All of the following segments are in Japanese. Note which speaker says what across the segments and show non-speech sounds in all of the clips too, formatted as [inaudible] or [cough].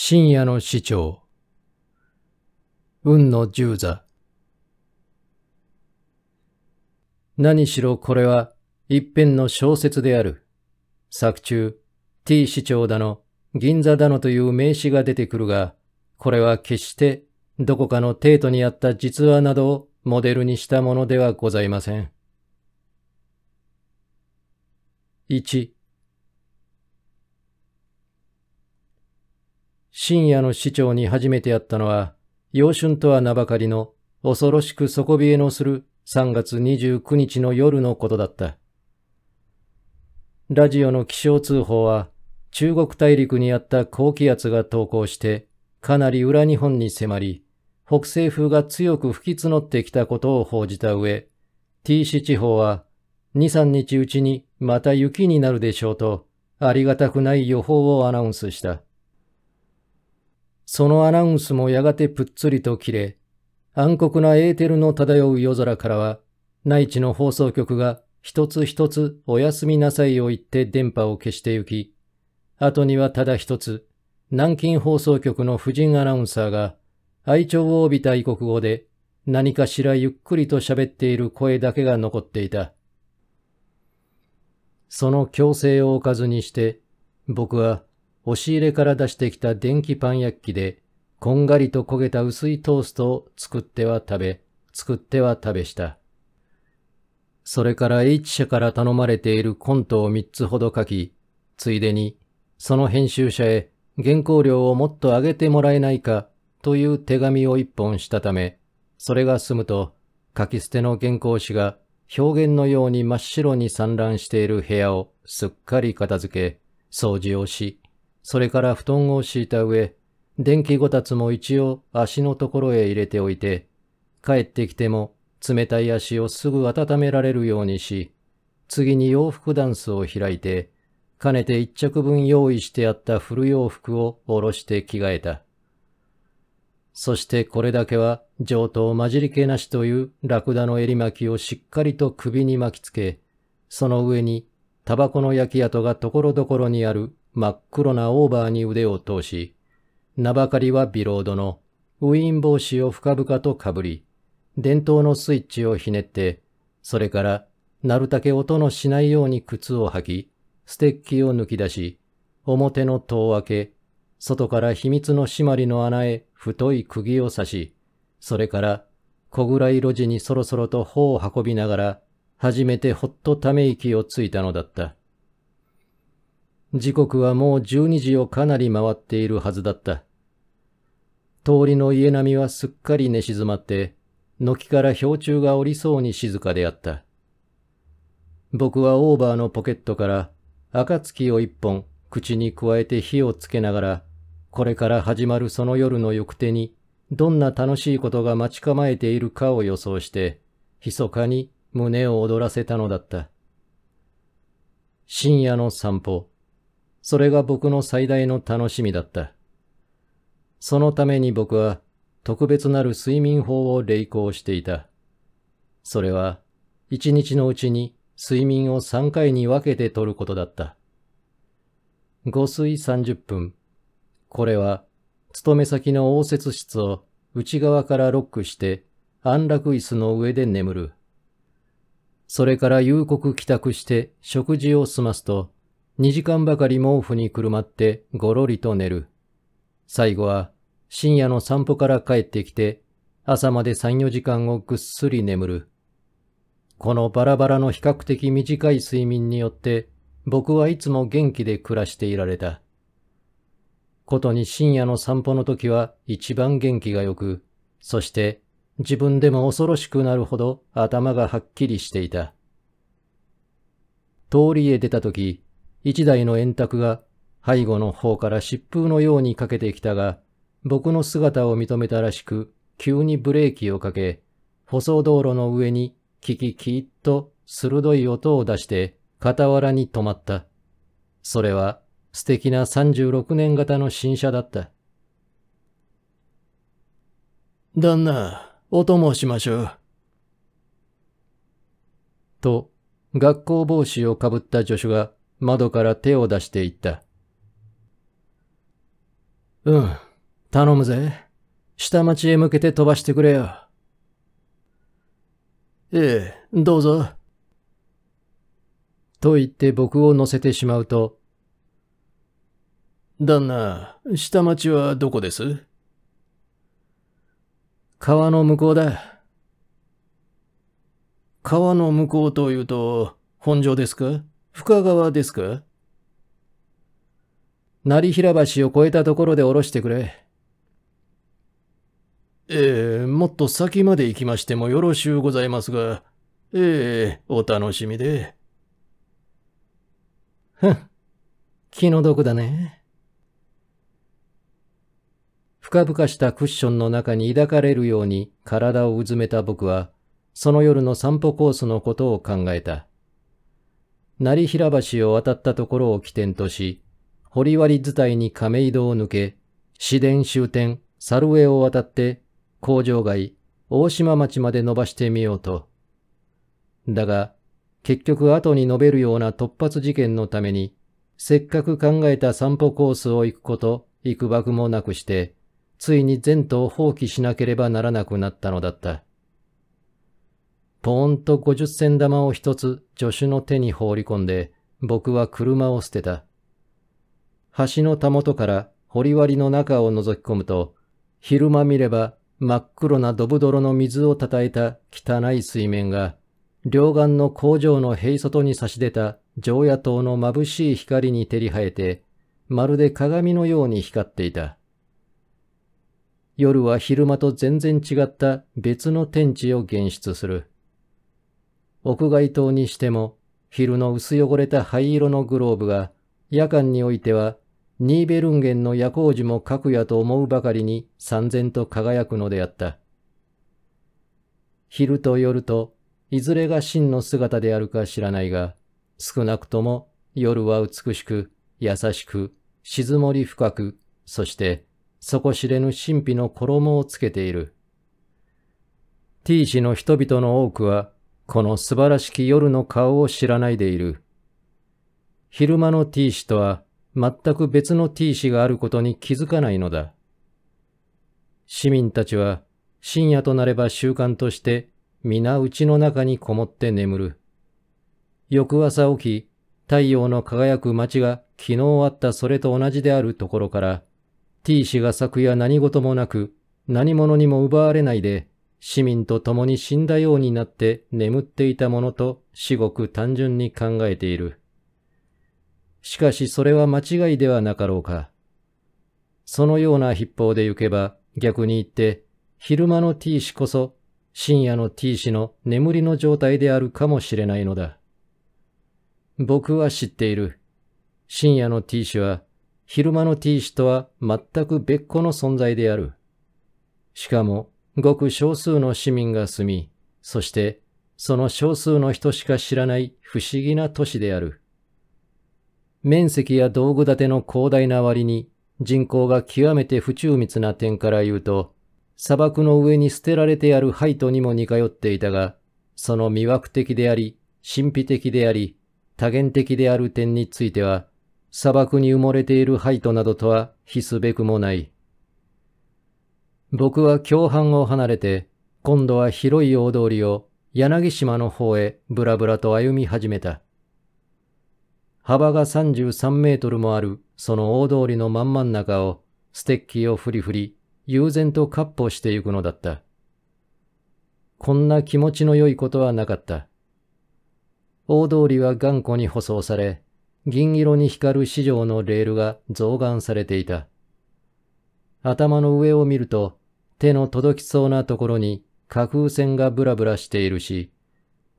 Speaker 1: 深夜の市長運の十座何しろこれは一辺の小説である作中 T 市長だの銀座だのという名詞が出てくるがこれは決してどこかの帝都にあった実話などをモデルにしたものではございません。1深夜の市長に初めて会ったのは、陽春とは名ばかりの恐ろしく底冷えのする3月29日の夜のことだった。ラジオの気象通報は、中国大陸にあった高気圧が投稿して、かなり裏日本に迫り、北西風が強く吹き募ってきたことを報じた上、T 市地方は、2、3日うちにまた雪になるでしょうと、ありがたくない予報をアナウンスした。そのアナウンスもやがてぷっつりと切れ、暗黒なエーテルの漂う夜空からは、内地の放送局が一つ一つおやすみなさいを言って電波を消してゆき、後にはただ一つ、南京放送局の婦人アナウンサーが、愛情を帯びた異国語で何かしらゆっくりと喋っている声だけが残っていた。その強制を置かずにして、僕は押し入れから出してきた電気パン焼きで、こんがりと焦げた薄いトーストを作っては食べ、作っては食べした。それから H 社から頼まれているコントを3つほど書き、ついでに、その編集者へ原稿料をもっと上げてもらえないかという手紙を一本したため、それが済むと、書き捨ての原稿紙が表現のように真っ白に散乱している部屋をすっかり片付け、掃除をし、それから布団を敷いた上、電気ごたつも一応足のところへ入れておいて、帰ってきても冷たい足をすぐ温められるようにし、次に洋服ダンスを開いて、かねて一着分用意してあった古洋服を下ろして着替えた。そしてこれだけは上等混じり気なしというラクダの襟巻きをしっかりと首に巻きつけ、その上にタバコの焼き跡がところどころにある真っ黒なオーバーに腕を通し、名ばかりはビロードのウィーン帽子を深々とかぶり、伝統のスイッチをひねって、それからなるたけ音のしないように靴を履き、ステッキを抜き出し、表の戸を開け、外から秘密の締まりの穴へ太い釘を刺し、それから小暗い路地にそろそろと頬を運びながら、初めてほっとため息をついたのだった。時刻はもう12時をかなり回っているはずだった。通りの家並みはすっかり寝静まって、軒から氷柱が降りそうに静かであった。僕はオーバーのポケットから暁を一本口に加えて火をつけながら、これから始まるその夜の行く手に、どんな楽しいことが待ち構えているかを予想して、密かに胸を躍らせたのだった。深夜の散歩。それが僕の最大の楽しみだった。そのために僕は特別なる睡眠法を励行していた。それは一日のうちに睡眠を三回に分けて取ることだった。五睡三十分。これは勤め先の応接室を内側からロックして安楽椅子の上で眠る。それから夕刻帰宅して食事を済ますと、2時間ばかり毛布にくるまってごろりと寝る。最後は深夜の散歩から帰ってきて朝まで3、4時間をぐっすり眠る。このバラバラの比較的短い睡眠によって僕はいつも元気で暮らしていられた。ことに深夜の散歩の時は一番元気が良く、そして自分でも恐ろしくなるほど頭がはっきりしていた。通りへ出た時、一台の円卓が背後の方から疾風のようにかけてきたが、僕の姿を認めたらしく、急にブレーキをかけ、舗装道路の上にキキキッと鋭い音を出して、傍らに止まった。それは素敵な36年型の新車だった。旦那、お供しましょう。と、学校帽子をかぶった助手が窓から手を出していった。うん、頼むぜ。下町へ向けて飛ばしてくれよ。ええ、どうぞ。と言って僕を乗せてしまうと、旦那、下町はどこです川の向こうだ。川の向こうというと、本庄ですか深川ですか成平橋を越えたところで降ろしてくれ。ええー、もっと先まで行きましてもよろしゅうございますが、ええー、お楽しみで。ふん、気の毒だね。深々したクッションの中に抱かれるように体をうずめた僕は、その夜の散歩コースのことを考えた。成平橋を渡ったところを起点とし、堀割伝いに亀井戸を抜け、市電終点、猿上を渡って、工場街、大島町まで伸ばしてみようと。だが、結局後に述べるような突発事件のために、せっかく考えた散歩コースを行くこと、行くばくもなくして、ついに前途を放棄しなければならなくなったのだった。ポーンと50銭玉を一つ助手の手に放り込んで、僕は車を捨てた。橋のたもとから掘割の中を覗き込むと、昼間見れば真っ黒なドブロの水をたたえた汚い水面が、両岸の工場の塀外に差し出た常夜灯の眩しい光に照り生えて、まるで鏡のように光っていた。夜は昼間と全然違った別の天地を現出する。屋外灯にしても、昼の薄汚れた灰色のグローブが、夜間においては、ニーベルンゲンの夜光樹も格やと思うばかりに散然と輝くのであった。昼と夜と、いずれが真の姿であるか知らないが、少なくとも夜は美しく、優しく、静もり深く、そして、底知れぬ神秘の衣をつけている。T 氏の人々の多くは、この素晴らしき夜の顔を知らないでいる。昼間の T 氏とは全く別の T 氏があることに気づかないのだ。市民たちは深夜となれば習慣として皆家の中にこもって眠る。翌朝起き、太陽の輝く街が昨日あったそれと同じであるところから、T 氏が昨夜何事もなく、何者にも奪われないで市民と共に死んだようになって眠っていたものと至極単純に考えている。しかしそれは間違いではなかろうか。そのような筆法で行けば逆に言って昼間の T 氏こそ深夜の T 氏の眠りの状態であるかもしれないのだ。僕は知っている。深夜の T 氏は昼間の T 氏とは全く別個の存在である。しかもごく少数の市民が住み、そしてその少数の人しか知らない不思議な都市である。面積や道具建ての広大な割に人口が極めて不中密な点から言うと、砂漠の上に捨てられてあるハイトにも似通っていたが、その魅惑的であり、神秘的であり、多元的である点については、砂漠に埋もれているハイトなどとは比すべくもない。僕は共犯を離れて、今度は広い大通りを柳島の方へぶらぶらと歩み始めた。幅が33メートルもあるその大通りの真ん真ん中をステッキをふりふり悠然と闊歩してゆくのだった。こんな気持ちの良いことはなかった。大通りは頑固に舗装され、銀色に光る市場のレールが増眼されていた。頭の上を見ると、手の届きそうなところに架空船がブラブラしているし、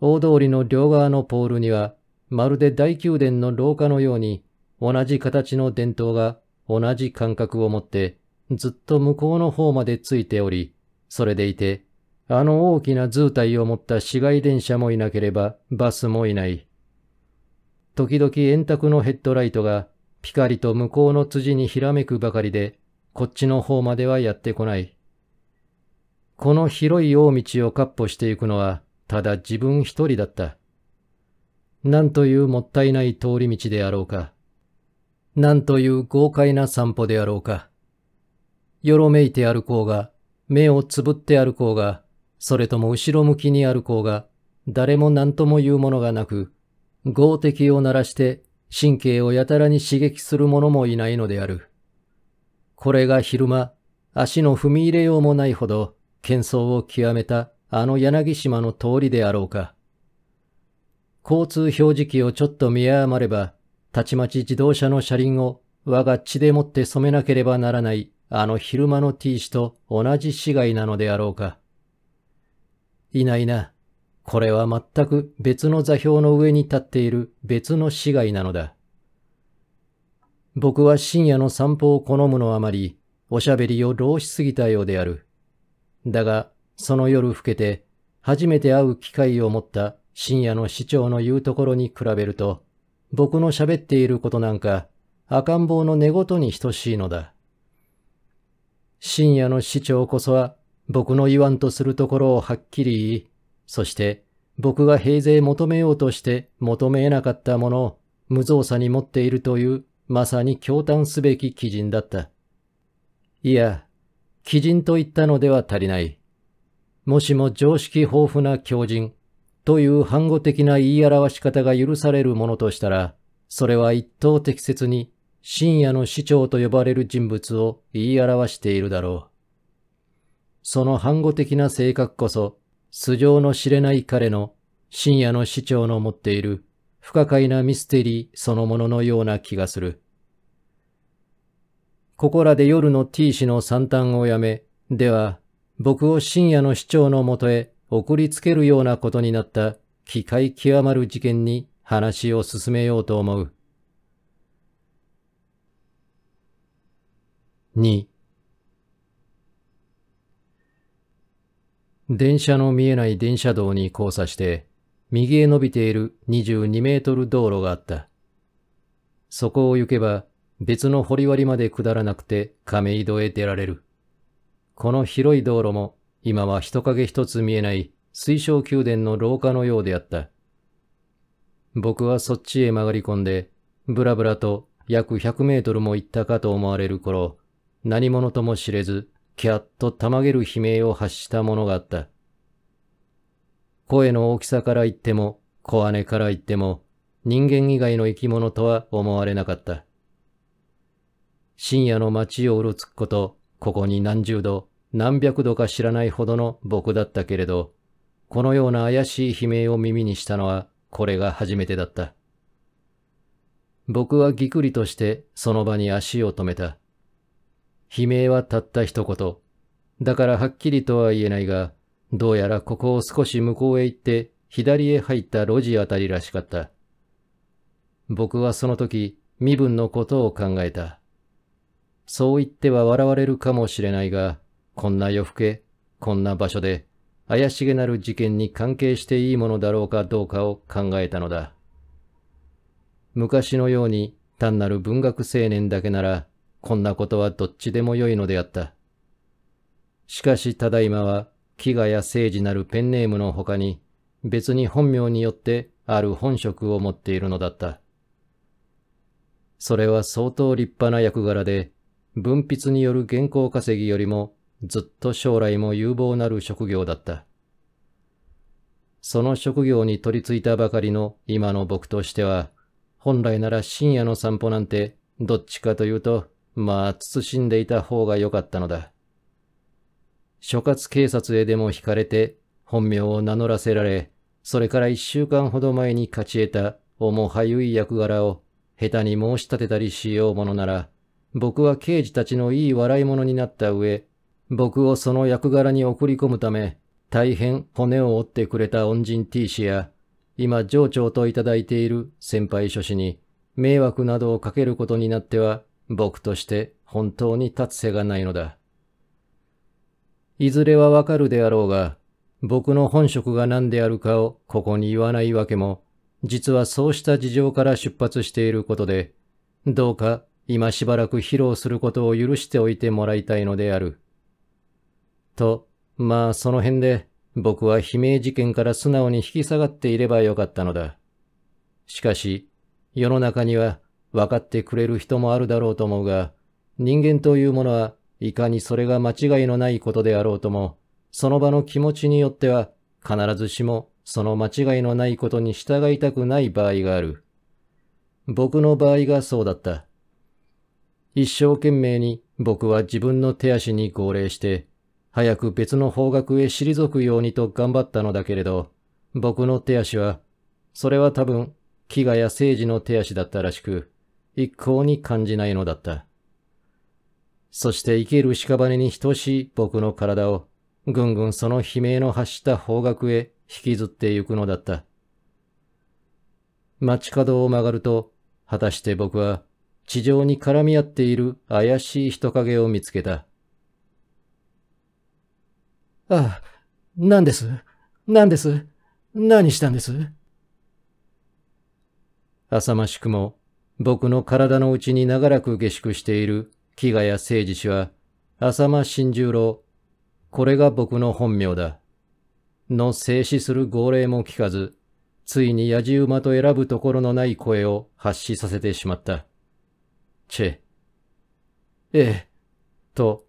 Speaker 1: 大通りの両側のポールには、まるで大宮殿の廊下のように、同じ形の電灯が同じ間隔を持って、ずっと向こうの方までついており、それでいて、あの大きな図体を持った市街電車もいなければバスもいない。時々円卓のヘッドライトがピカリと向こうの辻にひらめくばかりで、こっちの方まではやってこない。この広い大道を割歩していくのはただ自分一人だった。なんというもったいない通り道であろうか。なんという豪快な散歩であろうか。よろめいて歩こうが、目をつぶって歩こうが、それとも後ろ向きに歩こうが、誰も何とも言うものがなく、豪敵を鳴らして神経をやたらに刺激する者もいないのである。これが昼間、足の踏み入れようもないほど喧騒を極めたあの柳島の通りであろうか。交通表示器をちょっと見誤れば、たちまち自動車の車輪を我が血でもって染めなければならないあの昼間の T 氏と同じ市街なのであろうか。いないな。これは全く別の座標の上に立っている別の市街なのだ。僕は深夜の散歩を好むのあまり、おしゃべりを浪しすぎたようである。だが、その夜更けて、初めて会う機会を持った深夜の市長の言うところに比べると、僕の喋っていることなんか赤ん坊の寝言に等しいのだ。深夜の市長こそは僕の言わんとするところをはっきり言い、そして僕が平勢求めようとして求めえなかったものを無造作に持っているというまさに驚嘆すべき基人だった。いや、鬼人と言ったのでは足りない。もしも常識豊富な狂人という反語的な言い表し方が許されるものとしたら、それは一等適切に深夜の市長と呼ばれる人物を言い表しているだろう。その反語的な性格こそ、素性の知れない彼の深夜の市長の持っている不可解なミステリーそのもののような気がする。ここらで夜の T 氏の惨憺をやめ、では、僕を深夜の市長のもとへ送りつけるようなことになった機械極まる事件に話を進めようと思う。2電車の見えない電車道に交差して、右へ伸びている22メートル道路があった。そこを行けば、別の掘割まで下らなくて亀戸へ出られる。この広い道路も今は人影一つ見えない水晶宮殿の廊下のようであった。僕はそっちへ曲がり込んで、ぶらぶらと約100メートルも行ったかと思われる頃、何者とも知れず、キャッとたまげる悲鳴を発したものがあった。声の大きさから言っても、小姉から言っても、人間以外の生き物とは思われなかった。深夜の街をうろつくこと、ここに何十度、何百度か知らないほどの僕だったけれど、このような怪しい悲鳴を耳にしたのは、これが初めてだった。僕はぎくりとしてその場に足を止めた。悲鳴はたった一言。だからはっきりとは言えないが、どうやらここを少し向こうへ行って左へ入った路地あたりらしかった。僕はその時身分のことを考えた。そう言っては笑われるかもしれないが、こんな夜更け、こんな場所で、怪しげなる事件に関係していいものだろうかどうかを考えたのだ。昔のように単なる文学青年だけなら、こんなことはどっちでもよいのであった。しかしただいまは、飢餓や政治なるペンネームの他に、別に本名によってある本職を持っているのだった。それは相当立派な役柄で、文筆による原稿稼ぎよりもずっと将来も有望なる職業だった。その職業に取り付いたばかりの今の僕としては、本来なら深夜の散歩なんてどっちかというと、まあ慎んでいた方が良かったのだ。諸葛警察へでも惹かれて本名を名乗らせられ、それから一週間ほど前に勝ち得た重はゆい役柄を下手に申し立てたりしようものなら、僕は刑事たちのいい笑い者になった上、僕をその役柄に送り込むため、大変骨を折ってくれた恩人 T 氏や、今上長といただいている先輩諸氏に迷惑などをかけることになっては、僕として本当に立つ瀬がないのだ。いずれはわかるであろうが、僕の本職が何であるかをここに言わないわけも、実はそうした事情から出発していることで、どうか今しばらく披露することを許しておいてもらいたいのである。と、まあその辺で僕は悲鳴事件から素直に引き下がっていればよかったのだ。しかし、世の中には分かってくれる人もあるだろうと思うが、人間というものはいかにそれが間違いのないことであろうとも、その場の気持ちによっては必ずしもその間違いのないことに従いたくない場合がある。僕の場合がそうだった。一生懸命に僕は自分の手足に号令して、早く別の方角へ退くようにと頑張ったのだけれど、僕の手足は、それは多分、飢餓や政治の手足だったらしく、一向に感じないのだった。そして生ける屍に等しい僕の体を、ぐんぐんその悲鳴の発した方角へ引きずってゆくのだった。街角を曲がると、果たして僕は地上に絡み合っている怪しい人影を見つけた。ああ、何です何です何したんです浅ましくも僕の体の内に長らく下宿している木賀谷誠二氏は浅間新十郎。これが僕の本名だ。の静止する号令も聞かず、ついに野じ馬と選ぶところのない声を発しさせてしまった。チェ。ええ、と、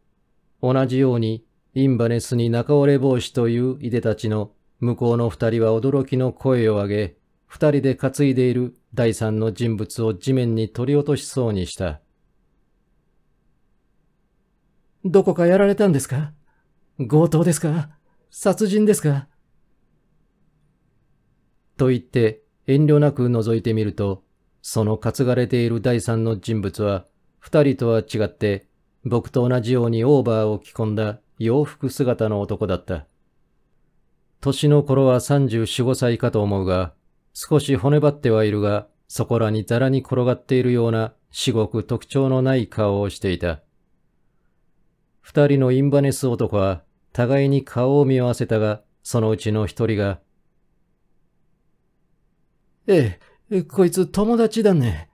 Speaker 1: 同じようにインバネスに中折れ帽子といういでたちの向こうの二人は驚きの声を上げ、二人で担いでいる第三の人物を地面に取り落としそうにした。どこかやられたんですか強盗ですか殺人ですかと言って遠慮なく覗いてみると、その担がれている第三の人物は、二人とは違って、僕と同じようにオーバーを着込んだ洋服姿の男だった。年の頃は三十四五歳かと思うが、少し骨張ってはいるが、そこらにざらに転がっているような、至極特徴のない顔をしていた。二人のインバネス男は、互いに顔を見合わせたが、そのうちの一人が、ええ、こいつ友達だね。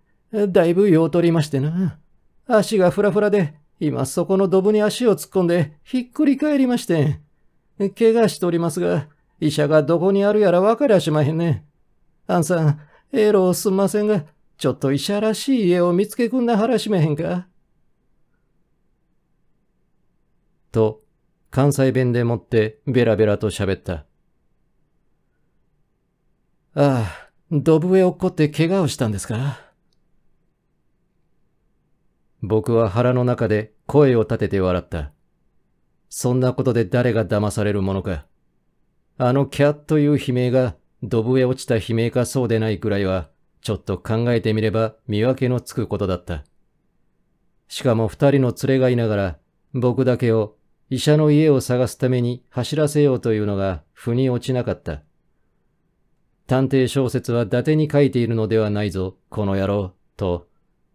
Speaker 1: だいぶ用取りましてな。足がふらふらで、今そこのドブに足を突っ込んでひっくり返りまして。怪我しておりますが、医者がどこにあるやらわかりゃしまへんね。あんさん、エロをすんませんが、ちょっと医者らしい家を見つけくんなはらしめへんか。と、関西弁でもってベラベラと喋った。ああ。ドブへ落っこって怪我をしたんですか僕は腹の中で声を立てて笑った。そんなことで誰が騙されるものか。あのキャッという悲鳴がドブへ落ちた悲鳴かそうでないくらいは、ちょっと考えてみれば見分けのつくことだった。しかも二人の連れがいながら、僕だけを医者の家を探すために走らせようというのが腑に落ちなかった。探偵小説は伊達に書いているのではないぞ、この野郎、と、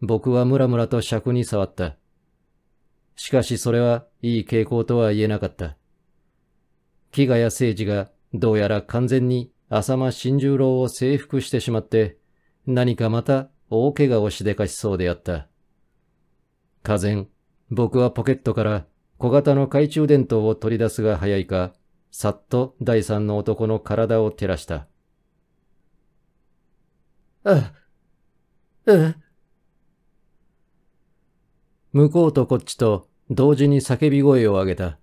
Speaker 1: 僕はムラムラと尺に触った。しかしそれはいい傾向とは言えなかった。木餓谷誠治がどうやら完全に浅間新十郎を征服してしまって、何かまた大怪我をしでかしそうであった。ぜん、僕はポケットから小型の懐中電灯を取り出すが早いか、さっと第三の男の体を照らした。あ、あ、向こうとこっちと同時に叫び声を上げた。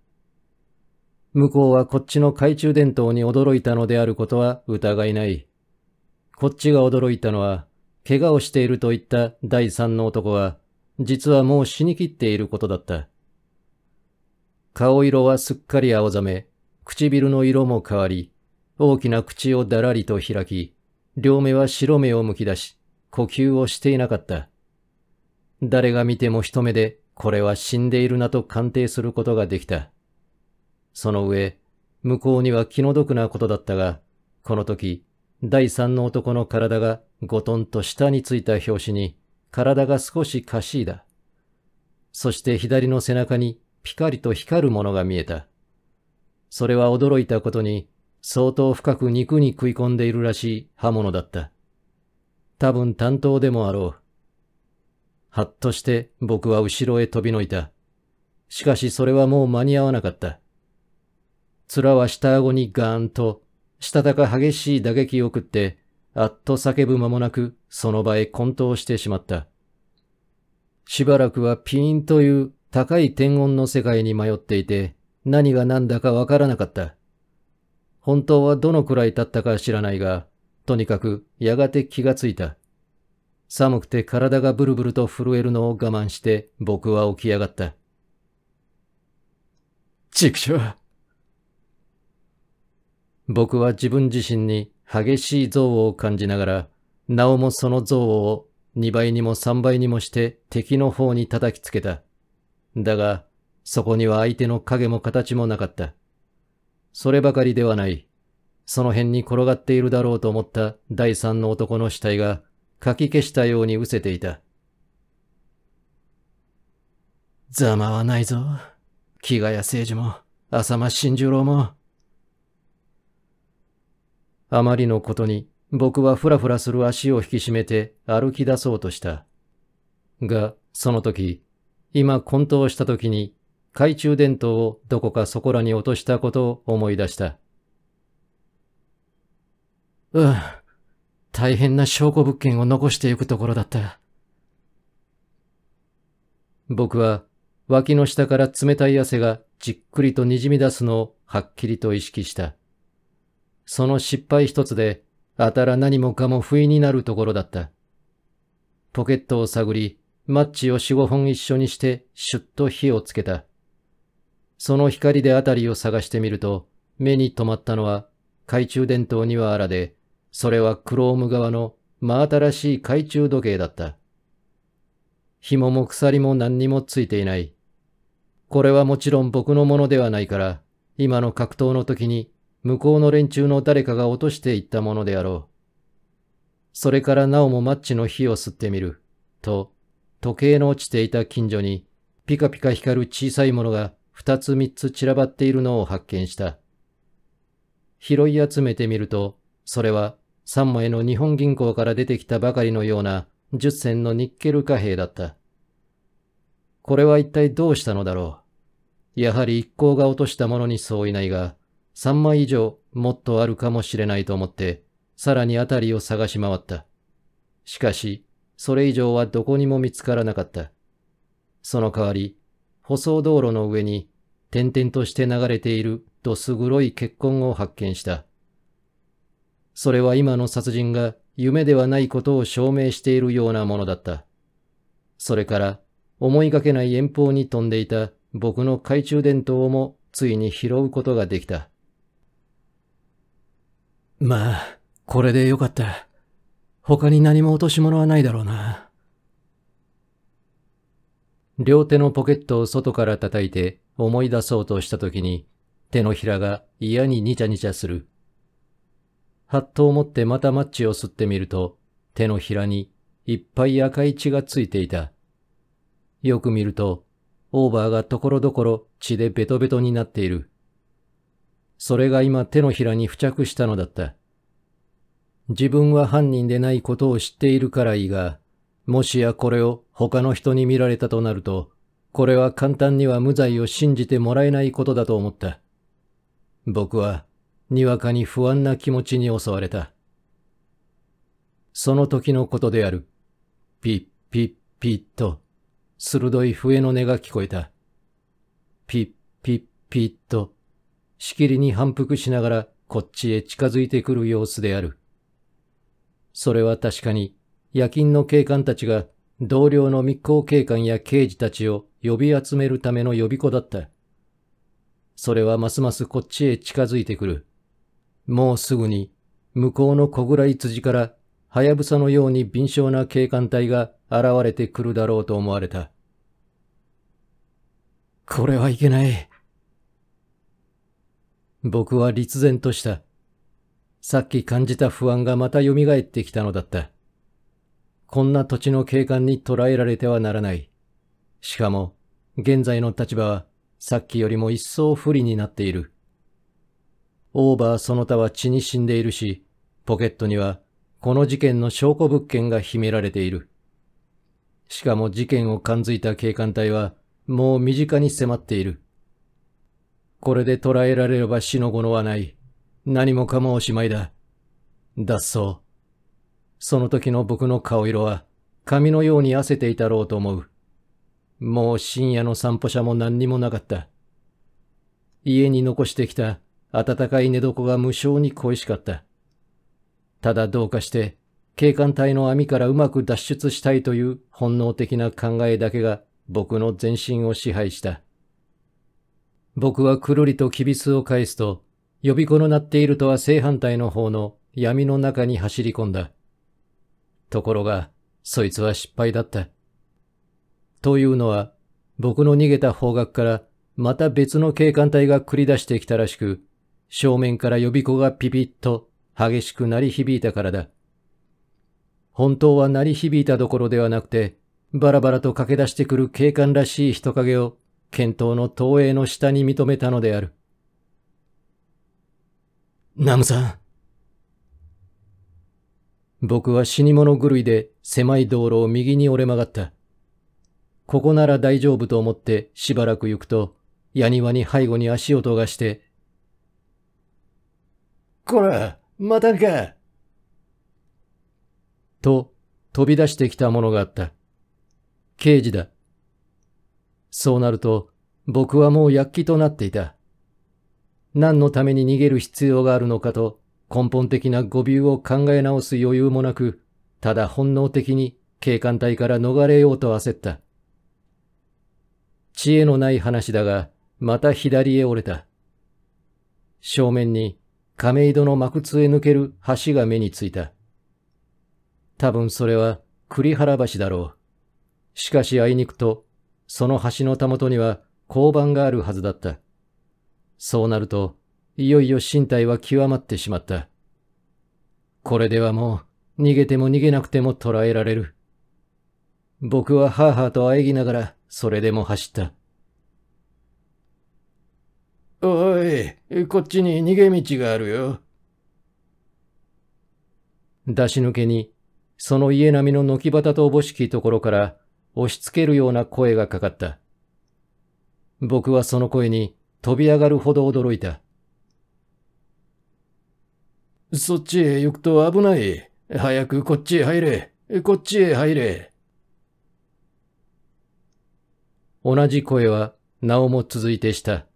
Speaker 1: 向こうはこっちの懐中電灯に驚いたのであることは疑いない。こっちが驚いたのは、怪我をしていると言った第三の男は、実はもう死にきっていることだった。顔色はすっかり青ざめ、唇の色も変わり、大きな口をだらりと開き、両目は白目をむき出し、呼吸をしていなかった。誰が見ても一目で、これは死んでいるなと鑑定することができた。その上、向こうには気の毒なことだったが、この時、第三の男の体がゴトンと下についた拍子に、体が少しかしいだ。そして左の背中にピカリと光るものが見えた。それは驚いたことに、相当深く肉に食い込んでいるらしい刃物だった。多分担当でもあろう。はっとして僕は後ろへ飛びのいた。しかしそれはもう間に合わなかった。面は下顎にガーンと、したたか激しい打撃を食って、あっと叫ぶ間もなく、その場へ混沌してしまった。しばらくはピーンという高い天音の世界に迷っていて、何が何だかわからなかった。本当はどのくらい経ったか知らないが、とにかくやがて気がついた。寒くて体がブルブルと震えるのを我慢して僕は起き上がった。ちく僕は自分自身に激しい憎悪を感じながら、なおもその憎悪を2倍にも3倍にもして敵の方に叩きつけた。だが、そこには相手の影も形もなかった。そればかりではない。その辺に転がっているだろうと思った第三の男の死体が、かき消したように失せていた。ざまはないぞ。木賀谷誠治も、浅間慎十郎も。あまりのことに、僕はふらふらする足を引き締めて歩き出そうとした。が、その時、今混沌した時に懐中電灯をどこかそこらに落としたことを思い出した。うん。大変な証拠物件を残していくところだった。僕は脇の下から冷たい汗がじっくりと滲み出すのをはっきりと意識した。その失敗一つで、あたら何もかも不意になるところだった。ポケットを探り、マッチを四五本一緒にして、シュッと火をつけた。その光で辺りを探してみると、目に留まったのは、懐中電灯にはあらで、それはクローム側の真新しい懐中時計だった。紐も鎖も何にもついていない。これはもちろん僕のものではないから、今の格闘の時に向こうの連中の誰かが落としていったものであろう。それからなおもマッチの火を吸ってみる。と、時計の落ちていた近所に、ピカピカ光る小さいものが二つ三つ散らばっているのを発見した。拾い集めてみると、それは三枚の日本銀行から出てきたばかりのような10銭のニッケル貨幣だった。これは一体どうしたのだろう。やはり一行が落としたものに相違ないが、3枚以上もっとあるかもしれないと思って、さらに辺りを探し回った。しかし、それ以上はどこにも見つからなかった。その代わり、舗装道路の上に点々として流れているどす黒い血痕を発見した。それは今の殺人が夢ではないことを証明しているようなものだった。それから思いがけない遠方に飛んでいた僕の懐中電灯もついに拾うことができた。まあ、これでよかった。他に何も落とし物はないだろうな。両手のポケットを外から叩いて思い出そうとした時に、手のひらが嫌にニチャニチャする。はっと思ってまたマッチを吸ってみると、手のひらにいっぱい赤い血がついていた。よく見ると、オーバーがところどころ血でベトベトになっている。それが今手のひらに付着したのだった。自分は犯人でないことを知っているからいいが、もしやこれを他の人に見られたとなると、これは簡単には無罪を信じてもらえないことだと思った。僕は、にわかに不安な気持ちに襲われた。その時のことである。ピッピッピッと、鋭い笛の音が聞こえた。ピッピッピッと、しきりに反復しながらこっちへ近づいてくる様子である。それは確かに夜勤の警官たちが同僚の密航警官や刑事たちを呼び集めるための予備校だった。それはますますこっちへ近づいてくる。もうすぐに、向こうの小倉い辻から、はやぶさのように敏捷な警官隊が現れてくるだろうと思われた。これはいけない。僕は立然とした。さっき感じた不安がまた蘇ってきたのだった。こんな土地の景観に捉えられてはならない。しかも、現在の立場は、さっきよりも一層不利になっている。オーバーその他は血に死んでいるし、ポケットには、この事件の証拠物件が秘められている。しかも事件を感づいた警官隊は、もう身近に迫っている。これで捕らえられれば死の者のはない。何もかもおしまいだ。脱走。その時の僕の顔色は髪のように痩せていたろうと思う。もう深夜の散歩者も何にもなかった。家に残してきた暖かい寝床が無性に恋しかった。ただどうかして警官隊の網からうまく脱出したいという本能的な考えだけが僕の全身を支配した。僕はくるりときびを返すと、予備校の鳴っているとは正反対の方の闇の中に走り込んだ。ところが、そいつは失敗だった。というのは、僕の逃げた方角からまた別の警官隊が繰り出してきたらしく、正面から予備校がピピッと激しく鳴り響いたからだ。本当は鳴り響いたどころではなくて、バラバラと駆け出してくる警官らしい人影を、剣討の投影の下に認めたのである。ナムさん。僕は死に物狂いで狭い道路を右に折れ曲がった。ここなら大丈夫と思ってしばらく行くと、屋庭に背後に足音がして、こら、またんかと、飛び出してきたものがあった。刑事だ。そうなると、僕はもう躍起となっていた。何のために逃げる必要があるのかと、根本的な誤謬を考え直す余裕もなく、ただ本能的に警官隊から逃れようと焦った。知恵のない話だが、また左へ折れた。正面に亀戸の幕津抜ける橋が目についた。多分それは栗原橋だろう。しかしあいにくと、その橋のたもとには交番があるはずだった。そうなると、いよいよ身体は極まってしまった。これではもう、逃げても逃げなくても捕らえられる。僕はハーハーと喘ぎながら、それでも走った。おい、こっちに逃げ道があるよ。出し抜けに、その家並みの軒端とおぼしきところから、押し付けるような声がかかった。僕はその声に飛び上がるほど驚いた。そっちへ行くと危ない。早くこっちへ入れ。こっちへ入れ。同じ声は、なおも続いてした。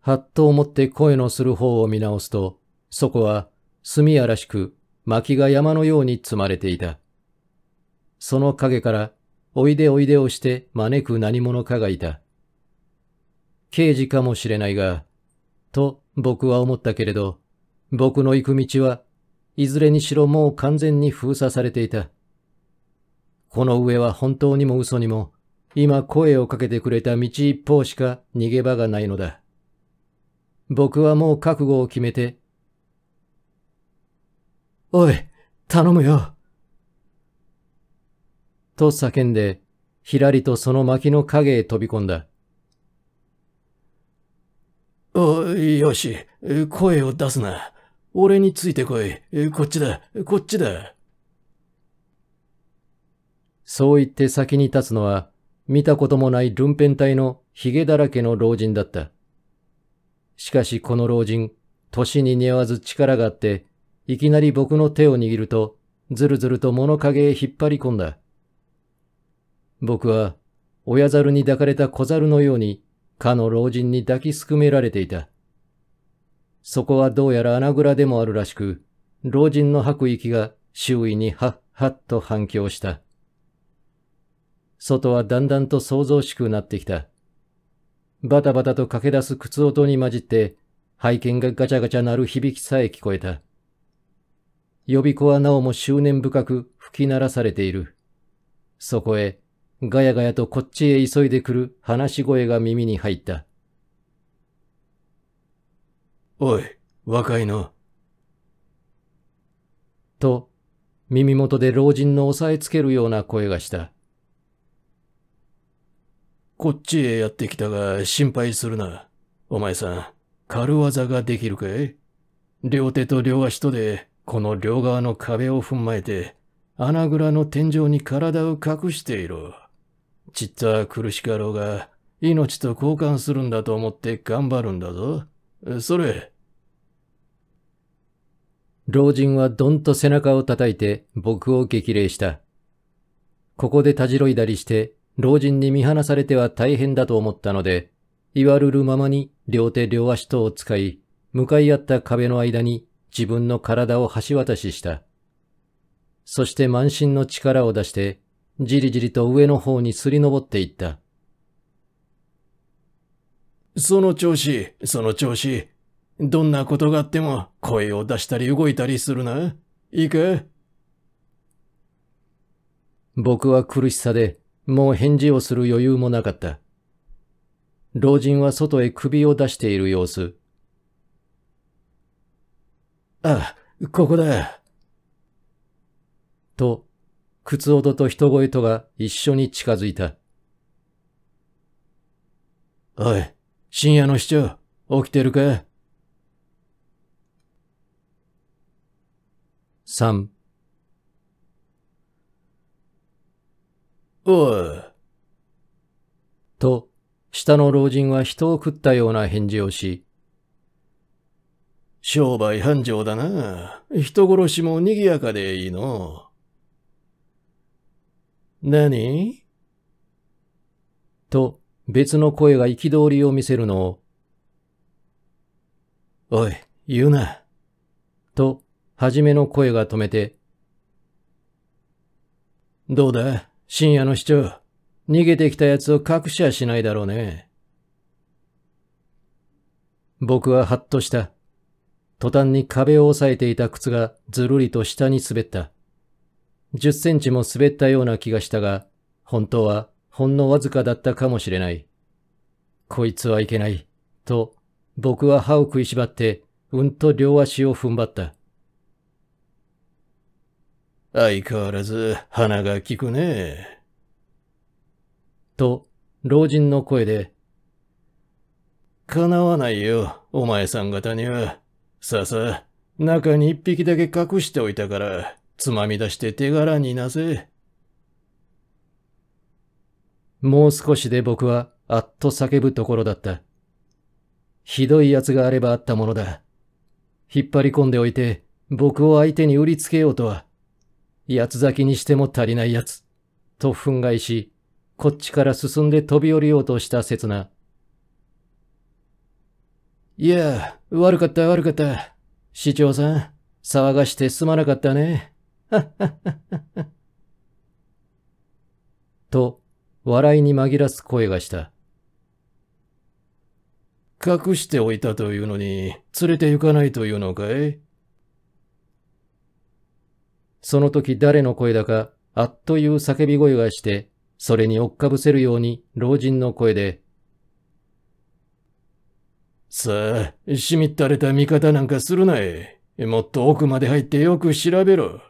Speaker 1: はっと思って声のする方を見直すと、そこは、炭やらしく、薪が山のように積まれていた。その影から、おいでおいでをして招く何者かがいた。刑事かもしれないが、と僕は思ったけれど、僕の行く道はいずれにしろもう完全に封鎖されていた。この上は本当にも嘘にも、今声をかけてくれた道一方しか逃げ場がないのだ。僕はもう覚悟を決めて。おい、頼むよ。と叫んで、ひらりとその薪の影へ飛び込んだ。おい、よし、声を出すな。俺についてこい。こっちだ。こっちだ。そう言って先に立つのは、見たこともないルンペン隊の髭だらけの老人だった。しかしこの老人、歳に似合わず力があって、いきなり僕の手を握ると、ずるずると物陰へ引っ張り込んだ。僕は、親猿に抱かれた小猿のように、かの老人に抱きすくめられていた。そこはどうやら穴蔵でもあるらしく、老人の吐く息が周囲にはっはっと反響した。外はだんだんと騒々しくなってきた。バタバタと駆け出す靴音に混じって、背景がガチャガチャ鳴る響きさえ聞こえた。予備校はなおも執念深く吹き鳴らされている。そこへ、ガヤガヤとこっちへ急いでくる話し声が耳に入った。おい、若いの。と、耳元で老人の押さえつけるような声がした。こっちへやってきたが心配するな。お前さん、軽業ができるかい両手と両足とで、この両側の壁を踏まえて、穴蔵の天井に体を隠していろ。ちったは苦しかろうが、命と交換するんだと思って頑張るんだぞ。それ、老人はどんと背中を叩いて僕を激励した。ここでたじろいだりして、老人に見放されては大変だと思ったので、言わるるままに両手両足等を使い、向かい合った壁の間に自分の体を橋渡しした。そして満身の力を出して、じりじりと上の方にすり登っていった。その調子、その調子、どんなことがあっても声を出したり動いたりするな。いいか僕は苦しさでもう返事をする余裕もなかった。老人は外へ首を出している様子。あ、ここだ。と、靴音と人声とが一緒に近づいた。おい、深夜の市長、起きてるか3おう。と、下の老人は人を食ったような返事をし、商売繁盛だな。人殺しも賑やかでいいの。何と、別の声が憤りを見せるのを、おい、言うな。と、はじめの声が止めて、どうだ深夜の市長。逃げてきた奴を隠しはしないだろうね。僕はハッとした。途端に壁を押さえていた靴がずるりと下に滑った。10センチも滑ったような気がしたが、本当はほんのわずかだったかもしれない。こいつはいけない。と、僕は歯を食いしばって、うんと両足を踏ん張った。相変わらず鼻が利くね。と、老人の声で、叶わないよ、お前さん方には。さあさ、中に一匹だけ隠しておいたから、つまみ出して手柄になぜ。もう少しで僕は、あっと叫ぶところだった。ひどい奴があればあったものだ。引っ張り込んでおいて、僕を相手に売りつけようとは、八つ咲きにしても足りないやつ。と憤慨し、こっちから進んで飛び降りようとした刹那。いや、悪かった悪かった。市長さん、騒がしてすまなかったね。[laughs] と、笑いに紛らす声がした。隠しておいたというのに、連れて行かないというのかいその時誰の声だか、あっという叫び声がして、それに追っかぶせるように老人の声で、さあ、しみったれた味方なんかするなえ。もっと奥まで入ってよく調べろ。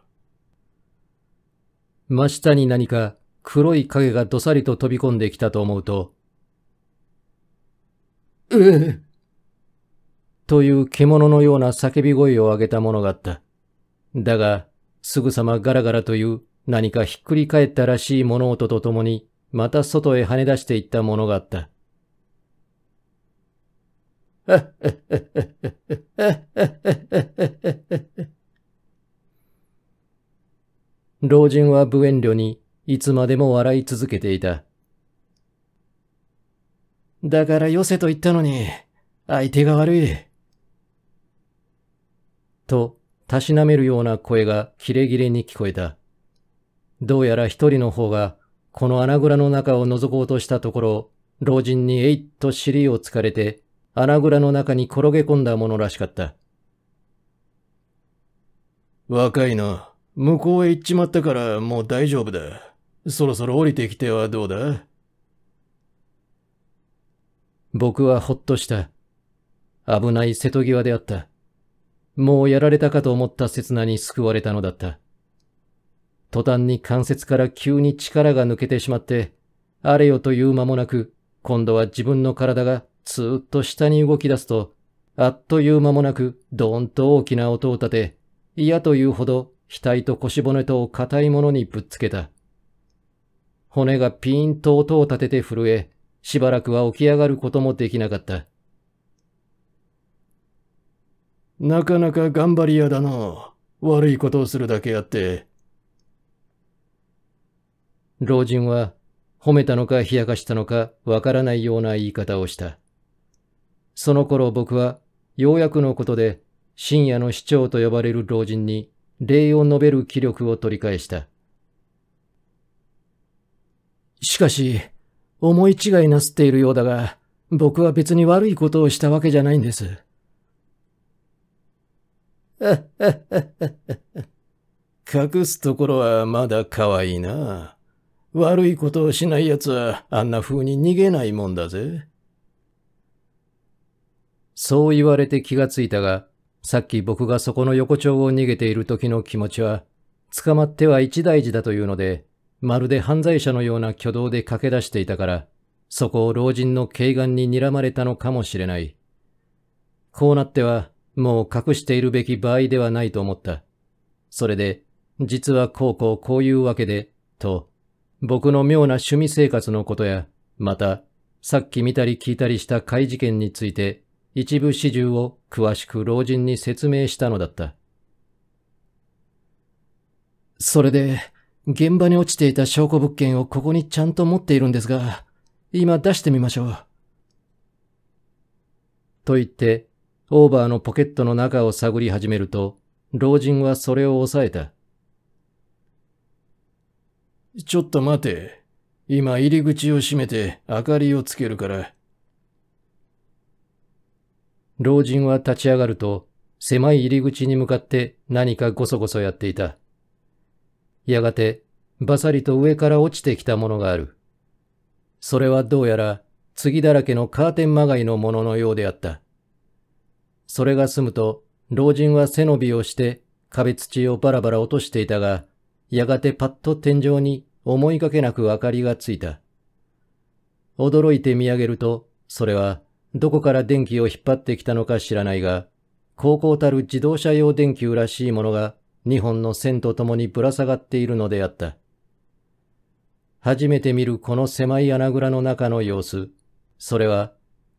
Speaker 1: 真下に何か黒い影がどさりと飛び込んできたと思うと、ううという獣のような叫び声を上げたものがあった。だが、すぐさまガラガラという何かひっくり返ったらしい物音とともに、また外へ跳ね出していったものがあった。老人は無遠慮にいつまでも笑い続けていた。だからよせと言ったのに、相手が悪い。と、たしなめるような声がキレキレに聞こえた。どうやら一人の方が、この穴蔵の中を覗こうとしたところ、老人にえいっと尻をつかれて、穴蔵の中に転げ込んだものらしかった。若いな。向こうへ行っちまったからもう大丈夫だ。そろそろ降りてきてはどうだ僕はほっとした。危ない瀬戸際であった。もうやられたかと思った刹那に救われたのだった。途端に関節から急に力が抜けてしまって、あれよという間もなく、今度は自分の体がずーっと下に動き出すと、あっという間もなく、ドーンと大きな音を立て、嫌というほど額と腰骨とを硬いものにぶっつけた。骨がピーンと音を立てて震え、しばらくは起き上がることもできなかった。なかなか頑張り屋だな。悪いことをするだけあって。老人は、褒めたのか冷やかしたのかわからないような言い方をした。その頃僕は、ようやくのことで、深夜の市長と呼ばれる老人に礼を述べる気力を取り返した。しかし、思い違いなすっているようだが、僕は別に悪いことをしたわけじゃないんです。[laughs] 隠すところはまだ可愛いな。悪いことをしない奴はあんな風に逃げないもんだぜ。そう言われて気がついたが、さっき僕がそこの横丁を逃げている時の気持ちは、捕まっては一大事だというので、まるで犯罪者のような挙動で駆け出していたから、そこを老人の軽眼に睨まれたのかもしれない。こうなっては、もう隠しているべき場合ではないと思った。それで、実はこうこうこういうわけで、と、僕の妙な趣味生活のことや、また、さっき見たり聞いたりした怪事件について、一部始終を詳しく老人に説明したのだった。それで、現場に落ちていた証拠物件をここにちゃんと持っているんですが、今出してみましょう。と言って、オーバーのポケットの中を探り始めると、老人はそれを抑えた。ちょっと待て。今入り口を閉めて明かりをつけるから。老人は立ち上がると、狭い入り口に向かって何かごそごそやっていた。やがて、バサリと上から落ちてきたものがある。それはどうやら、次だらけのカーテンまがいのもののようであった。それが済むと、老人は背伸びをして壁土をバラバラ落としていたが、やがてパッと天井に思いがけなく明かりがついた。驚いて見上げると、それはどこから電気を引っ張ってきたのか知らないが、高校たる自動車用電球らしいものが2本の線とともにぶら下がっているのであった。初めて見るこの狭い穴蔵の中の様子、それは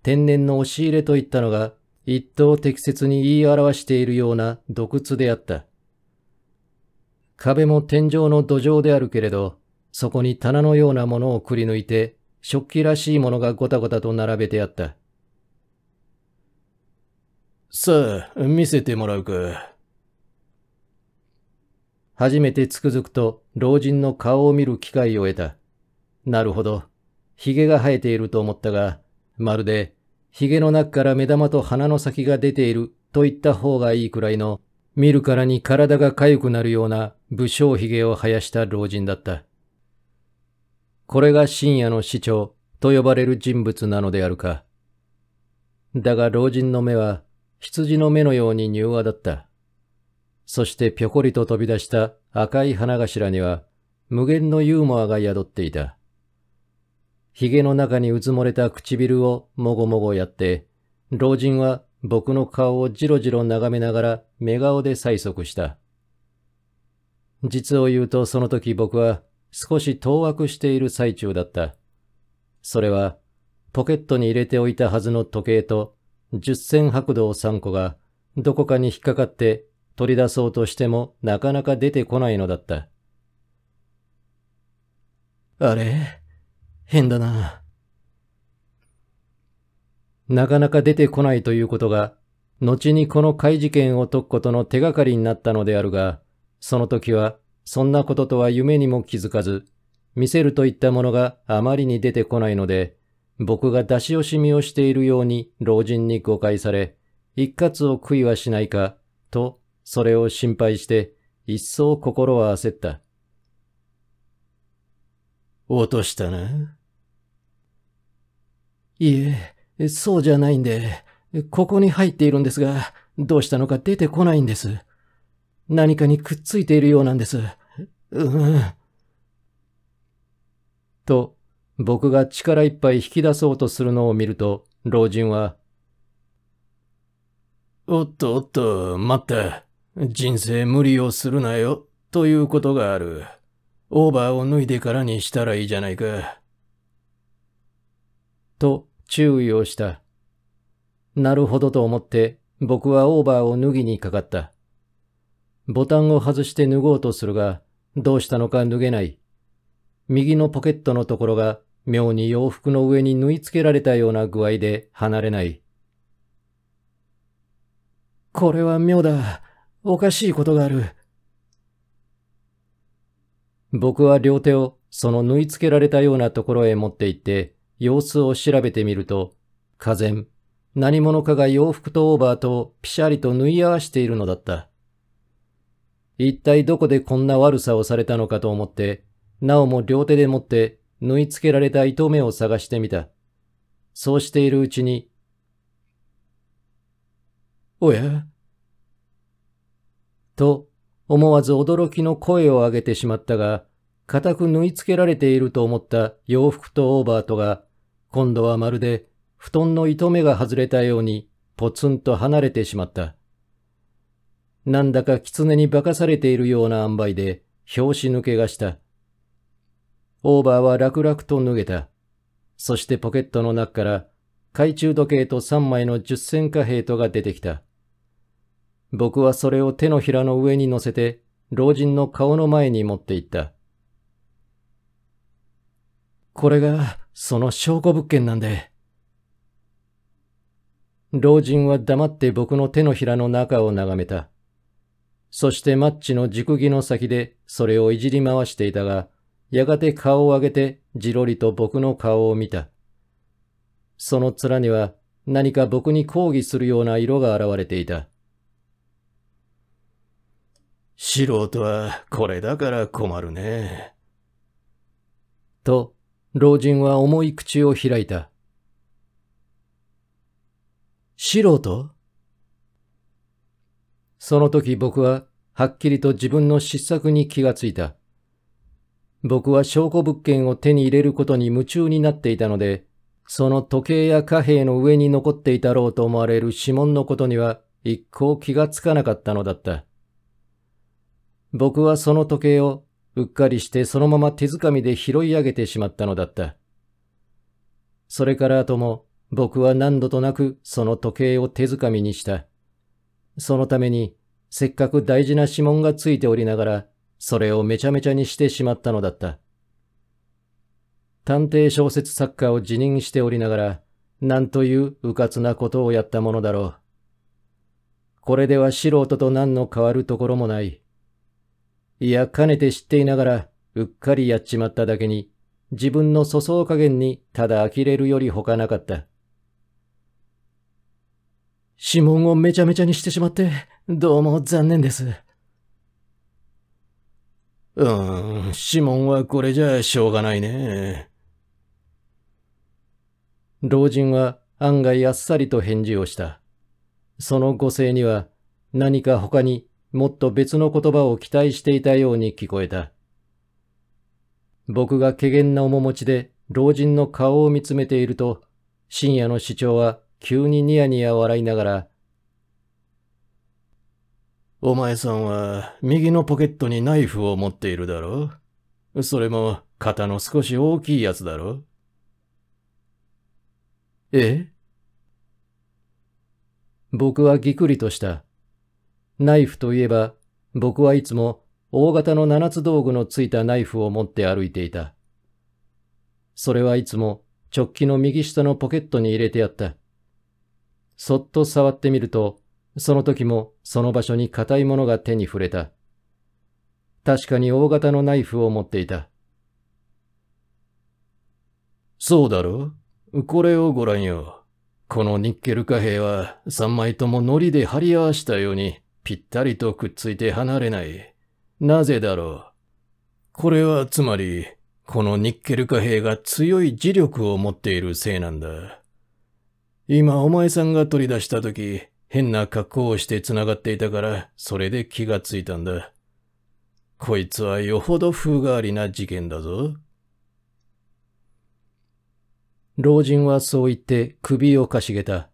Speaker 1: 天然の押し入れといったのが一等適切に言い表しているような独窟であった。壁も天井の土壌であるけれど、そこに棚のようなものをくり抜いて、食器らしいものがごたごたと並べてあった。さあ、見せてもらうか。初めてつくづくと老人の顔を見る機会を得た。なるほど。髭が生えていると思ったが、まるで髭の中から目玉と鼻の先が出ていると言った方がいいくらいの、見るからに体が痒くなるような武将髭を生やした老人だった。これが深夜の市長と呼ばれる人物なのであるか。だが老人の目は羊の目のように柔和だった。そしてぴょこりと飛び出した赤い花頭には無限のユーモアが宿っていた。髭の中にうつもれた唇をもごもごやって、老人は僕の顔をじろじろ眺めながら目顔で催促した。実を言うとその時僕は少し当惑している最中だった。それはポケットに入れておいたはずの時計と十銭白動3個がどこかに引っかかって取り出そうとしてもなかなか出てこないのだった。あれ変だな。なかなか出てこないということが、後にこの怪事件を解くことの手がかりになったのであるが、その時は、そんなこととは夢にも気づかず、見せるといったものがあまりに出てこないので、僕が出し惜しみをしているように老人に誤解され、一括を悔いはしないか、と、それを心配して、一層心は焦った。落としたな。いえ、そうじゃないんで、ここに入っているんですが、どうしたのか出てこないんです。何かにくっついているようなんです。うん。と、僕が力いっぱい引き出そうとするのを見ると、老人は、おっとおっと、待った。人生無理をするなよ、ということがある。オーバーを脱いでからにしたらいいじゃないか。と注意をした。なるほどと思って僕はオーバーを脱ぎにかかった。ボタンを外して脱ごうとするが、どうしたのか脱げない。右のポケットのところが妙に洋服の上に縫い付けられたような具合で離れない。これは妙だ。おかしいことがある。僕は両手をその縫い付けられたようなところへ持って行って、様子を調べてみると、風然、何者かが洋服とオーバーとピシャリと縫い合わしているのだった。一体どこでこんな悪さをされたのかと思って、なおも両手で持って縫い付けられた糸目を探してみた。そうしているうちに、おやと思わず驚きの声を上げてしまったが、固く縫い付けられていると思った洋服とオーバーとが、今度はまるで布団の糸目が外れたようにポツンと離れてしまった。なんだか狐に化かされているような塩梅で拍子抜けがした。オーバーは楽々と脱げた。そしてポケットの中から懐中時計と3枚の10銭貨幣とが出てきた。僕はそれを手のひらの上に乗せて老人の顔の前に持って行った。これがその証拠物件なんで。老人は黙って僕の手のひらの中を眺めた。そしてマッチの軸木の先でそれをいじり回していたが、やがて顔を上げてじろりと僕の顔を見た。その面には何か僕に抗議するような色が現れていた。素人はこれだから困るね。と老人は重い口を開いた。素人その時僕ははっきりと自分の失策に気がついた。僕は証拠物件を手に入れることに夢中になっていたので、その時計や貨幣の上に残っていたろうと思われる指紋のことには一向気がつかなかったのだった。僕はその時計をうっかりしてそのまま手づかみで拾い上げてしまったのだった。それから後も僕は何度となくその時計を手づかみにした。そのためにせっかく大事な指紋がついておりながらそれをめちゃめちゃにしてしまったのだった。探偵小説作家を辞任しておりながらなんという迂闊なことをやったものだろう。これでは素人と何の変わるところもない。いや、かねて知っていながら、うっかりやっちまっただけに、自分の粗相加減にただ呆れるより他なかった。指紋をめちゃめちゃにしてしまって、どうも残念です。うーん、指紋はこれじゃしょうがないね。老人は案外あっさりと返事をした。その語性には何か他にもっと別の言葉を期待していたように聞こえた。僕が怪げな面持ちで老人の顔を見つめていると、深夜の市長は急にニヤニヤ笑いながら、お前さんは右のポケットにナイフを持っているだろうそれも肩の少し大きいやつだろえ僕はぎくりとした。ナイフといえば、僕はいつも大型の七つ道具のついたナイフを持って歩いていた。それはいつも直帰の右下のポケットに入れてあった。そっと触ってみると、その時もその場所に硬いものが手に触れた。確かに大型のナイフを持っていた。そうだろこれをご覧よ。このニッケル貨幣は3枚とも糊で貼り合わしたようにぴったりとくっついて離れない。なぜだろう。これはつまり、このニッケル貨幣が強い磁力を持っているせいなんだ。今お前さんが取り出した時、変な格好をして繋がっていたから、それで気がついたんだ。こいつはよほど風変わりな事件だぞ。老人はそう言って首をかしげた。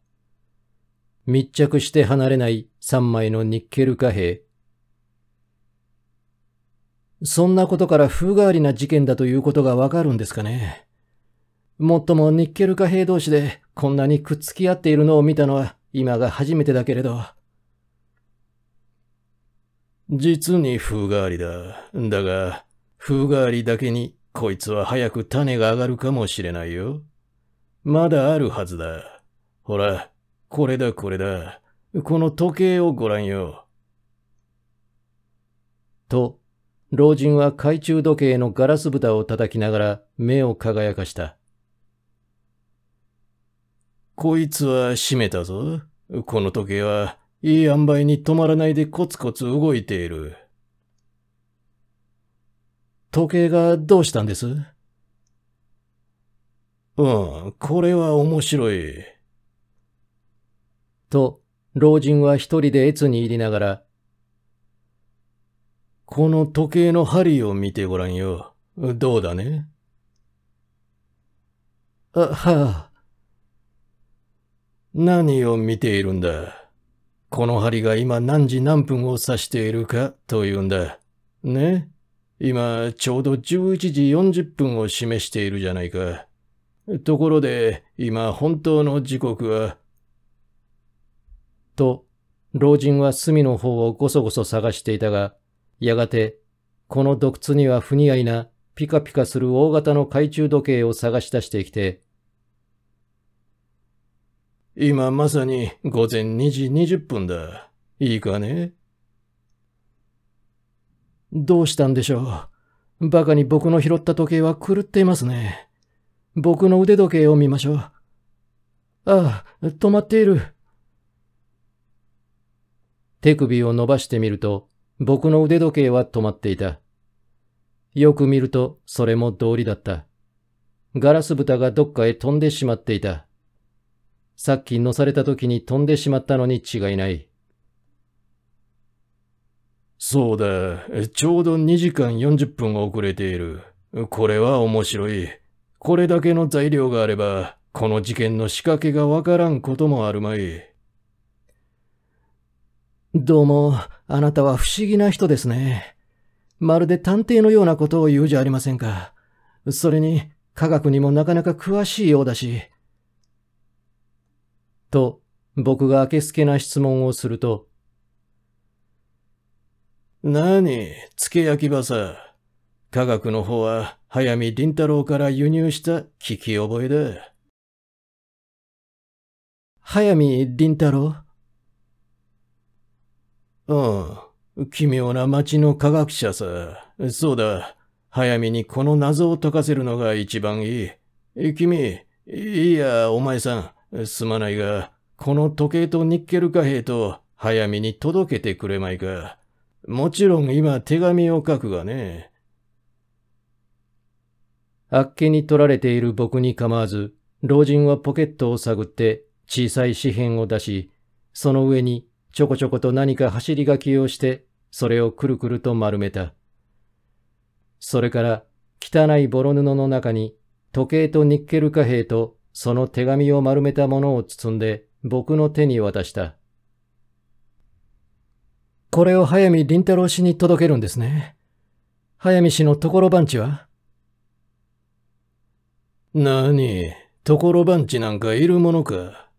Speaker 1: 密着して離れない3枚のニッケル貨幣。そんなことから風変わりな事件だということがわかるんですかね。もっともニッケル貨幣同士でこんなにくっつき合っているのを見たのは今が初めてだけれど。実に風変わりだ。だが、風変わりだけにこいつは早く種が上がるかもしれないよ。まだあるはずだ。ほら、これだこれだ。この時計をご覧よ。と、老人は懐中時計のガラス蓋を叩きながら目を輝かした。こいつは閉めたぞ。この時計はいい塩梅に止まらないでコツコツ動いている。時計がどうしたんですうん、これは面白い。と、老人は一人で越に入りながら、この時計の針を見てごらんよ。どうだねあ、はあ。何を見ているんだこの針が今何時何分を指しているかというんだ。ね今ちょうど11時40分を示しているじゃないか。ところで今本当の時刻はと、老人は隅の方をごそごそ探していたが、やがて、この洞窟には不似合いなピカピカする大型の懐中時計を探し出してきて、今まさに午前2時20分だ。いいかねどうしたんでしょう。バカに僕の拾った時計は狂っていますね。僕の腕時計を見ましょう。ああ、止まっている。手首を伸ばしてみると、僕の腕時計は止まっていた。よく見ると、それも道理だった。ガラス蓋がどっかへ飛んでしまっていた。さっき乗された時に飛んでしまったのに違いない。そうだ。ちょうど2時間40分遅れている。これは面白い。これだけの材料があれば、この事件の仕掛けがわからんこともあるまい。どうも、あなたは不思議な人ですね。まるで探偵のようなことを言うじゃありませんか。それに、科学にもなかなか詳しいようだし。と、僕があけすけな質問をすると。なに、つけ焼きばさ。科学の方は、早見林太郎から輸入した聞き覚えだ。早見林太郎ああ、奇妙な町の科学者さ。そうだ。早めにこの謎を解かせるのが一番いい。君、いや、お前さん、すまないが、この時計とニッケル貨幣と早めに届けてくれまいか。もちろん今手紙を書くがね。あっけに取られている僕に構わず、老人はポケットを探って小さい紙片を出し、その上にちょこちょこと何か走り書きをして、それをくるくると丸めた。それから、汚いボロ布の中に、時計とニッケル貨幣と、その手紙を丸めたものを包んで、僕の手に渡した。これを早見林太郎氏に届けるんですね。早見氏のところ番地はなに、ところ番地なんかいるものか。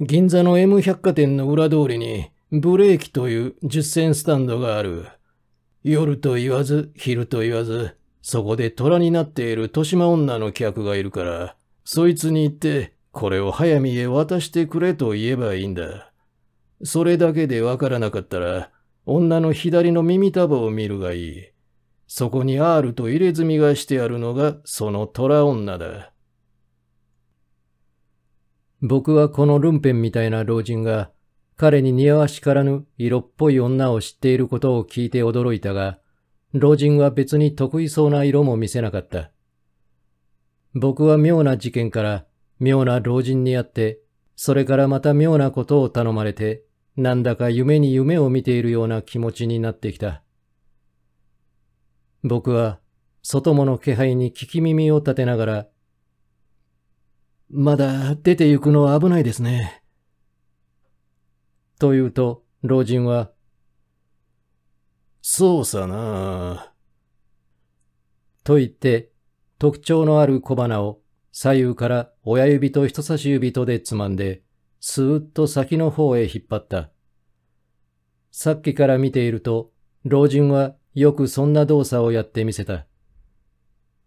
Speaker 1: 銀座の M 百貨店の裏通りにブレーキという10スタンドがある。夜と言わず、昼と言わず、そこで虎になっている豊島女の客がいるから、そいつに行って、これを早見へ渡してくれと言えばいいんだ。それだけでわからなかったら、女の左の耳束を見るがいい。そこに R と入れ墨がしてあるのが、その虎女だ。僕はこのルンペンみたいな老人が彼に似合わしからぬ色っぽい女を知っていることを聞いて驚いたが、老人は別に得意そうな色も見せなかった。僕は妙な事件から妙な老人に会って、それからまた妙なことを頼まれて、なんだか夢に夢を見ているような気持ちになってきた。僕は、外もの気配に聞き耳を立てながら、まだ出て行くのは危ないですね。と言うと、老人は、そうさなと言って、特徴のある小鼻を左右から親指と人差し指とでつまんで、スーッと先の方へ引っ張った。さっきから見ていると、老人はよくそんな動作をやってみせた。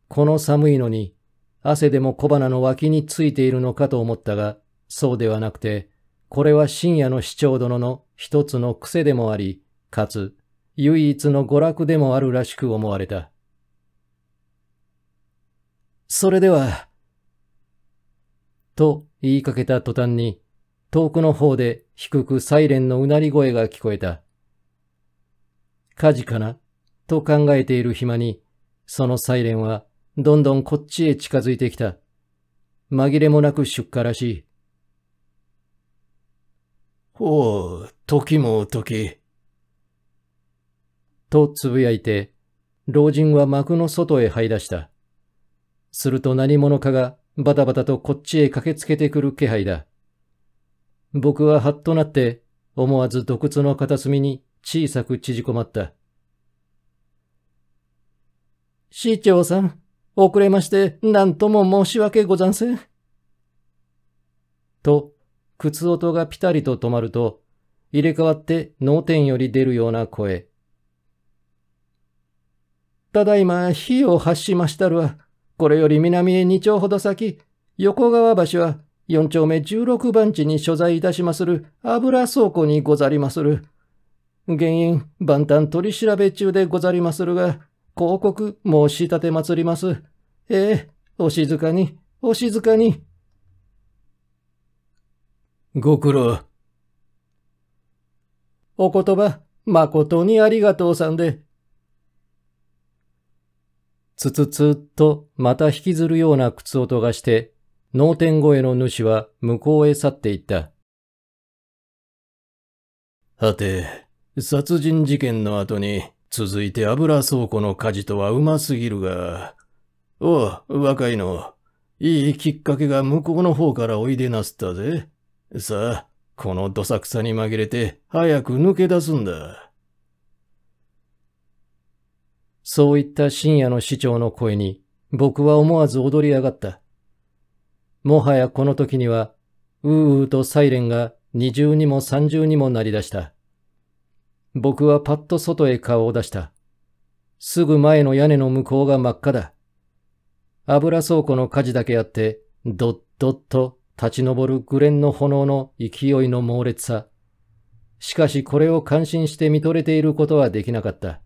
Speaker 1: この寒いのに汗でも小鼻の脇についているのかと思ったが、そうではなくて、これは深夜の市長殿の一つの癖でもあり、かつ、唯一の娯楽でもあるらしく思われた。それでは、と言いかけた途端に、遠くの方で低くサイレンのうなり声が聞こえた。火事かなと考えている暇に、そのサイレンはどんどんこっちへ近づいてきた。紛れもなく出荷らしい。ほう、時も時。とつぶやいて、老人は幕の外へ這い出した。すると何者かがバタバタとこっちへ駆けつけてくる気配だ。僕ははっとなって、思わず洞窟の片隅に小さく縮こまった。市長さん、遅れまして、何とも申し訳ござんせん。と、靴音がピタリと止まると、入れ替わって脳天より出るような声。ただいま火を発しましたるわ。これより南へ2丁ほど先、横川橋は4丁目16番地に所在いたしまする油倉庫にござりまする。原因、万端取り調べ中でござりまするが、広告申し立て祭ります。ええ、お静かに、お静かに。ご苦労。お言葉、誠にありがとうさんで。つつつっとまた引きずるような靴音がして、脳天越えの主は向こうへ去っていった。はて、殺人事件の後に、続いて油倉庫の火事とはうますぎるが。おう、若いの。いいきっかけが向こうの方からおいでなすったぜ。さあ、このどさくさに紛れて早く抜け出すんだ。そういった深夜の市長の声に僕は思わず踊り上がった。もはやこの時には、うーうーとサイレンが二重にも三重にもなり出した。僕はパッと外へ顔を出した。すぐ前の屋根の向こうが真っ赤だ。油倉庫の火事だけあって、ドッドッと立ち上るグレンの炎の勢いの猛烈さ。しかしこれを感心して見とれていることはできなかった。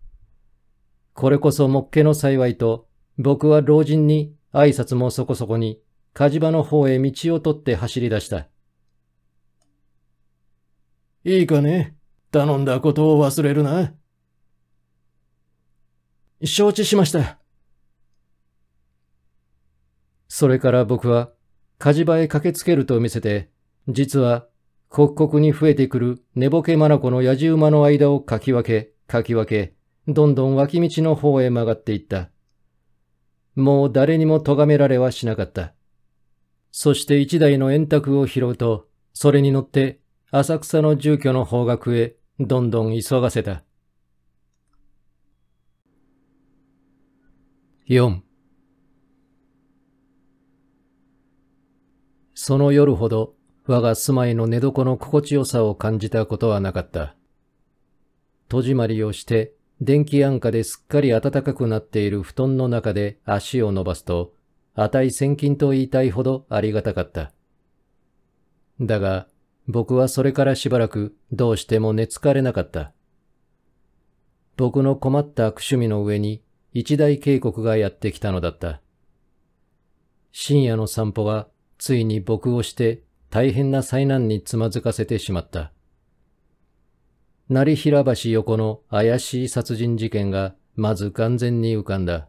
Speaker 1: これこそもっけの幸いと、僕は老人に挨拶もそこそこに、火事場の方へ道を取って走り出した。いいかね頼んだことを忘れるな。承知しました。それから僕は、火事場へ駆けつけると見せて、実は、刻々に増えてくる寝ぼけ眼の野じ馬の間をかき分け、かき分け、どんどん脇道の方へ曲がっていった。もう誰にも咎められはしなかった。そして一台の円卓を拾うと、それに乗って浅草の住居の方角へどんどん急がせた。4その夜ほど我が住まいの寝床の心地よさを感じたことはなかった。戸締まりをして電気安価ですっかり暖かくなっている布団の中で足を伸ばすと、値千金と言いたいほどありがたかった。だが、僕はそれからしばらくどうしても寝つかれなかった。僕の困った悪趣味の上に一大警告がやってきたのだった。深夜の散歩はついに僕をして大変な災難につまずかせてしまった。成平橋横の怪しい殺人事件がまず完全に浮かんだ。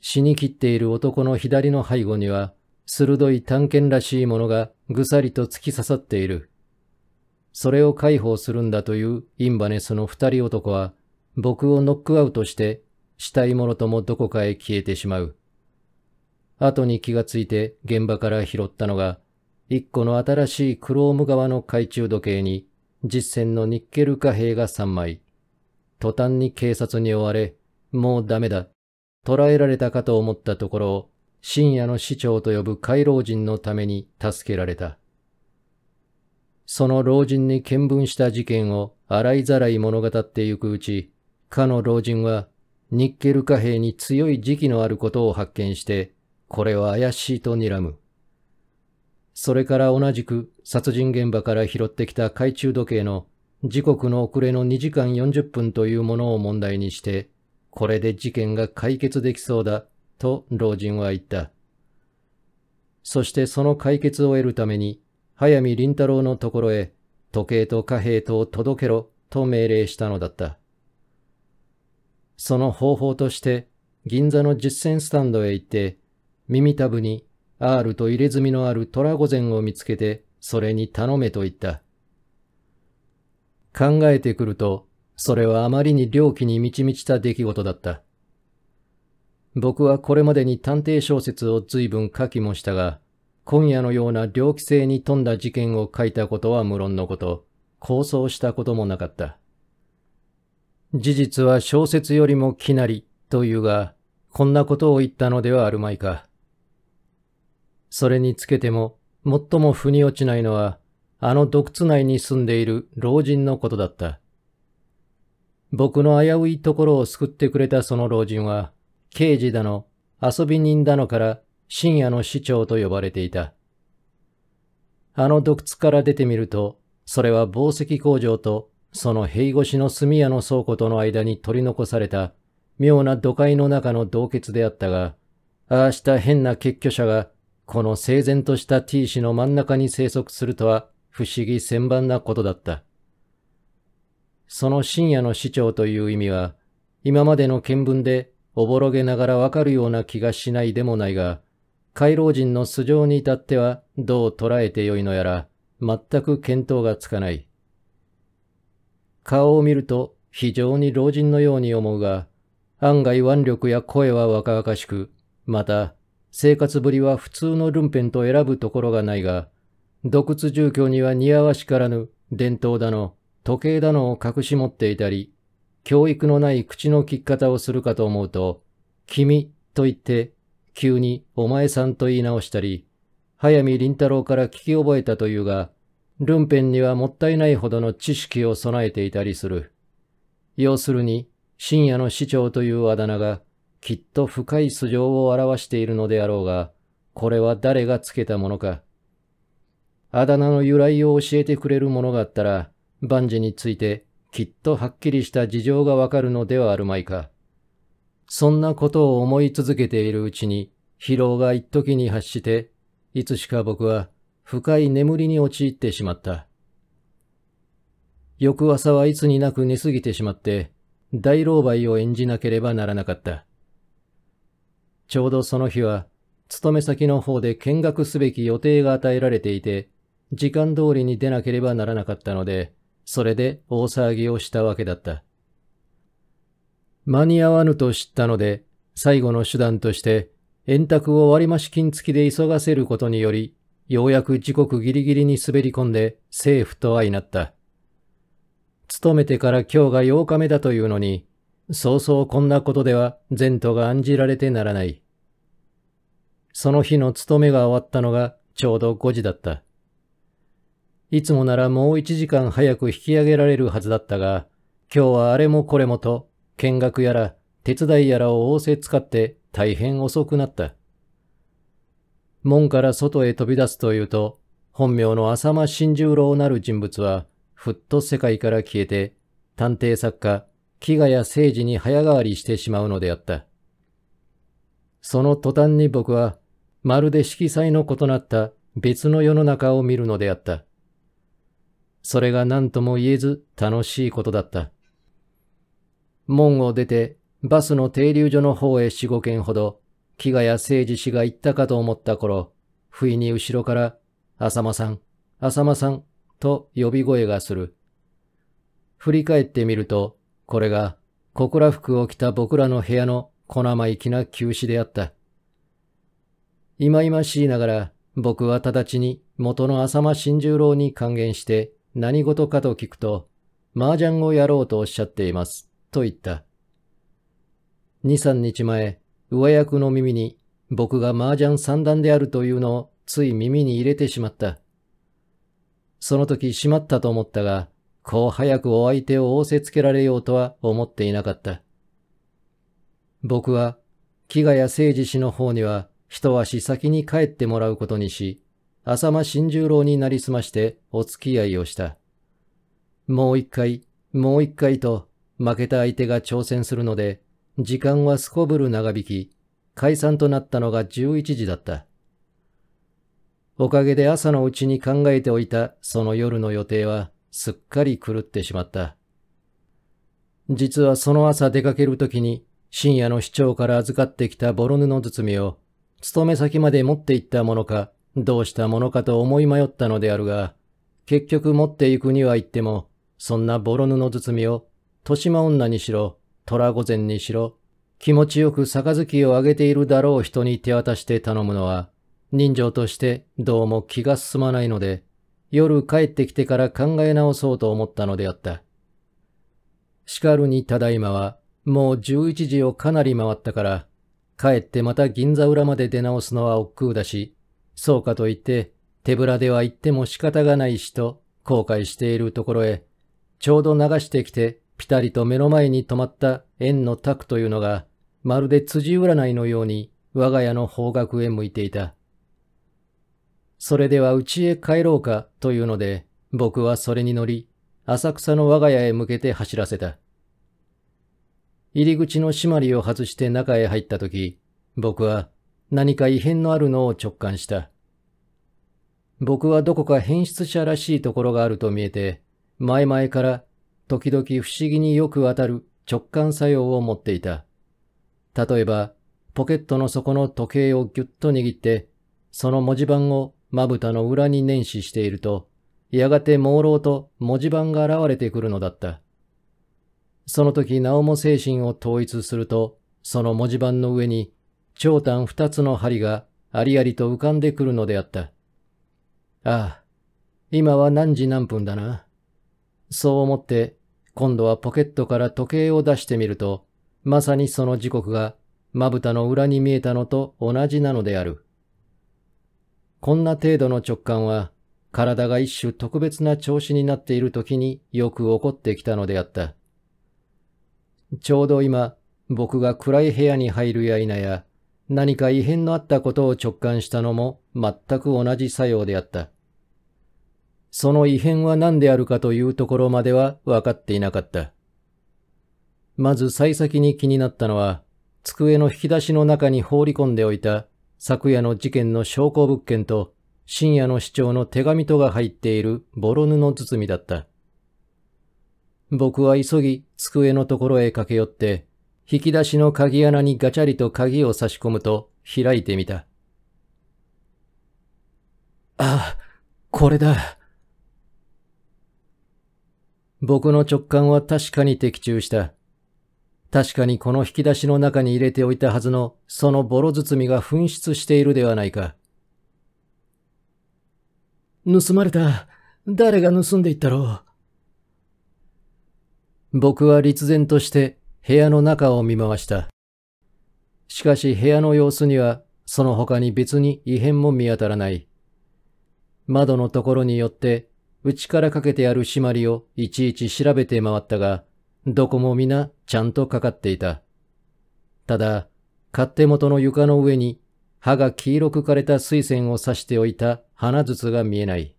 Speaker 1: 死にきっている男の左の背後には鋭い探検らしいものがぐさりと突き刺さっている。それを解放するんだというインバネスの二人男は、僕をノックアウトして、したいものともどこかへ消えてしまう。後に気がついて現場から拾ったのが、一個の新しいクローム側の懐中時計に、実戦のニッケル貨幣が3枚。途端に警察に追われ、もうダメだ。捕らえられたかと思ったところを深夜の市長と呼ぶ回老人のために助けられた。その老人に見聞した事件を洗いざらい物語ってゆくうち、かの老人はニッケル貨幣に強い時期のあることを発見して、これは怪しいと睨む。それから同じく殺人現場から拾ってきた懐中時計の時刻の遅れの2時間40分というものを問題にして、これで事件が解決できそうだと老人は言った。そしてその解決を得るために、早見林太郎のところへ、時計と貨幣とを届けろと命令したのだった。その方法として、銀座の実践スタンドへ行って、耳たぶに R と入れ墨のある虎御前を見つけて、それに頼めと言った。考えてくると、それはあまりに猟奇に満ち満ちた出来事だった。僕はこれまでに探偵小説を随分書きもしたが、今夜のような猟奇性に富んだ事件を書いたことは無論のこと、構想したこともなかった。事実は小説よりもきなりというが、こんなことを言ったのではあるまいか。それにつけても、最も腑に落ちないのは、あの洞窟内に住んでいる老人のことだった。僕の危ういところを救ってくれたその老人は、刑事だの、遊び人だのから深夜の市長と呼ばれていた。あの洞窟から出てみると、それは紡績工場とその塀越しの炭屋の倉庫との間に取り残された妙な土塊の中の洞穴であったが、ああした変な結居者がこの整然とした T 氏の真ん中に生息するとは不思議千万なことだった。その深夜の市長という意味は、今までの見聞でおぼろげながらわかるような気がしないでもないが、回老人の素性に至ってはどう捉えてよいのやら、全く見当がつかない。顔を見ると非常に老人のように思うが、案外腕力や声は若々しく、また、生活ぶりは普通のルンペンと選ぶところがないが、独窟住居には似合わしからぬ伝統だの、時計だのを隠し持っていたり、教育のない口の利き方をするかと思うと、君と言って、急にお前さんと言い直したり、早見林太郎から聞き覚えたというが、ルンペンにはもったいないほどの知識を備えていたりする。要するに、深夜の市長というあだ名が、きっと深い素性を表しているのであろうが、これは誰がつけたものか。あだ名の由来を教えてくれるものがあったら、万事についてきっとはっきりした事情がわかるのではあるまいか。そんなことを思い続けているうちに、疲労が一時に発して、いつしか僕は深い眠りに陥ってしまった。翌朝はいつになく寝すぎてしまって、大狼狽を演じなければならなかった。ちょうどその日は、勤め先の方で見学すべき予定が与えられていて、時間通りに出なければならなかったので、それで大騒ぎをしたわけだった。間に合わぬと知ったので、最後の手段として、円卓を割増金付きで急がせることにより、ようやく時刻ギリギリに滑り込んで、政府と相なった。勤めてから今日が8日目だというのに、そうそうこんなことでは前途が案じられてならない。その日の勤めが終わったのがちょうど5時だった。いつもならもう一時間早く引き上げられるはずだったが、今日はあれもこれもと、見学やら、手伝いやらを仰せ使って大変遅くなった。門から外へ飛び出すというと、本名の浅間新十郎なる人物は、ふっと世界から消えて、探偵作家、飢餓や政治に早変わりしてしまうのであった。その途端に僕は、まるで色彩の異なった別の世の中を見るのであった。それが何とも言えず楽しいことだった。門を出て、バスの停留所の方へ四五軒ほど、木賀谷誠二氏が行ったかと思った頃、不意に後ろから、浅間さん、浅間さん、と呼び声がする。振り返ってみると、これが、小倉服を着た僕らの部屋の小生意気な休止であった。いまいましいながら、僕は直ちに元の浅間新十郎に還元して、何事かと聞くと、麻雀をやろうとおっしゃっています、と言った。2、3日前、上役の耳に僕が麻雀三段であるというのをつい耳に入れてしまった。その時しまったと思ったが、こう早くお相手を仰せつけられようとは思っていなかった。僕は、木賀谷誠二氏の方には一足先に帰ってもらうことにし、浅間新十郎になりすましてお付き合いをした。もう一回、もう一回と負けた相手が挑戦するので、時間はすこぶる長引き、解散となったのが11時だった。おかげで朝のうちに考えておいたその夜の予定はすっかり狂ってしまった。実はその朝出かけるときに深夜の市長から預かってきたボロ布包みを勤め先まで持って行ったものかどうしたものかと思い迷ったのであるが、結局持っていくには言っても、そんなボロ布包みを、豊島女にしろ、虎御前にしろ、気持ちよく杯をあげているだろう人に手渡して頼むのは、人情としてどうも気が進まないので、夜帰ってきてから考え直そうと思ったのであった。しかるにただいまは、もう11時をかなり回ったから、帰ってまた銀座裏まで出直すのは億劫だし、そうかと言って、手ぶらでは行っても仕方がないしと後悔しているところへ、ちょうど流してきてピタリと目の前に止まった縁の卓というのが、まるで辻占いのように我が家の方角へ向いていた。それでは家へ帰ろうかというので、僕はそれに乗り、浅草の我が家へ向けて走らせた。入り口の締まりを外して中へ入った時、僕は何か異変のあるのを直感した。僕はどこか変質者らしいところがあると見えて、前々から時々不思議によく当たる直感作用を持っていた。例えば、ポケットの底の時計をぎゅっと握って、その文字盤をまぶたの裏に捻死していると、やがて朦朧と文字盤が現れてくるのだった。その時なおも精神を統一すると、その文字盤の上に長短二つの針がありありと浮かんでくるのであった。ああ、今は何時何分だな。そう思って、今度はポケットから時計を出してみると、まさにその時刻がまぶたの裏に見えたのと同じなのである。こんな程度の直感は、体が一種特別な調子になっている時によく起こってきたのであった。ちょうど今、僕が暗い部屋に入るや否や、何か異変のあったことを直感したのも全く同じ作用であった。その異変は何であるかというところまでは分かっていなかった。まず幸先に気になったのは、机の引き出しの中に放り込んでおいた昨夜の事件の証拠物件と深夜の市長の手紙とが入っているボロ布包みだった。僕は急ぎ机のところへ駆け寄って引き出しの鍵穴にガチャリと鍵を差し込むと開いてみた。あ、これだ。僕の直感は確かに的中した。確かにこの引き出しの中に入れておいたはずのそのボロ包みが紛失しているではないか。盗まれた。誰が盗んでいったろう。僕は立然として部屋の中を見回した。しかし部屋の様子にはその他に別に異変も見当たらない。窓のところによって内からかけてある締まりをいちいち調べて回ったが、どこも皆ちゃんとかかっていた。ただ、勝手元の床の上に歯が黄色く枯れた水仙を刺しておいた花筒が見えない。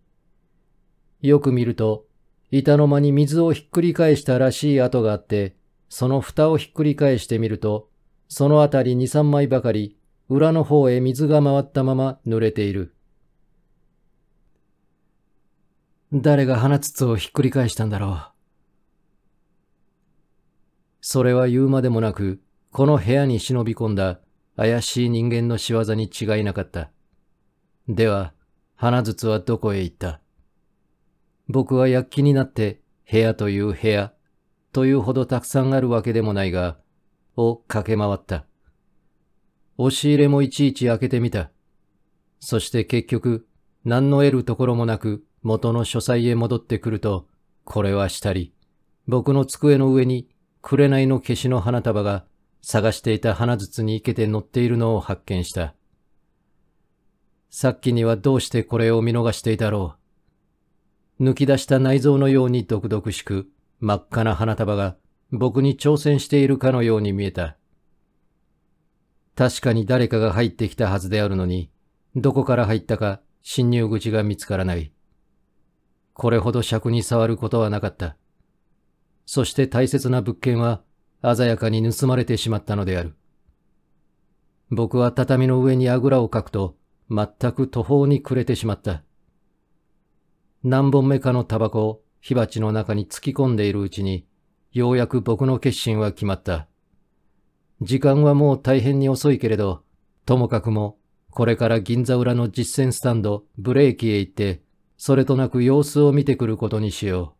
Speaker 1: よく見ると、板の間に水をひっくり返したらしい跡があって、その蓋をひっくり返してみると、そのあたり二3枚ばかり、裏の方へ水が回ったまま濡れている。誰が花筒をひっくり返したんだろう。それは言うまでもなく、この部屋に忍び込んだ怪しい人間の仕業に違いなかった。では、花筒はどこへ行った僕は躍起になって部屋という部屋、というほどたくさんあるわけでもないが、を駆け回った。押し入れもいちいち開けてみた。そして結局、何の得るところもなく元の書斎へ戻ってくると、これはしたり、僕の机の上に紅の消しの花束が探していた花筒に生けて乗っているのを発見した。さっきにはどうしてこれを見逃していたろう。抜き出した内臓のように毒々しく、真っ赤な花束が僕に挑戦しているかのように見えた。確かに誰かが入ってきたはずであるのに、どこから入ったか侵入口が見つからない。これほど尺に触ることはなかった。そして大切な物件は鮮やかに盗まれてしまったのである。僕は畳の上にあぐらをかくと、全く途方に暮れてしまった。何本目かのタバコを火鉢の中に突き込んでいるうちに、ようやく僕の決心は決まった。時間はもう大変に遅いけれど、ともかくも、これから銀座裏の実践スタンド、ブレーキへ行って、それとなく様子を見てくることにしよう。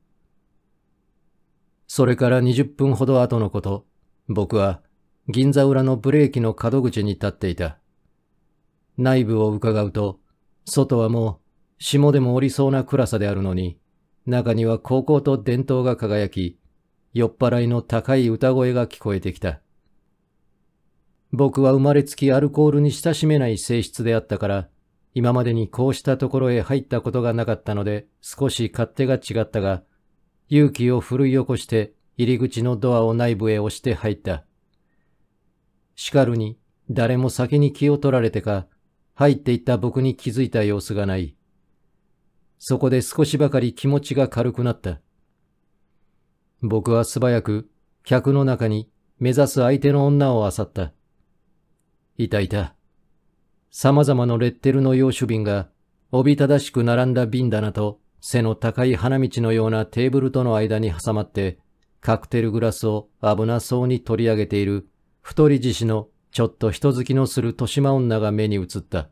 Speaker 1: それから20分ほど後のこと、僕は銀座裏のブレーキの角口に立っていた。内部を伺うと、外はもう霜でも降りそうな暗さであるのに、中には高校と伝統が輝き、酔っ払いの高い歌声が聞こえてきた。僕は生まれつきアルコールに親しめない性質であったから、今までにこうしたところへ入ったことがなかったので少し勝手が違ったが、勇気をるい起こして入り口のドアを内部へ押して入った。しかるに誰も先に気を取られてか、入っていった僕に気づいた様子がない。そこで少しばかり気持ちが軽くなった。僕は素早く客の中に目指す相手の女を漁った。いたいた。様々なレッテルの洋酒瓶がおびただしく並んだ瓶棚と背の高い花道のようなテーブルとの間に挟まってカクテルグラスを危なそうに取り上げている太り獅子のちょっと人好きのする豊島女が目に映った。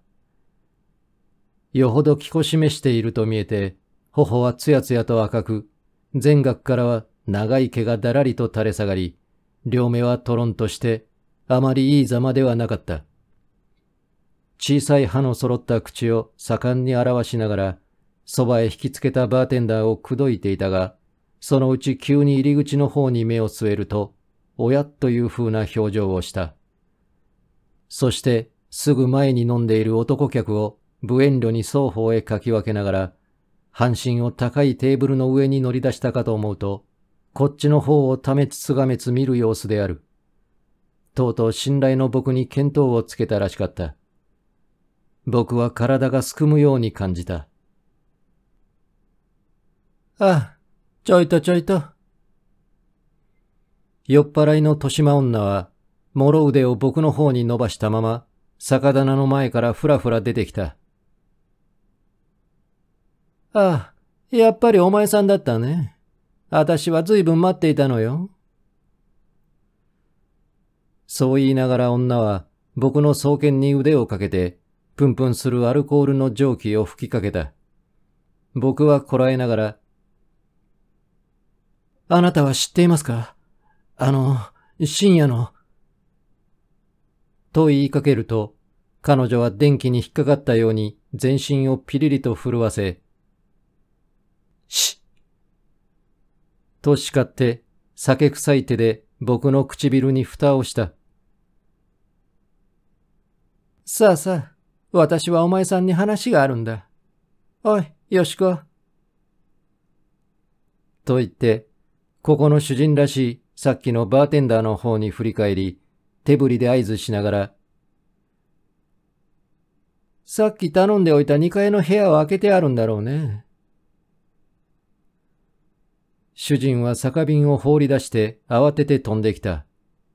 Speaker 1: よほど気こしめしていると見えて、頬はつやつやと赤く、前額からは長い毛がだらりと垂れ下がり、両目はトロンとして、あまりいいざまではなかった。小さい歯の揃った口を盛んに表しながら、そばへ引きつけたバーテンダーを口説いていたが、そのうち急に入り口の方に目を据えると、おやという風な表情をした。そして、すぐ前に飲んでいる男客を無遠慮に双方へかき分けながら、半身を高いテーブルの上に乗り出したかと思うと、こっちの方をためつつがめつ見る様子である。とうとう信頼の僕に見当をつけたらしかった。僕は体がすくむように感じた。ああ、ちょいとちょいと。酔っ払いの豊島女は、諸腕を僕の方に伸ばしたまま、逆棚の前からふらふら出てきた。ああ、やっぱりお前さんだったね。私は随分待っていたのよ。そう言いながら女は僕の双剣に腕をかけて、プンプンするアルコールの蒸気を吹きかけた。僕はこらえながら、あなたは知っていますかあの、深夜の。と言いかけると、彼女は電気に引っかかったように全身をピリリと震わせ、し。と叱って、酒臭い手で僕の唇に蓋をした。さあさあ、私はお前さんに話があるんだ。おい、よしこ。と言って、ここの主人らしいさっきのバーテンダーの方に振り返り、手振りで合図しながら、さっき頼んでおいた二階の部屋を開けてあるんだろうね。主人は酒瓶を放り出して慌てて飛んできた。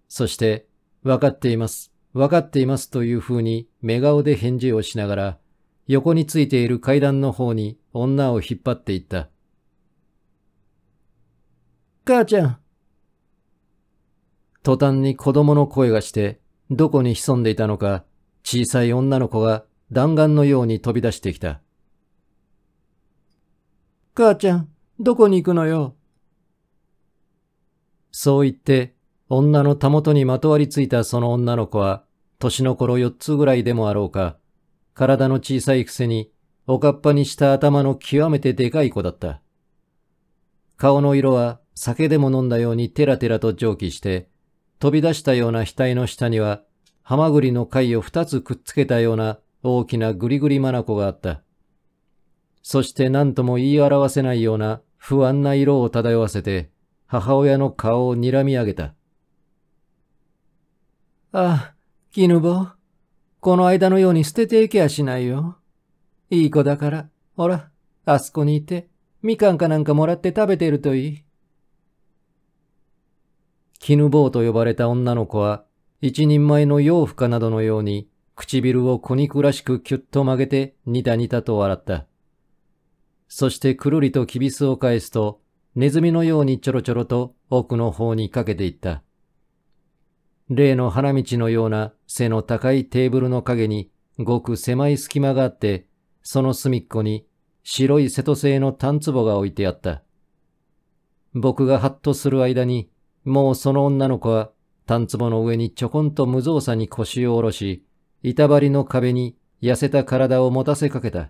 Speaker 1: そして、わかっています、わかっていますという風に目顔で返事をしながら、横についている階段の方に女を引っ張っていった。母ちゃん途端に子供の声がして、どこに潜んでいたのか、小さい女の子が弾丸のように飛び出してきた。母ちゃん、どこに行くのよそう言って、女のたもとにまとわりついたその女の子は、年の頃四つぐらいでもあろうか、体の小さいくせに、おかっぱにした頭の極めてでかい子だった。顔の色は酒でも飲んだようにテラテラと蒸気して、飛び出したような額の下には、ハマグリの貝を二つくっつけたような大きなグリグリコがあった。そして何とも言い表せないような不安な色を漂わせて、母親の顔を睨み上げた。ああ、絹坊。この間のように捨てていけやしないよ。いい子だから、ほら、あそこにいて、みかんかなんかもらって食べてるといい。絹坊と呼ばれた女の子は、一人前の洋服かなどのように、唇を子肉らしくキュッと曲げて、ニタニタと笑った。そしてくるりとキビスを返すと、ネズミのようにちょろちょろと奥の方にかけていった。例の花道のような背の高いテーブルの陰にごく狭い隙間があって、その隅っこに白い瀬戸製のタ壺が置いてあった。僕がハッとする間に、もうその女の子はタ壺の上にちょこんと無造作に腰を下ろし、板張りの壁に痩せた体を持たせかけた。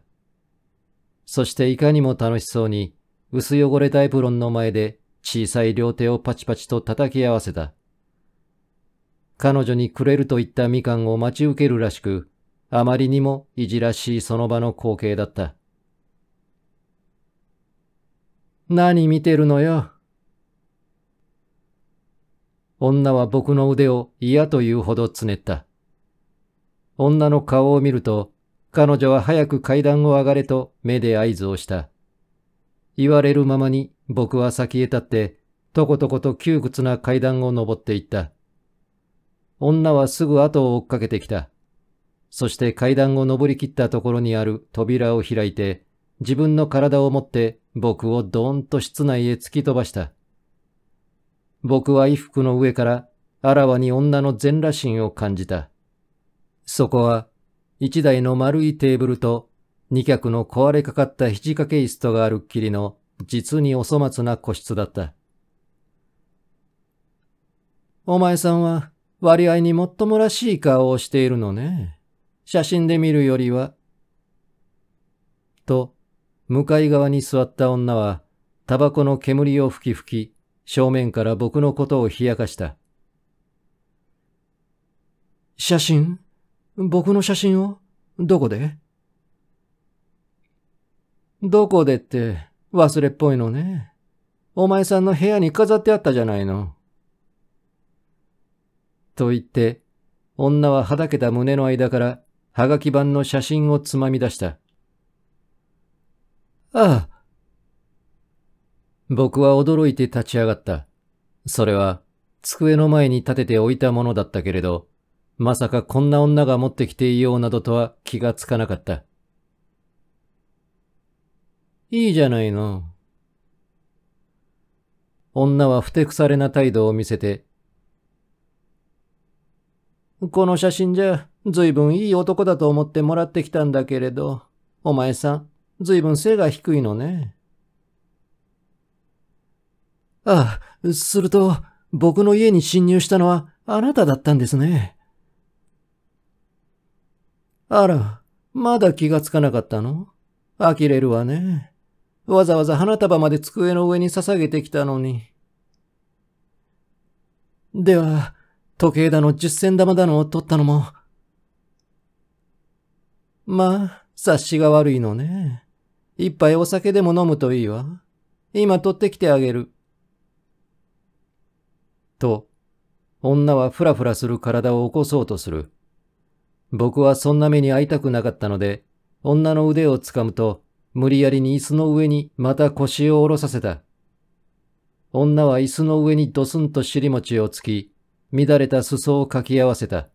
Speaker 1: そしていかにも楽しそうに薄汚れたエプロンの前で小さい両手をパチパチと叩き合わせた。彼女にくれると言ったみかんを待ち受けるらしく、あまりにもいじらしいその場の光景だった。何見てるのよ。女は僕の腕を嫌というほどつねった。女の顔を見ると、彼女は早く階段を上がれと目で合図をした。言われるままに僕は先へ立って、とことこと窮屈な階段を登っていった。女はすぐ後を追っかけてきた。そして階段を登り切ったところにある扉を開いて、自分の体を持って僕をドーンと室内へ突き飛ばした。僕は衣服の上からあらわに女の全裸心を感じた。そこは一台の丸いテーブルと二脚の壊れかかった肘掛け椅子とがあるっきりの実にお粗末な個室だった。お前さんは割合にもっともらしい顔をしているのね。写真で見るよりは。と、向かい側に座った女は、タバコの煙を吹き吹き、正面から僕のことを冷やかした。写真僕の写真をどこでどこでって忘れっぽいのね。お前さんの部屋に飾ってあったじゃないの。と言って、女ははだけた胸の間からはがき版の写真をつまみ出した。ああ。僕は驚いて立ち上がった。それは、机の前に立てておいたものだったけれど、まさかこんな女が持ってきていようなどとは気がつかなかった。いいじゃないの。女はふてくされな態度を見せて、この写真じゃ、ずいぶんいい男だと思ってもらってきたんだけれど、お前さん、ずいぶん背が低いのね。ああ、すると、僕の家に侵入したのはあなただったんですね。あら、まだ気がつかなかったの呆れるわね。わざわざ花束まで机の上に捧げてきたのに。では、時計だの十銭玉だのを取ったのも。まあ、察しが悪いのね。一杯お酒でも飲むといいわ。今取ってきてあげる。と、女はふらふらする体を起こそうとする。僕はそんな目に会いたくなかったので、女の腕をつかむと、無理やりに椅子の上にまた腰を下ろさせた。女は椅子の上にドスンと尻餅をつき、乱れた裾をかき合わせた。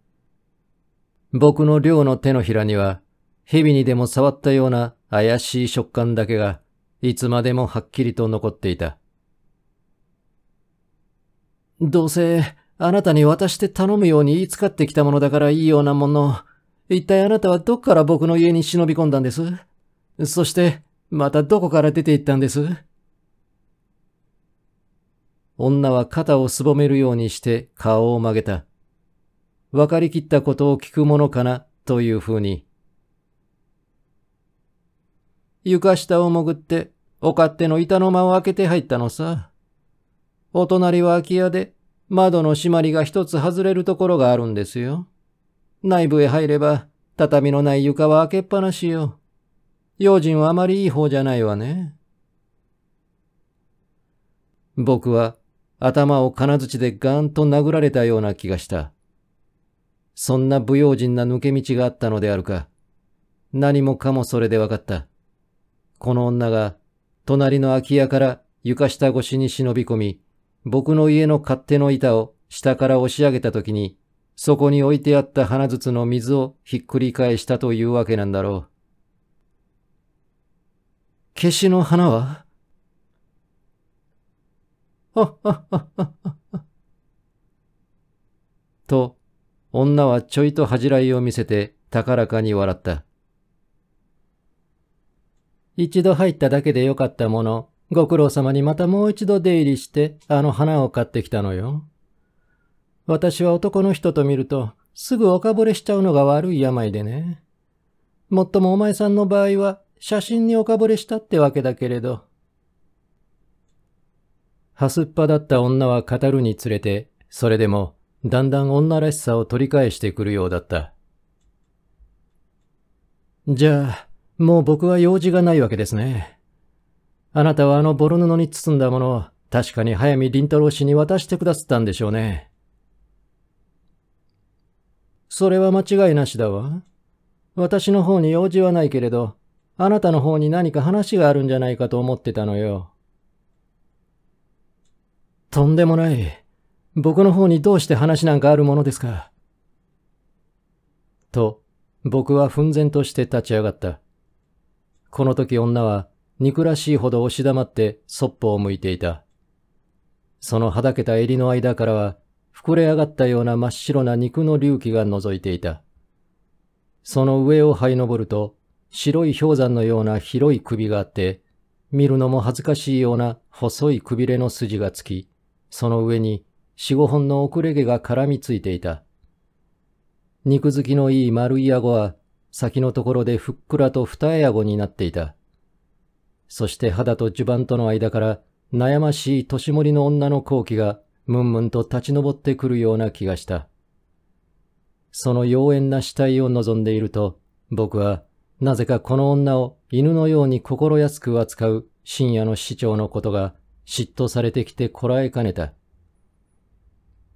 Speaker 1: 僕の両の手のひらには、蛇にでも触ったような怪しい食感だけが、いつまでもはっきりと残っていた。どうせ、あなたに渡して頼むように言いつかってきたものだからいいようなもの。一体あなたはどっから僕の家に忍び込んだんですそして、またどこから出て行ったんです女は肩をすぼめるようにして顔を曲げた。わかりきったことを聞くものかな、というふうに。床下を潜って、お勝手の板の間を開けて入ったのさ。お隣は空き家で、窓の閉まりが一つ外れるところがあるんですよ。内部へ入れば、畳のない床は開けっぱなしよ。用心はあまりいい方じゃないわね。僕は頭を金槌でガーンと殴られたような気がした。そんな不用心な抜け道があったのであるか。何もかもそれで分かった。この女が隣の空き家から床下越しに忍び込み、僕の家の勝手の板を下から押し上げた時に、そこに置いてあった花筒の水をひっくり返したというわけなんだろう。消しの花はははははは。と、女はちょいと恥じらいを見せて高らかに笑った。一度入っただけでよかったもの、ご苦労様にまたもう一度出入りしてあの花を買ってきたのよ。私は男の人と見るとすぐおかぼれしちゃうのが悪い病でね。もっともお前さんの場合は写真におかぼれしたってわけだけれど。はすっぱだった女は語るにつれて、それでも、だんだん女らしさを取り返してくるようだった。じゃあ、もう僕は用事がないわけですね。あなたはあのボロ布に包んだものを、確かに早見林太郎氏に渡してくださったんでしょうね。それは間違いなしだわ。私の方に用事はないけれど、あなたの方に何か話があるんじゃないかと思ってたのよ。とんでもない。僕の方にどうして話なんかあるものですか。と、僕は奮然として立ち上がった。この時女は憎らしいほど押し黙ってそっぽを向いていた。そのはけた襟の間からは膨れ上がったような真っ白な肉の隆起が覗いていた。その上を這い登ると白い氷山のような広い首があって、見るのも恥ずかしいような細いくびれの筋がつき、その上に四五本の遅れ毛が絡みついていた。肉付きのいい丸い顎は、先のところでふっくらと二重顎になっていた。そして肌と襦袢との間から、悩ましい年盛りの女の好機が、ムンムンと立ち上ってくるような気がした。その妖艶な死体を望んでいると、僕はなぜかこの女を犬のように心安く扱う深夜の市長のことが嫉妬されてきてこらえかねた。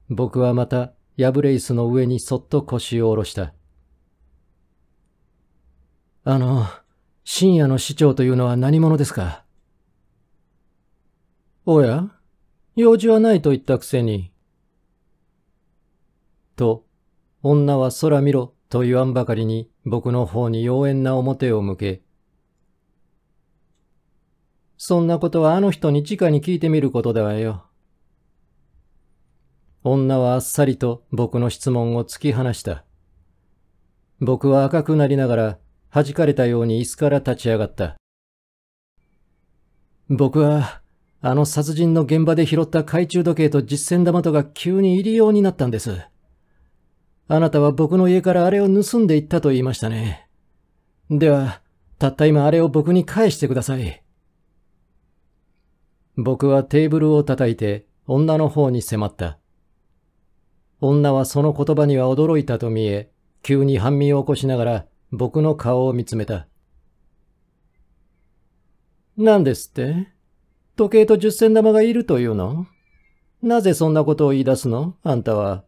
Speaker 1: 僕はまた、ヤブレイスの上にそっと腰を下ろした。あの、深夜の市長というのは何者ですかおや用事はないと言ったくせに。と、女は空見ろと言わんばかりに僕の方に妖艶な表を向け、そんなことはあの人に直に聞いてみることだわよ。女はあっさりと僕の質問を突き放した。僕は赤くなりながら弾かれたように椅子から立ち上がった。僕は、あの殺人の現場で拾った懐中時計と実践玉とが急に入りようになったんです。あなたは僕の家からあれを盗んでいったと言いましたね。では、たった今あれを僕に返してください。僕はテーブルを叩いて女の方に迫った。女はその言葉には驚いたと見え、急に半身を起こしながら僕の顔を見つめた。何ですって時計と十銭玉がいるというのなぜそんなことを言い出すのあんたは。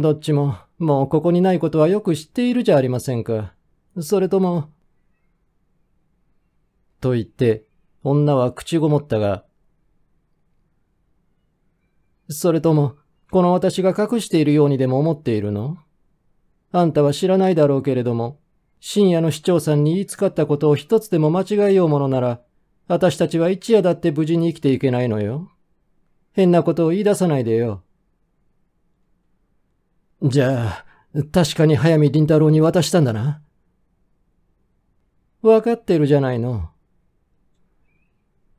Speaker 1: どっちも、もうここにないことはよく知っているじゃありませんか。それとも。と言って、女は口ごもったが、それとも、この私が隠しているようにでも思っているのあんたは知らないだろうけれども、深夜の市長さんに言いつかったことを一つでも間違えようものなら、私たちは一夜だって無事に生きていけないのよ。変なことを言い出さないでよ。じゃあ、確かに早見倫太郎に渡したんだな。わかってるじゃないの。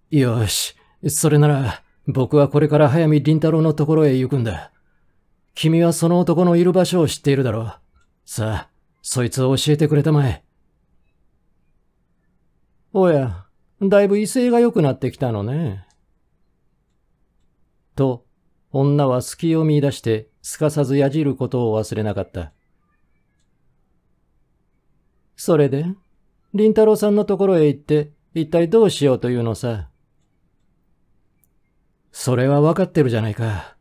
Speaker 1: よし、それなら、僕はこれから早見倫太郎のところへ行くんだ。君はその男のいる場所を知っているだろう。さあ、そいつを教えてくれたまえ。おや、だいぶ威勢が良くなってきたのね。と、女は隙を見出してすかさずやじることを忘れなかった。それで、林太郎さんのところへ行って、一体どうしようというのさ。それはわかってるじゃないか。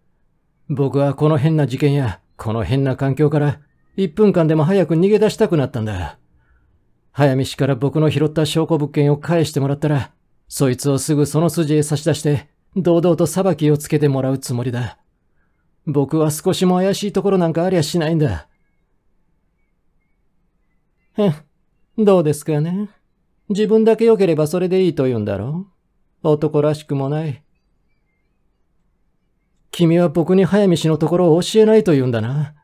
Speaker 1: 僕はこの変な事件や、この変な環境から、1分間でも早く逃げ出したくなったんだ。早見氏から僕の拾った証拠物件を返してもらったら、そいつをすぐその筋へ差し出して、堂々と裁きをつけてもらうつもりだ。僕は少しも怪しいところなんかありゃしないんだ。へん、どうですかね。自分だけ良ければそれでいいと言うんだろう。男らしくもない。君は僕に早見氏のところを教えないと言うんだな。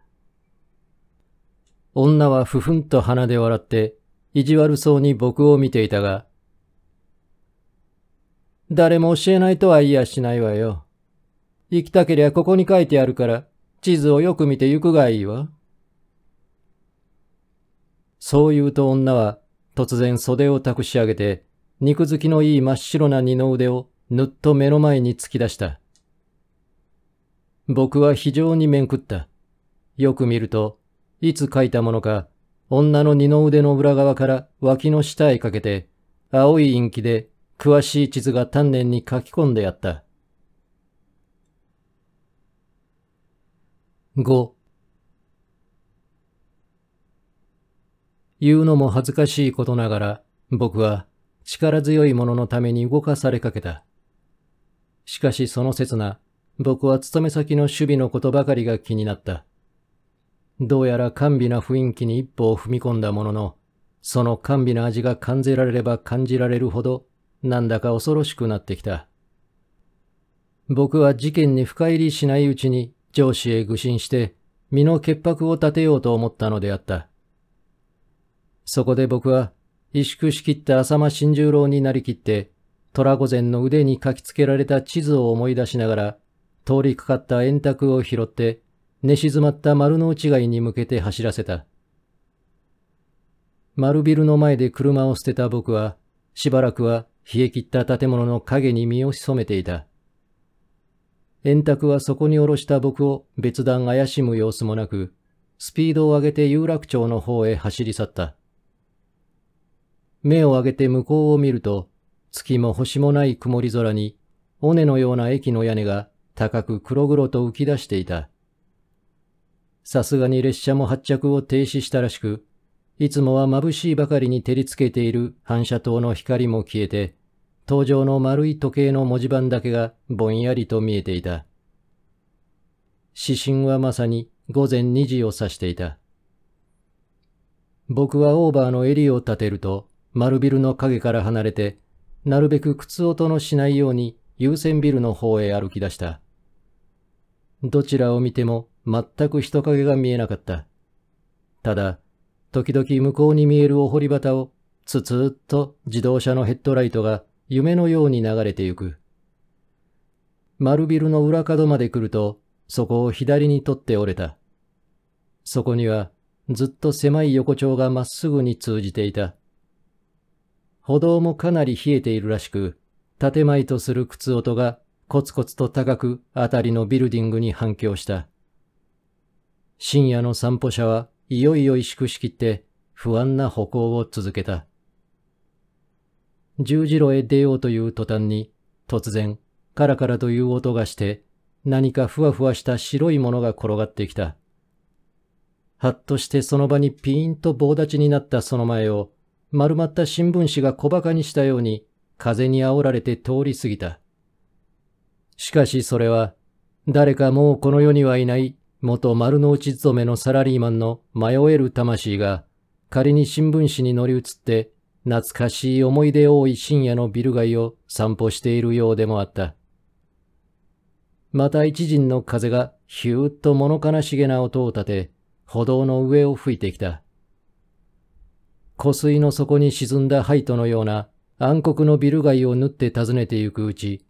Speaker 1: 女はふふんと鼻で笑って、意地悪そうに僕を見ていたが、誰も教えないとは言いやしないわよ。行きたけりゃここに書いてあるから、地図をよく見て行くがいいわ。そう言うと女は突然袖を託し上げて、肉付きのいい真っ白な二の腕をぬっと目の前に突き出した。僕は非常に面食った。よく見ると、いつ書いたものか、女の二の腕の裏側から脇の下へかけて、青い陰気で詳しい地図が丹念に書き込んであった。5言うのも恥ずかしいことながら僕は力強いもののために動かされかけた。しかしその刹那、僕は勤め先の守備のことばかりが気になった。どうやら甘美な雰囲気に一歩を踏み込んだものの、その甘美な味が感じられれば感じられるほど、なんだか恐ろしくなってきた。僕は事件に深入りしないうちに上司へ愚心して、身の潔白を立てようと思ったのであった。そこで僕は、萎縮しきった浅間新十郎になりきって、虎御前の腕に書きつけられた地図を思い出しながら、通りかかった円卓を拾って、寝静まった丸の内街に向けて走らせた。丸ビルの前で車を捨てた僕は、しばらくは冷え切った建物の影に身を潜めていた。円卓はそこに下ろした僕を別段怪しむ様子もなく、スピードを上げて有楽町の方へ走り去った。目を上げて向こうを見ると、月も星もない曇り空に、尾根のような駅の屋根が高く黒々と浮き出していた。さすがに列車も発着を停止したらしく、いつもは眩しいばかりに照りつけている反射灯の光も消えて、登場の丸い時計の文字盤だけがぼんやりと見えていた。指針はまさに午前2時を指していた。僕はオーバーの襟を立てると丸ビルの影から離れて、なるべく靴音のしないように優先ビルの方へ歩き出した。どちらを見ても全く人影が見えなかった。ただ、時々向こうに見えるお堀端をつつーっと自動車のヘッドライトが夢のように流れてゆく。丸ビルの裏角まで来ると、そこを左に取って折れた。そこには、ずっと狭い横丁がまっすぐに通じていた。歩道もかなり冷えているらしく、建前とする靴音がコツコツと高くあたりのビルディングに反響した。深夜の散歩者はいよいよ萎縮しきって不安な歩行を続けた。十字路へ出ようという途端に、突然、カラカラという音がして、何かふわふわした白いものが転がってきた。はっとしてその場にピーンと棒立ちになったその前を、丸まった新聞紙が小馬鹿にしたように、風に煽られて通り過ぎた。しかしそれは、誰かもうこの世にはいない元丸の内勤めのサラリーマンの迷える魂が、仮に新聞紙に乗り移って懐かしい思い出多い深夜のビル街を散歩しているようでもあった。また一陣の風がひゅーっと物悲しげな音を立て、歩道の上を吹いてきた。湖水の底に沈んだハイトのような暗黒のビル街を縫って訪ねてゆくうち、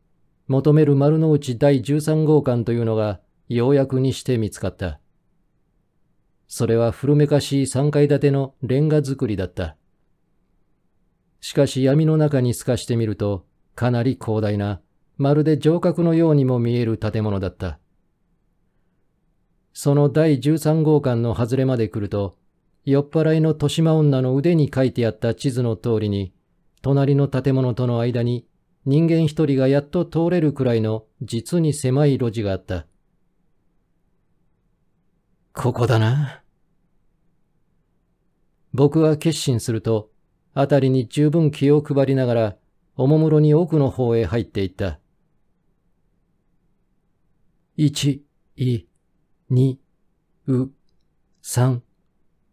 Speaker 1: 求める丸の内第13号館というのがようやくにして見つかった。それは古めかしい3階建てのレンガ造りだった。しかし闇の中に透かしてみると、かなり広大な、まるで城郭のようにも見える建物だった。その第13号館の外れまで来ると、酔っ払いの豊島女の腕に書いてあった地図の通りに、隣の建物との間に人間一人がやっと通れるくらいの実に狭い路地があった。ここだな。僕は決心すると、辺りに十分気を配りながら、おもむろに奥の方へ入っていった。一、い、二、う、三、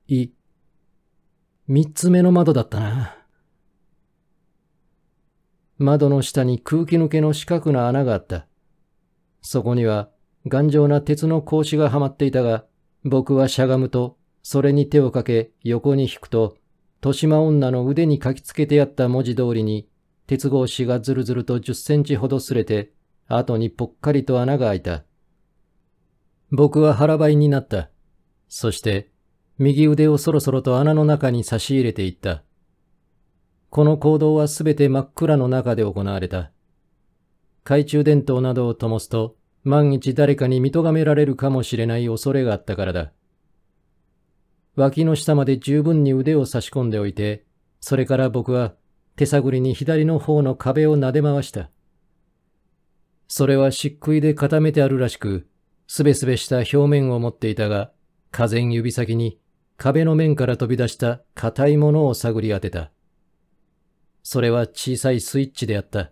Speaker 1: い。三つ目の窓だったな。窓の下に空気抜けの四角な穴があった。そこには頑丈な鉄の格子がはまっていたが、僕はしゃがむと、それに手をかけ横に引くと、豊島女の腕に書きつけてやった文字通りに、鉄格子がずるずると10センチほどすれて、後にぽっかりと穴が開いた。僕は腹ばいになった。そして、右腕をそろそろと穴の中に差し入れていった。この行動はすべて真っ暗の中で行われた。懐中電灯などを灯すと、万一誰かに見がめられるかもしれない恐れがあったからだ。脇の下まで十分に腕を差し込んでおいて、それから僕は手探りに左の方の壁を撫で回した。それは漆喰で固めてあるらしく、すべすべした表面を持っていたが、風ん指先に壁の面から飛び出した硬いものを探り当てた。それは小さいスイッチであった。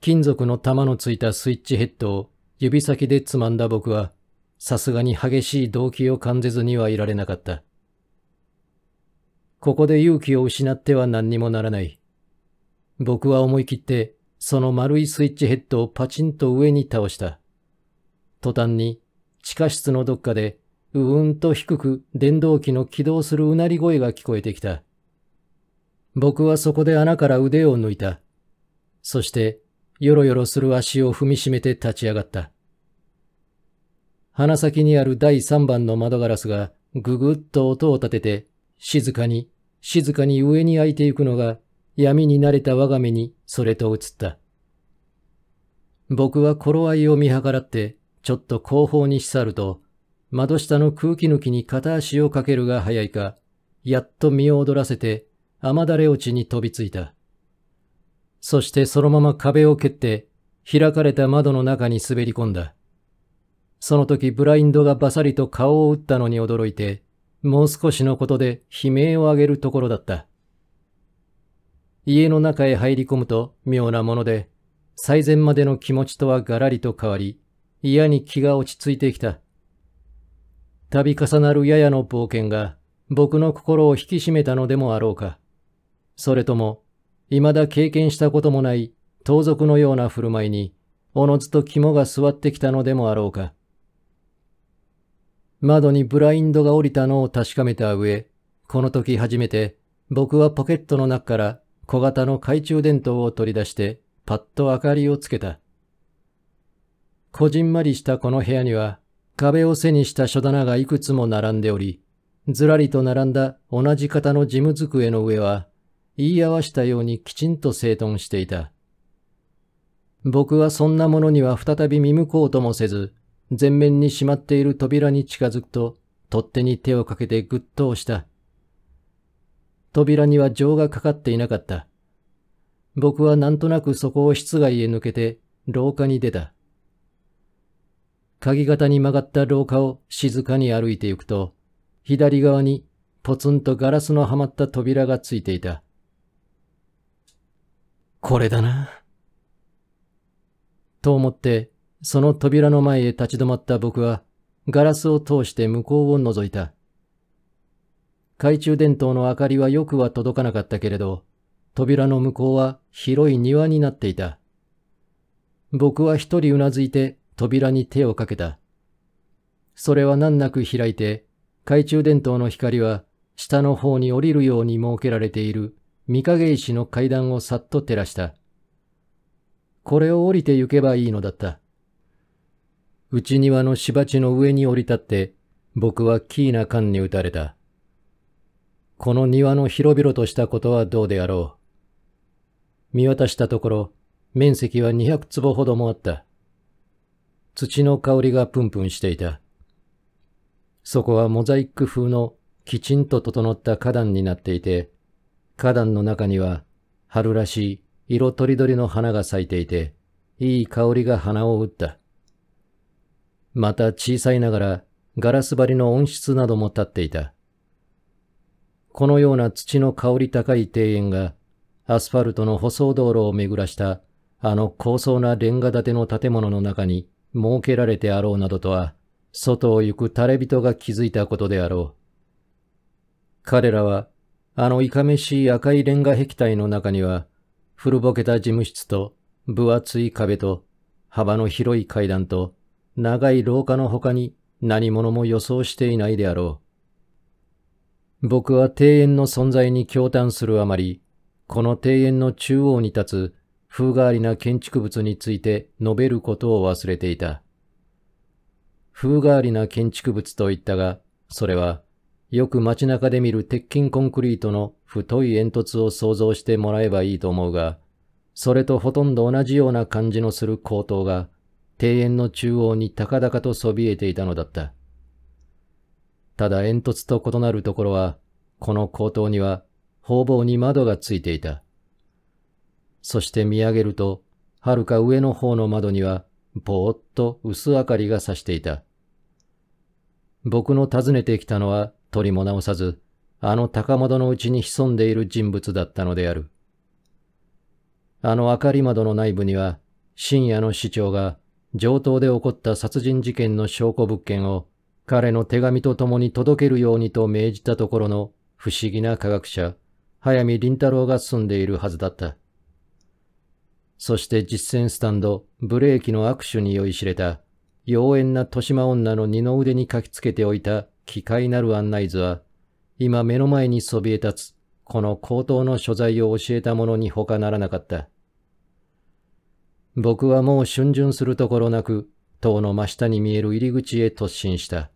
Speaker 1: 金属の玉のついたスイッチヘッドを指先でつまんだ僕は、さすがに激しい動機を感じずにはいられなかった。ここで勇気を失っては何にもならない。僕は思い切って、その丸いスイッチヘッドをパチンと上に倒した。途端に、地下室のどっかで、ううんと低く電動機の起動するうなり声が聞こえてきた。僕はそこで穴から腕を抜いた。そして、よろよろする足を踏みしめて立ち上がった。鼻先にある第3番の窓ガラスがぐぐっと音を立てて、静かに、静かに上に開いていくのが、闇に慣れた我が目にそれと映った。僕は頃合いを見計らって、ちょっと後方に去ると、窓下の空気抜きに片足をかけるが早いか、やっと身を躍らせて、雨だれ落ちに飛びついた。そしてそのまま壁を蹴って、開かれた窓の中に滑り込んだ。その時ブラインドがバサリと顔を打ったのに驚いて、もう少しのことで悲鳴を上げるところだった。家の中へ入り込むと妙なもので、最前までの気持ちとはがらりと変わり、嫌に気が落ち着いてきた。度重なるややの冒険が僕の心を引き締めたのでもあろうか。それとも、未だ経験したこともない盗賊のような振る舞いに、おのずと肝が据わってきたのでもあろうか。窓にブラインドが降りたのを確かめた上、この時初めて僕はポケットの中から小型の懐中電灯を取り出してパッと明かりをつけた。こじんまりしたこの部屋には壁を背にした書棚がいくつも並んでおり、ずらりと並んだ同じ型の事務机の上は言い合わしたようにきちんと整頓していた。僕はそんなものには再び見向こうともせず、前面に閉まっている扉に近づくと、取っ手に手をかけてぐっと押した。扉には錠がかかっていなかった。僕はなんとなくそこを室外へ抜けて廊下に出た。鍵型に曲がった廊下を静かに歩いて行くと、左側にポツンとガラスのはまった扉がついていた。これだな。と思ってその扉の前へ立ち止まった僕は、ガラスを通して向こうを覗いた。懐中電灯の明かりはよくは届かなかったけれど、扉の向こうは広い庭になっていた。僕は一人うなずいて扉に手をかけた。それは難なく開いて、懐中電灯の光は下の方に降りるように設けられている三影石の階段をさっと照らした。これを降りて行けばいいのだった。内庭の芝地の上に降り立って、僕はキーな缶に打たれた。この庭の広々としたことはどうであろう。見渡したところ、面積は200坪ほどもあった。土の香りがプンプンしていた。そこはモザイック風のきちんと整った花壇になっていて、花壇の中には春らしい色とりどりの花が咲いていて、いい香りが花を打った。また小さいながらガラス張りの温室なども立っていた。このような土の香り高い庭園がアスファルトの舗装道路を巡らしたあの高層なレンガ建ての建物の中に設けられてあろうなどとは、外を行く垂れ人が気づいたことであろう。彼らは、あのいかめしい赤いレンガ壁体の中には、古ぼけた事務室と分厚い壁と幅の広い階段と長い廊下の他に何者も予想していないであろう。僕は庭園の存在に驚嘆するあまり、この庭園の中央に立つ風変わりな建築物について述べることを忘れていた。風変わりな建築物と言ったが、それは、よく街中で見る鉄筋コンクリートの太い煙突を想像してもらえばいいと思うが、それとほとんど同じような感じのする高騰が、庭園の中央に高々とそびえていたのだった。ただ煙突と異なるところは、この高塔には方々に窓がついていた。そして見上げると、はるか上の方の窓には、ぼーっと薄明かりがさしていた。僕の訪ねてきたのは取りも直さず、あの高窓の内に潜んでいる人物だったのである。あの明かり窓の内部には、深夜の市長が上等で起こった殺人事件の証拠物件を彼の手紙と共に届けるようにと命じたところの不思議な科学者、早見林太郎が住んでいるはずだった。そして実践スタンド、ブレーキの握手に酔いしれた、妖艶な豊島女の二の腕に書きつけておいた奇怪なる案内図は、今目の前にそびえ立つ、この高等の所在を教えたものに他ならなかった。僕はもう逡巡するところなく、塔の真下に見える入り口へ突進した。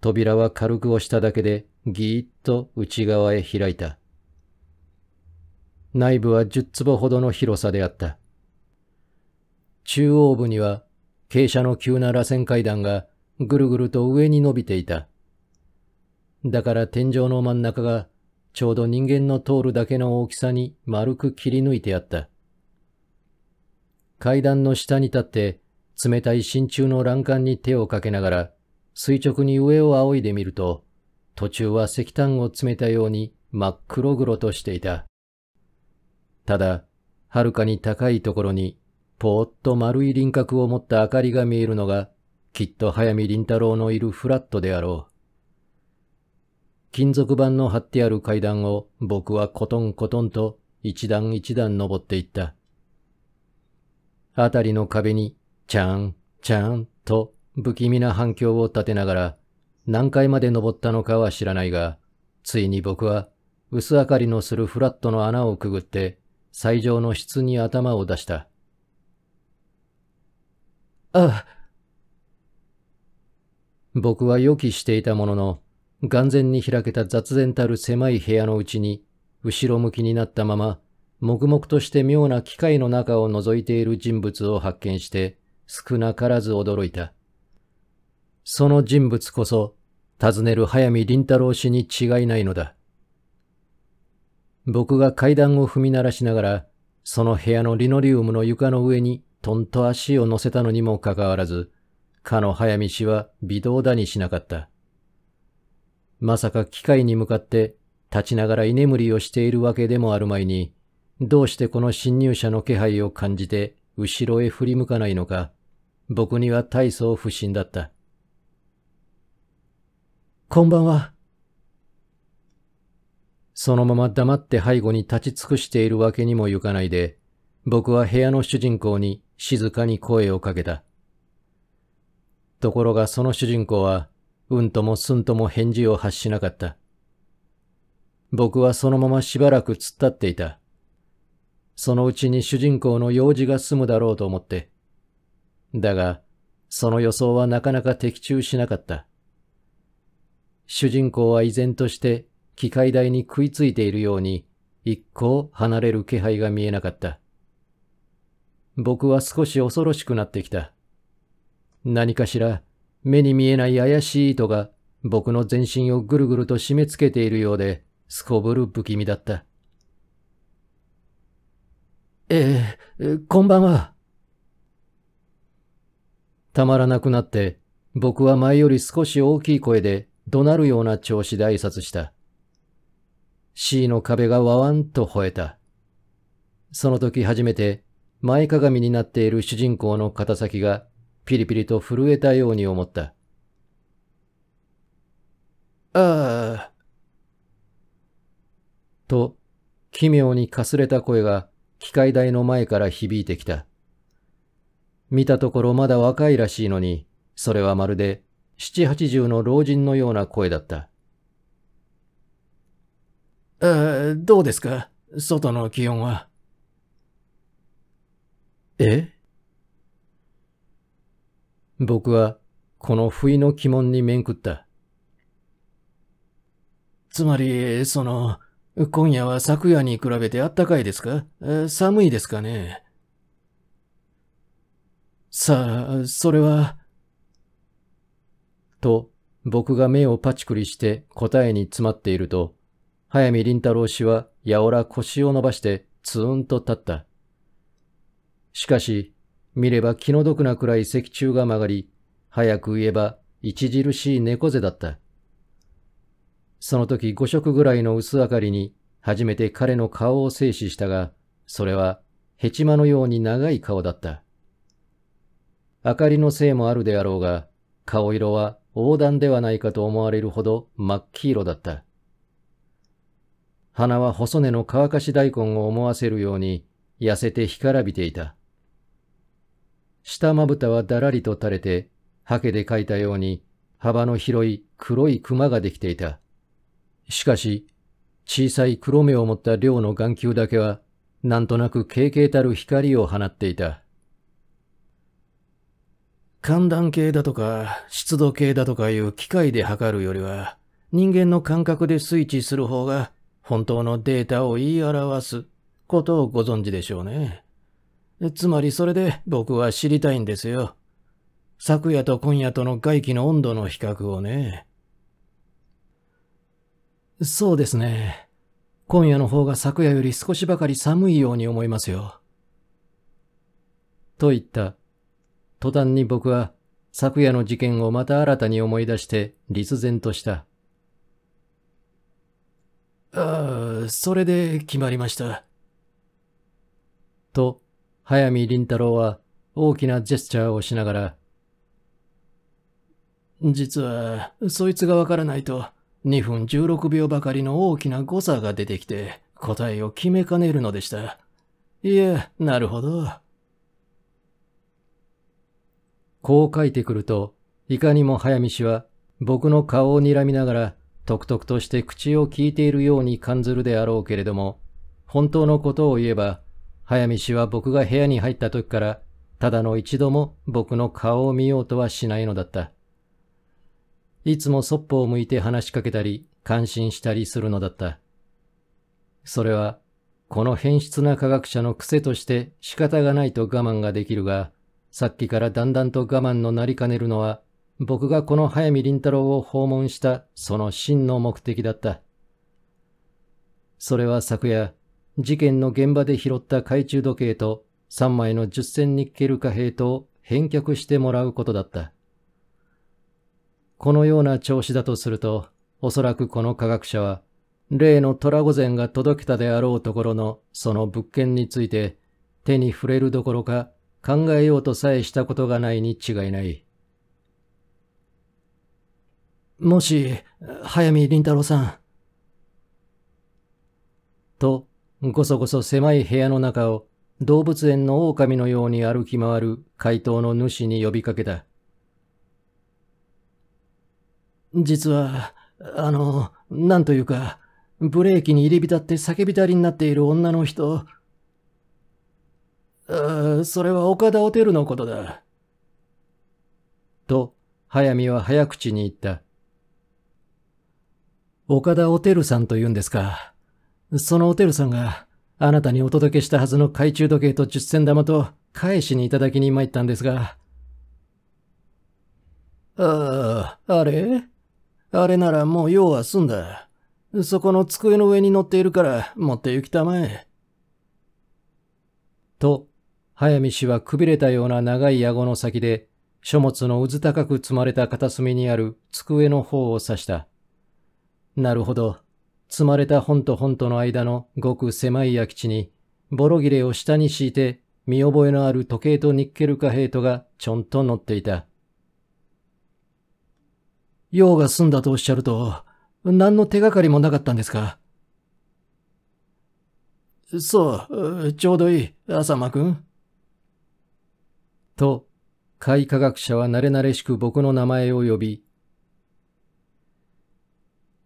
Speaker 1: 扉は軽く押しただけで、ぎーっと内側へ開いた。内部は10坪ほどの広さであった。中央部には、傾斜の急な螺旋階段がぐるぐると上に伸びていた。だから天井の真ん中が、ちょうど人間の通るだけの大きさに丸く切り抜いてあった。階段の下に立って、冷たい真鍮の欄干に手をかけながら、垂直に上を仰いでみると、途中は石炭を詰めたように真っ黒々としていた。ただ、はるかに高いところに、ぽーっと丸い輪郭を持った明かりが見えるのが、きっと早見林太郎のいるフラットであろう。金属板の張ってある階段を僕はコトンコトンと一段一段登っていった。あたりの壁に、ちゃん、ちゃんと不気味な反響を立てながら、何階まで登ったのかは知らないが、ついに僕は、薄明かりのするフラットの穴をくぐって、最上の室に頭を出した。ああ。僕は予期していたものの、眼前に開けた雑然たる狭い部屋のうちに、後ろ向きになったまま、黙々として妙な機械の中を覗いている人物を発見して少なからず驚いた。その人物こそ、尋ねる早見林太郎氏に違いないのだ。僕が階段を踏み鳴らしながら、その部屋のリノリウムの床の上にトンと足を乗せたのにもかかわらず、かの早見氏は微動だにしなかった。まさか機械に向かって立ちながら居眠りをしているわけでもあるまいに、どうしてこの侵入者の気配を感じて後ろへ振り向かないのか、僕には大層不審だった。こんばんは。そのまま黙って背後に立ち尽くしているわけにもいかないで、僕は部屋の主人公に静かに声をかけた。ところがその主人公は、うんともすんとも返事を発しなかった。僕はそのまましばらく突っ立っていた。そのうちに主人公の用事が済むだろうと思って。だが、その予想はなかなか的中しなかった。主人公は依然として機械台に食いついているように、一向離れる気配が見えなかった。僕は少し恐ろしくなってきた。何かしら目に見えない怪しい糸が僕の全身をぐるぐると締め付けているようで、すこぶる不気味だった。ええ、こんばんは。たまらなくなって、僕は前より少し大きい声で怒鳴るような調子で挨拶した。C の壁がわわんと吠えた。その時初めて前かがみになっている主人公の肩先がピリピリと震えたように思った。ああ。と、奇妙にかすれた声が機械台の前から響いてきた。見たところまだ若いらしいのに、それはまるで七八十の老人のような声だった。えどうですか外の気温は。え僕は、この不意の鬼門に面食った。つまり、その、今夜は昨夜に比べてあったかいですか寒いですかねさあ、それは。と、僕が目をパチクリして答えに詰まっていると、早見林太郎氏はやおら腰を伸ばしてツーンと立った。しかし、見れば気の毒なくらい脊柱が曲がり、早く言えば著しい猫背だった。その時五色ぐらいの薄明かりに、初めて彼の顔を静止したが、それはヘチマのように長い顔だった。明かりのせいもあるであろうが、顔色は横断ではないかと思われるほど真っ黄色だった。鼻は細根の乾かし大根を思わせるように痩せて干からびていた。下まぶたはだらりと垂れて、ハケで描いたように幅の広い黒いクマができていた。しかし、小さい黒目を持った量の眼球だけは、なんとなく軽々たる光を放っていた。寒暖計だとか、湿度計だとかいう機械で測るよりは、人間の感覚でスイッチする方が、本当のデータを言い表すことをご存知でしょうね。つまりそれで僕は知りたいんですよ。昨夜と今夜との外気の温度の比較をね。そうですね。今夜の方が昨夜より少しばかり寒いように思いますよ。と言った。途端に僕は昨夜の事件をまた新たに思い出して立然とした。ああ、それで決まりました。と、早見林太郎は大きなジェスチャーをしながら、実は、そいつがわからないと、2分16秒ばかりの大きな誤差が出てきて答えを決めかねるのでした。いえ、なるほど。こう書いてくると、いかにも早見氏は僕の顔を睨みながら、とくとくとして口を聞いているように感じるであろうけれども、本当のことを言えば、早見氏は僕が部屋に入った時から、ただの一度も僕の顔を見ようとはしないのだった。いつもそっぽを向いて話しかけたり、感心したりするのだった。それは、この変質な科学者の癖として仕方がないと我慢ができるが、さっきからだんだんと我慢のなりかねるのは、僕がこの早見林太郎を訪問したその真の目的だった。それは昨夜、事件の現場で拾った懐中時計と3枚の10銭ニッケル貨幣と返却してもらうことだった。このような調子だとすると、おそらくこの科学者は、例の虎御前が届けたであろうところのその物件について、手に触れるどころか考えようとさえしたことがないに違いない。もし、早見林太郎さん。と、ごそごそ狭い部屋の中を動物園の狼のように歩き回る怪盗の主に呼びかけた。実は、あの、なんというか、ブレーキに入り浸って叫びたりになっている女の人。あそれは岡田おてるのことだ。と、早見は早口に言った。岡田おてるさんと言うんですか。そのおてるさんが、あなたにお届けしたはずの懐中時計と十0銭玉と返しにいただきに参ったんですが。ああ、あれあれならもう用は済んだ。そこの机の上に乗っているから持って行きたまえ。と、早見氏はくびれたような長い顎の先で、書物のうず高く積まれた片隅にある机の方を指した。なるほど。積まれた本と本との間のごく狭い空き地に、ボロ切れを下に敷いて、見覚えのある時計とニッケル貨幣とがちょんと乗っていた。用が済んだとおっしゃると、何の手がかりもなかったんですかそう、ちょうどいい、浅間くん。と、海科学者は慣れ慣れしく僕の名前を呼び、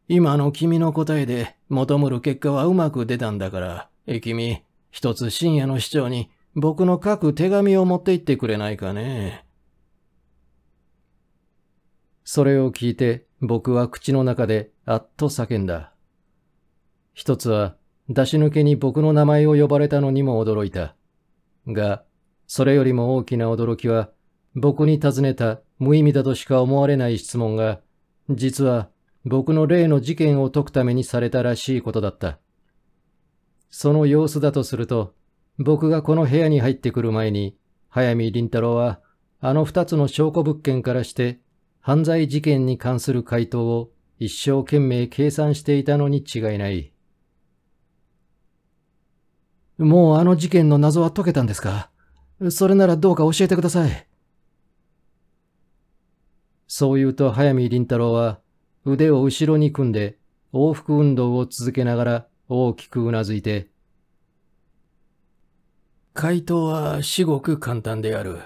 Speaker 1: 今の君の答えで求むる結果はうまく出たんだから、え君、一つ深夜の市長に僕の書く手紙を持って行ってくれないかね。それを聞いて僕は口の中であっと叫んだ。一つは出し抜けに僕の名前を呼ばれたのにも驚いた。が、それよりも大きな驚きは僕に尋ねた無意味だとしか思われない質問が、実は僕の例の事件を解くためにされたらしいことだった。その様子だとすると、僕がこの部屋に入ってくる前に、早見林太郎は、あの二つの証拠物件からして犯罪事件に関する回答を一生懸命計算していたのに違いない。もうあの事件の謎は解けたんですかそれならどうか教えてください。そう言うと早見林太郎は腕を後ろに組んで往復運動を続けながら大きくうなずいて、回答は至極簡単である。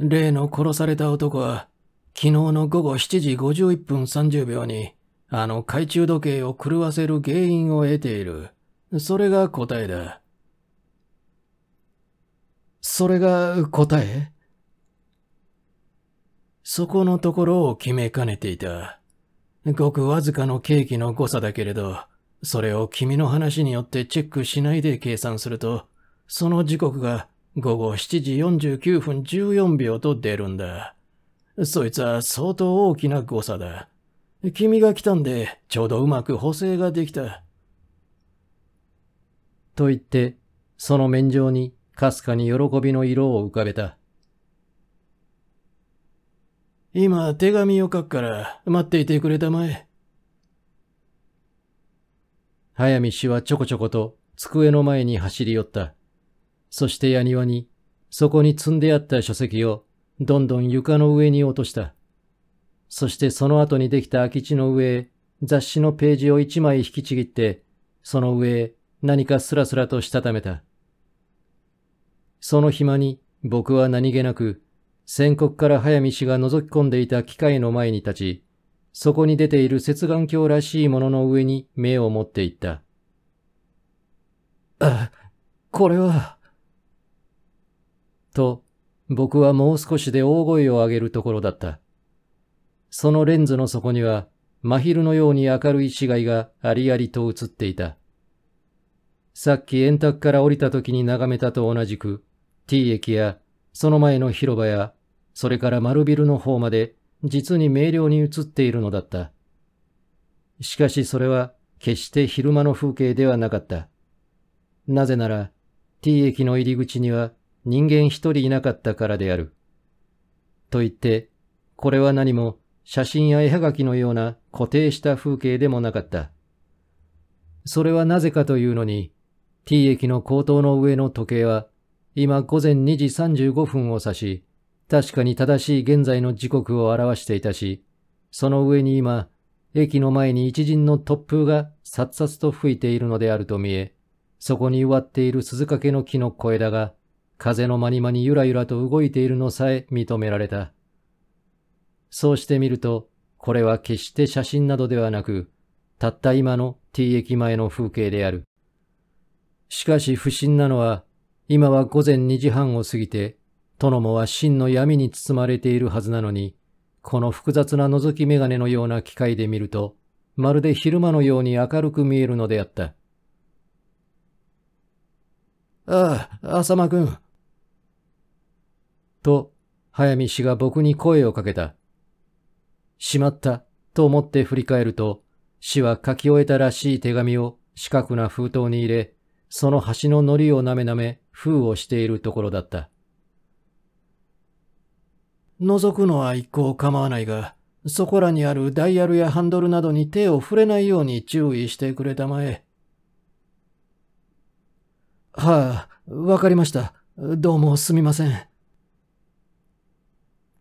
Speaker 1: 例の殺された男は昨日の午後7時51分30秒に、あの懐中時計を狂わせる原因を得ている。それが答えだ。それが答えそこのところを決めかねていた。ごくわずかのケーキの誤差だけれど、それを君の話によってチェックしないで計算すると、その時刻が午後7時49分14秒と出るんだ。そいつは相当大きな誤差だ。君が来たんで、ちょうどうまく補正ができた。と言って、その面上にかすかに喜びの色を浮かべた。今手紙を書くから待っていてくれたまえ。早見氏はちょこちょこと机の前に走り寄った。そしてに庭にそこに積んであった書籍をどんどん床の上に落とした。そしてその後にできた空き地の上へ、雑誌のページを一枚引きちぎって、その上へ何かスラスラとしたためた。その暇に僕は何気なく、宣告から早見氏が覗き込んでいた機械の前に立ち、そこに出ている雪眼鏡らしいものの上に目を持っていった。あ、これは。と、僕はもう少しで大声を上げるところだった。そのレンズの底には、真昼のように明るい死骸がありありと映っていた。さっき円卓から降りた時に眺めたと同じく、T 駅や、その前の広場や、それから丸ビルの方まで、実に明瞭に映っているのだった。しかしそれは、決して昼間の風景ではなかった。なぜなら、T 駅の入り口には、人間一人いなかったからである。と言って、これは何も写真や絵はがきのような固定した風景でもなかった。それはなぜかというのに、T 駅の高頭の上の時計は、今午前2時35分を指し、確かに正しい現在の時刻を表していたし、その上に今、駅の前に一陣の突風がさっさと吹いているのであると見え、そこに植わっている鈴掛の木の小枝が風のまにまにゆらゆらと動いているのさえ認められた。そうしてみると、これは決して写真などではなく、たった今の T 駅前の風景である。しかし不審なのは、今は午前2時半を過ぎて、殿もは真の闇に包まれているはずなのに、この複雑な覗き眼鏡のような機械で見ると、まるで昼間のように明るく見えるのであった。ああ、浅間くん。と、早見氏が僕に声をかけた。しまった、と思って振り返ると、氏は書き終えたらしい手紙を四角な封筒に入れ、その端の糊をなめなめ封をしているところだった。覗くのは一向構わないが、そこらにあるダイヤルやハンドルなどに手を触れないように注意してくれたまえ。はあ、わかりました。どうもすみません。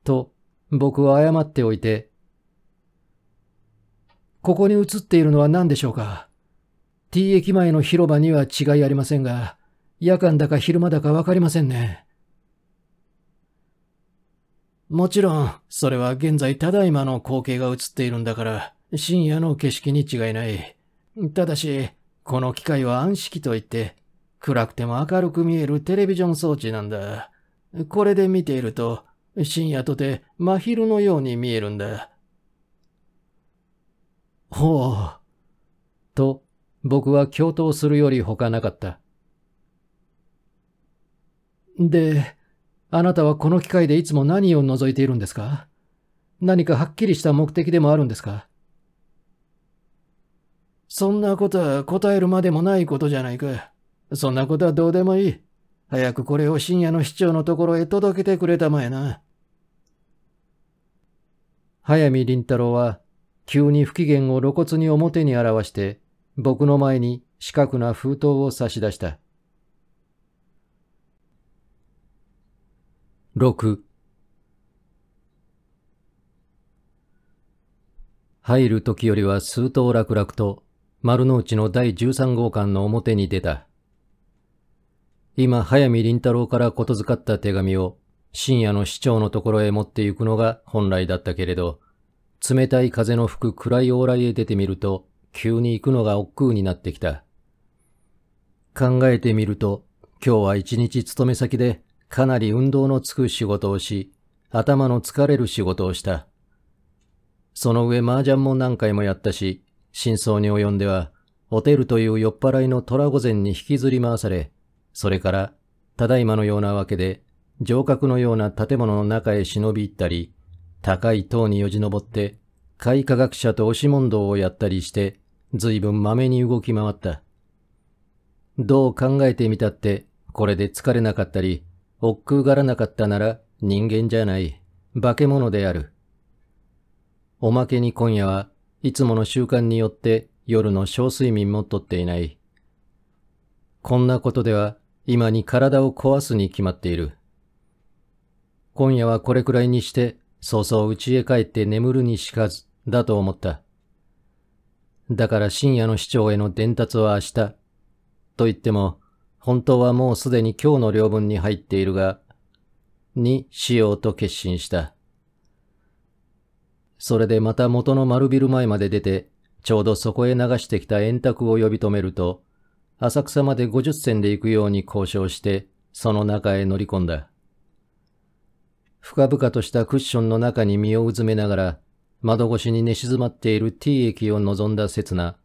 Speaker 1: と僕は謝っておいて、ここに映っているのは何でしょうか ?T 駅前の広場には違いありませんが、夜間だか昼間だかわかりませんね。もちろん、それは現在ただいまの光景が映っているんだから、深夜の景色に違いない。ただし、この機械は暗式といって、暗くても明るく見えるテレビジョン装置なんだ。これで見ていると、深夜とて真昼のように見えるんだ。ほう。と、僕は共闘するより他なかった。で、あなたはこの機会でいつも何を覗いているんですか何かはっきりした目的でもあるんですかそんなことは答えるまでもないことじゃないか。そんなことはどうでもいい。早くこれを深夜の市長のところへ届けてくれたまえな。早見林太郎は、急に不機嫌を露骨に表に表して、僕の前に四角な封筒を差し出した。六。入る時よりは数頭楽々と丸の内の第13号館の表に出た。今、早見林太郎からことづかった手紙を深夜の市長のところへ持って行くのが本来だったけれど、冷たい風の吹く暗い往来へ出てみると、急に行くのが億劫になってきた。考えてみると、今日は一日勤め先でかなり運動のつく仕事をし、頭の疲れる仕事をした。その上麻雀も何回もやったし、真相に及んでは、ホテルという酔っ払いの虎御前に引きずり回され、それから、ただいまのようなわけで、城郭のような建物の中へ忍び行ったり、高い塔によじ登って、開科学者と押し問答をやったりして、随分まめに動き回った。どう考えてみたって、これで疲れなかったり、億劫がらなかったなら人間じゃない、化け物である。おまけに今夜はいつもの習慣によって夜の小睡眠もとっていない。こんなことでは今に体を壊すに決まっている。今夜はこれくらいにして、そうそう家へ帰って眠るにしかず、だと思った。だから深夜の市長への伝達は明日。と言っても、本当はもうすでに今日の領分に入っているが、にしようと決心した。それでまた元の丸ビル前まで出て、ちょうどそこへ流してきた円卓を呼び止めると、浅草まで50銭で行くように交渉して、その中へ乗り込んだ。深々としたクッションの中に身をうずめながら、窓越しに寝静まっている T 駅を望んだ刹那、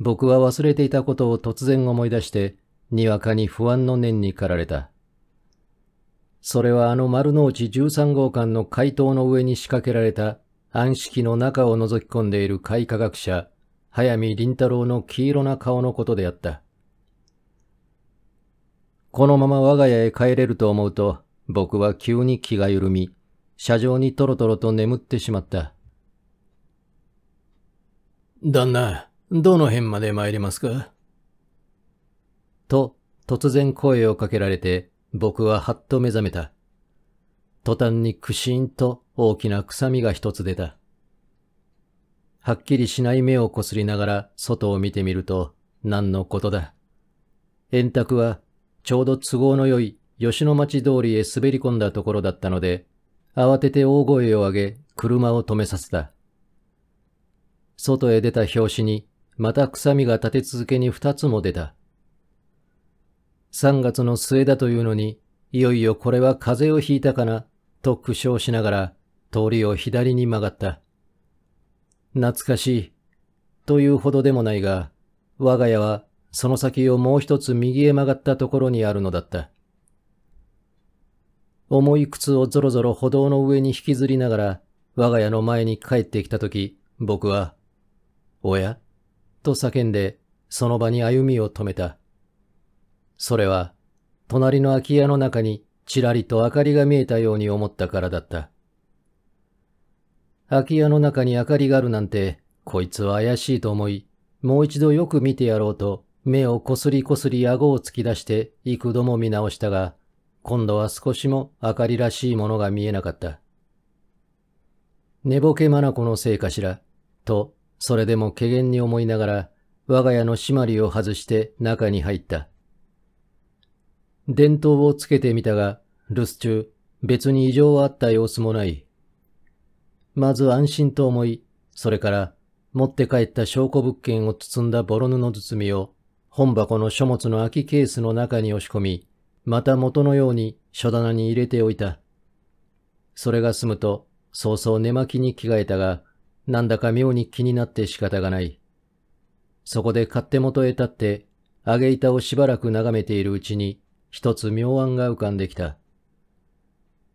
Speaker 1: 僕は忘れていたことを突然思い出して、にわかに不安の念に駆られた。それはあの丸の内13号館の回答の上に仕掛けられた暗式の中を覗き込んでいる開科学者、早見林太郎の黄色な顔のことであった。このまま我が家へ帰れると思うと、僕は急に気が緩み、車上にトロトロと眠ってしまった。旦那、どの辺まで参りますかと、突然声をかけられて、僕ははっと目覚めた。途端にくしんと大きな臭みが一つ出た。はっきりしない目をこすりながら外を見てみると、何のことだ。円卓はちょうど都合の良い吉野町通りへ滑り込んだところだったので、慌てて大声を上げ、車を止めさせた。外へ出た拍子に、また臭みが立て続けに二つも出た。三月の末だというのに、いよいよこれは風邪をひいたかな、と苦笑しながら、通りを左に曲がった。懐かしい、というほどでもないが、我が家はその先をもう一つ右へ曲がったところにあるのだった。重い靴をぞろぞろ歩道の上に引きずりながら、我が家の前に帰ってきたとき、僕は、おやと叫んで、その場に歩みを止めた。それは、隣の空き家の中にちらりと明かりが見えたように思ったからだった。空き家の中に明かりがあるなんて、こいつは怪しいと思い、もう一度よく見てやろうと、目をこすりこすり顎を突き出して幾度も見直したが、今度は少しも明かりらしいものが見えなかった。寝ぼけ眼のせいかしら、と、それでも怪げに思いながら、我が家の締まりを外して中に入った。電灯をつけてみたが、留守中、別に異常はあった様子もない。まず安心と思い、それから、持って帰った証拠物件を包んだボロ布包みを本箱の書物の空きケースの中に押し込み、また元のように書棚に入れておいた。それが済むと、早々寝巻きに着替えたが、なんだか妙に気になって仕方がない。そこで勝手元へ立って、上げ板をしばらく眺めているうちに、一つ妙案が浮かんできた。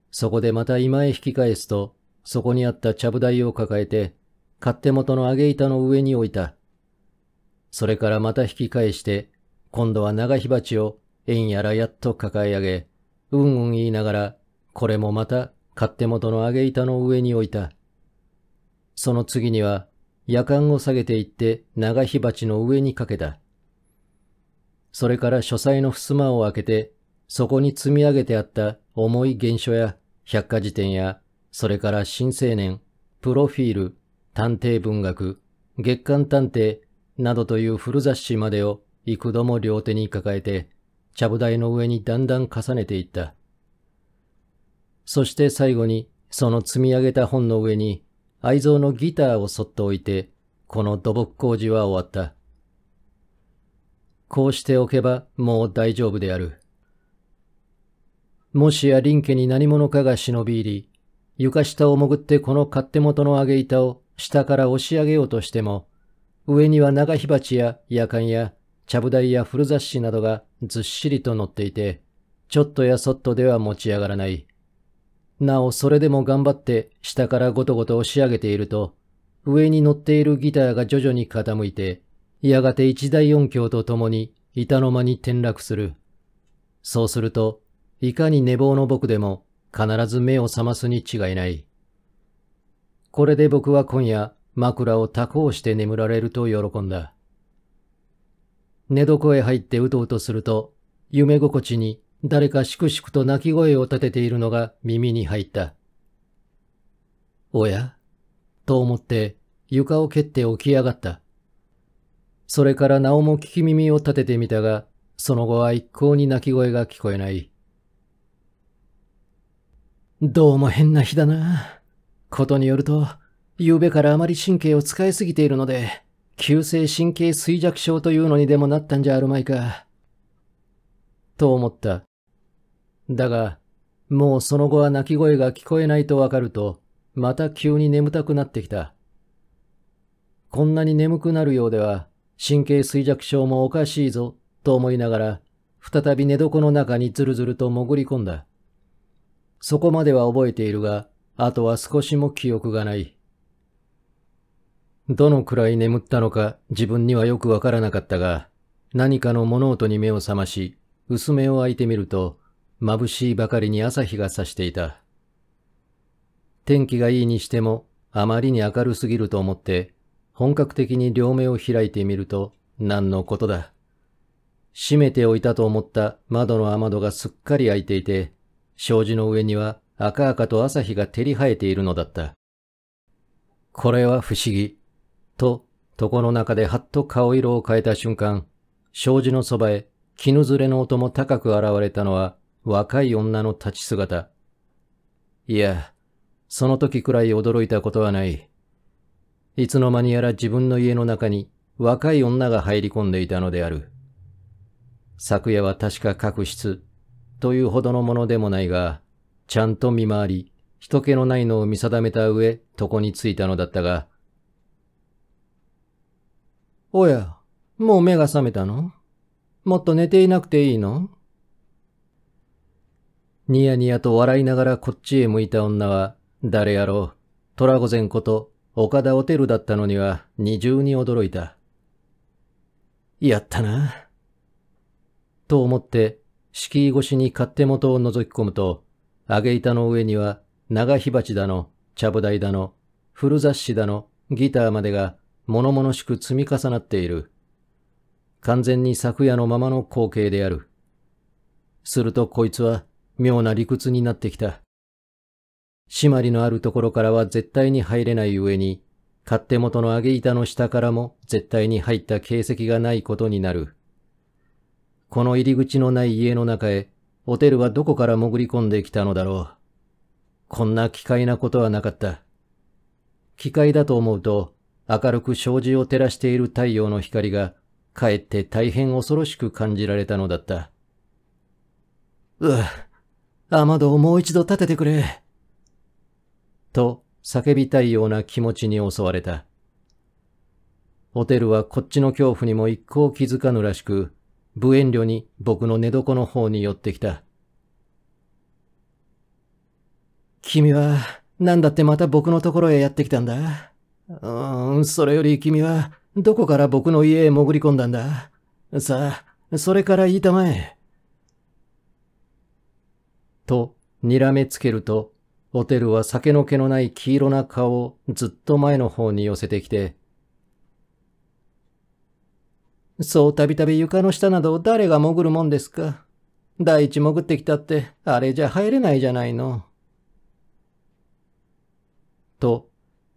Speaker 1: そこでまた今へ引き返すと、そこにあったちゃぶ台を抱えて、勝手元の揚げ板の上に置いた。それからまた引き返して、今度は長火鉢を縁やらやっと抱え上げ、うんうん言いながら、これもまた勝手元の揚げ板の上に置いた。その次には、夜間を下げていって長火鉢の上にかけた。それから書斎の襖を開けて、そこに積み上げてあった重い原書や百科事典や、それから新青年、プロフィール、探偵文学、月刊探偵、などという古雑誌までを幾度も両手に抱えて、ちゃぶ台の上にだんだん重ねていった。そして最後に、その積み上げた本の上に、愛蔵のギターをそっと置いて、この土木工事は終わった。こうしておけばもう大丈夫である。もしや林家に何者かが忍び入り、床下を潜ってこの勝手元の上げ板を下から押し上げようとしても、上には長火鉢や夜間やちゃぶ台や古雑誌などがずっしりと乗っていて、ちょっとやそっとでは持ち上がらない。なお、それでも頑張って下からごとごと押し上げていると、上に乗っているギターが徐々に傾いて、やがて一大音響とともに板の間に転落する。そうすると、いかに寝坊の僕でも必ず目を覚ますに違いない。これで僕は今夜枕を多幸して眠られると喜んだ。寝床へ入ってうとうとすると、夢心地に誰かしくしくと泣き声を立てているのが耳に入った。おやと思って床を蹴って起き上がった。それからなおも聞き耳を立ててみたが、その後は一向に泣き声が聞こえない。どうも変な日だな。ことによると、昨べからあまり神経を使いすぎているので、急性神経衰弱症というのにでもなったんじゃあるまいか。と思った。だが、もうその後は泣き声が聞こえないとわかると、また急に眠たくなってきた。こんなに眠くなるようでは、神経衰弱症もおかしいぞ、と思いながら、再び寝床の中にずるずると潜り込んだ。そこまでは覚えているが、あとは少しも記憶がない。どのくらい眠ったのか自分にはよくわからなかったが、何かの物音に目を覚まし、薄目を開いてみると、眩しいばかりに朝日が差していた。天気がいいにしても、あまりに明るすぎると思って、本格的に両目を開いてみると、何のことだ。閉めておいたと思った窓の雨戸がすっかり開いていて、障子の上には赤々と朝日が照り生えているのだった。これは不思議。と、床の中ではっと顔色を変えた瞬間、障子のそばへ、絹ずれの音も高く現れたのは、若い女の立ち姿。いや、その時くらい驚いたことはない。いつの間にやら自分の家の中に若い女が入り込んでいたのである。昨夜は確か確室というほどのものでもないが、ちゃんと見回り、人気のないのを見定めた上、床に着いたのだったが、おや、もう目が覚めたのもっと寝ていなくていいのニヤニヤと笑いながらこっちへ向いた女は、誰やろう、ト前こと、岡田おてるだったのには二重に驚いた。やったな。と思って、敷居越しに勝手元を覗き込むと、揚げ板の上には、長火鉢だの、ちゃぶ台だの、古雑誌だの、ギターまでが物々しく積み重なっている。完全に昨夜のままの光景である。するとこいつは妙な理屈になってきた。締まりのあるところからは絶対に入れない上に、勝手元の上げ板の下からも絶対に入った形跡がないことになる。この入り口のない家の中へ、ホテルはどこから潜り込んできたのだろう。こんな奇怪なことはなかった。奇怪だと思うと、明るく障子を照らしている太陽の光が、かえって大変恐ろしく感じられたのだった。うぅ、雨戸をもう一度立ててくれ。と叫びたいような気持ちに襲われた。ホテルはこっちの恐怖にも一向気づかぬらしく、無遠慮に僕の寝床の方に寄ってきた。君は、なんだってまた僕のところへやってきたんだうーん、それより君は、どこから僕の家へ潜り込んだんださあ、それから言いたまえ。と、睨めつけると、ホテルは酒の気のない黄色な顔をずっと前の方に寄せてきて、そうたびたび床の下など誰が潜るもんですか第一潜ってきたって、あれじゃ入れないじゃないの。と、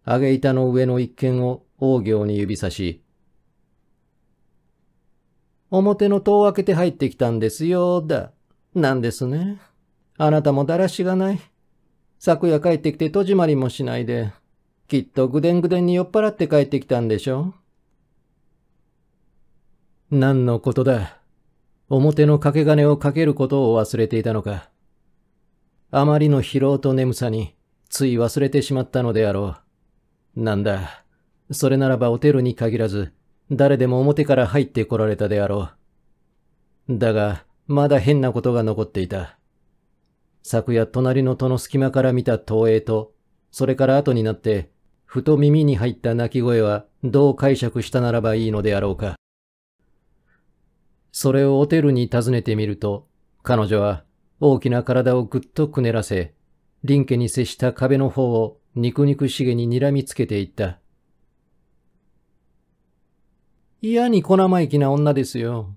Speaker 1: 上げ板の上の一件を王行に指さし、表の戸を開けて入ってきたんですよ、だ。なんですね。あなたもだらしがない。昨夜帰ってきて戸締まりもしないで、きっとぐでんぐでんに酔っ払って帰ってきたんでしょ何のことだ。表の掛け金をかけることを忘れていたのか。あまりの疲労と眠さに、つい忘れてしまったのであろう。なんだ。それならばオテロに限らず、誰でも表から入ってこられたであろう。だが、まだ変なことが残っていた。昨夜隣の戸の隙間から見た東映と、それから後になって、ふと耳に入った泣き声はどう解釈したならばいいのであろうか。それをオテルに尋ねてみると、彼女は大きな体をぐっとくねらせ、林家に接した壁の方を肉肉しげに睨みつけていった。嫌に小生意気な女ですよ。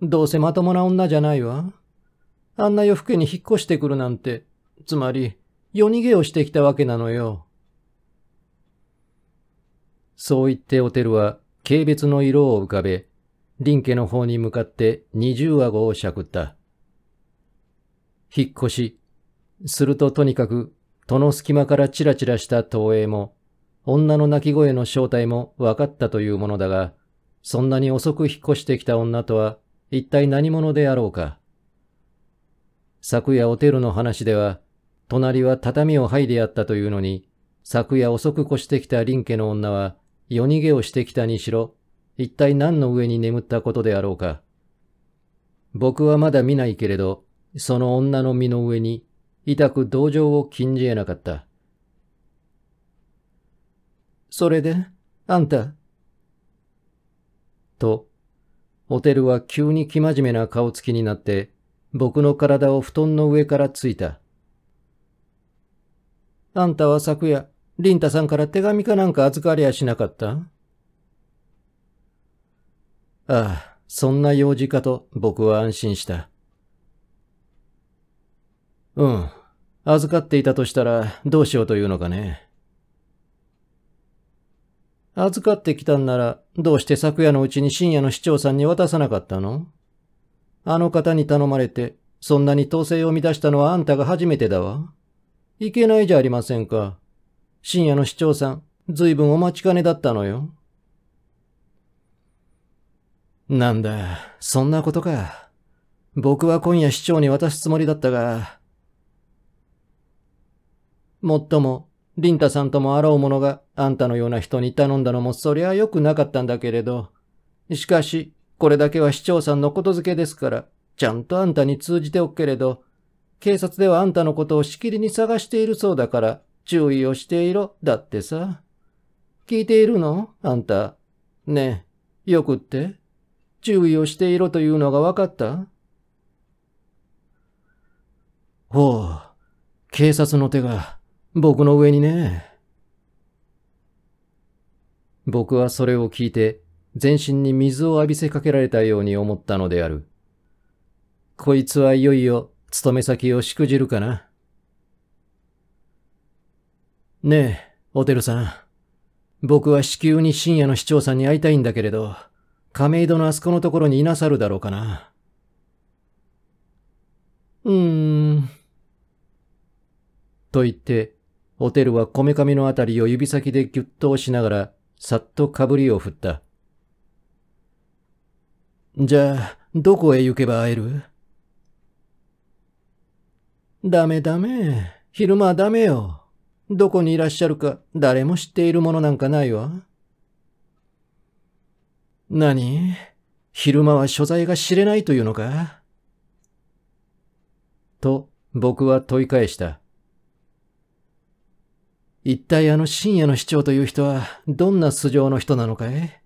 Speaker 1: どうせまともな女じゃないわ。あんな夜更けに引っ越してくるなんて、つまり、夜逃げをしてきたわけなのよ。そう言ってオテルは、軽蔑の色を浮かべ、林家の方に向かって二重顎をしゃくった。引っ越し。するととにかく戸の隙間からチラチラした投影も、女の泣き声の正体も分かったというものだが、そんなに遅く引っ越してきた女とは一体何者であろうか。昨夜おてるの話では、隣は畳を剥いであったというのに、昨夜遅く越してきた林家の女は夜逃げをしてきたにしろ、一体何の上に眠ったことであろうか。僕はまだ見ないけれど、その女の身の上に痛く同情を禁じ得なかった。それで、あんた。と、ホテルは急に生真面目な顔つきになって、僕の体を布団の上からついた。あんたは昨夜、リンタさんから手紙かなんか預かりやしなかったああ、そんな用事かと僕は安心した。うん。預かっていたとしたらどうしようというのかね。預かってきたんならどうして昨夜のうちに深夜の市長さんに渡さなかったのあの方に頼まれてそんなに統制を乱したのはあんたが初めてだわ。いけないじゃありませんか。深夜の市長さん、ずいぶんお待ちかねだったのよ。なんだ、そんなことか。僕は今夜市長に渡すつもりだったが、もっとも、リンタさんともあろうものがあんたのような人に頼んだのもそりゃ良くなかったんだけれど。しかし、これだけは市長さんのことづけですから、ちゃんとあんたに通じておくけれど、警察ではあんたのことをしきりに探しているそうだから、注意をしていろ、だってさ。聞いているのあんた。ねえ、よくって。注意をしていろというのが分かったほう、警察の手が。僕の上にね。僕はそれを聞いて、全身に水を浴びせかけられたように思ったのである。こいつはいよいよ、勤め先をしくじるかな。ねえ、オテルさん。僕は至急に深夜の市長さんに会いたいんだけれど、亀戸のあそこのところにいなさるだろうかな。
Speaker 2: うーん。
Speaker 1: と言って、ホテルはこめかみのあたりを指先でぎゅっと押しながら、さっとかぶりを振った。じゃあ、どこへ行けば会えるダメダメ。昼間はダメよ。どこにいらっしゃるか誰も知っているものなんかないわ。何昼間は所在が知れないというのかと僕は問い返した。一体あの深夜の市長という人はどんな素性の人なのかい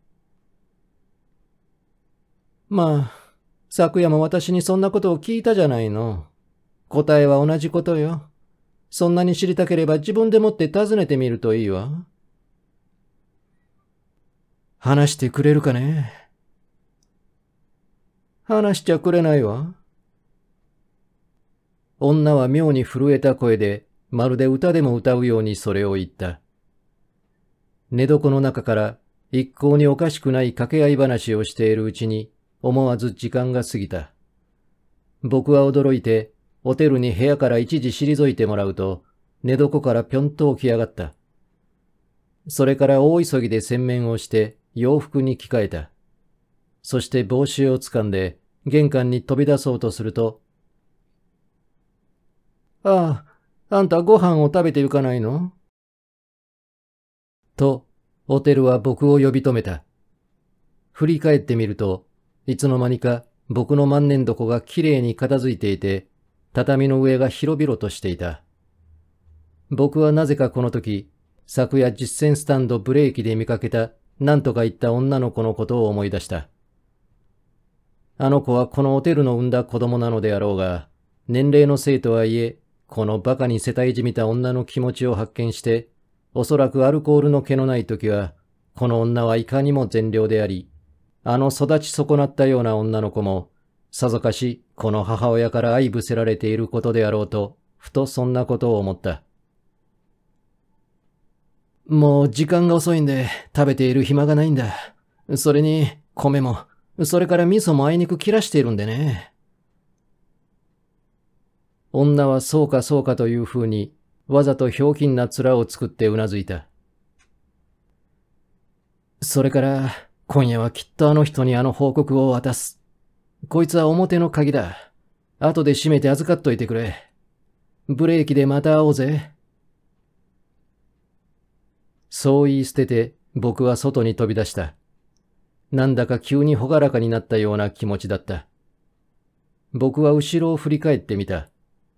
Speaker 1: まあ、昨夜も私にそんなことを聞いたじゃないの。答えは同じことよ。そんなに知りたければ自分でもって尋ねてみるといいわ。話してくれるかね話しちゃくれないわ。女は妙に震えた声でまるで歌でも歌うようにそれを言った。寝床の中から一向におかしくない掛け合い話をしているうちに思わず時間が過ぎた。僕は驚いてホテルに部屋から一時退いてもらうと寝床からぴょんと起き上がった。それから大急ぎで洗面をして洋服に着替えた。そして帽子を掴んで玄関に飛び出そうとすると、ああ、あんたご飯を食べてゆかないのと、オテルは僕を呼び止めた。振り返ってみると、いつの間にか僕の万年床がきれいに片付いていて、畳の上が広々としていた。僕はなぜかこの時、昨夜実践スタンドブレーキで見かけた、なんとか言った女の子のことを思い出した。あの子はこのオテルの産んだ子供なのであろうが、年齢のせいとはいえ、この馬鹿に世帯じみた女の気持ちを発見して、おそらくアルコールの毛のない時は、この女はいかにも善良であり、あの育ち損なったような女の子も、さぞかしこの母親から愛ぶせられていることであろうと、ふとそんなことを思った。もう時間が遅いんで食べている暇がないんだ。それに米も、それから味噌もあいにく切らしているんでね。女はそうかそうかというふうに、わざとひょうきんな面を作ってうなずいた。それから、今夜はきっとあの人にあの報告を渡す。こいつは表の鍵だ。後で閉めて預かっといてくれ。ブレーキでまた会おうぜ。そう言い捨てて、僕は外に飛び出した。なんだか急にほがらかになったような気持ちだった。僕は後ろを振り返ってみた。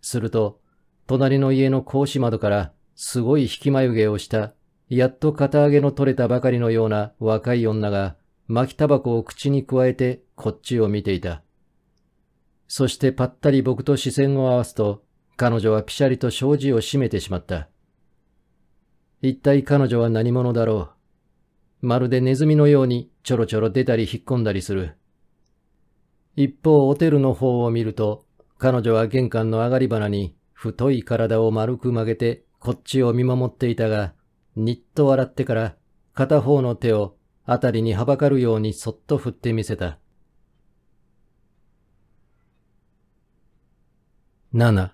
Speaker 1: すると、隣の家の格子窓からすごい引き眉毛をした、やっと肩上げの取れたばかりのような若い女が巻きタバコを口に加えてこっちを見ていた。そしてぱったり僕と視線を合わすと、彼女はぴしゃりと障子を閉めてしまった。一体彼女は何者だろう。まるでネズミのようにちょろちょろ出たり引っ込んだりする。一方、オテルの方を見ると、彼女は玄関の上がり花に太い体を丸く曲げてこっちを見守っていたが、にっと笑ってから片方の手をあたりにはばかるようにそっと振ってみせた。7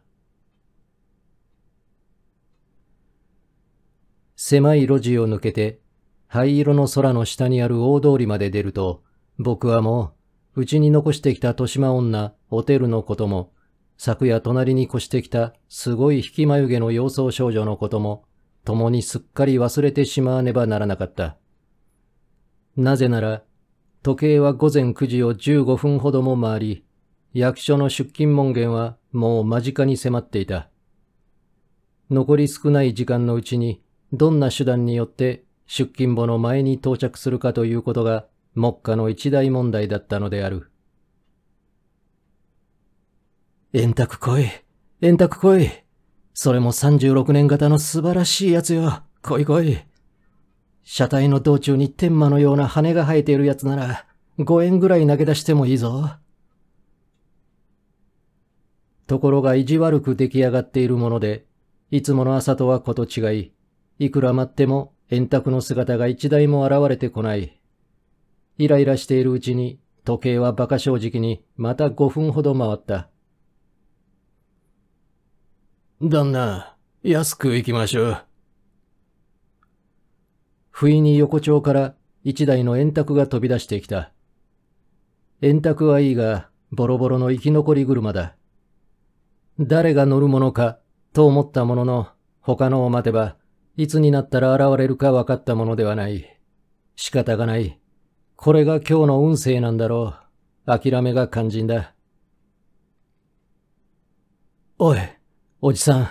Speaker 1: 狭い路地を抜けて灰色の空の下にある大通りまで出ると僕はもううちに残してきた豊島女、おてるのことも、昨夜隣に越してきたすごい引き眉毛の様相少女のことも、共にすっかり忘れてしまわねばならなかった。なぜなら、時計は午前9時を15分ほども回り、役所の出勤門限はもう間近に迫っていた。残り少ない時間のうちに、どんな手段によって出勤簿の前に到着するかということが、目下の一大問題だったのである。円卓来い。円卓来い。それも36年型の素晴らしいやつよ。来い来い。車体の道中に天魔のような羽が生えているやつなら、5円ぐらい投げ出してもいいぞ。ところが意地悪く出来上がっているもので、いつもの朝とはこと違い、いくら待っても円卓の姿が一台も現れてこない。イライラしているうちに、時計は馬鹿正直にまた5分ほど回った。旦那、安く行きましょう。不意に横丁から一台の円卓が飛び出してきた。円卓はいいが、ボロボロの生き残り車だ。誰が乗るものか、と思ったものの、他のを待てば、いつになったら現れるか分かったものではない。仕方がない。これが今日の運勢なんだろう。諦めが肝心だ。おい。おじさん、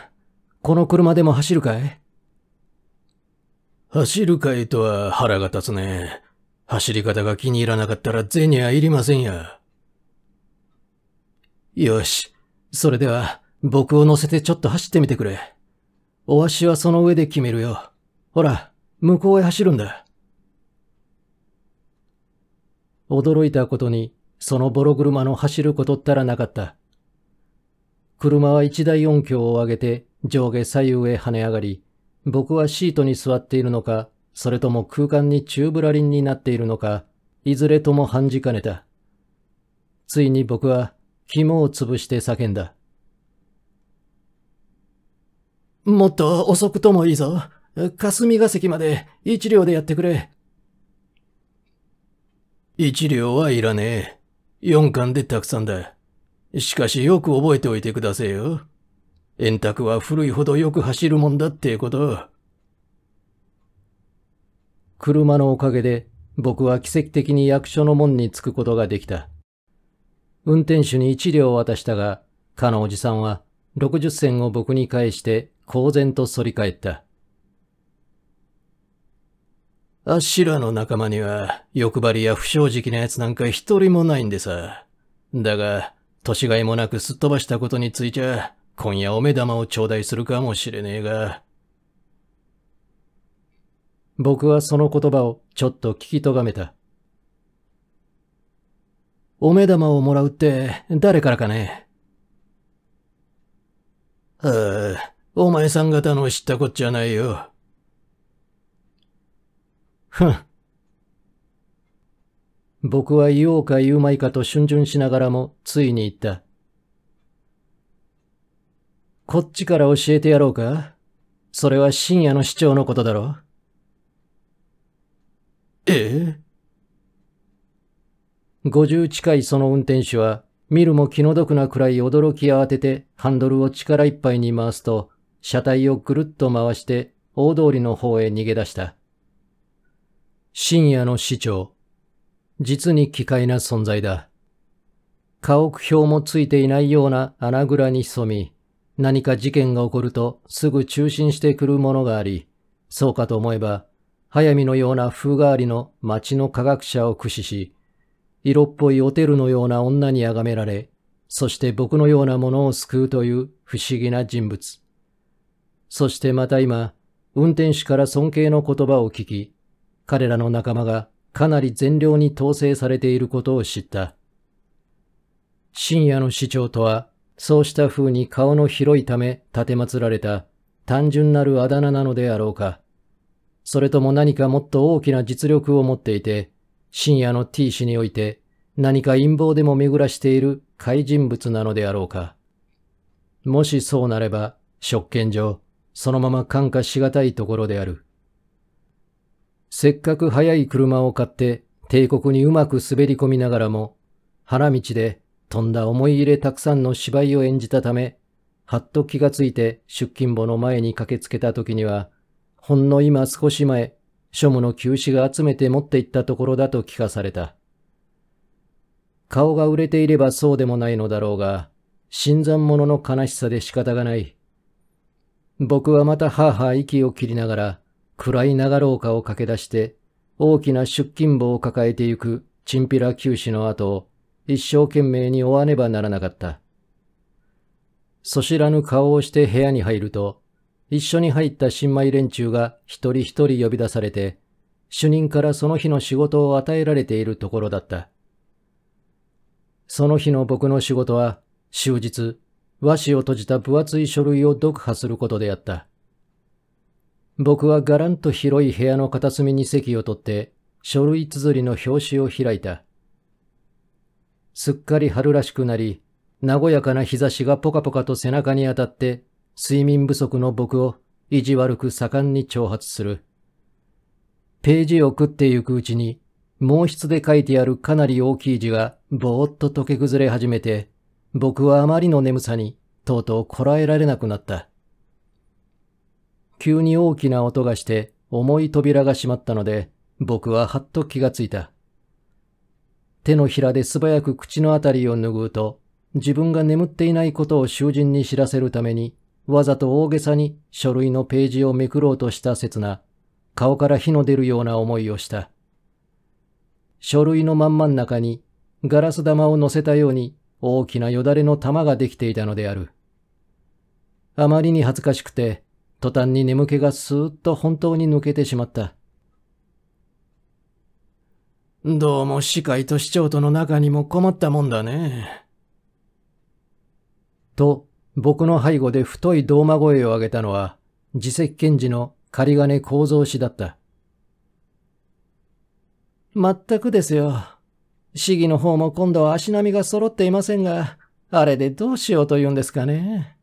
Speaker 1: この車でも走るかい走るかいとは腹が立つね。走り方が気に入らなかったら銭はいりませんや。よし。それでは、僕を乗せてちょっと走ってみてくれ。お足はその上で決めるよ。ほら、向こうへ走るんだ。驚いたことに、そのボロ車の走ることったらなかった。車は一大音響を上げて上下左右へ跳ね上がり、僕はシートに座っているのか、それとも空間に宙ぶらりんになっているのか、いずれとも半じかねた。ついに僕は肝を潰して叫んだ。もっと遅くともいいぞ。霞が関まで一両でやってくれ。一両はいらねえ。四巻でたくさんだ。しかしよく覚えておいてくださいよ。円卓は古いほどよく走るもんだってこと。車のおかげで僕は奇跡的に役所の門に着くことができた。運転手に一両渡したが、かのおじさんは60銭を僕に返して公然と反り返った。あっしらの仲間には欲張りや不正直な奴なんか一人もないんでさ。だが、年がいもなくすっ飛ばしたことについちゃ、今夜お目玉を頂戴するかもしれねえが。僕はその言葉をちょっと聞きとがめた。お目玉をもらうって誰からかねああ、お前さん方の知ったこっちゃないよ。ふん。僕は言おうか言うまいかと逡巡しながらも、ついに言った。こっちから教えてやろうかそれは深夜の市長のことだろええ ?50 近いその運転手は、見るも気の毒なくらい驚き慌ててハンドルを力いっぱいに回すと、車体をぐるっと回して大通りの方へ逃げ出した。深夜の市長。実に奇怪な存在だ。家屋表もついていないような穴蔵に潜み、何か事件が起こるとすぐ中心してくるものがあり、そうかと思えば、早見のような風変わりの町の科学者を駆使し、色っぽいオテルのような女に崇められ、そして僕のようなものを救うという不思議な人物。そしてまた今、運転手から尊敬の言葉を聞き、彼らの仲間がかなり善良に統制されていることを知った。深夜の市長とは、そうした風に顔の広いため立て祀られた単純なるあだ名なのであろうか。それとも何かもっと大きな実力を持っていて、深夜の T 氏において何か陰謀でも巡らしている怪人物なのであろうか。もしそうなれば、職権上、そのまま感化しがたいところである。せっかく速い車を買って帝国にうまく滑り込みながらも、花道で飛んだ思い入れたくさんの芝居を演じたため、はっと気がついて出勤簿の前に駆けつけた時には、ほんの今少し前、庶務の休止が集めて持って行ったところだと聞かされた。顔が売れていればそうでもないのだろうが、新参者の悲しさで仕方がない。僕はまたはあはあ息を切りながら、暗い長廊下を駆け出して、大きな出勤簿を抱えてゆくチンピラ九死の後を一生懸命に追わねばならなかった。そ知らぬ顔をして部屋に入ると、一緒に入った新米連中が一人一人呼び出されて、主任からその日の仕事を与えられているところだった。その日の僕の仕事は、終日、和紙を閉じた分厚い書類を読破することであった。僕はがらんと広い部屋の片隅に席を取って、書類綴りの表紙を開いた。すっかり春らしくなり、和やかな日差しがポカポカと背中に当たって、睡眠不足の僕を意地悪く盛んに挑発する。ページを食ってゆくうちに、毛筆で書いてあるかなり大きい字がぼーっと溶け崩れ始めて、僕はあまりの眠さに、とうとうこらえられなくなった。急に大きな音がして重い扉が閉まったので、僕ははっと気がついた。手のひらで素早く口のあたりを拭うと、自分が眠っていないことを囚人に知らせるために、わざと大げさに書類のページをめくろうとした刹那、顔から火の出るような思いをした。書類のまんまん中に、ガラス玉を乗せたように大きなよだれの玉ができていたのである。あまりに恥ずかしくて、途端に眠気がスーッと本当に抜けてしまった。どうも司会と市長との中にも困ったもんだね。と、僕の背後で太い胴間声を上げたのは、自責検事の仮金構造氏だった。全くですよ。市議の方も今度は足並みが揃っていませんが、あれでどうしようと言うんですかね。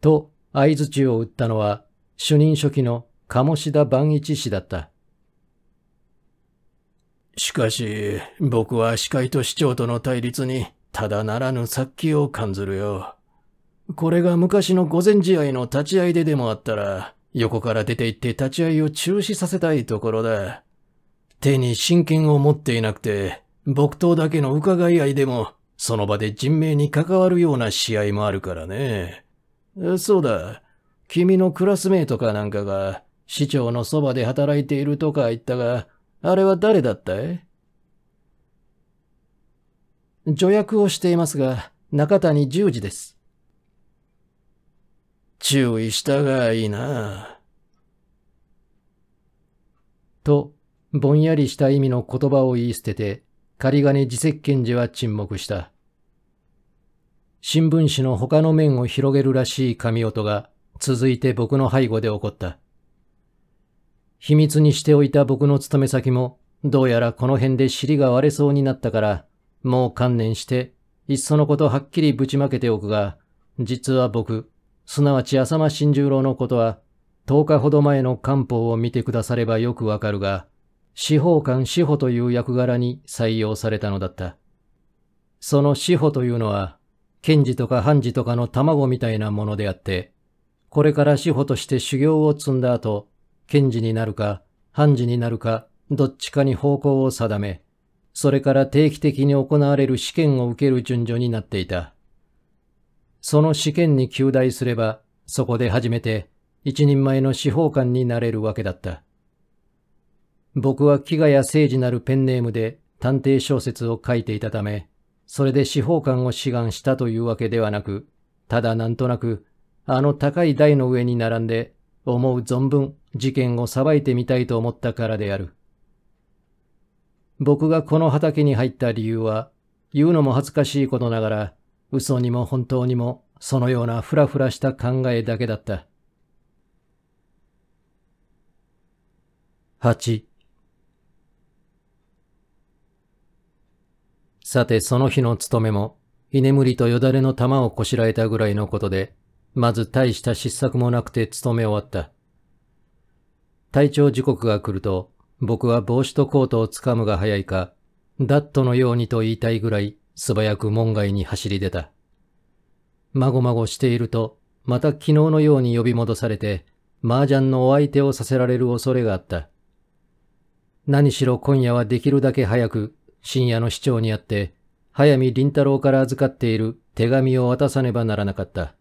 Speaker 1: と、相図中を打ったのは主任書記の鴨志田万一氏だった。しかし、僕は司会と市長との対立に、ただならぬ殺気を感じるよ。これが昔の午前試合の立ち合いででもあったら、横から出て行って立ち合いを中止させたいところだ。手に真剣を持っていなくて、木刀だけの伺い合いでも、その場で人命に関わるような試合もあるからね。そうだ。君のクラスメイトかなんかが、市長のそばで働いているとか言ったが、あれは誰だったい助役をしていますが、中谷十字です。注意したがいいな。と、ぼんやりした意味の言葉を言い捨てて、仮金自石検事は沈黙した。新聞紙の他の面を広げるらしい髪音が続いて僕の背後で起こった。秘密にしておいた僕の勤め先も、どうやらこの辺で尻が割れそうになったから、もう観念して、いっそのことはっきりぶちまけておくが、実は僕、すなわち浅間新十郎のことは、10日ほど前の官報を見てくださればよくわかるが、司法官司法という役柄に採用されたのだった。その司法というのは、検事とか判事とかの卵みたいなものであって、これから司法として修行を積んだ後、検事になるか、判事になるか、どっちかに方向を定め、それから定期的に行われる試験を受ける順序になっていた。その試験に求大すれば、そこで初めて一人前の司法官になれるわけだった。僕は飢餓や政治なるペンネームで探偵小説を書いていたため、それで司法官を志願したというわけではなく、ただなんとなく、あの高い台の上に並んで、思う存分事件を裁いてみたいと思ったからである。僕がこの畑に入った理由は、言うのも恥ずかしいことながら、嘘にも本当にも、そのようなふらふらした考えだけだった。8さてその日の務めも、居眠りとよだれの玉をこしらえたぐらいのことで、まず大した失策もなくて務め終わった。体調時刻が来ると、僕は帽子とコートをつかむが早いか、ダットのようにと言いたいぐらい素早く門外に走り出た。まごまごしていると、また昨日のように呼び戻されて、麻雀のお相手をさせられる恐れがあった。何しろ今夜はできるだけ早く深夜の市長にあって、早見林太郎から預かっている手紙を渡さねばならなかった。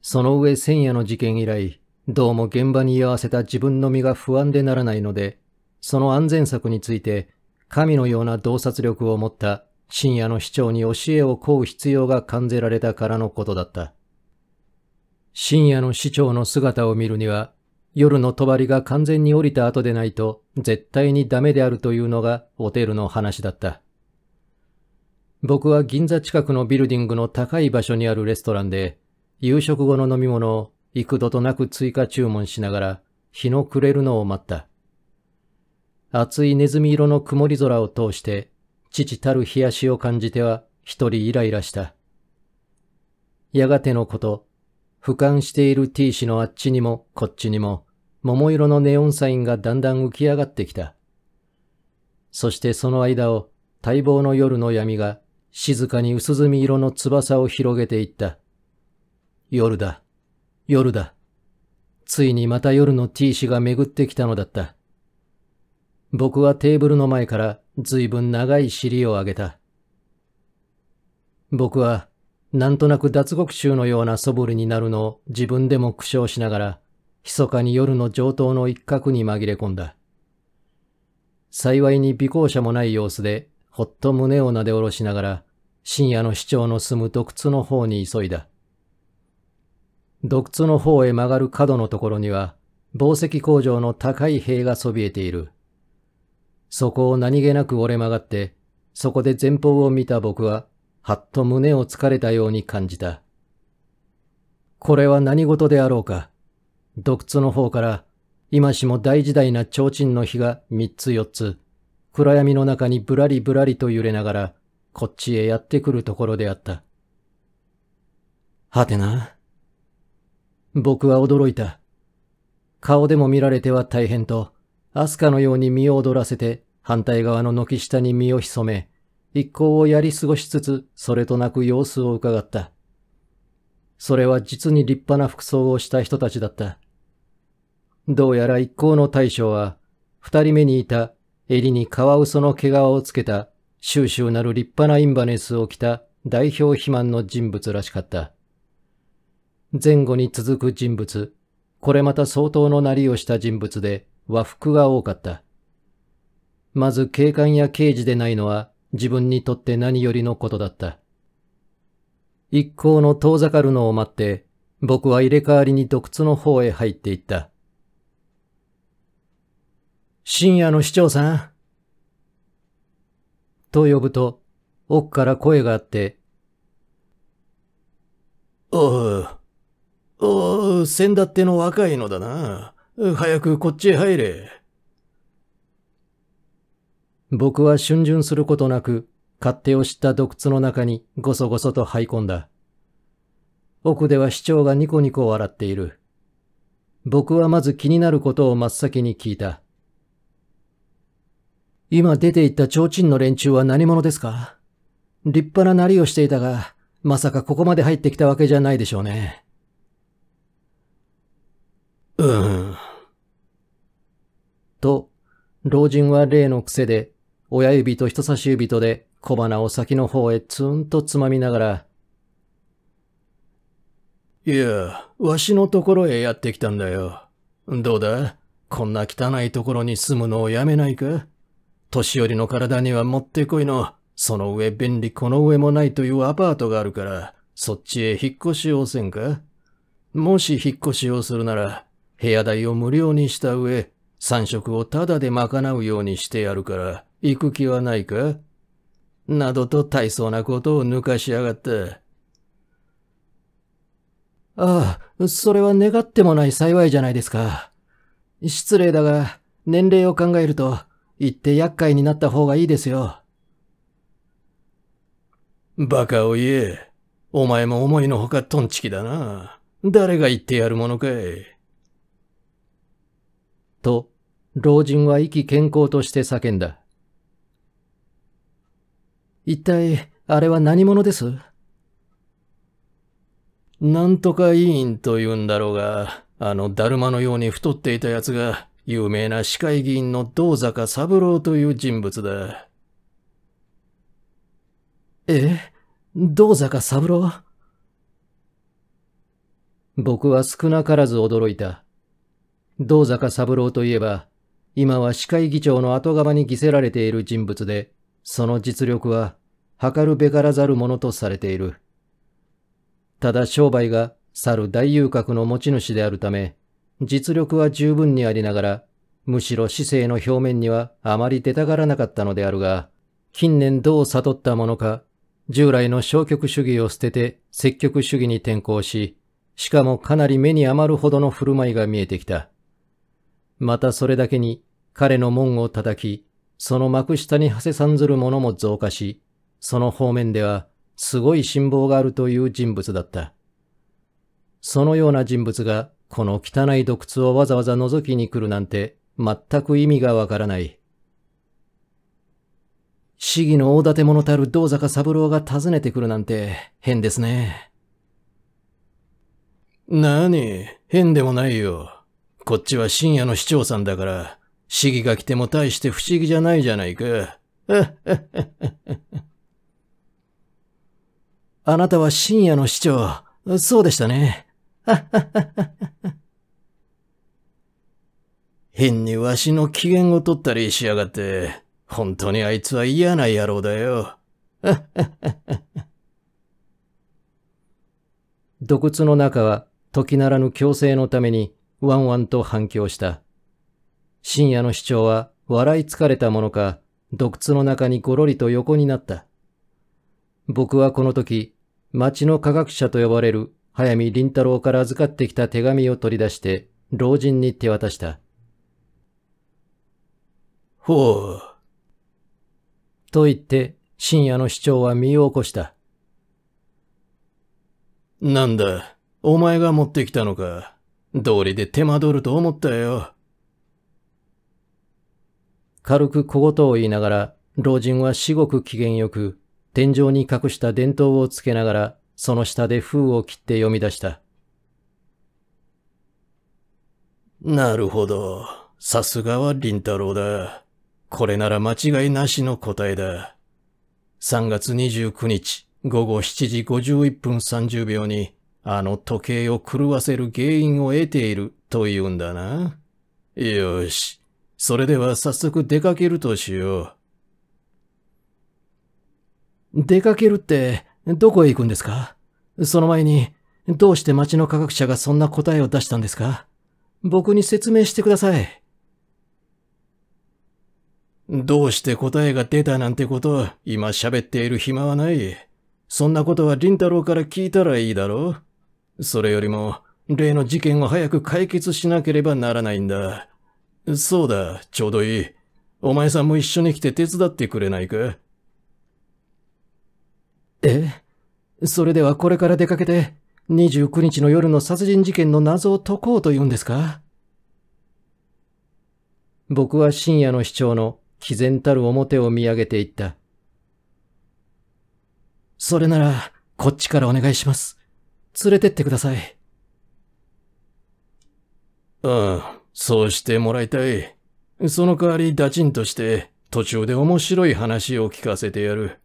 Speaker 1: その上千夜の事件以来、どうも現場に居合わせた自分の身が不安でならないので、その安全策について、神のような洞察力を持った深夜の市長に教えを請う必要が感じられたからのことだった。深夜の市長の姿を見るには、夜の帳が完全に降りた後でないと絶対にダメであるというのがホテルの話だった。僕は銀座近くのビルディングの高い場所にあるレストランで夕食後の飲み物を幾度となく追加注文しながら日の暮れるのを待った。熱いネズミ色の曇り空を通して父たる冷やしを感じては一人イライラした。やがてのこと、俯瞰している T 氏のあっちにもこっちにも桃色のネオンサインがだんだん浮き上がってきた。そしてその間を待望の夜の闇が静かに薄墨色の翼を広げていった。夜だ。夜だ。ついにまた夜の T 氏が巡ってきたのだった。僕はテーブルの前から随分長い尻を上げた。僕はなんとなく脱獄衆のような素振りになるのを自分でも苦笑しながら、密かに夜の上等の一角に紛れ込んだ。幸いに尾行者もない様子で、ほっと胸をなで下ろしながら、深夜の市長の住む洞窟の方に急いだ。洞窟の方へ曲がる角のところには、紡績工場の高い塀がそびえている。そこを何気なく折れ曲がって、そこで前方を見た僕ははっと胸をつかれたように感じた。これは何事であろうか。洞窟の方から、今しも大時代な提灯の火が三つ四つ、暗闇の中にぶらりぶらりと揺れながら、こっちへやってくるところであった。はてな。僕は驚いた。顔でも見られては大変と、アスカのように身を躍らせて、反対側の軒下に身を潜め、一行をやり過ごしつつ、それとなく様子を伺った。それは実に立派な服装をした人たちだった。どうやら一行の大将は、二人目にいた襟にカワウソの毛皮をつけた、収集なる立派なインバネスを着た代表肥満の人物らしかった。前後に続く人物、これまた相当のなりをした人物で和服が多かった。まず警官や刑事でないのは自分にとって何よりのことだった。一行の遠ざかるのを待って、僕は入れ替わりに洞窟の方へ入っていった。深夜の市長さん。と呼ぶと、奥から声があって、おう、おう、先だっての若いのだな。早くこっちへ入れ。僕は逡巡することなく、勝手を知った洞窟の中にごそごそと這い込んだ。奥では市長がニコニコ笑っている。僕はまず気になることを真っ先に聞いた。今出て行った提灯の連中は何者ですか立派ななりをしていたが、まさかここまで入ってきたわけじゃないでしょうね。うーん。と、老人は例の癖で親指と人差し指とで小鼻を先の方へツンとつまみながら、いや、わしのところへやってきたんだよ。どうだこんな汚いところに住むのをやめないか年寄りの体にはもってこいの、その上便利この上もないというアパートがあるから、そっちへ引っ越しをせんかもし引っ越しをするなら、部屋代を無料にした上、三食をタダで賄うようにしてやるから、行く気はないかなどと大層なことを抜かしやがった。ああ、それは願ってもない幸いじゃないですか。失礼だが、年齢を考えると、行って厄介になった方がいいですよ。バカを言え。お前も思いのほかトンチキだな。誰が言ってやるものかい。と、老人は意気健康として叫んだ。一体、あれは何者ですなんとか委員と言うんだろうが、あのだるまのように太っていた奴が、有名な市会議員の道坂三郎という人物だ。え道坂三郎僕は少なからず驚いた。道坂三郎といえば、今は市会議長の後釜に着せられている人物で、その実力は測るべからざるものとされている。ただ商売が去る大遊郭の持ち主であるため、実力は十分にありながら、むしろ市政の表面にはあまり出たがらなかったのであるが、近年どう悟ったものか、従来の消極主義を捨てて積極主義に転向し、しかもかなり目に余るほどの振る舞いが見えてきた。またそれだけに彼の門を叩き、その幕下に馳せさんずる者も増加し、その方面ではすごい辛抱があるという人物だった。そのような人物がこの汚い洞窟をわざわざ覗きに来るなんて全く意味がわからない。市議の大建物たる道坂三郎が訪ねてくるなんて変ですね。なに、変でもないよ。こっちは深夜の市長さんだから、市議が来ても大して不思議じゃないじゃないか。あなたは深夜の市長。そうでしたね。[laughs] 変にわしの機嫌を取ったりしやがって、本当にあいつは嫌な野郎だよ。洞 [laughs] 窟の中は時ならぬ強制のためにワンワンと反響した。深夜の市長は笑い疲れたものか、洞窟の中にごろりと横になった。僕はこの時、町の科学者と呼ばれる早見林太郎から預かってきた手紙を取り出して、老人に手渡した。ほう。と言って、深夜の市長は身を起こした。なんだ、お前が持ってきたのか。道理で手間取ると思ったよ。軽く小言を言いながら、老人は至極機嫌よく、天井に隠した電灯をつけながら、その下で封を切って読み出した。なるほど。さすがは林太郎だ。これなら間違いなしの答えだ。3月29日午後7時51分30秒に、あの時計を狂わせる原因を得ているというんだな。よし。それでは早速出かけるとしよう。出かけるって、どこへ行くんですかその前に、どうして町の科学者がそんな答えを出したんですか僕に説明してください。どうして答えが出たなんてこと今喋っている暇はない。そんなことは林太郎から聞いたらいいだろうそれよりも、例の事件を早く解決しなければならないんだ。そうだ、ちょうどいい。お前さんも一緒に来て手伝ってくれないかえそれではこれから出かけて、29日の夜の殺人事件の謎を解こうと言うんですか僕は深夜の市長の毅然たる表を見上げていった。それなら、こっちからお願いします。連れてってください。ああ、そうしてもらいたい。その代わりダチンとして途中で面白い話を聞かせてやる。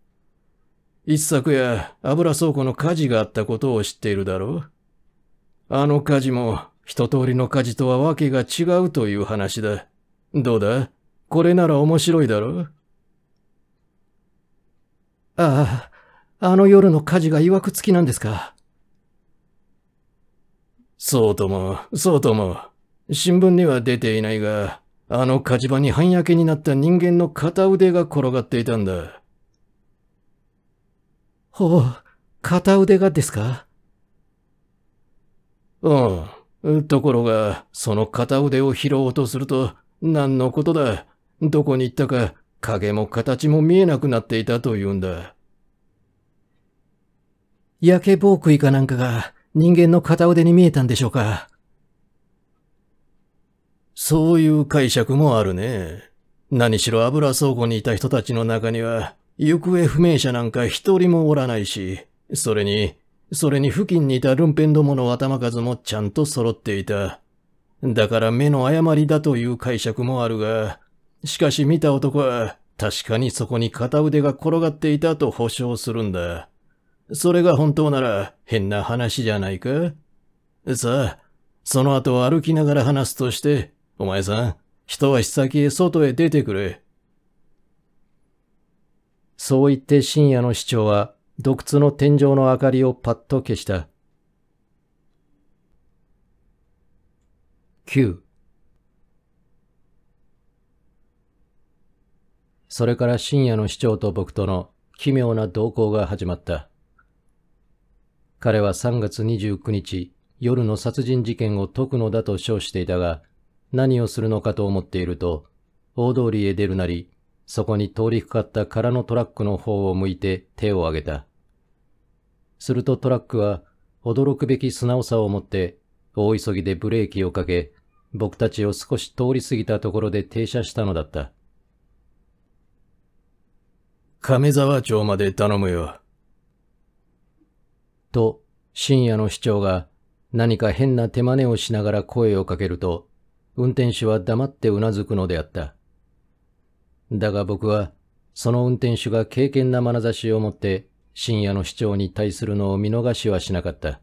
Speaker 1: 一昨夜、油倉庫の火事があったことを知っているだろうあの火事も一通りの火事とはわけが違うという話だ。どうだこれなら面白いだろうああ、あの夜の火事が曰くつきなんですか。そうとも、そうとも。新聞には出ていないが、あの火事場に半焼けになった人間の片腕が転がっていたんだ。ほう、片腕がですかうん。ところが、その片腕を拾おうとすると、何のことだ。どこに行ったか、影も形も見えなくなっていたというんだ。焼け防空いかなんかが人間の片腕に見えたんでしょうか。そういう解釈もあるね。何しろ油倉庫にいた人たちの中には、行方不明者なんか一人もおらないし、それに、それに付近にいたルンペンどもの頭数もちゃんと揃っていた。だから目の誤りだという解釈もあるが、しかし見た男は確かにそこに片腕が転がっていたと保証するんだ。それが本当なら変な話じゃないかさあ、その後歩きながら話すとして、お前さん、は日先外へ出てくれ。そう言って深夜の市長は洞窟の天井の明かりをパッと消した。9それから深夜の市長と僕との奇妙な動向が始まった。彼は3月29日、夜の殺人事件を解くのだと称していたが、何をするのかと思っていると、大通りへ出るなり、そこに通りかかった空のトラックの方を向いて手を挙げた。するとトラックは、驚くべき素直さを持って、大急ぎでブレーキをかけ、僕たちを少し通り過ぎたところで停車したのだった。亀沢町まで頼むよ。と、深夜の市長が何か変な手真似をしながら声をかけると、運転手は黙ってうなずくのであった。だが僕は、その運転手が敬虔な眼差しを持って深夜の市長に対するのを見逃しはしなかった。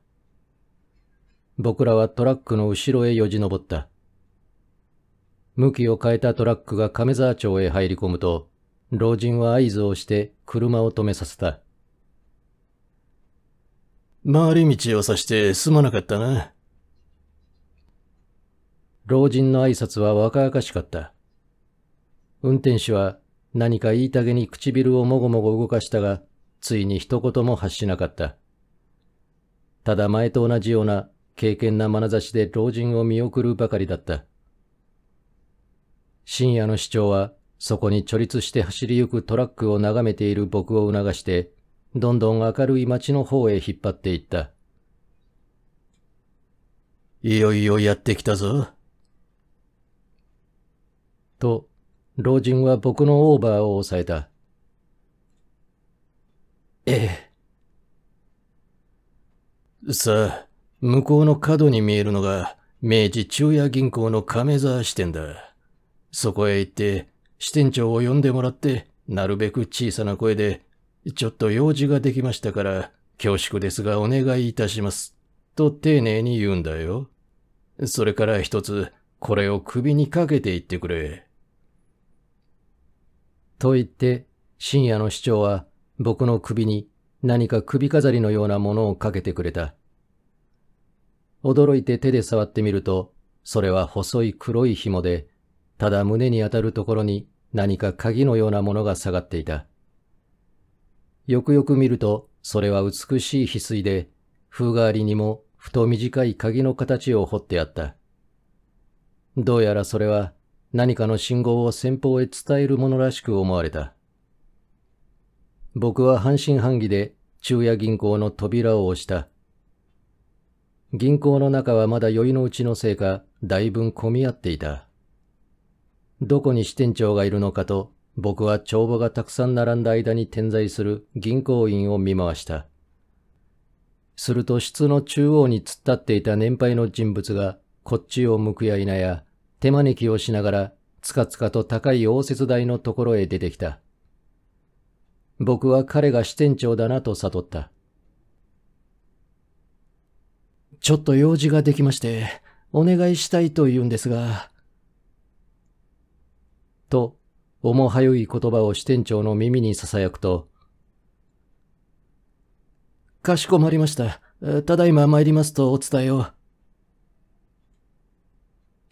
Speaker 1: 僕らはトラックの後ろへよじ登った。向きを変えたトラックが亀沢町へ入り込むと、老人は合図をして車を止めさせた。回り道をさしてすまなかったな。老人の挨拶は若々しかった。運転手は何か言いたげに唇をもごもご動かしたが、ついに一言も発しなかった。ただ前と同じような敬虔な眼差しで老人を見送るばかりだった。深夜の市長はそこに貯立して走りゆくトラックを眺めている僕を促して、どんどん明るい街の方へ引っ張っていった。いよいよやってきたぞ。と、老人は僕のオーバーを押さえた。ええ。さあ、向こうの角に見えるのが、明治中夜銀行の亀沢支店だ。そこへ行って、支店長を呼んでもらって、なるべく小さな声で、ちょっと用事ができましたから、恐縮ですがお願いいたします。と丁寧に言うんだよ。それから一つ、これを首にかけていってくれ。と言って、深夜の市長は僕の首に何か首飾りのようなものをかけてくれた。驚いて手で触ってみると、それは細い黒い紐で、ただ胸に当たるところに何か鍵のようなものが下がっていた。よくよく見ると、それは美しい翡翠で、風変わりにもふと短い鍵の形を彫ってあった。どうやらそれは何かの信号を先方へ伝えるものらしく思われた。僕は半信半疑で昼夜銀行の扉を押した。銀行の中はまだ酔いのうちのせいか、だいぶ混み合っていた。どこに支店長がいるのかと、僕は帳簿がたくさん並んだ間に点在する銀行員を見回した。すると室の中央に突っ立っていた年配の人物がこっちを向くや否や、手招きをしながら、つかつかと高い応接台のところへ出てきた。僕は彼が支店長だなと悟った。ちょっと用事ができまして、お願いしたいと言うんですが。と、重はゆい言葉を支店長の耳に囁くと、かしこまりました。ただいま参りますとお伝えを。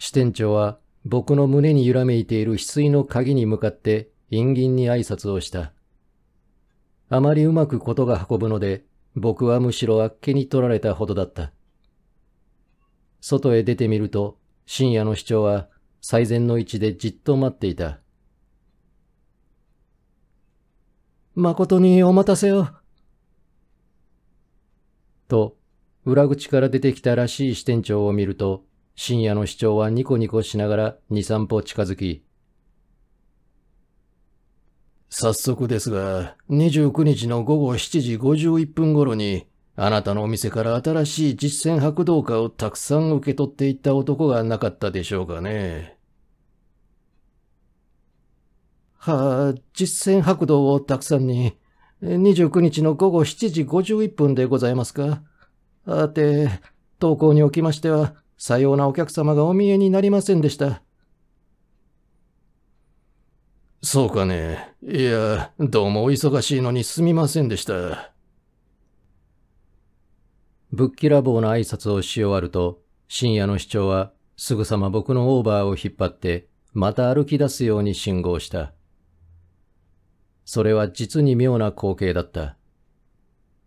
Speaker 1: 支店長は僕の胸に揺らめいている翡翠の鍵に向かって陰銀に挨拶をした。あまりうまくことが運ぶので、僕はむしろあっけに取られたほどだった。外へ出てみると、深夜の市長は最善の位置でじっと待っていた。誠にお待たせを。と、裏口から出てきたらしい支店長を見ると、深夜の市長はニコニコしながら二三歩近づき、早速ですが、29日の午後7時51分頃に、あなたのお店から新しい実践白道家をたくさん受け取っていった男がなかったでしょうかね。はあ、実践白道をたくさんに、29日の午後7時51分でございますか。あて、投稿におきましては、さようなお客様がお見えになりませんでした。そうかね。いや、どうもお忙しいのにすみませんでした。ぶっきらぼうな挨拶をし終わると、深夜の市長はすぐさま僕のオーバーを引っ張って、また歩き出すように信号した。それは実に妙な光景だった。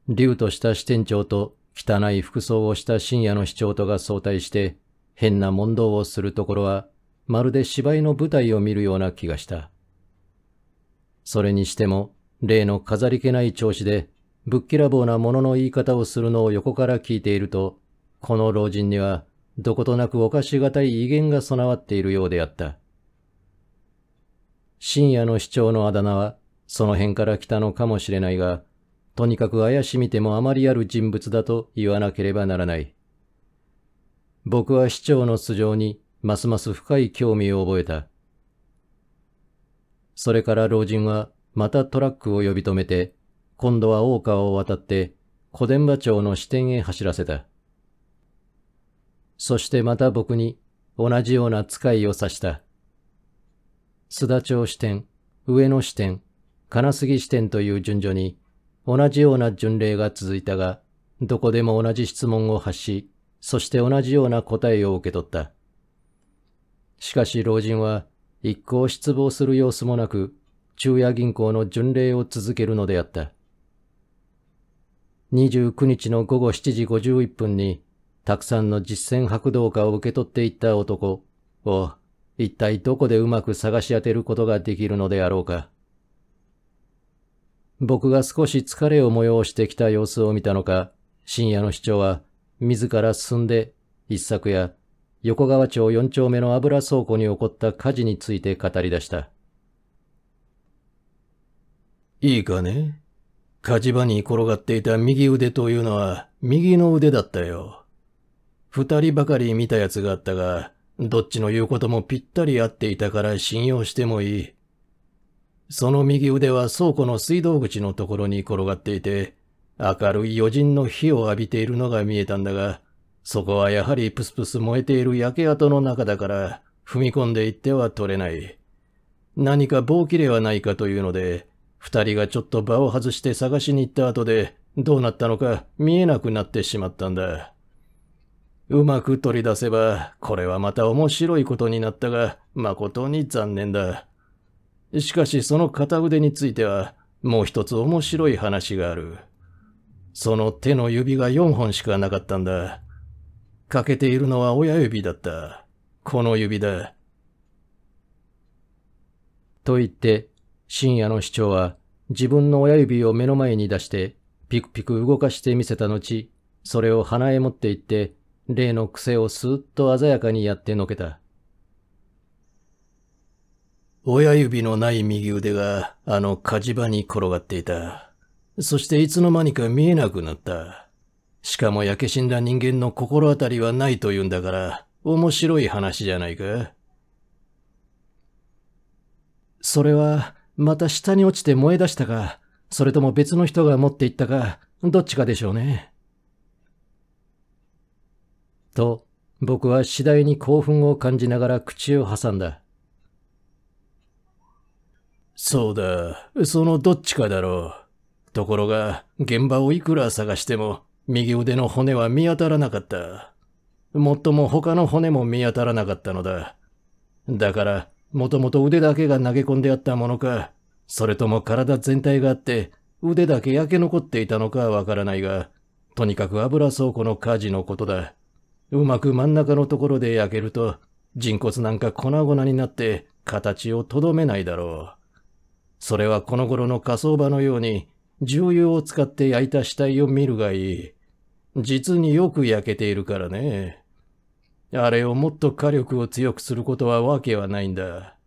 Speaker 1: 竜とした支店長と汚い服装をした深夜の市長とが相対して、変な問答をするところは、まるで芝居の舞台を見るような気がした。それにしても、例の飾り気ない調子で、ぶっきらぼうなものの言い方をするのを横から聞いていると、この老人には、どことなくおかしがたい威厳が備わっているようであった。深夜の市長のあだ名は、その辺から来たのかもしれないが、とにかく怪しみてもあまりある人物だと言わなければならない。僕は市長の素性にますます深い興味を覚えた。それから老人はまたトラックを呼び止めて、今度は大川を渡って小伝馬町の支店へ走らせた。そしてまた僕に同じような使いをさした。須田町支店、上野支店、金杉支店という順序に同じような巡礼が続いたが、どこでも同じ質問を発し、そして同じような答えを受け取った。しかし老人は一向失望する様子もなく、昼夜銀行の巡礼を続けるのであった。29日の午後7時51分に、たくさんの実践白道家を受け取っていった男を、一体どこでうまく探し当てることができるのであろうか。僕が少し疲れを催してきた様子を見たのか、深夜の市長は自ら進んで一昨夜、横川町4丁目の油倉庫に起こった火事について語り出した。いいかね火事場に転がっていた右腕というのは右の腕だったよ。二人ばかり見たやつがあったが、どっちの言うこともぴったり合っていたから信用してもいい。その右腕は倉庫の水道口のところに転がっていて、明るい余人の火を浴びているのが見えたんだが、そこはやはりプスプス燃えている焼け跡の中だから、踏み込んでいっては取れない。何か棒切れはないかというので、二人がちょっと場を外して探しに行った後で、どうなったのか見えなくなってしまったんだ。うまく取り出せば、これはまた面白いことになったが、誠に残念だ。しかしその片腕については、もう一つ面白い話がある。その手の指が4本しかなかったんだ。欠けているのは親指だった。この指だ。と言って、深夜の市長は自分の親指を目の前に出して、ピクピク動かしてみせた後、それを鼻へ持って行って、例の癖をスーッと鮮やかにやってのけた。親指のない右腕があの火事場に転がっていた。そしていつの間にか見えなくなった。しかも焼け死んだ人間の心当たりはないと言うんだから、面白い話じゃないか。それは、また下に落ちて燃え出したか、それとも別の人が持っていったか、どっちかでしょうね。と、僕は次第に興奮を感じながら口を挟んだ。そうだ、そのどっちかだろう。ところが、現場をいくら探しても、右腕の骨は見当たらなかった。もっとも他の骨も見当たらなかったのだ。だから、もともと腕だけが投げ込んであったものか、それとも体全体があって、腕だけ焼け残っていたのかわからないが、とにかく油倉庫の火事のことだ。うまく真ん中のところで焼けると、人骨なんか粉々になって形をとどめないだろう。それはこの頃の火葬場のように、重油を使って焼いた死体を見るがいい。実によく焼けているからね。あれをもっと火力を強くすることはわけはないんだ。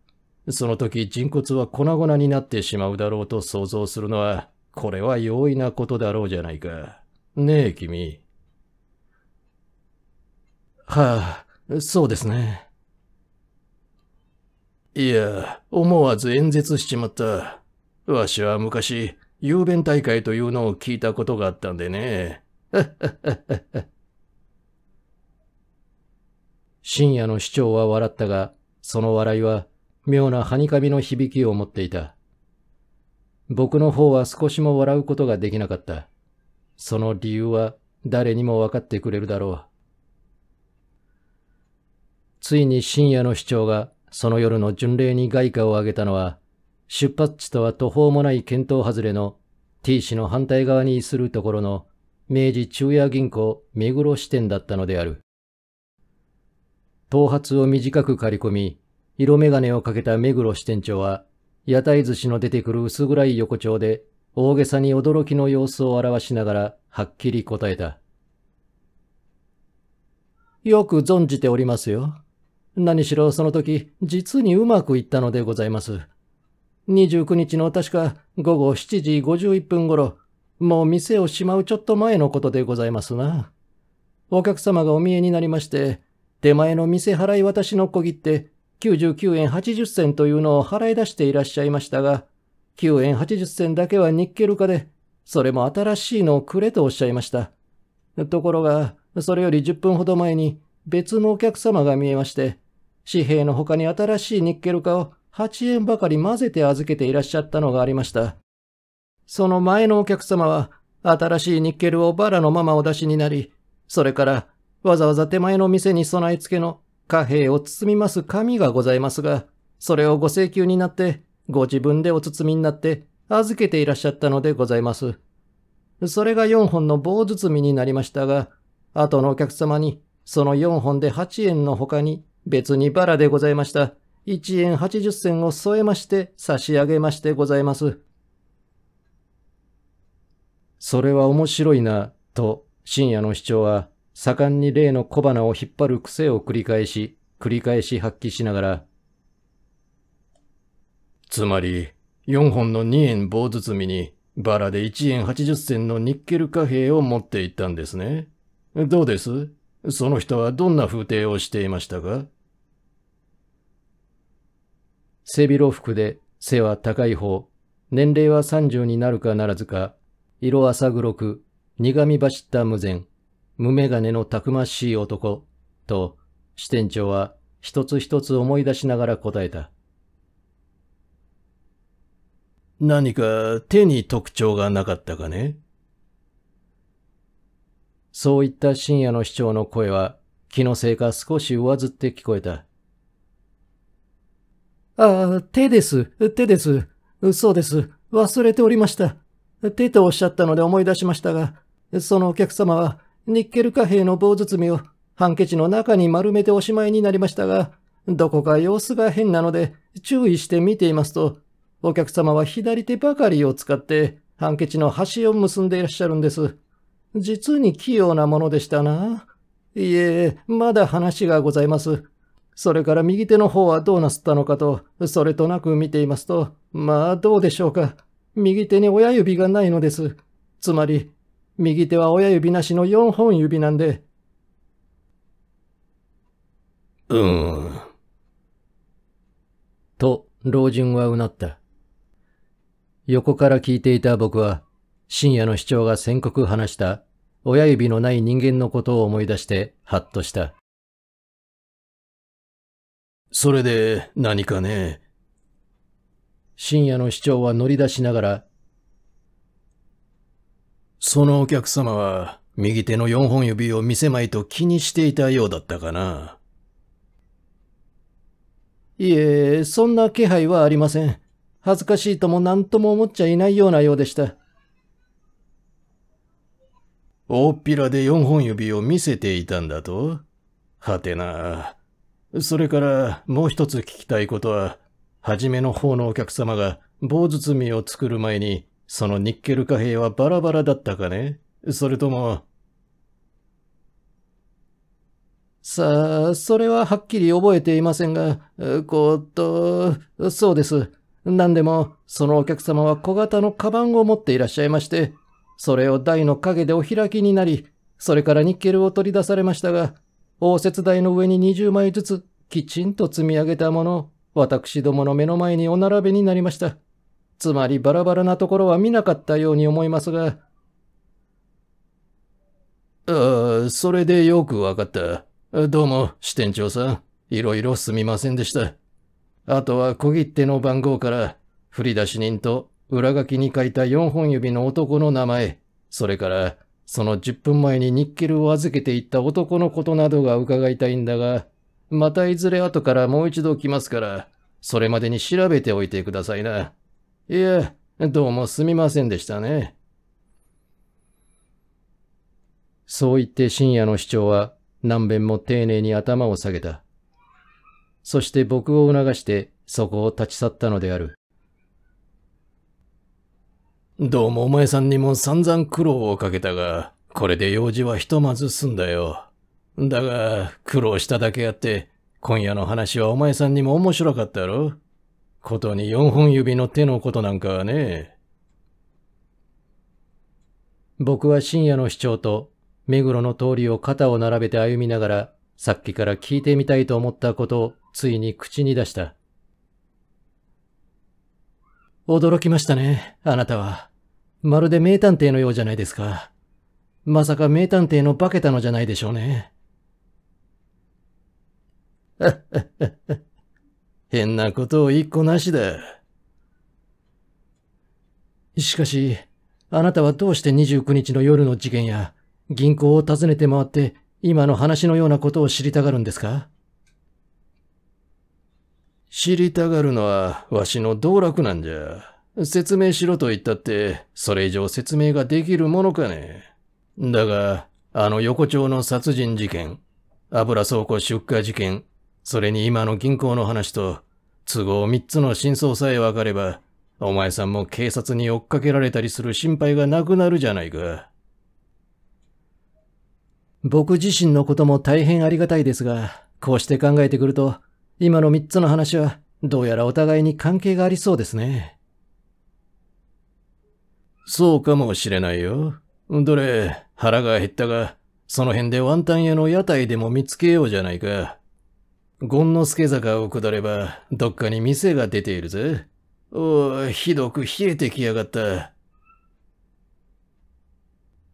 Speaker 1: その時人骨は粉々になってしまうだろうと想像するのは、これは容易なことだろうじゃないか。ねえ、君。はあ、そうですね。いや、思わず演説しちまった。わしは昔、雄弁大会というのを聞いたことがあったんでね。[laughs] 深夜の市長は笑ったが、その笑いは妙なはにかみの響きを持っていた。僕の方は少しも笑うことができなかった。その理由は誰にも分かってくれるだろう。ついに深夜の市長がその夜の巡礼に外貨をあげたのは、出発地とは途方もない見当外れの T 市の反対側にするところの明治中夜銀行目黒支店だったのである。頭髪を短く刈り込み、色眼鏡をかけた目黒支店長は、屋台寿司の出てくる薄暗い横丁で、大げさに驚きの様子を表しながら、はっきり答えた。よく存じておりますよ。何しろその時、実にうまくいったのでございます。29日の確か午後7時51分頃、もう店をしまうちょっと前のことでございますな。お客様がお見えになりまして、手前の店払い渡しの小切手99円80銭というのを払い出していらっしゃいましたが、9円80銭だけはニッケル化で、それも新しいのをくれとおっしゃいました。ところが、それより10分ほど前に別のお客様が見えまして、紙幣の他に新しいニッケル化を8円ばかり混ぜて預けていらっしゃったのがありました。その前のお客様は、新しいニッケルをバラのままお出しになり、それからわざわざ手前の店に備え付けの貨幣を包みます紙がございますが、それをご請求になって、ご自分でお包みになって預けていらっしゃったのでございます。それが4本の棒包みになりましたが、後のお客様にその4本で8円の他に別にバラでございました。1円80銭を添えまして差し上げましてございます。それは面白いな、と深夜の市長は盛んに例の小花を引っ張る癖を繰り返し、繰り返し発揮しながら。つまり、4本の2円棒包みに、バラで1円80銭のニッケル貨幣を持っていったんですね。どうですその人はどんな風体をしていましたか背広服で背は高い方、年齢は30になるかならずか、色浅黒く、苦み走った無前、無眼鏡のたくましい男、と、支店長は一つ一つ思い出しながら答えた。何か手に特徴がなかったかねそういった深夜の市長の声は気のせいか少し上ずって聞こえた。あ、あ、手です。手です。そうです。忘れておりました。手とおっしゃったので思い出しましたが、そのお客様は、ニッケル貨幣の棒包みを、ハンケチの中に丸めておしまいになりましたが、どこか様子が変なので、注意して見ていますと、お客様は左手ばかりを使って、ハンケチの端を結んでいらっしゃるんです。実に器用なものでしたな。いえ、まだ話がございます。それから右手の方はどうなすったのかと、それとなく見ていますと、まあどうでしょうか。右手に親指がないのです。つまり、右手は親指なしの4本指なんで。うーん。と、老人はうなった。横から聞いていた僕は、深夜の市長が宣告話した、親指のない人間のことを思い出して、はっとした。それで何かね。深夜の市長は乗り出しながら、そのお客様は右手の四本指を見せまいと気にしていたようだったかな。いえ、そんな気配はありません。恥ずかしいとも何とも思っちゃいないようなようでした。大っぴらで四本指を見せていたんだとはてな。それからもう一つ聞きたいことは、初めの方のお客様が棒包みを作る前に、そのニッケル貨幣はバラバラだったかねそれとも、さあ、それははっきり覚えていませんが、こっと、そうです。何でも、そのお客様は小型のカバンを持っていらっしゃいまして、それを台の陰でお開きになり、それからニッケルを取り出されましたが、応接台の上に20枚ずつきちんと積み上げたものを私どもの目の前にお並べになりました。つまりバラバラなところは見なかったように思いますが。ああ、それでよくわかった。どうも、支店長さん。いろいろすみませんでした。あとは小切手の番号から、振り出し人と裏書きに書いた4本指の男の名前、それからその10分前にニッケルを預けていった男のことなどが伺いたいんだが、またいずれ後からもう一度来ますから、それまでに調べておいてくださいな。いや、どうもすみませんでしたね。そう言って深夜の市長は何べんも丁寧に頭を下げた。そして僕を促してそこを立ち去ったのである。どうもお前さんにも散々苦労をかけたが、これで用事はひとまず済んだよ。だが、苦労しただけあって、今夜の話はお前さんにも面白かったろことに四本指の手のことなんかはね。僕は深夜の主張と、目黒の通りを肩を並べて歩みながら、さっきから聞いてみたいと思ったことをついに口に出した。驚きましたね、あなたは。まるで名探偵のようじゃないですか。まさか名探偵の化けたのじゃないでしょうね。[laughs] 変なことを一個なしだ。しかし、あなたはどうして29日の夜の事件や銀行を訪ねて回って今の話のようなことを知りたがるんですか知りたがるのはわしの道楽なんじゃ。説明しろと言ったって、それ以上説明ができるものかね。だが、あの横丁の殺人事件、油倉庫出火事件、それに今の銀行の話と、都合3つの真相さえわかれば、お前さんも警察に追っかけられたりする心配がなくなるじゃないか。僕自身のことも大変ありがたいですが、こうして考えてくると、今の3つの話は、どうやらお互いに関係がありそうですね。そうかもしれないよ。どれ、腹が減ったが、その辺でワンタン屋の屋台でも見つけようじゃないか。権之助坂を下れば、どっかに店が出ているぜ。おお、ひどく冷えてきやがった。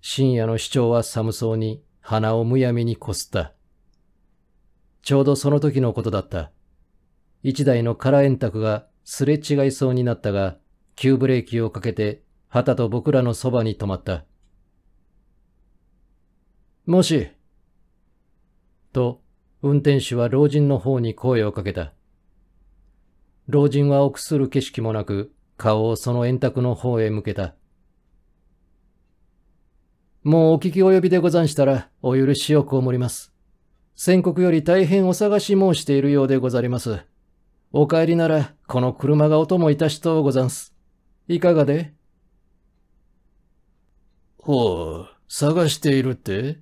Speaker 1: 深夜の主張は寒そうに鼻をむやみにこすった。ちょうどその時のことだった。一台の空円卓がすれ違いそうになったが、急ブレーキをかけて、旗と僕らのそばに止まった。もし、と、運転手は老人の方に声をかけた。老人は臆する景色もなく、顔をその円卓の方へ向けた。もうお聞き及びでござんしたら、お許しをこもります。宣国より大変お探し申しているようでござります。お帰りなら、この車がお供いたしとうござんす。いかがでほう、探しているって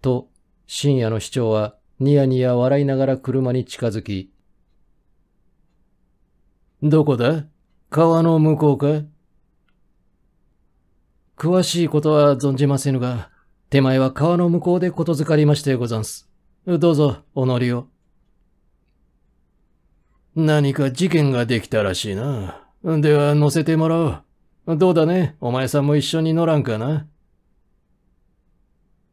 Speaker 1: と、深夜の市長は、ニヤニヤ笑いながら車に近づき、どこだ川の向こうか詳しいことは存じませぬが、手前は川の向こうでことづかりましてござんす。どうぞ、お乗りを。何か事件ができたらしいな。では、乗せてもらおう。どうだね、お前さんも一緒に乗らんかな。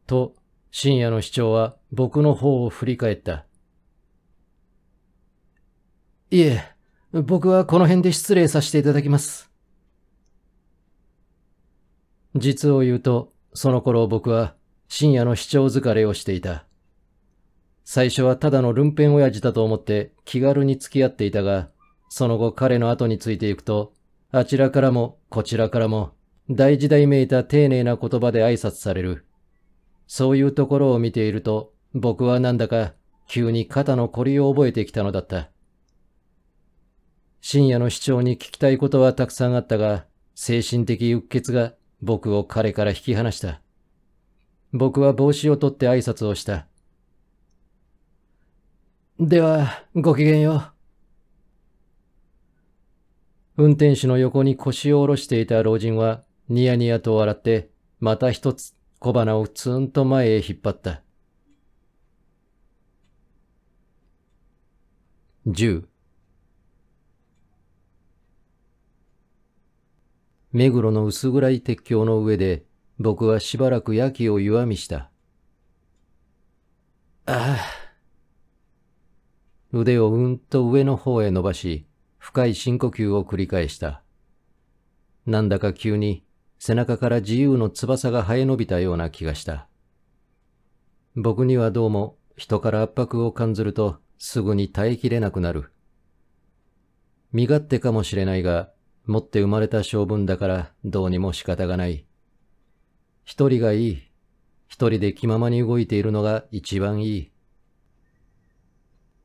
Speaker 1: と、深夜の市長は僕の方を振り返った。いえ、僕はこの辺で失礼させていただきます。実を言うと、その頃僕は深夜の視聴疲れをしていた。最初はただのルンペン親父だと思って気軽に付き合っていたが、その後彼の後についていくと、あちらからもこちらからも大時代めいた丁寧な言葉で挨拶される。そういうところを見ていると、僕はなんだか急に肩のこりを覚えてきたのだった。深夜の市長に聞きたいことはたくさんあったが、精神的鬱血が僕を彼から引き離した。僕は帽子を取って挨拶をした。では、ごきげんよう。運転手の横に腰を下ろしていた老人は、ニヤニヤと笑って、また一つ小鼻をツンと前へ引っ張った。10目黒の薄暗い鉄橋の上で僕はしばらくやきを弱みした。ああ。腕をうんと上の方へ伸ばし、深い深呼吸を繰り返した。なんだか急に背中から自由の翼が生え伸びたような気がした。僕にはどうも人から圧迫を感じるとすぐに耐えきれなくなる。身勝手かもしれないが、持って生まれた性分だからどうにも仕方がない。一人がいい。一人で気ままに動いているのが一番いい。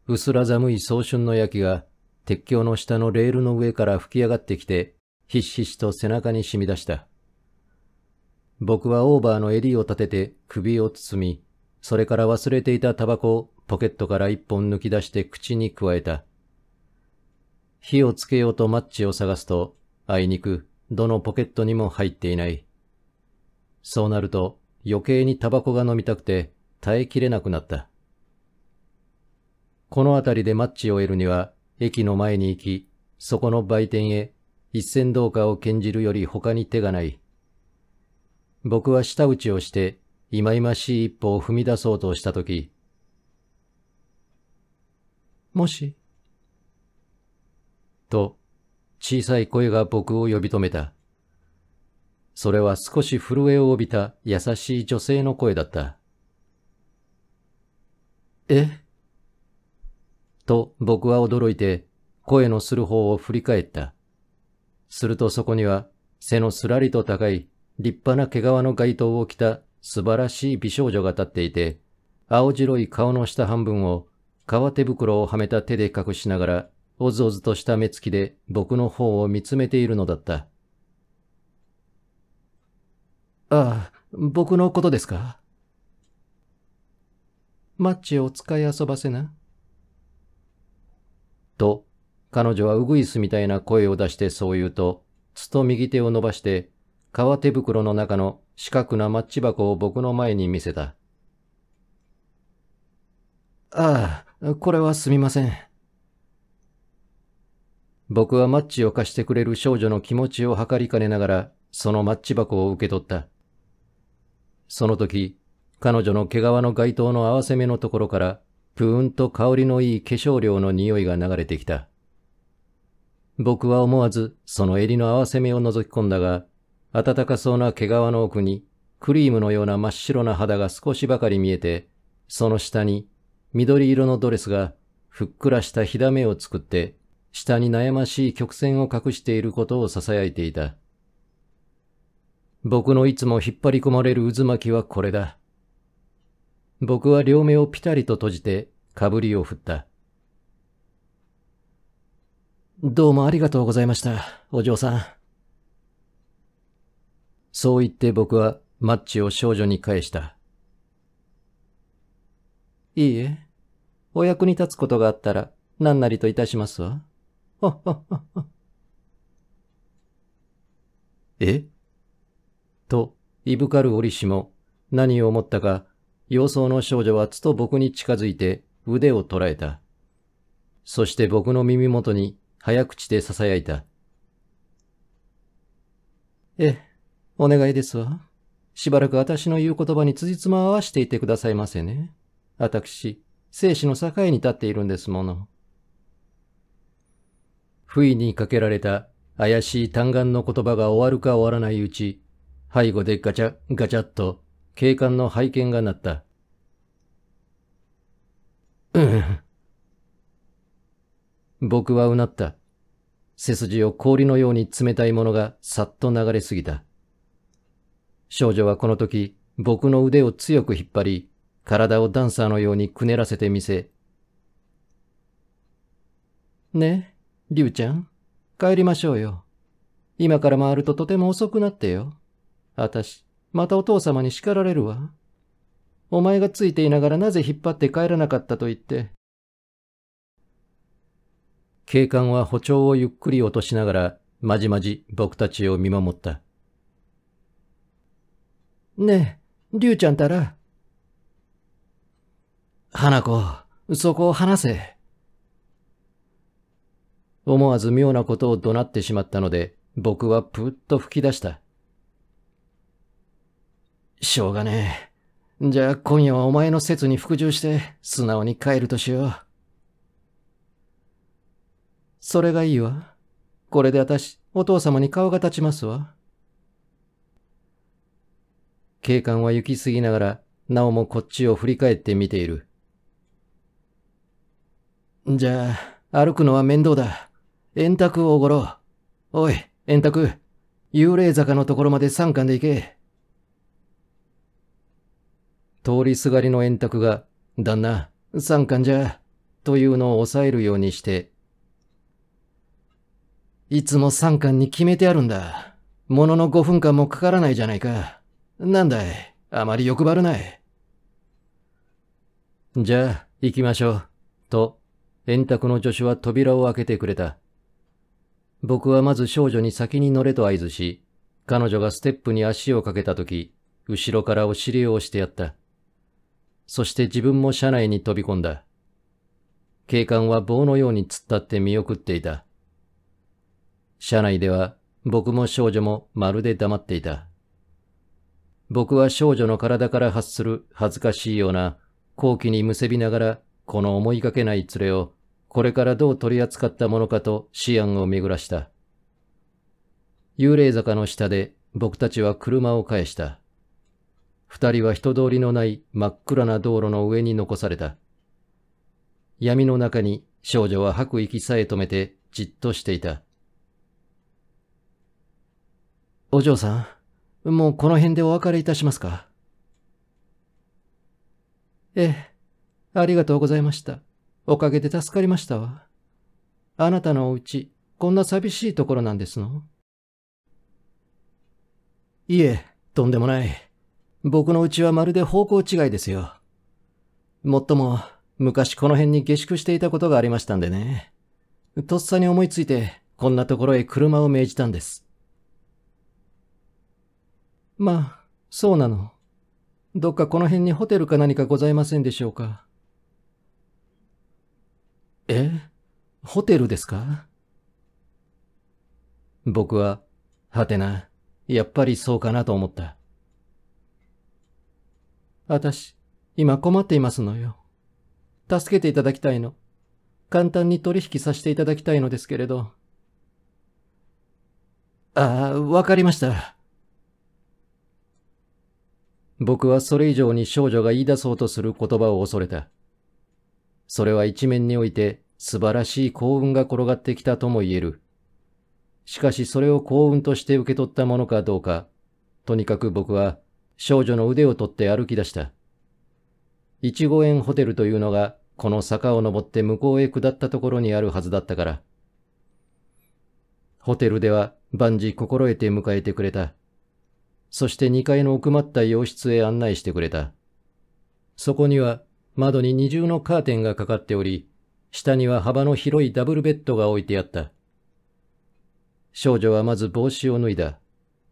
Speaker 1: 薄ら寒い早春の焼きが鉄橋の下のレールの上から吹き上がってきて、ひしひしと背中に染み出した。僕はオーバーの襟を立てて首を包み、それから忘れていたタバコをポケットから一本抜き出して口に加えた。火をつけようとマッチを探すと、あいにく、どのポケットにも入っていない。そうなると、余計にタバコが飲みたくて、耐えきれなくなった。この辺りでマッチを得るには、駅の前に行き、そこの売店へ、一銭うかを献じるより他に手がない。僕は舌打ちをして、忌々しい一歩を踏み出そうとしたとき、もし、と小さい声が僕を呼び止めた。それは少し震えを帯びた優しい女性の声だった。えと僕は驚いて声のする方を振り返った。するとそこには背のすらりと高い立派な毛皮の街灯を着た素晴らしい美少女が立っていて、青白い顔の下半分を、革手袋をはめた手で隠しながら、おずおずとした目つきで僕の方を見つめているのだった。ああ、僕のことですかマッチを使い遊ばせな。と、彼女はウグイスみたいな声を出してそう言うと、つと右手を伸ばして、革手袋の中の四角なマッチ箱を僕の前に見せた。ああ、これはすみません。僕はマッチを貸してくれる少女の気持ちを測りかねながら、そのマッチ箱を受け取った。その時、彼女の毛皮の街灯の合わせ目のところから、ぷーんと香りのいい化粧料の匂いが流れてきた。僕は思わず、その襟の合わせ目を覗き込んだが、暖かそうな毛皮の奥に、クリームのような真っ白な肌が少しばかり見えて、その下に、緑色のドレスが、ふっくらした火だめを作って下に悩ましい曲線を隠していることを囁いていた。僕のいつも引っ張り込まれる渦巻きはこれだ。僕は両目をピタリと閉じて、かぶりを振った。どうもありがとうございました、お嬢さん。そう言って僕はマッチを少女に返した。いいえ、お役に立つことがあったら何なりといたしますわ。はははは。えと、いぶかる折しも、何を思ったか、様相の少女はつと僕に近づいて腕を捉えた。そして僕の耳元に早口で囁いた。えお願いですわ。しばらく私の言う言葉に辻褄を合わせていてくださいませね。私、生死の境に立っているんですもの。不意にかけられた怪しい嘆願の言葉が終わるか終わらないうち、背後でガチャガチャっと警官の拝見が鳴った。うん。僕はうなった。背筋を氷のように冷たいものがさっと流れすぎた。少女はこの時、僕の腕を強く引っ張り、体をダンサーのようにくねらせてみせ。ねりゅうちゃん、帰りましょうよ。今から回るととても遅くなってよ。あたし、またお父様に叱られるわ。お前がついていながらなぜ引っ張って帰らなかったと言って。警官は歩調をゆっくり落としながら、まじまじ僕たちを見守った。ねえ、りゅうちゃんたら。花子、そこを離せ。思わず妙なことを怒鳴ってしまったので、僕はぷっと吹き出した。しょうがねえ。じゃあ今夜はお前の説に服従して素直に帰るとしよう。それがいいわ。これで私、お父様に顔が立ちますわ。警官は行き過ぎながら、なおもこっちを振り返って見ている。じゃあ、歩くのは面倒だ。円卓大五郎。おい、円卓。幽霊坂のところまで3巻で行け。通りすがりの円卓が、旦那、3巻じゃ、というのを抑えるようにして、いつも3巻に決めてあるんだ。ものの5分間もかからないじゃないか。なんだい、あまり欲張るない。じゃあ、行きましょう。と、円卓の助手は扉を開けてくれた。僕はまず少女に先に乗れと合図し、彼女がステップに足をかけた時、後ろからお尻を押してやった。そして自分も車内に飛び込んだ。警官は棒のように突っ立って見送っていた。車内では僕も少女もまるで黙っていた。僕は少女の体から発する恥ずかしいような好奇にむせびながらこの思いがけない連れをこれからどう取り扱ったものかと思案を巡らした。幽霊坂の下で僕たちは車を返した。二人は人通りのない真っ暗な道路の上に残された。闇の中に少女は吐く息さえ止めてじっとしていた。お嬢さん、もうこの辺でお別れいたしますかええ、ありがとうございました。おかげで助かりましたわ。あなたのお家、こんな寂しいところなんですのいえ、とんでもない。僕の家はまるで方向違いですよ。もっとも、昔この辺に下宿していたことがありましたんでね。とっさに思いついて、こんなところへ車を命じたんです。まあ、そうなの。どっかこの辺にホテルか何かございませんでしょうか。えホテルですか僕は、はてな、やっぱりそうかなと思った。私、今困っていますのよ。助けていただきたいの。簡単に取引させていただきたいのですけれど。ああ、わかりました。僕はそれ以上に少女が言い出そうとする言葉を恐れた。それは一面において素晴らしい幸運が転がってきたとも言える。しかしそれを幸運として受け取ったものかどうか、とにかく僕は少女の腕を取って歩き出した。一五園ホテルというのがこの坂を登って向こうへ下ったところにあるはずだったから。ホテルでは万事心得て迎えてくれた。そして2階の奥まった洋室へ案内してくれた。そこには窓に二重のカーテンがかかっており、下には幅の広いダブルベッドが置いてあった。少女はまず帽子を脱いだ。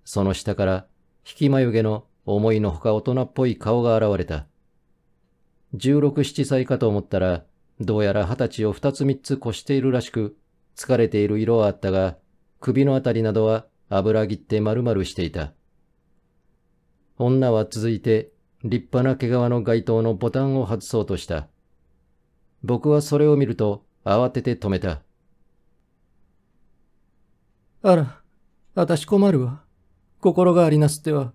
Speaker 1: その下から、引き眉毛の思いのほか大人っぽい顔が現れた。16、7歳かと思ったら、どうやら二十歳を二つ三つ越しているらしく、疲れている色はあったが、首のあたりなどは油切って丸々していた。女は続いて立派な毛皮の街灯のボタンを外そうとした。僕はそれを見ると慌てて止めた。あら、あたし困るわ。心変わりなすっては。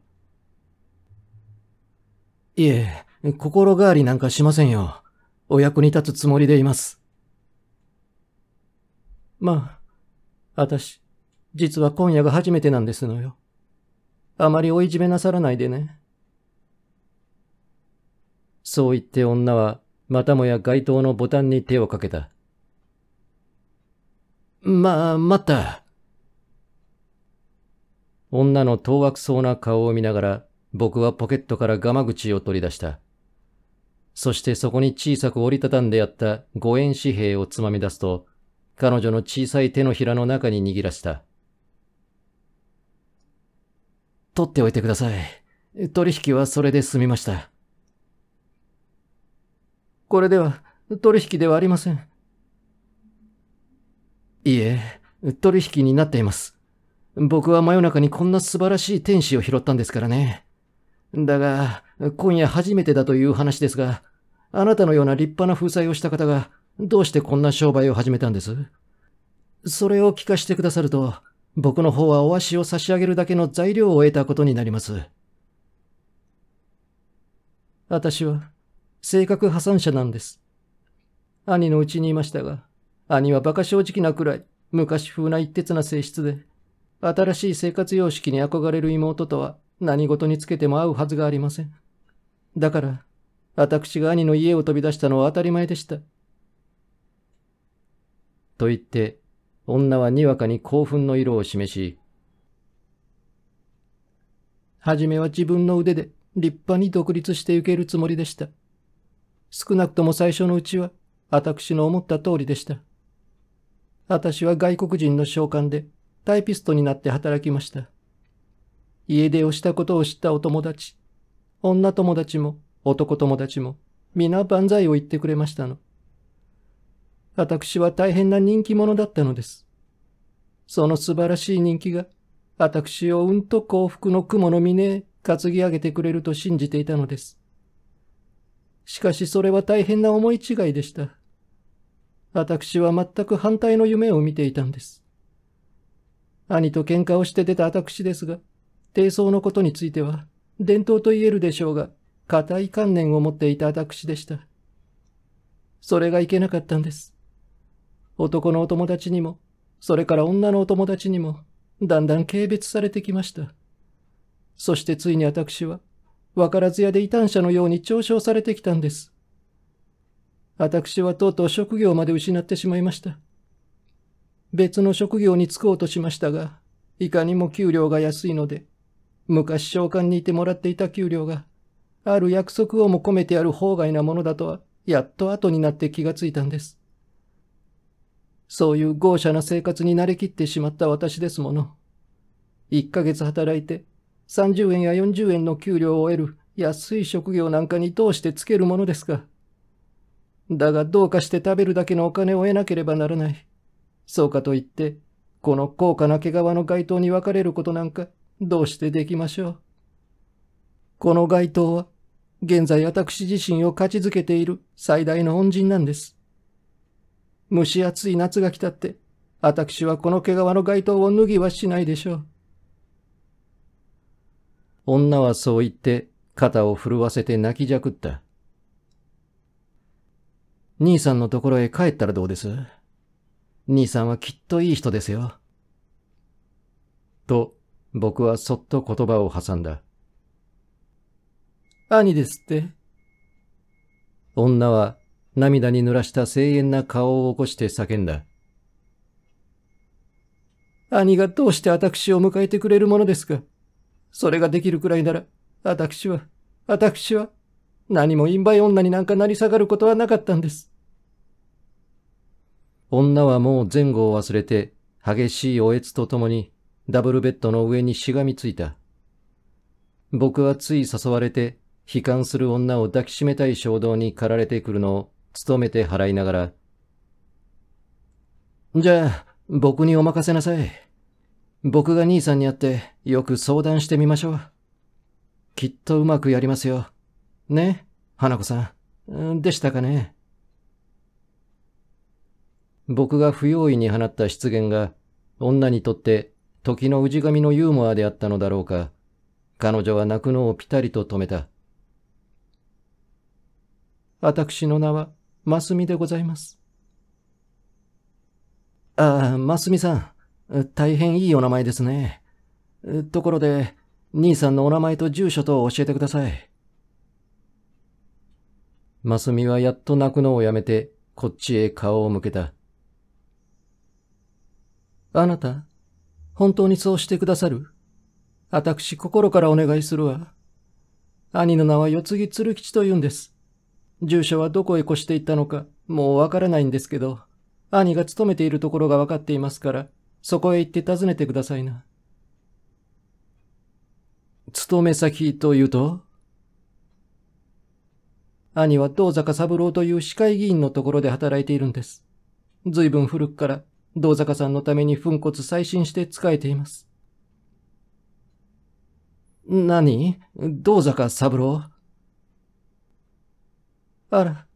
Speaker 1: いえ、心変わりなんかしませんよ。お役に立つつもりでいます。まあ、あたし、実は今夜が初めてなんですのよ。あまり追いじめなさらないでね。そう言って女は、またもや街灯のボタンに手をかけた。まあ、待った。女の当惑そうな顔を見ながら、僕はポケットからガマ口を取り出した。そしてそこに小さく折りたたんであった五円紙幣をつまみ出すと、彼女の小さい手のひらの中に握らした。取っておいてください。取引はそれで済みました。これでは取引ではありません。いいえ、取引になっています。僕は真夜中にこんな素晴らしい天使を拾ったんですからね。だが、今夜初めてだという話ですが、あなたのような立派な風采をした方が、どうしてこんな商売を始めたんですそれを聞かせてくださると、僕の方はお足を差し上げるだけの材料を得たことになります。私は、性格破産者なんです。兄のうちにいましたが、兄は馬鹿正直なくらい、昔風な一徹な性質で、新しい生活様式に憧れる妹とは何事につけても会うはずがありません。だから、私が兄の家を飛び出したのは当たり前でした。と言って、女はにわかに興奮の色を示し、はじめは自分の腕で立派に独立して受けるつもりでした。少なくとも最初のうちは、私の思った通りでした。私は外国人の召喚で、タイピストになって働きました。家出をしたことを知ったお友達、女友達も男友達も、皆万歳を言ってくれましたの。私は大変な人気者だったのです。その素晴らしい人気が、私をうんと幸福の雲の峰へ担ぎ上げてくれると信じていたのです。しかしそれは大変な思い違いでした。私は全く反対の夢を見ていたんです。兄と喧嘩をして出た私ですが、低層のことについては、伝統と言えるでしょうが、固い観念を持っていた私でした。それがいけなかったんです。男のお友達にも、それから女のお友達にも、だんだん軽蔑されてきました。そしてついに私は、分からず屋で異端者のように嘲笑されてきたんです。私はとうとう職業まで失ってしまいました。別の職業に就こうとしましたが、いかにも給料が安いので、昔召喚にいてもらっていた給料が、ある約束をも込めてある法外なものだとは、やっと後になって気がついたんです。そういう豪奢な生活に慣れきってしまった私ですもの。一ヶ月働いて、30円や40円の給料を得る安い職業なんかに通してつけるものですか。だがどうかして食べるだけのお金を得なければならない。そうかといって、この高価な毛皮の街灯に分かれることなんかどうしてできましょう。この街灯は、現在私自身を勝ちづけている最大の恩人なんです。蒸し暑い夏が来たって、私はこの毛皮の街灯を脱ぎはしないでしょう。女はそう言って肩を震わせて泣きじゃくった。兄さんのところへ帰ったらどうです兄さんはきっといい人ですよ。と、僕はそっと言葉を挟んだ。兄ですって。女は涙に濡らした声援な顔を起こして叫んだ。兄がどうして私を迎えてくれるものですかそれができるくらいなら、私は、私は、何も陰梅女になんかなり下がることはなかったんです。女はもう前後を忘れて、激しいおえつとともに、ダブルベッドの上にしがみついた。僕はつい誘われて、悲観する女を抱きしめたい衝動に駆られてくるのを、努めて払いながら、じゃあ、僕にお任せなさい。僕が兄さんに会ってよく相談してみましょう。きっとうまくやりますよ。ね、花子さん。でしたかね。僕が不用意に放った失言が、女にとって時の氏神のユーモアであったのだろうか。彼女は泣くのをぴたりと止めた。私の名は、マスミでございます。ああ、マスミさん。大変いいお名前ですね。ところで、兄さんのお名前と住所と教えてください。マスミはやっと泣くのをやめて、こっちへ顔を向けた。あなた、本当にそうしてくださる私、心からお願いするわ。兄の名は四つ木鶴吉と言うんです。住所はどこへ越していったのか、もうわからないんですけど、兄が勤めているところがわかっていますから、そこへ行って訪ねてくださいな。勤め先というと兄は道坂三郎という市会議員のところで働いているんです。随分古くから道坂さんのために粉骨再審して仕えています。何道坂三郎あら、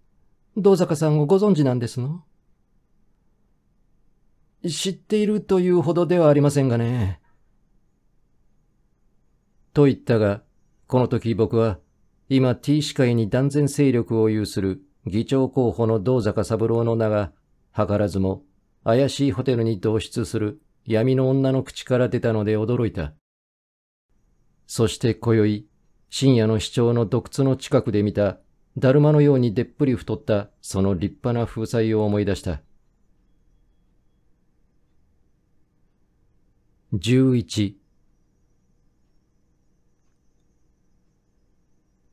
Speaker 1: 道坂さんをご存知なんですの知っているというほどではありませんがね。と言ったが、この時僕は、今 T 司会に断然勢力を有する議長候補の道坂三郎の名が、図らずも怪しいホテルに同出する闇の女の口から出たので驚いた。そして今宵、深夜の市長の洞窟の近くで見た、だるまのようにでっぷり太ったその立派な風采を思い出した。11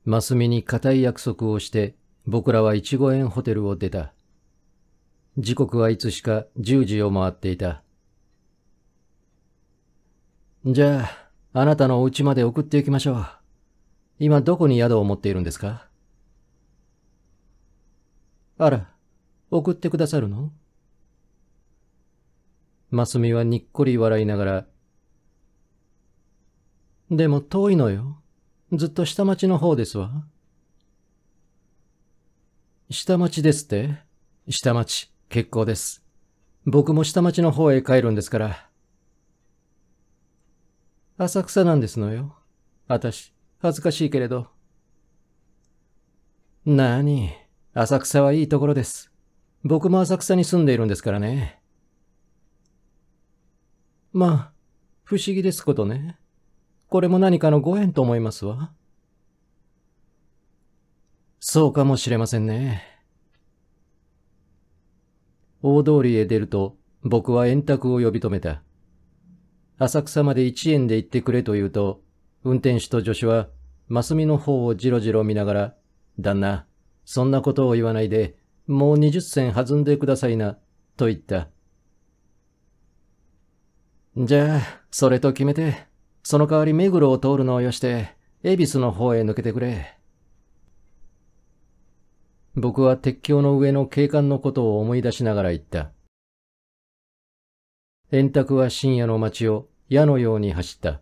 Speaker 1: マスミに固い約束をして僕らは一五園ホテルを出た。時刻はいつしか10時を回っていた。じゃあ、あなたのお家まで送っていきましょう。今どこに宿を持っているんですかあら、送ってくださるのマスミはにっこり笑いながら、でも遠いのよ。ずっと下町の方ですわ。下町ですって下町、結構です。僕も下町の方へ帰るんですから。浅草なんですのよ。あたし、恥ずかしいけれど。なに、浅草はいいところです。僕も浅草に住んでいるんですからね。まあ、不思議ですことね。これも何かのご縁と思いますわ。そうかもしれませんね。大通りへ出ると、僕は円卓を呼び止めた。浅草まで1円で行ってくれと言うと、運転手と助手は、マスミの方をじろじろ見ながら、旦那、そんなことを言わないで、もう20銭弾んでくださいな、と言った。じゃあ、それと決めて、その代わり目黒を通るのをよして、恵比寿の方へ抜けてくれ。僕は鉄橋の上の景観のことを思い出しながら言った。円卓は深夜の街を矢のように走った。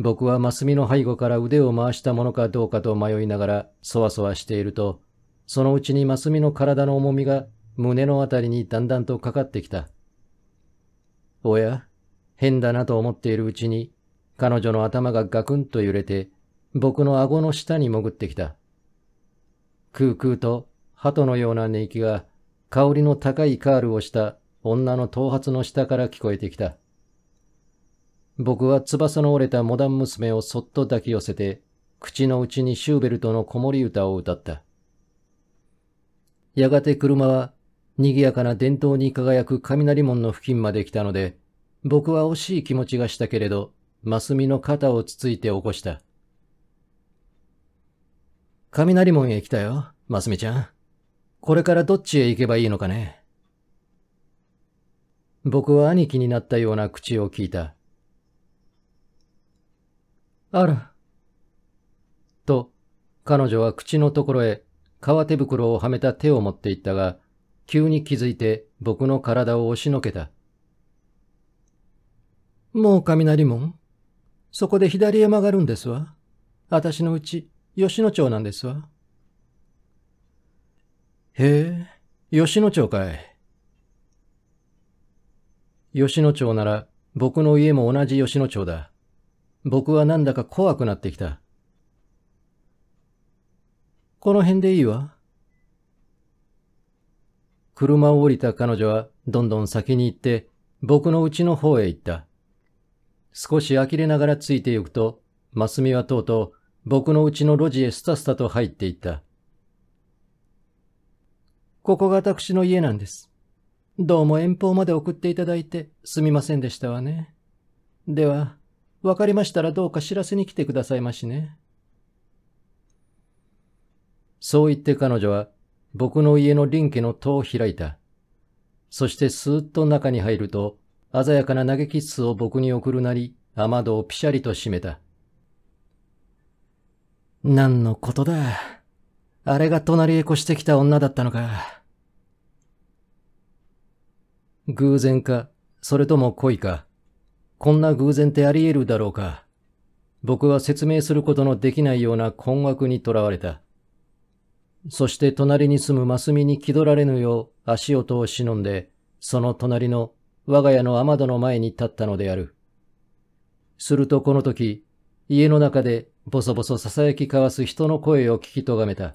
Speaker 1: 僕はマスミの背後から腕を回したものかどうかと迷いながらそわそわしていると、そのうちにマスミの体の重みが胸のあたりにだんだんとかかってきた。おや、変だなと思っているうちに、彼女の頭がガクンと揺れて、僕の顎の下に潜ってきた。ククーと鳩のような寝息が、香りの高いカールをした女の頭髪の下から聞こえてきた。僕は翼の折れたモダン娘をそっと抱き寄せて、口の内にシューベルトの子守歌を歌った。やがて車は賑やかな伝統に輝く雷門の付近まで来たので、僕は惜しい気持ちがしたけれど、マスミの肩をつついて起こした。雷門へ来たよ、マスミちゃん。これからどっちへ行けばいいのかね。僕は兄貴になったような口を聞いた。あら。と、彼女は口のところへ、革手袋をはめた手を持っていったが、急に気づいて僕の体を押しのけた。もう雷門そこで左へ曲がるんですわ。私のうち、吉野町なんですわ。へえ、吉野町かい。吉野町なら、僕の家も同じ吉野町だ。僕はなんだか怖くなってきた。この辺でいいわ。車を降りた彼女はどんどん先に行って僕の家の方へ行った。少し呆れながらついて行くと、マスミはとうとう僕の家の路地へスタスタと入っていった。ここが私の家なんです。どうも遠方まで送っていただいてすみませんでしたわね。では、わかりましたらどうか知らせに来てくださいましね。そう言って彼女は僕の家の林家の戸を開いた。そしてスーッと中に入ると、鮮やかな投げキッスを僕に送るなり、雨戸をピシャリと閉めた。何のことだ。あれが隣へ越してきた女だったのか。偶然か、それとも恋か。こんな偶然ってあり得るだろうか。僕は説明することのできないような困惑にとらわれた。そして隣に住むマスミに気取られぬよう足音を忍んで、その隣の我が家の雨戸の前に立ったのである。するとこの時、家の中でぼそぼそ囁き交わす人の声を聞きとがめた。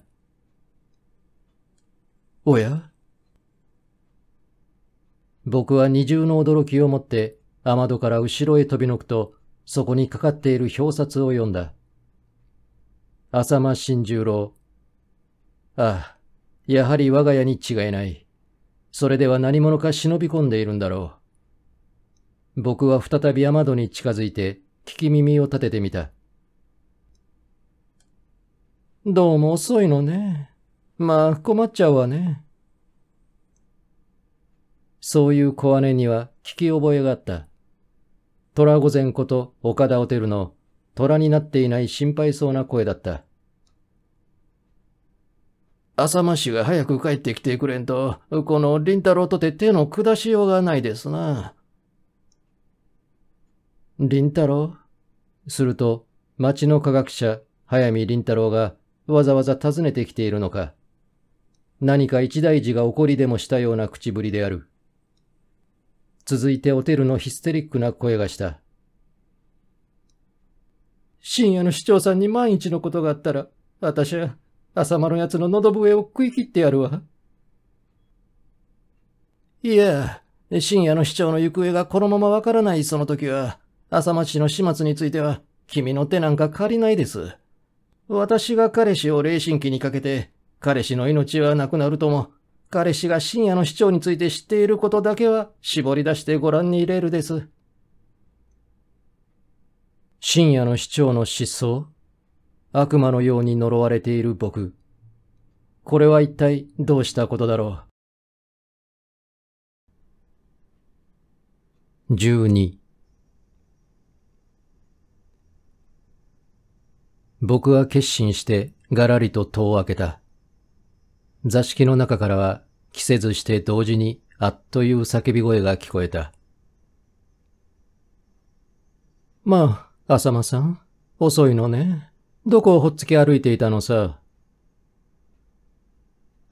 Speaker 1: おや僕は二重の驚きを持って雨戸から後ろへ飛びのくと、そこにかかっている表札を読んだ。浅間新十郎、ああ、やはり我が家に違いない。それでは何者か忍び込んでいるんだろう。僕は再び雨戸に近づいて、聞き耳を立ててみた。どうも遅いのね。まあ、困っちゃうわね。そういう小姉には聞き覚えがあった。虎御前こと岡田おてるの虎になっていない心配そうな声だった。浅間氏が早く帰ってきてくれんと、この林太郎とて手の下しようがないですな。林太郎すると、町の科学者、早見林太郎がわざわざ訪ねてきているのか。何か一大事が起こりでもしたような口ぶりである。続いておテルのヒステリックな声がした。深夜の市長さんに万一のことがあったら、私は朝間のやつの喉笛を食い切ってやるわ。いや、深夜の市長の行方がこのままわからないその時は、朝町の始末については、君の手なんか借りないです。私が彼氏を霊神期にかけて、彼氏の命はなくなるとも、彼氏が深夜の市長について知っていることだけは絞り出してご覧に入れるです。深夜の市長の失踪悪魔のように呪われている僕。これは一体どうしたことだろう。十二。僕は決心してがらりと戸を開けた。座敷の中からは着せずして同時にあっという叫び声が聞こえた。まあ、浅間さん、遅いのね。どこをほっつき歩いていたのさ。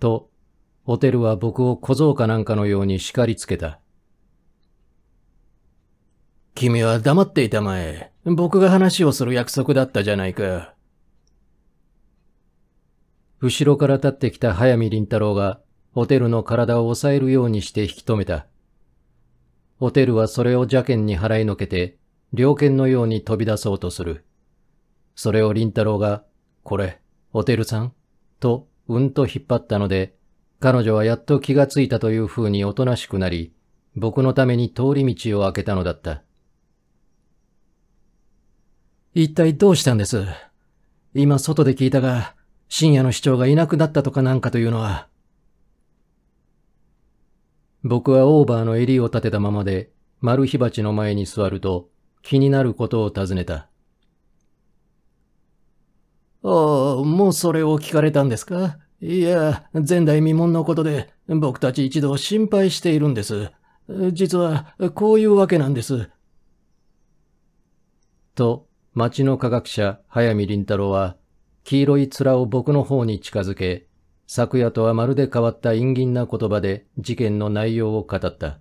Speaker 1: と、ホテルは僕を小僧かなんかのように叱りつけた。君は黙っていたまえ。僕が話をする約束だったじゃないか。後ろから立ってきた早見林太郎が、ホテルの体を抑えるようにして引き止めた。ホテルはそれを邪剣に払いのけて、猟犬のように飛び出そうとする。それを林太郎が、これ、ホテルさんと、うんと引っ張ったので、彼女はやっと気がついたという風におとなしくなり、僕のために通り道を開けたのだった。一体どうしたんです今外で聞いたが、深夜の市長がいなくなったとかなんかというのは。僕はオーバーの襟を立てたままで、丸火鉢の前に座ると、気になることを尋ねた。ああ、もうそれを聞かれたんですかいや、前代未聞のことで、僕たち一度心配しているんです。実は、こういうわけなんです。と、町の科学者、早見林太郎は、黄色い面を僕の方に近づけ、昨夜とはまるで変わった陰銀な言葉で事件の内容を語った。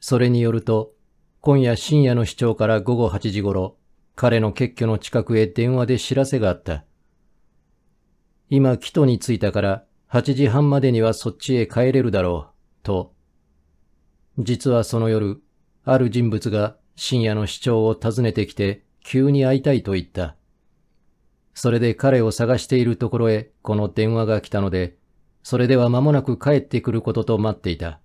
Speaker 1: それによると、今夜深夜の市長から午後8時頃、彼の結居の近くへ電話で知らせがあった。今、キトに着いたから、8時半までにはそっちへ帰れるだろう、と。実はその夜、ある人物が深夜の市長を訪ねてきて、急に会いたいと言った。それで彼を探しているところへこの電話が来たので、それでは間もなく帰ってくることと待っていた。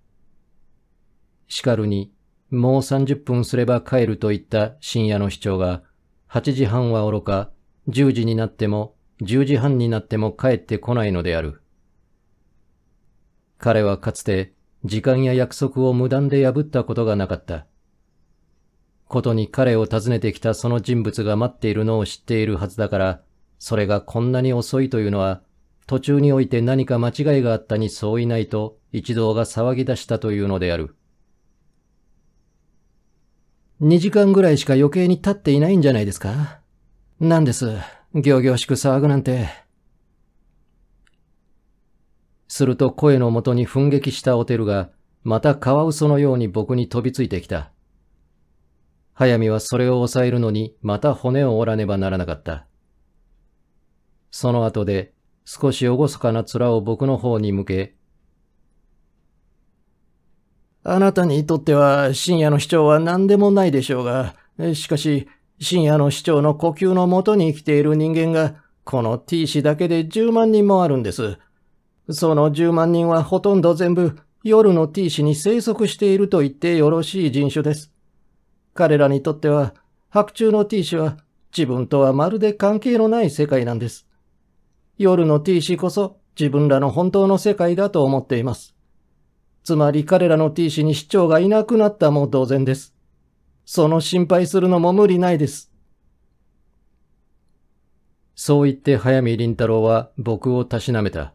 Speaker 1: しかるに、もう30分すれば帰ると言った深夜の市長が、8時半はおろか、10時になっても、10時半になっても帰ってこないのである。彼はかつて、時間や約束を無断で破ったことがなかった。ことに彼を訪ねてきたその人物が待っているのを知っているはずだから、それがこんなに遅いというのは、途中において何か間違いがあったに相違ないと一同が騒ぎ出したというのである。2時間ぐらいしか余計に経っていないんじゃないですかなんです。行々しく騒ぐなんて。すると声のもとに奮撃したオテルが、またカワウソのように僕に飛びついてきた。速水はそれを抑えるのに、また骨を折らねばならなかった。その後で、少し厳かな面を僕の方に向け、あなたにとっては深夜の市長は何でもないでしょうが、しかし、深夜の市長の呼吸のもとに生きている人間が、この T 氏だけで10万人もあるんです。その10万人はほとんど全部夜の T 氏に生息していると言ってよろしい人種です。彼らにとっては、白昼の T 氏は自分とはまるで関係のない世界なんです。夜の T 氏こそ自分らの本当の世界だと思っています。つまり彼らの T 氏に市長がいなくなったも同然です。その心配するのも無理ないです。そう言って早見林太郎は僕をたしなめた。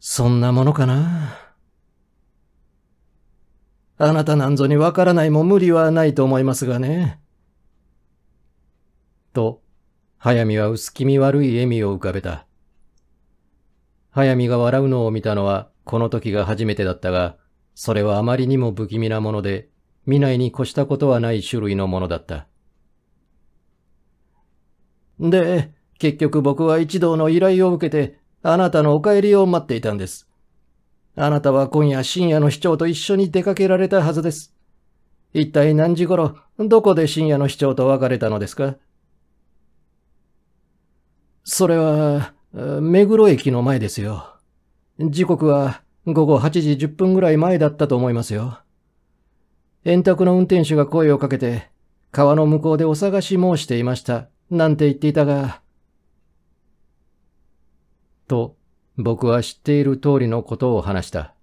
Speaker 1: そんなものかな。あなたなんぞにわからないも無理はないと思いますがね。と、早見は薄気味悪い笑みを浮かべた。早見が笑うのを見たのはこの時が初めてだったが、それはあまりにも不気味なもので、見ないに越したことはない種類のものだった。で、結局僕は一同の依頼を受けて、あなたのお帰りを待っていたんです。あなたは今夜深夜の市長と一緒に出かけられたはずです。一体何時頃、どこで深夜の市長と別れたのですかそれは、目黒駅の前ですよ。時刻は午後8時10分ぐらい前だったと思いますよ。円卓の運転手が声をかけて、川の向こうでお探し申していました、なんて言っていたが。と、僕は知っている通りのことを話した。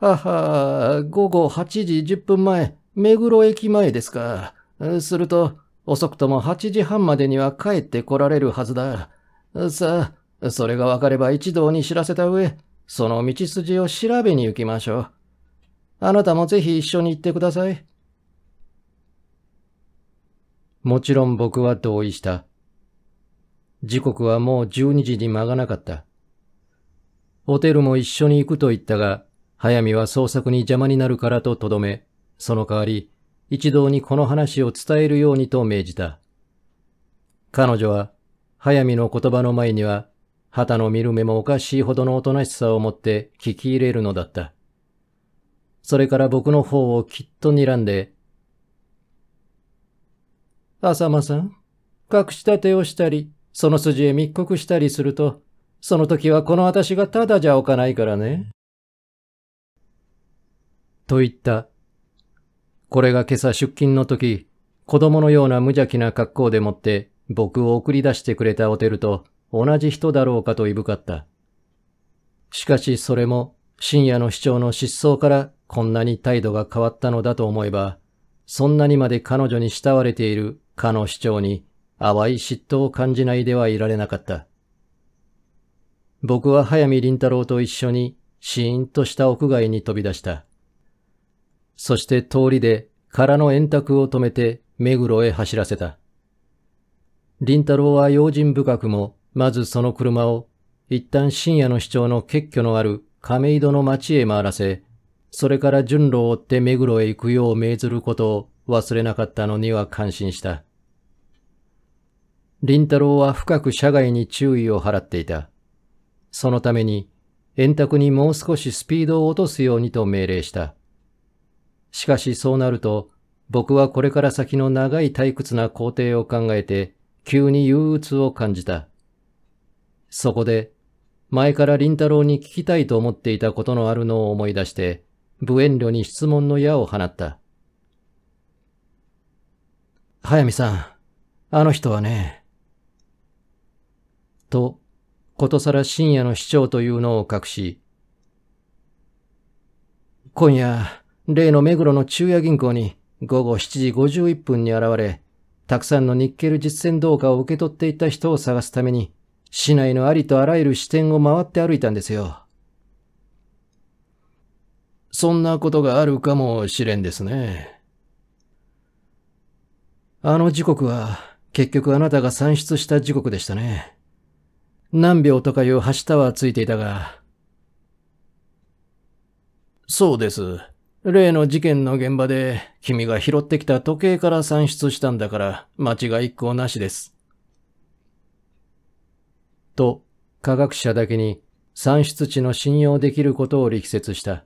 Speaker 1: はは、午後8時10分前、目黒駅前ですか。すると、遅くとも8時半までには帰って来られるはずだ。さあ、それがわかれば一同に知らせた上、その道筋を調べに行きましょう。あなたもぜひ一緒に行ってください。もちろん僕は同意した。時刻はもう12時に間がなかった。ホテルも一緒に行くと言ったが、早見は捜索に邪魔になるからととどめ、その代わり、一同にこの話を伝えるようにと命じた。彼女は、早見の言葉の前には、旗の見る目もおかしいほどのおとなしさを持って聞き入れるのだった。それから僕の方をきっと睨んで、浅間さん、隠し立てをしたり、その筋へ密告したりすると、その時はこの私がただじゃおかないからね。と言った。これが今朝出勤の時、子供のような無邪気な格好でもって僕を送り出してくれたオテルと同じ人だろうかといぶかった。しかしそれも深夜の市長の失踪からこんなに態度が変わったのだと思えば、そんなにまで彼女に慕われているかの市長に淡い嫉妬を感じないではいられなかった。僕は早見林太郎と一緒にシーンとした屋外に飛び出した。そして通りで空の円卓を止めて目黒へ走らせた。林太郎は用心深くも、まずその車を、一旦深夜の主張の結挙のある亀戸の町へ回らせ、それから順路を追って目黒へ行くよう命ずることを忘れなかったのには感心した。林太郎は深く社外に注意を払っていた。そのために、円卓にもう少しスピードを落とすようにと命令した。しかしそうなると、僕はこれから先の長い退屈な工程を考えて、急に憂鬱を感じた。そこで、前から林太郎に聞きたいと思っていたことのあるのを思い出して、無遠慮に質問の矢を放った。早見さん、あの人はね、と、ことさら深夜の市長というのを隠し、今夜、例の目黒の中夜銀行に午後7時51分に現れ、たくさんのニッケル実践動画を受け取っていた人を探すために、市内のありとあらゆる支店を回って歩いたんですよ。そんなことがあるかもしれんですね。あの時刻は、結局あなたが算出した時刻でしたね。何秒とかいう橋しはついていたが。そうです。例の事件の現場で君が拾ってきた時計から算出したんだから間違い一個なしです。と、科学者だけに算出値の信用できることを力説した。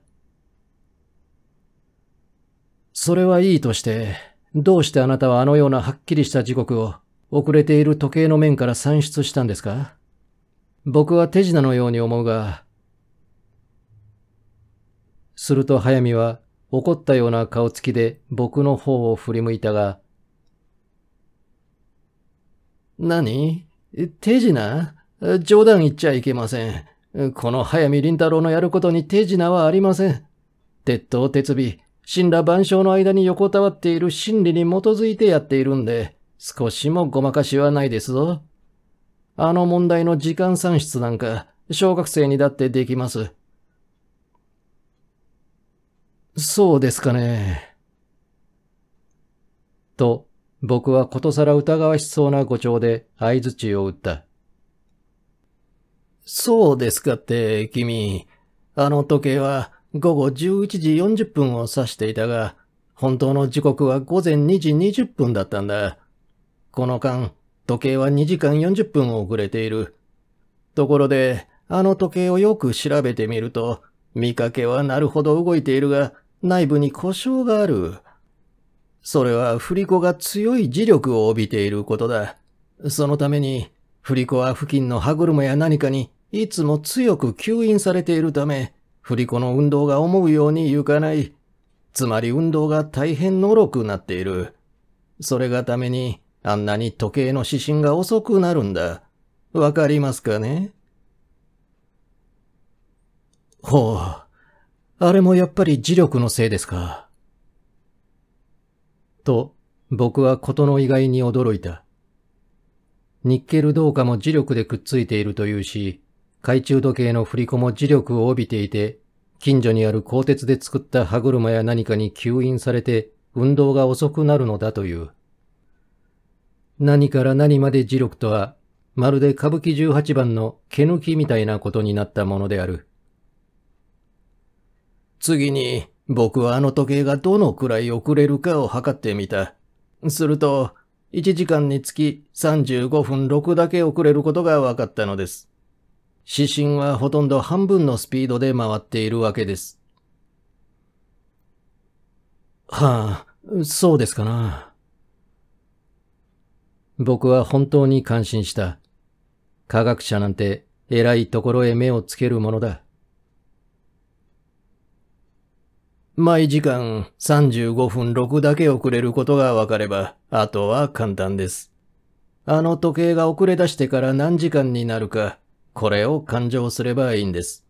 Speaker 1: それはいいとして、どうしてあなたはあのようなはっきりした時刻を遅れている時計の面から算出したんですか僕は手品のように思うが。すると早見は怒ったような顔つきで僕の方を振り向いたが、何手品冗談言っちゃいけません。この早見倫太郎のやることに手品はありません。鉄刀鉄尾、神羅万象の間に横たわっている真理に基づいてやっているんで、少しもごまかしはないですぞ。あの問題の時間算出なんか、小学生にだってできます。そうですかね。と、僕はことさら疑わしそうな誤調で合図値を打った。そうですかって、君。あの時計は午後11時40分を指していたが、本当の時刻は午前2時20分だったんだ。この間、時計は2時間40分遅れている。ところで、あの時計をよく調べてみると、見かけはなるほど動いているが、内部に故障がある。それは振り子が強い磁力を帯びていることだ。そのために、振り子は付近の歯車や何かにいつも強く吸引されているため、振り子の運動が思うように行かない。つまり運動が大変のろくなっている。それがために、あんなに時計の指針が遅くなるんだ。わかりますかねほう。あれもやっぱり磁力のせいですか。と、僕はことの意外に驚いた。ニッケル銅貨も磁力でくっついているというし、懐中時計の振り子も磁力を帯びていて、近所にある鋼鉄で作った歯車や何かに吸引されて運動が遅くなるのだという。何から何まで磁力とは、まるで歌舞伎18番の毛抜きみたいなことになったものである。次に、僕はあの時計がどのくらい遅れるかを測ってみた。すると、1時間につき35分6だけ遅れることが分かったのです。指針はほとんど半分のスピードで回っているわけです。はあ、そうですかな。僕は本当に感心した。科学者なんて偉いところへ目をつけるものだ。毎時間35分6だけ遅れることが分かれば、あとは簡単です。あの時計が遅れ出してから何時間になるか、これを勘定すればいいんです。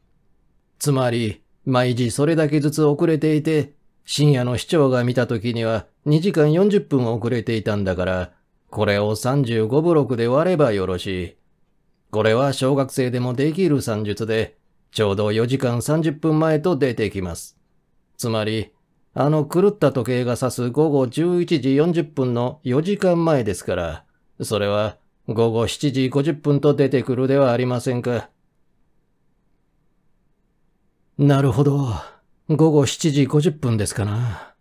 Speaker 1: つまり、毎時それだけずつ遅れていて、深夜の市長が見た時には2時間40分遅れていたんだから、これを35ブロックで割ればよろしい。これは小学生でもできる算術で、ちょうど4時間30分前と出てきます。つまり、あの狂った時計が指す午後11時40分の4時間前ですから、それは午後7時50分と出てくるではありませんか。なるほど。午後7時50分ですかな。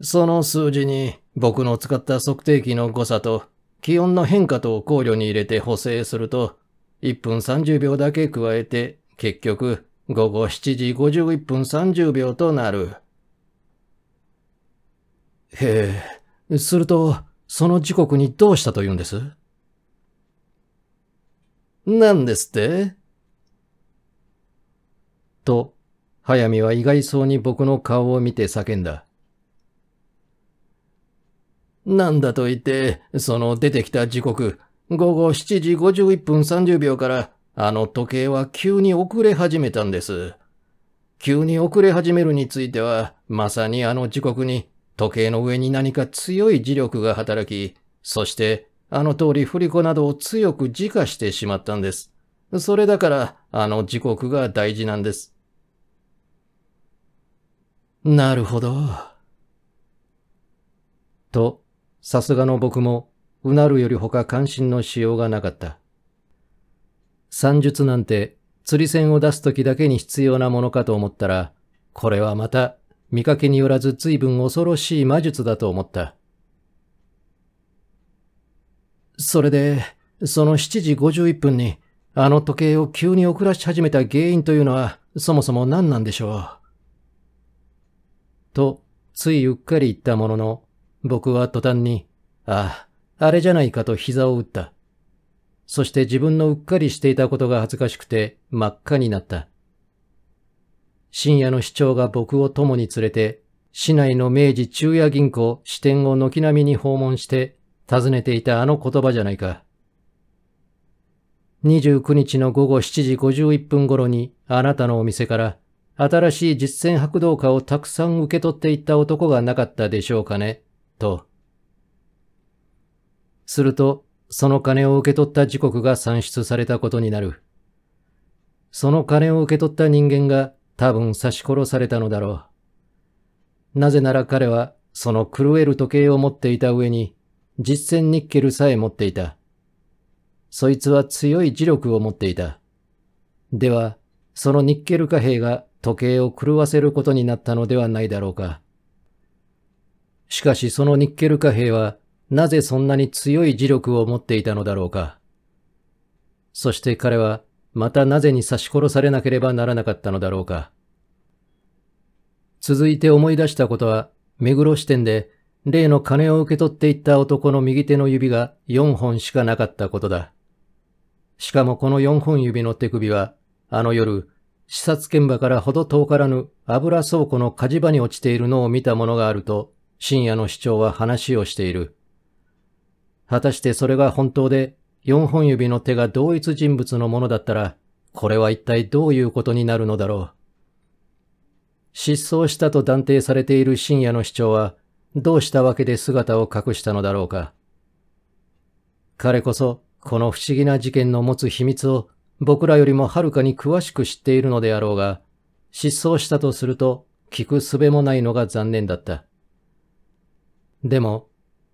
Speaker 1: その数字に僕の使った測定器の誤差と気温の変化と考慮に入れて補正すると1分30秒だけ加えて結局午後7時51分30秒となる。へえ、すると、その時刻にどうしたと言うんです何ですってと、早見は意外そうに僕の顔を見て叫んだ。なんだと言って、その出てきた時刻、午後7時51分30秒からあの時計は急に遅れ始めたんです。急に遅れ始めるについては、まさにあの時刻に時計の上に何か強い磁力が働き、そしてあの通り振り子などを強く自家してしまったんです。それだからあの時刻が大事なんです。なるほど。と、さすがの僕も、うなるより他関心のしようがなかった。算術なんて釣り線を出す時だけに必要なものかと思ったら、これはまた見かけによらず随分恐ろしい魔術だと思った。それで、その7時51分に、あの時計を急に遅らし始めた原因というのは、そもそも何なんでしょう。と、ついうっかり言ったものの、僕は途端に、ああ、あれじゃないかと膝を打った。そして自分のうっかりしていたことが恥ずかしくて真っ赤になった。深夜の市長が僕を共に連れて、市内の明治中夜銀行支店を軒並みに訪問して、訪ねていたあの言葉じゃないか。29日の午後7時51分頃にあなたのお店から新しい実践白道家をたくさん受け取っていった男がなかったでしょうかね、と。するとその金を受け取った時刻が算出されたことになる。その金を受け取った人間が多分刺し殺されたのだろう。なぜなら彼はその狂える時計を持っていた上に実践ニッケルさえ持っていた。そいつは強い磁力を持っていた。では、そのニッケル貨幣が時計を狂わせることになったのではないだろうか。しかしそのニッケル貨幣はなぜそんなに強い磁力を持っていたのだろうか。そして彼は、またなぜに刺し殺されなければならなかったのだろうか。続いて思い出したことは、目黒支店で、例の金を受け取っていった男の右手の指が4本しかなかったことだ。しかもこの4本指の手首は、あの夜、視察現場からほど遠からぬ油倉庫の火事場に落ちているのを見たものがあると、深夜の市長は話をしている。果たしてそれが本当で、4本指の手が同一人物のものだったら、これは一体どういうことになるのだろう。失踪したと断定されている深夜の市長は、どうしたわけで姿を隠したのだろうか。彼こそ、この不思議な事件の持つ秘密を、僕らよりもはるかに詳しく知っているのであろうが、失踪したとすると、聞く術もないのが残念だった。でも、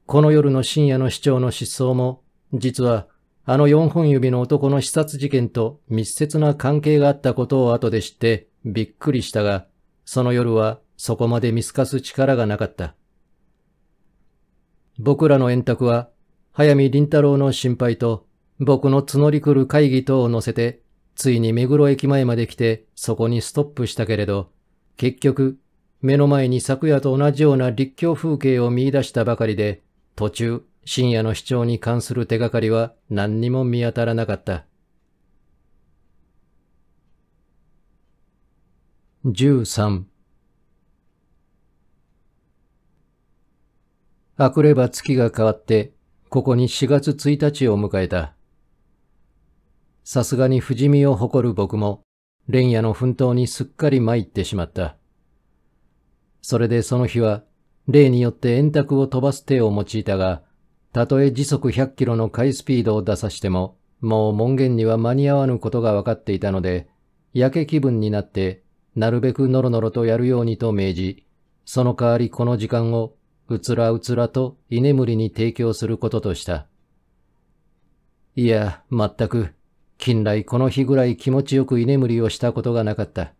Speaker 1: この夜の深夜の市長の失踪も、実はあの四本指の男の視殺事件と密接な関係があったことを後で知ってびっくりしたが、その夜はそこまで見透かす力がなかった。僕らの円卓は、早見林太郎の心配と、僕の募り来る会議等を乗せて、ついに目黒駅前まで来て、そこにストップしたけれど、結局、目の前に昨夜と同じような立教風景を見出したばかりで、途中、深夜の主張に関する手がかりは何にも見当たらなかった。13あくれば月が変わって、ここに4月1日を迎えた。さすがに不死身を誇る僕も、連夜の奮闘にすっかり参ってしまった。それでその日は例によって円卓を飛ばす手を用いたが、たとえ時速100キロの回スピードを出さしても、もう門限には間に合わぬことが分かっていたので、やけ気分になって、なるべくノロノロとやるようにと命じ、その代わりこの時間を、うつらうつらと居眠りに提供することとした。いや、全く、近来この日ぐらい気持ちよく居眠りをしたことがなかった。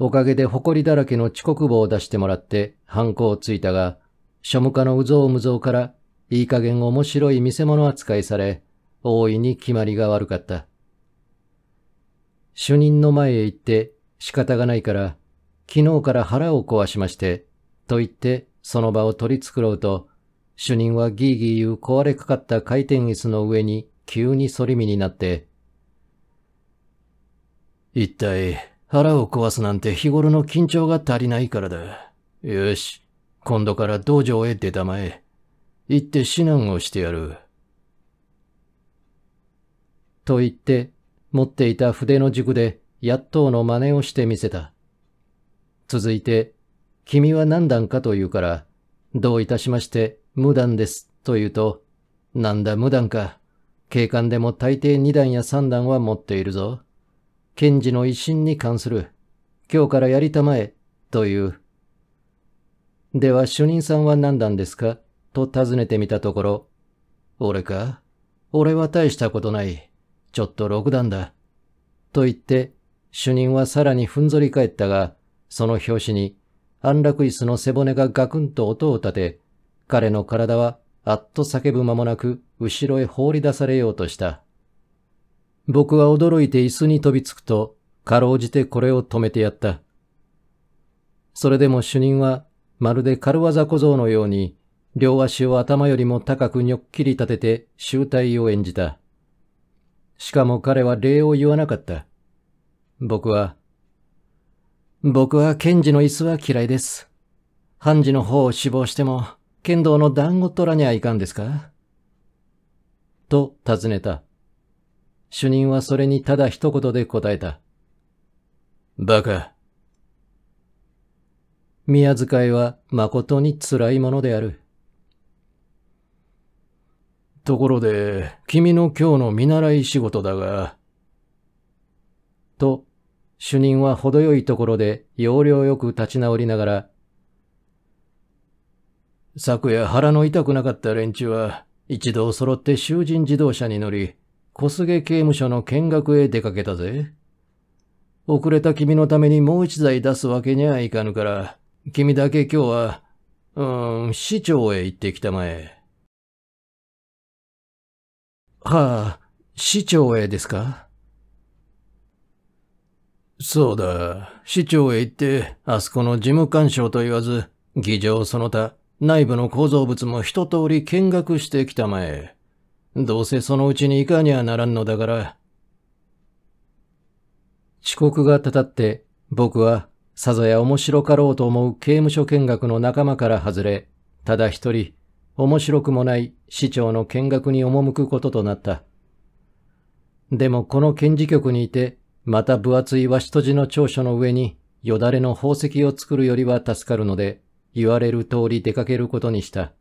Speaker 1: おかげで誇りだらけの遅刻棒を出してもらってハンコをついたが、庶務課のうぞうむぞうからいい加減面白い見せ物扱いされ、大いに決まりが悪かった。主任の前へ行って仕方がないから、昨日から腹を壊しまして、と言ってその場を取り繕うと、主任はギーギー言う壊れかかった回転椅子の上に急に反り身になって、一体、腹を壊すなんて日頃の緊張が足りないからだ。よし、今度から道場へ出たまえ。行って指南をしてやる。と言って、持っていた筆の軸で、やっとうの真似をしてみせた。続いて、君は何段かと言うから、どういたしまして、無段です、と言うと、なんだ無段か。警官でも大抵2段や3段は持っているぞ。検事の威信に関する、今日からやりたまえ、という。では主任さんは何なんですかと尋ねてみたところ、俺か俺は大したことない。ちょっと六段だ。と言って、主任はさらにふんぞり返ったが、その拍子に、安楽椅子の背骨がガクンと音を立て、彼の体は、あっと叫ぶ間もなく、後ろへ放り出されようとした。僕は驚いて椅子に飛びつくと、かろうじてこれを止めてやった。それでも主任は、まるで軽業小僧のように、両足を頭よりも高くにょっきり立てて、醜態を演じた。しかも彼は礼を言わなかった。僕は、僕は検事の椅子は嫌いです。判事の方を死亡しても、剣道の団子取らにゃいかんですかと尋ねた。主任はそれにただ一言で答えた。バカ。宮遣いは誠に辛いものである。ところで、君の今日の見習い仕事だが。と、主任は程よいところで要領よく立ち直りながら、昨夜腹の痛くなかった連中は一度揃って囚人自動車に乗り、小菅刑務所の見学へ出かけたぜ。遅れた君のためにもう一台出すわけにはいかぬから、君だけ今日は、うーん、市長へ行ってきたまえ。はあ、市長へですかそうだ。市長へ行って、あそこの事務官賞と言わず、議場その他、内部の構造物も一通り見学してきたまえ。どうせそのうちにいかにはならんのだから。遅刻がたたって、僕はさぞや面白かろうと思う刑務所見学の仲間から外れ、ただ一人、面白くもない市長の見学に赴くこととなった。でもこの検事局にいて、また分厚い鷲とじの長所の上に、よだれの宝石を作るよりは助かるので、言われる通り出かけることにした。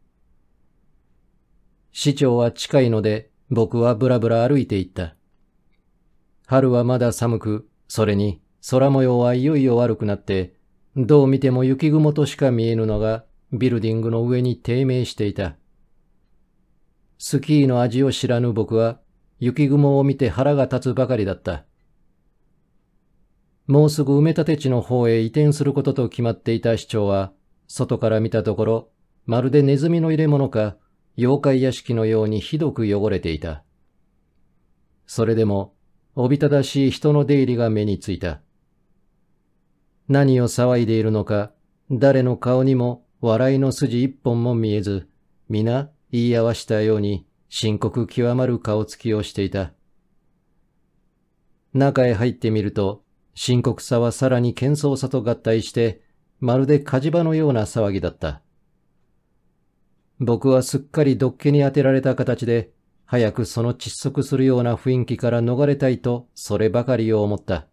Speaker 1: 市長は近いので僕はぶらぶら歩いていった。春はまだ寒く、それに空模様はいよいよ悪くなって、どう見ても雪雲としか見えぬのがビルディングの上に低迷していた。スキーの味を知らぬ僕は雪雲を見て腹が立つばかりだった。もうすぐ埋め立て地の方へ移転することと決まっていた市長は、外から見たところ、まるでネズミの入れ物か、妖怪屋敷のようにひどく汚れていた。それでも、おびただしい人の出入りが目についた。何を騒いでいるのか、誰の顔にも笑いの筋一本も見えず、皆言い合わしたように深刻極まる顔つきをしていた。中へ入ってみると、深刻さはさらに喧騒さと合体して、まるで火事場のような騒ぎだった。僕はすっかりドッケに当てられた形で、早くその窒息するような雰囲気から逃れたいと、そればかりを思った。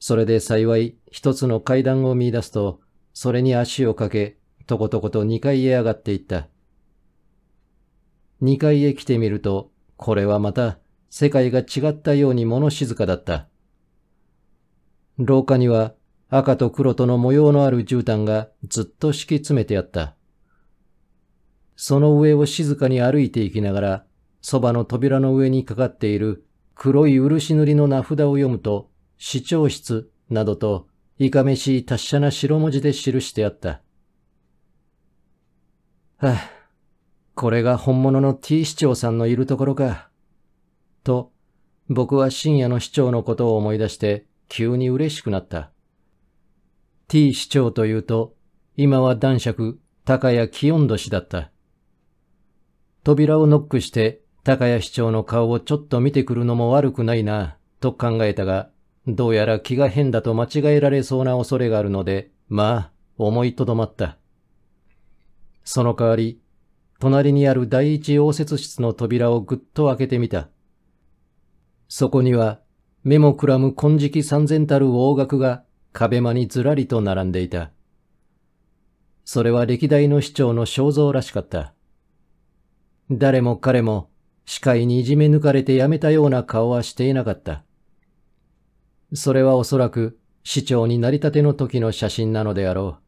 Speaker 1: それで幸い、一つの階段を見出すと、それに足をかけ、とことこと二階へ上がっていった。二階へ来てみると、これはまた、世界が違ったように物静かだった。廊下には、赤と黒との模様のある絨毯がずっと敷き詰めてあった。その上を静かに歩いていきながら、そばの扉の上にかかっている黒い漆塗りの名札を読むと、市長室などといかめしい達者な白文字で記してあった。はあ、これが本物の T 市長さんのいるところか。と、僕は深夜の市長のことを思い出して急に嬉しくなった。T 市長というと、今は男爵、高谷清んどだった。扉をノックして、高谷市長の顔をちょっと見てくるのも悪くないな、と考えたが、どうやら気が変だと間違えられそうな恐れがあるので、まあ、思いとどまった。その代わり、隣にある第一応接室の扉をぐっと開けてみた。そこには、目もくらむ金色三千たる大額が壁間にずらりと並んでいた。それは歴代の市長の肖像らしかった。誰も彼も視界にいじめ抜かれてやめたような顔はしていなかった。それはおそらく市長になりたての時の写真なのであろ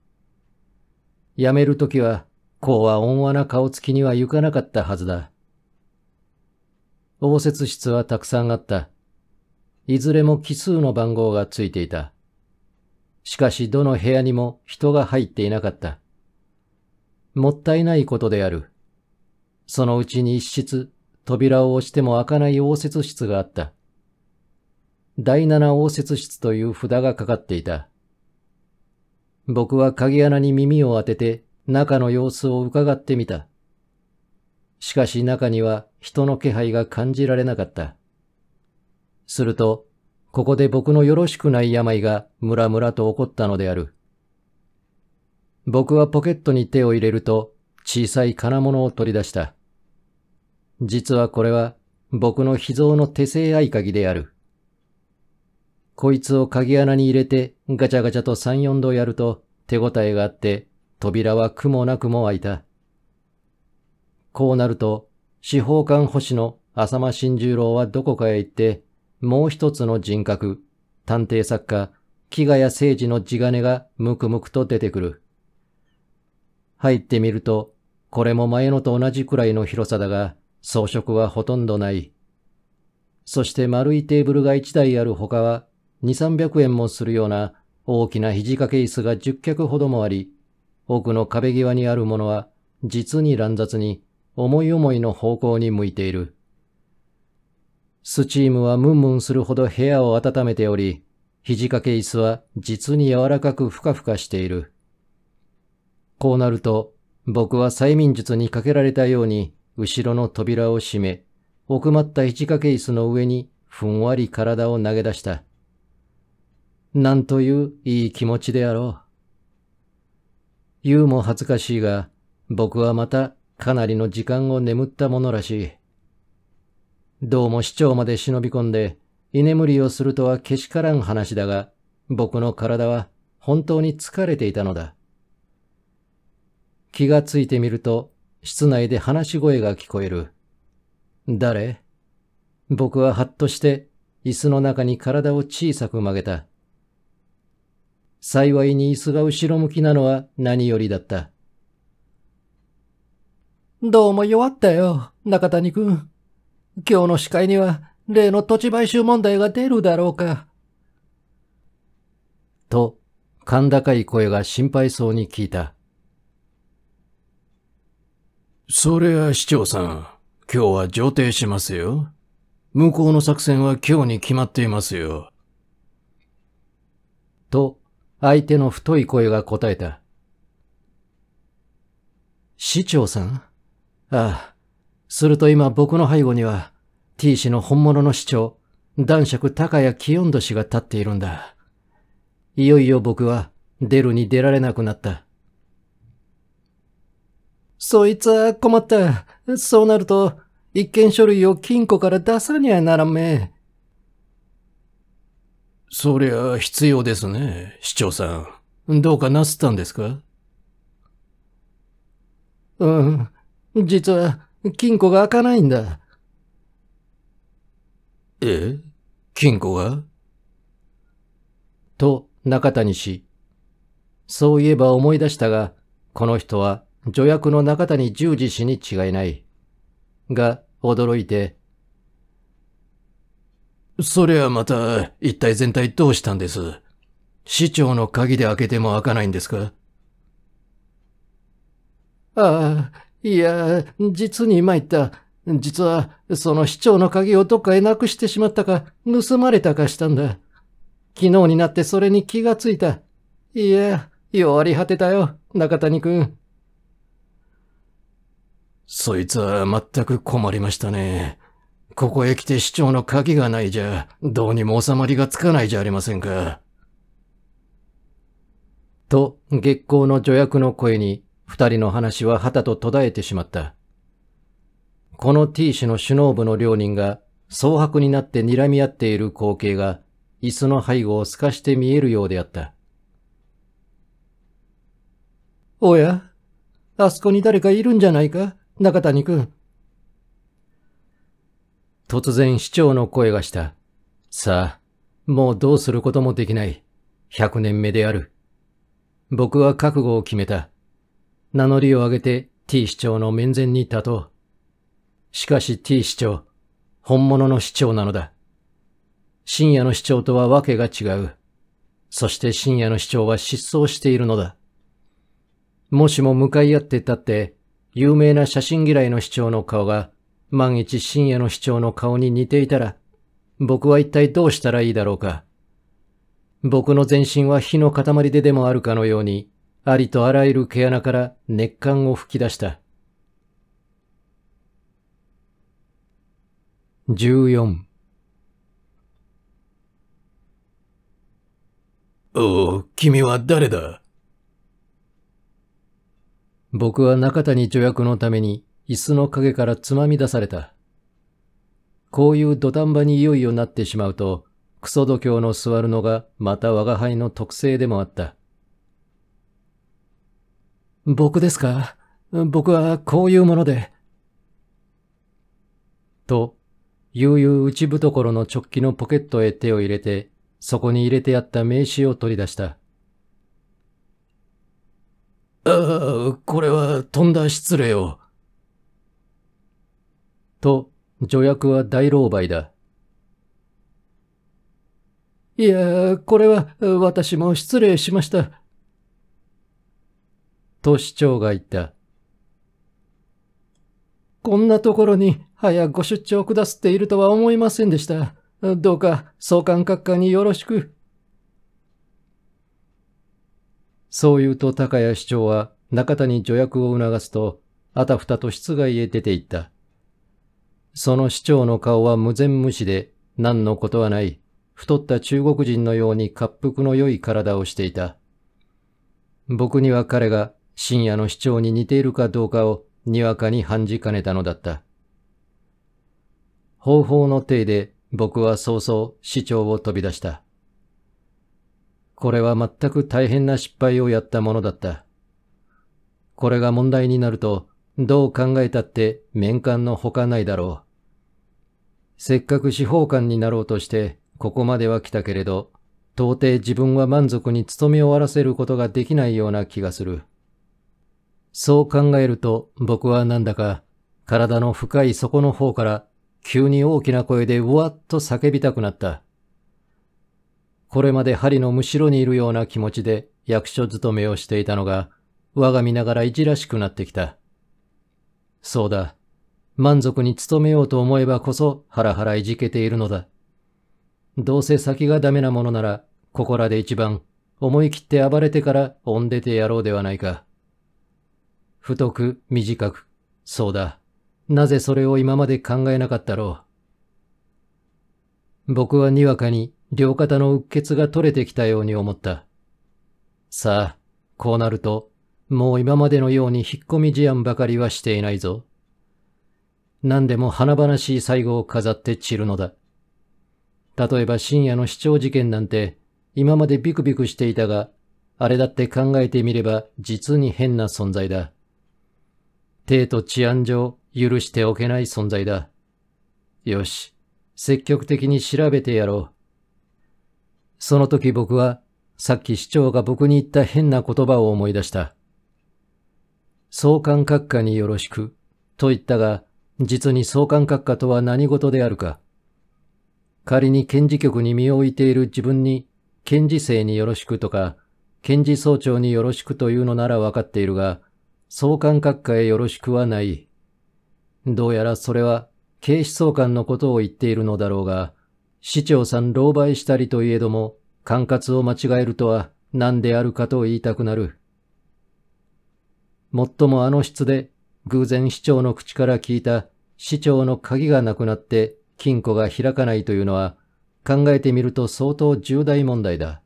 Speaker 1: う。辞める時は、こうは温和な顔つきには行かなかったはずだ。応接室はたくさんあった。いずれも奇数の番号がついていた。しかしどの部屋にも人が入っていなかった。もったいないことである。そのうちに一室、扉を押しても開かない応接室があった。第七応接室という札がかかっていた。僕は鍵穴に耳を当てて中の様子を伺ってみた。しかし中には人の気配が感じられなかった。すると、ここで僕のよろしくない病がムラムラと起こったのである。僕はポケットに手を入れると小さい金物を取り出した。実はこれは僕の秘蔵の手製合鍵である。こいつを鍵穴に入れてガチャガチャと3、4度やると手応えがあって扉は苦もなくも開いた。こうなると司法官星の浅間新十郎はどこかへ行ってもう一つの人格、探偵作家、木賀谷誠治の地金がムクムクと出てくる。入ってみると、これも前のと同じくらいの広さだが、装飾はほとんどない。そして丸いテーブルが1台ある他は、2、300円もするような大きな肘掛け椅子が10脚ほどもあり、奥の壁際にあるものは、実に乱雑に、思い思いの方向に向いている。スチームはムンムンするほど部屋を温めており、肘掛け椅子は実に柔らかくふかふかしている。こうなると、僕は催眠術にかけられたように、後ろの扉を閉め、奥まった一掛け椅子の上にふんわり体を投げ出した。なんといういい気持ちであろう。言うも恥ずかしいが、僕はまたかなりの時間を眠ったものらしい。どうも市長まで忍び込んで、居眠りをするとはけしからん話だが、僕の体は本当に疲れていたのだ。気がついてみると、室内で話し声が聞こえる。誰僕ははっとして椅子の中に体を小さく曲げた。幸いに椅子が後ろ向きなのは何よりだった。どうも弱ったよ、中谷くん。今日の司会には例の土地買収問題が出るだろうか。と、甲高い声が心配そうに聞いた。そりゃ市長さん、今日は上呈しますよ。向こうの作戦は今日に決まっていますよ。と、相手の太い声が答えた。市長さんああ。すると今僕の背後には、T 氏の本物の市長、男爵高谷清人氏が立っているんだ。いよいよ僕は出るに出られなくなった。そいつは困った。そうなると、一見書類を金庫から出さにゃならんめ。そりゃ必要ですね、市長さん。どうかなすったんですかうん。実は、金庫が開かないんだ。え金庫がと、中谷氏。そういえば思い出したが、この人は助役の中谷十字氏に違いない。が、驚いて。そりゃまた、一体全体どうしたんです市長の鍵で開けても開かないんですかああ、いや、実に参った。実は、その市長の鍵をどっかへなくしてしまったか、盗まれたかしたんだ。昨日になってそれに気がついた。いや、弱り果てたよ、中谷くん。そいつは全く困りましたね。ここへ来て市長の鍵がないじゃ、どうにも収まりがつかないじゃありませんか。と、月光の助役の声に、二人の話は旗と途絶えてしまった。この T 氏の首脳部の両人が、蒼白になって睨み合っている光景が、椅子の背後を透かして見えるようであった。おや、あそこに誰かいるんじゃないか中谷君。突然市長の声がした。さあ、もうどうすることもできない。100年目である。僕は覚悟を決めた。名乗りを上げて T 市長の面前に立とう。しかし T 市長、本物の市長なのだ。深夜の市長とはわけが違う。そして深夜の市長は失踪しているのだ。もしも向かい合って立って有名な写真嫌いの市長の顔が万一深夜の市長の顔に似ていたら、僕は一体どうしたらいいだろうか。僕の全身は火の塊ででもあるかのように、ありとあらゆる毛穴から熱感を吹き出した。14おお、君は誰だ僕は中谷助役のために椅子の陰からつまみ出された。こういう土壇場にいよいよなってしまうと、クソ度胸の座るのがまた我が輩の特性でもあった。僕ですか僕はこういうもので。と、悠々内懐の直帰のポケットへ手を入れて、そこに入れてあった名刺を取り出した。ああ、これはとんだ失礼を。と、助役は大狼狽だ。いや、これは私も失礼しました。と市長が言った。こんなところに早ご出張くだすっているとは思いませんでした。どうか、総監閣下によろしく。そう言うと高谷市長は中田に助役を促すと、あたふたと室外へ出て行った。その市長の顔は無前無視で、何のことはない、太った中国人のように滑腹の良い体をしていた。僕には彼が深夜の市長に似ているかどうかをにわかに判じかねたのだった。方法の体で僕は早々市長を飛び出した。これは全く大変な失敗をやったものだった。これが問題になると、どう考えたって面間のほかないだろう。せっかく司法官になろうとして、ここまでは来たけれど、到底自分は満足に務め終わらせることができないような気がする。そう考えると、僕はなんだか、体の深い底の方から、急に大きな声でうわっと叫びたくなった。これまで針のむしろにいるような気持ちで役所勤めをしていたのが、我が身ながらいじらしくなってきた。そうだ。満足に努めようと思えばこそハラハラいじけているのだ。どうせ先がダメなものなら、ここらで一番思い切って暴れてからおんでてやろうではないか。太く、短く、そうだ。なぜそれを今まで考えなかったろう。僕はにわかに両肩のうっ血が取れてきたように思った。さあ、こうなると、もう今までのように引っ込み思案ばかりはしていないぞ。何でも華々しい最後を飾って散るのだ。例えば深夜の視聴事件なんて、今までビクビクしていたが、あれだって考えてみれば実に変な存在だ。帝と治安上許しておけない存在だ。よし、積極的に調べてやろう。その時僕は、さっき市長が僕に言った変な言葉を思い出した。相関閣下によろしく、と言ったが、実に相関閣下とは何事であるか。仮に検事局に身を置いている自分に、検事生によろしくとか、検事総長によろしくというのならわかっているが、相関閣下へよろしくはない。どうやらそれは、警視総監のことを言っているのだろうが、市長さん狼狽したりといえども、管轄を間違えるとは何であるかと言いたくなる。もっともあの室で、偶然市長の口から聞いた市長の鍵がなくなって金庫が開かないというのは、考えてみると相当重大問題だ。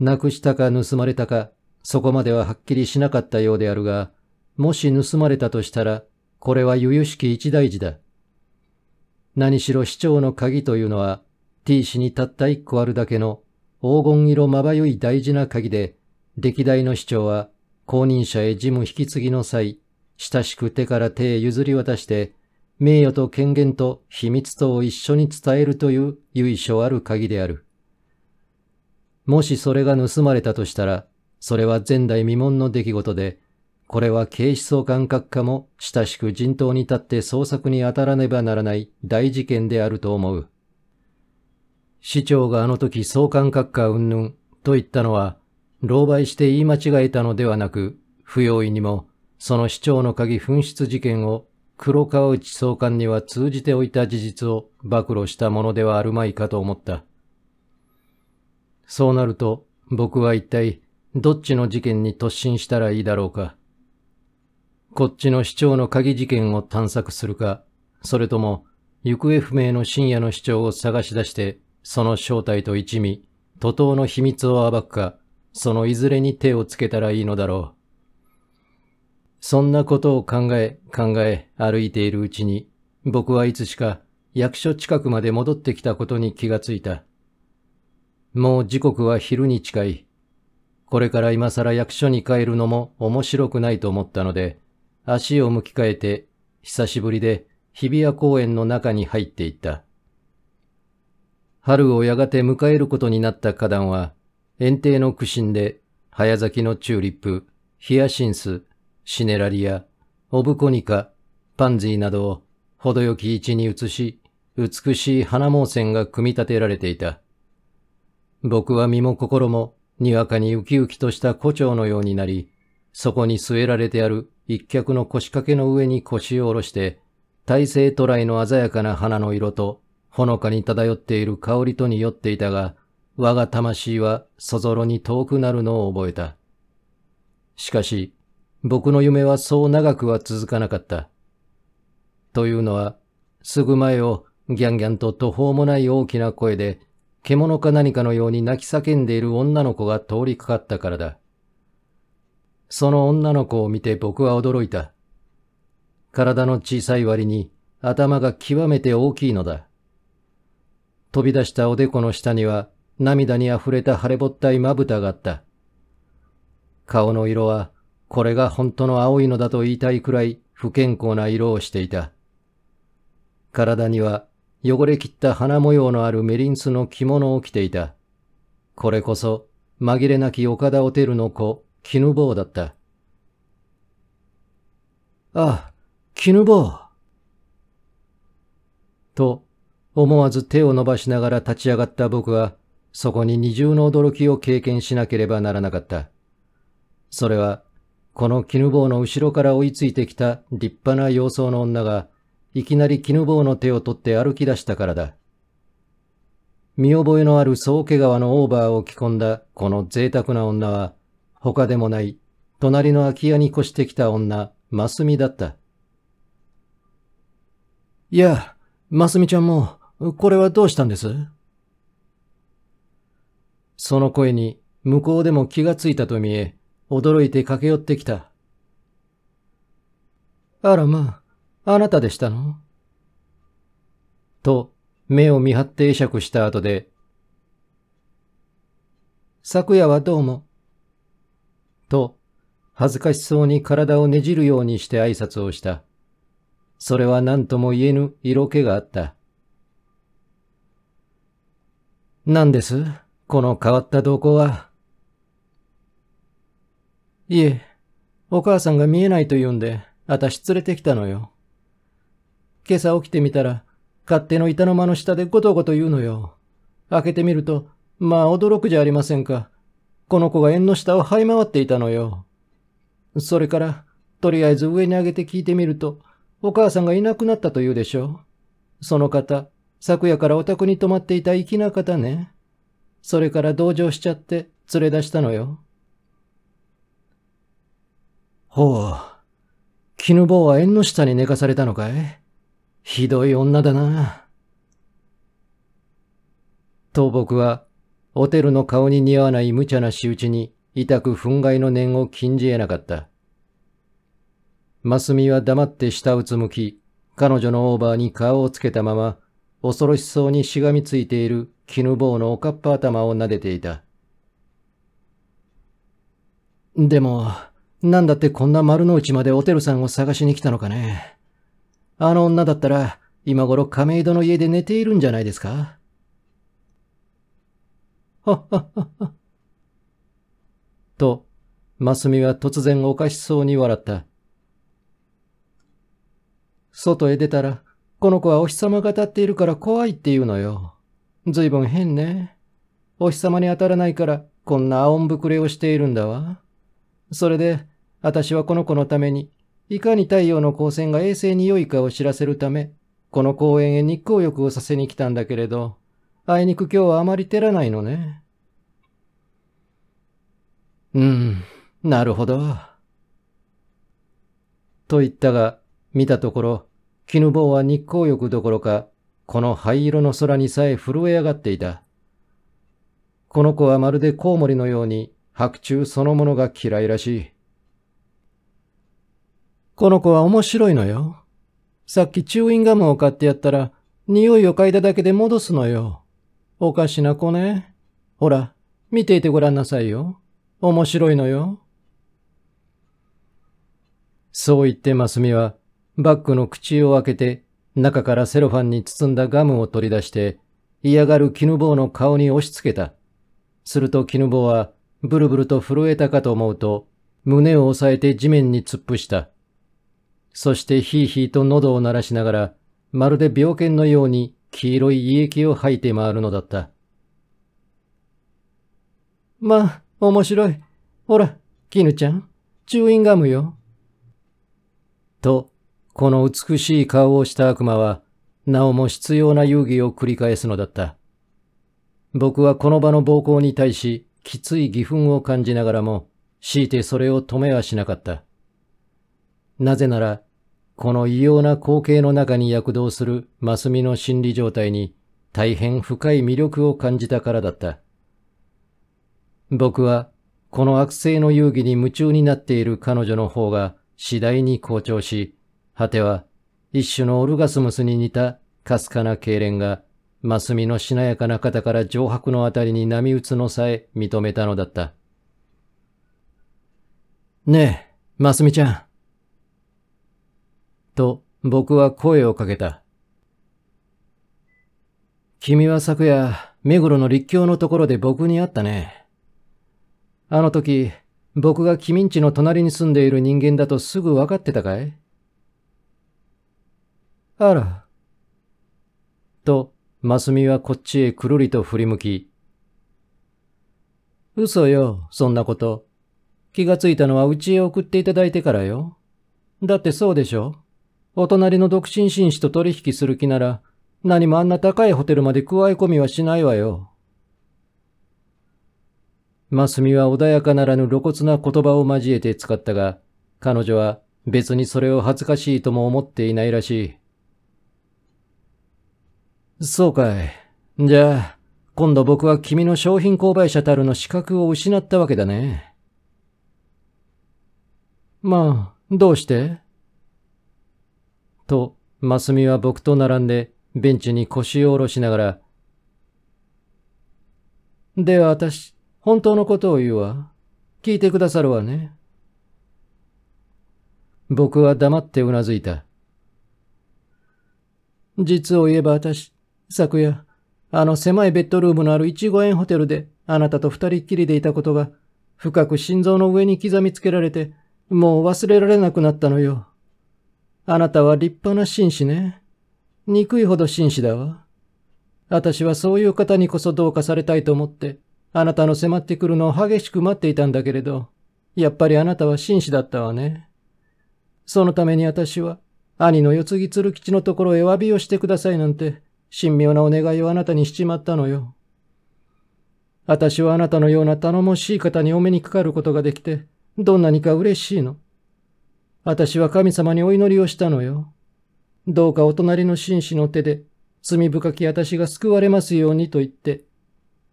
Speaker 1: なくしたか盗まれたか、そこまでははっきりしなかったようであるが、もし盗まれたとしたら、これは由々しき一大事だ。何しろ市長の鍵というのは T 氏にたった一個あるだけの黄金色まばゆい大事な鍵で、歴代の市長は後任者へ事務引き継ぎの際、親しく手から手へ譲り渡して、名誉と権限と秘密とを一緒に伝えるという由緒ある鍵である。もしそれが盗まれたとしたら、それは前代未聞の出来事で、これは警視総監閣下も親しく人頭に立って捜索に当たらねばならない大事件であると思う。市長があの時総監閣下云々と言ったのは、狼狽して言い間違えたのではなく、不用意にも、その市長の鍵紛失事件を黒川内総監には通じておいた事実を暴露したものではあるまいかと思った。そうなると、僕は一体、どっちの事件に突進したらいいだろうか。こっちの市長の鍵事件を探索するか、それとも、行方不明の深夜の市長を探し出して、その正体と一味、徒党の秘密を暴くか、そのいずれに手をつけたらいいのだろう。そんなことを考え、考え、歩いているうちに、僕はいつしか役所近くまで戻ってきたことに気がついた。もう時刻は昼に近い。これから今更役所に帰るのも面白くないと思ったので、足を向き変えて、久しぶりで日比谷公園の中に入っていった。春をやがて迎えることになった花壇は、園庭の苦心で、早咲きのチューリップ、ヒアシンス、シネラリア、オブコニカ、パンジーなどを程よき位置に移し、美しい花毛線が組み立てられていた。僕は身も心も、にわかにウキウキとした胡蝶のようになり、そこに据えられてある一脚の腰掛けの上に腰を下ろして、大勢トライの鮮やかな花の色と、ほのかに漂っている香りとによっていたが、我が魂はそぞろに遠くなるのを覚えた。しかし、僕の夢はそう長くは続かなかった。というのは、すぐ前をギャンギャンと途方もない大きな声で、獣か何かのように泣き叫んでいる女の子が通りかかったからだ。その女の子を見て僕は驚いた。体の小さい割に頭が極めて大きいのだ。飛び出したおでこの下には涙に溢れた腫れぼったいまぶたがあった。顔の色はこれが本当の青いのだと言いたいくらい不健康な色をしていた。体には汚れきった花模様のあるメリンスの着物を着ていた。これこそ紛れなき岡田おてるの子絹棒だった。ああ、絹棒。と、思わず手を伸ばしながら立ち上がった僕は、そこに二重の驚きを経験しなければならなかった。それは、この絹棒の後ろから追いついてきた立派な様相の女が、いきなり絹棒の手を取って歩き出したからだ。見覚えのある宗家川のオーバーを着込んだこの贅沢な女は、他でもない、隣の空き家に越してきた女、マスミだった。いや、マスミちゃんも、これはどうしたんですその声に、向こうでも気がついたと見え、驚いて駆け寄ってきた。あらまあ、あなたでしたのと、目を見張って会釈した後で、昨夜はどうも、と、恥ずかしそうに体をねじるようにして挨拶をした。それは何とも言えぬ色気があった。何ですこの変わった動向は。いえ、お母さんが見えないと言うんで、あたし連れてきたのよ。今朝起きてみたら、勝手の板の間の下でごとごと言うのよ。開けてみると、まあ驚くじゃありませんか。この子が縁の下を這い回っていたのよ。それから、とりあえず上に上げて聞いてみると、お母さんがいなくなったと言うでしょう。その方、昨夜からお宅に泊まっていた粋な方ね。それから同情しちゃって連れ出したのよ。ほう。絹棒は縁の下に寝かされたのかいひどい女だな。と僕はホテルの顔に似合わない無茶な仕打ちに、痛く憤慨の念を禁じ得なかった。マスミは黙って下うつむき、彼女のオーバーに顔をつけたまま、恐ろしそうにしがみついている絹棒のおかっぱ頭を撫でていた。でも、なんだってこんな丸の内までおてるさんを探しに来たのかね。あの女だったら、今頃亀戸の家で寝ているんじゃないですか
Speaker 2: [laughs]
Speaker 1: と、マスミは突然おかしそうに笑った。外へ出たら、この子はお日様が立っているから怖いって言うのよ。ずいぶん変ね。お日様に当たらないから、こんな青んぶくれをしているんだわ。それで、私はこの子のために、いかに太陽の光線が衛星に良いかを知らせるため、この公園へ日光浴をさせに来たんだけれど、あいにく今日はあまり照らないのね。うん、なるほど。と言ったが、見たところ、絹棒は日光浴どころか、この灰色の空にさえ震え上がっていた。この子はまるでコウモリのように白昼そのものが嫌いらしい。この子は面白いのよ。さっきチューインガムを買ってやったら、匂いを嗅いだだけで戻すのよ。おかしな子ね。ほら、見ていてごらんなさいよ。面白いのよ。そう言ってマスミは、バッグの口を開けて、中からセロファンに包んだガムを取り出して、嫌がる絹棒の顔に押し付けた。すると絹棒は、ブルブルと震えたかと思うと、胸を押さえて地面に突っ伏した。そしてヒーヒーと喉を鳴らしながら、まるで病犬のように黄色い胃液を吐いて回るのだった。まあ、面白い。ほら、絹ちゃん、チューインガムよ。と、この美しい顔をした悪魔は、なおも必要な遊戯を繰り返すのだった。僕はこの場の暴行に対し、きつい義憤を感じながらも、強いてそれを止めはしなかった。なぜなら、この異様な光景の中に躍動するマスミの心理状態に大変深い魅力を感じたからだった。僕はこの悪性の遊戯に夢中になっている彼女の方が次第に好調し、果ては一種のオルガスムスに似たかすかな痙攣がマスミのしなやかな肩から上白のあたりに波打つのさえ認めたのだった。ねえ、マスミちゃん。と僕は声をかけた。君は昨夜、目黒の立教のところで僕に会ったね。あの時、僕が君んちの隣に住んでいる人間だとすぐ分かってたかいあら。と、マスミはこっちへくるりと振り向き。嘘よ、そんなこと。気がついたのはうちへ送っていただいてからよ。だってそうでしょお隣の独身紳士と取引する気なら、何もあんな高いホテルまで加え込みはしないわよ。マスミは穏やかならぬ露骨な言葉を交えて使ったが、彼女は別にそれを恥ずかしいとも思っていないらしい。そうかい。じゃあ、今度僕は君の商品購買者たるの資格を失ったわけだね。まあ、どうしてと、マスミは僕と並んで、ベンチに腰を下ろしながら、では私、本当のことを言うわ。聞いてくださるわね。僕は黙ってうなずいた。実を言えば私、昨夜、あの狭いベッドルームのある一五円ホテルで、あなたと二人っきりでいたことが、深く心臓の上に刻みつけられて、もう忘れられなくなったのよ。あなたは立派な紳士ね。憎いほど紳士だわ。私はそういう方にこそどうかされたいと思って、あなたの迫ってくるのを激しく待っていたんだけれど、やっぱりあなたは紳士だったわね。そのために私は、兄の四次鶴吉のところへ詫びをしてくださいなんて、神妙なお願いをあなたにしちまったのよ。私はあなたのような頼もしい方にお目にかかることができて、どんなにか嬉しいの。私は神様にお祈りをしたのよ。どうかお隣の紳士の手で、罪深き私が救われますようにと言って。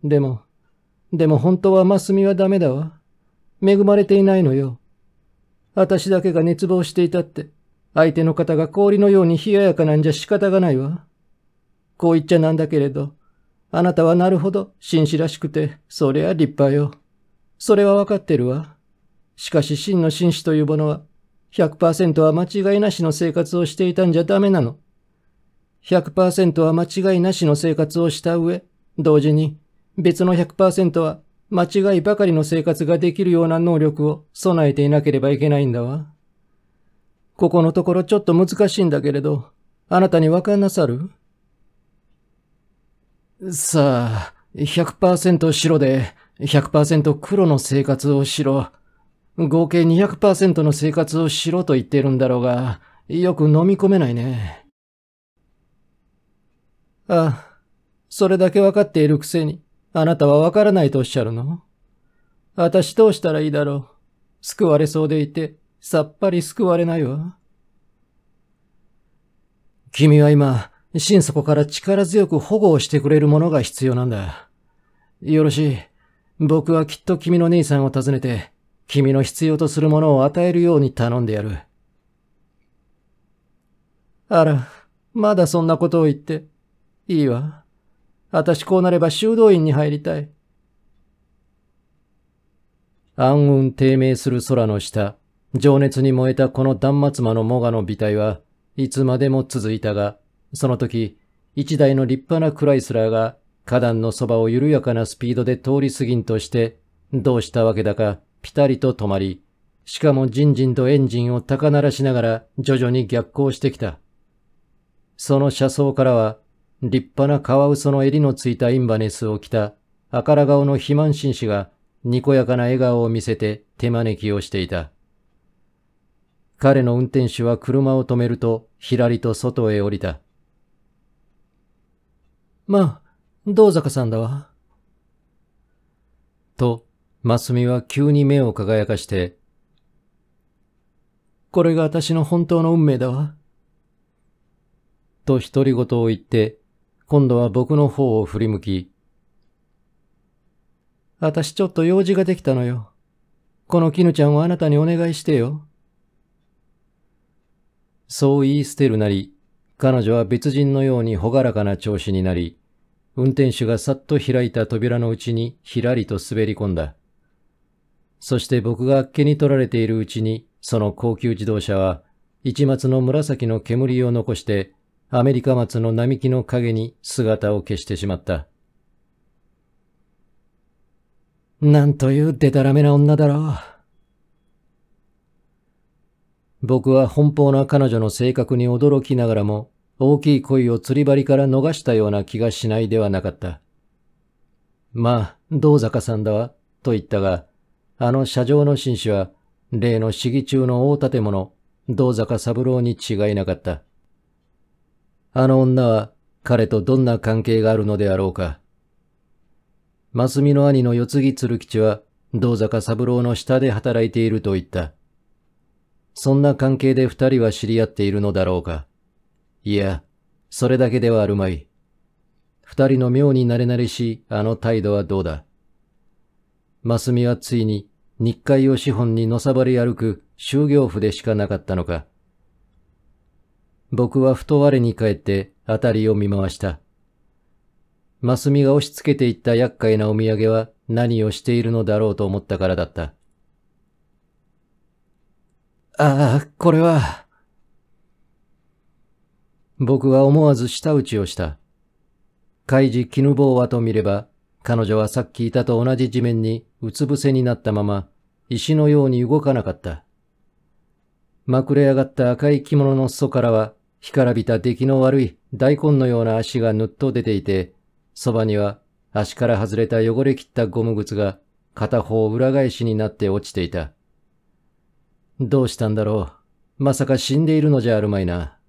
Speaker 1: でも、でも本当はマスミはダメだわ。恵まれていないのよ。私だけが熱望していたって、相手の方が氷のように冷ややかなんじゃ仕方がないわ。こう言っちゃなんだけれど、あなたはなるほど紳士らしくて、そりゃ立派よ。それはわかってるわ。しかし真の紳士というものは、100%は間違いなしの生活をしていたんじゃダメなの。100%は間違いなしの生活をした上、同時に別の100%は間違いばかりの生活ができるような能力を備えていなければいけないんだわ。ここのところちょっと難しいんだけれど、あなたにわかんなさるさあ、100%白で、100%黒の生活をしろ。合計200%の生活をしろと言ってるんだろうが、よく飲み込めないね。あ、それだけわかっているくせに、あなたはわからないとおっしゃるの私どうしたらいいだろう。救われそうでいて、さっぱり救われないわ。君は今、心底から力強く保護をしてくれるものが必要なんだ。よろしい。僕はきっと君の兄さんを訪ねて、君の必要とするものを与えるように頼んでやる。あら、まだそんなことを言って。いいわ。私こうなれば修道院に入りたい。暗雲低迷する空の下、情熱に燃えたこの断末魔のモガの美体はいつまでも続いたが、その時、一台の立派なクライスラーが花壇のそばを緩やかなスピードで通り過ぎんとして、どうしたわけだか、ぴたりと止まり、しかもじんじんとエンジンを高鳴らしながら徐々に逆行してきた。その車窓からは、立派なカワウソの襟のついたインバネスを着た、赤ら顔の肥満紳士が、にこやかな笑顔を見せて手招きをしていた。彼の運転手は車を止めると、ひらりと外へ降りた。まあ、道坂さんだわ。と、マスミは急に目を輝かして、これが私の本当の運命だわ。と独り言を言って、今度は僕の方を振り向き、私ちょっと用事ができたのよ。この絹ちゃんをあなたにお願いしてよ。そう言い捨てるなり、彼女は別人のようにほがらかな調子になり、運転手がさっと開いた扉のうちにひらりと滑り込んだ。そして僕が気に取られているうちに、その高級自動車は、一末の紫の煙を残して、アメリカ松の並木の影に姿を消してしまった。なんというデタラメな女だろう。僕は奔放な彼女の性格に驚きながらも、大きい恋を釣り針から逃したような気がしないではなかった。まあ、どうざかさんだわ、と言ったが、あの車上の紳士は、例の市議中の大建物、道坂三郎に違いなかった。あの女は彼とどんな関係があるのであろうか。真澄の兄の四次鶴吉は、道坂三郎の下で働いていると言った。そんな関係で二人は知り合っているのだろうか。いや、それだけではあるまい。二人の妙になれなれしあの態度はどうだ。マスミはついに日会を資本にのさばり歩く修行筆でしかなかったのか。僕はふと我に返って辺りを見回した。マスミが押し付けていった厄介なお土産は何をしているのだろうと思ったからだった。ああ、これは。僕は思わず舌打ちをした。カイジ・キヌボーワと見れば、彼女はさっきいたと同じ地面にうつ伏せになったまま、石のように動かなかった。まくれ上がった赤い着物の裾からは、干からびた出来の悪い大根のような足がぬっと出ていて、そばには足から外れた汚れ切ったゴム靴が片方裏返しになって落ちていた。どうしたんだろう。まさか死んでいるのじゃあるまいな。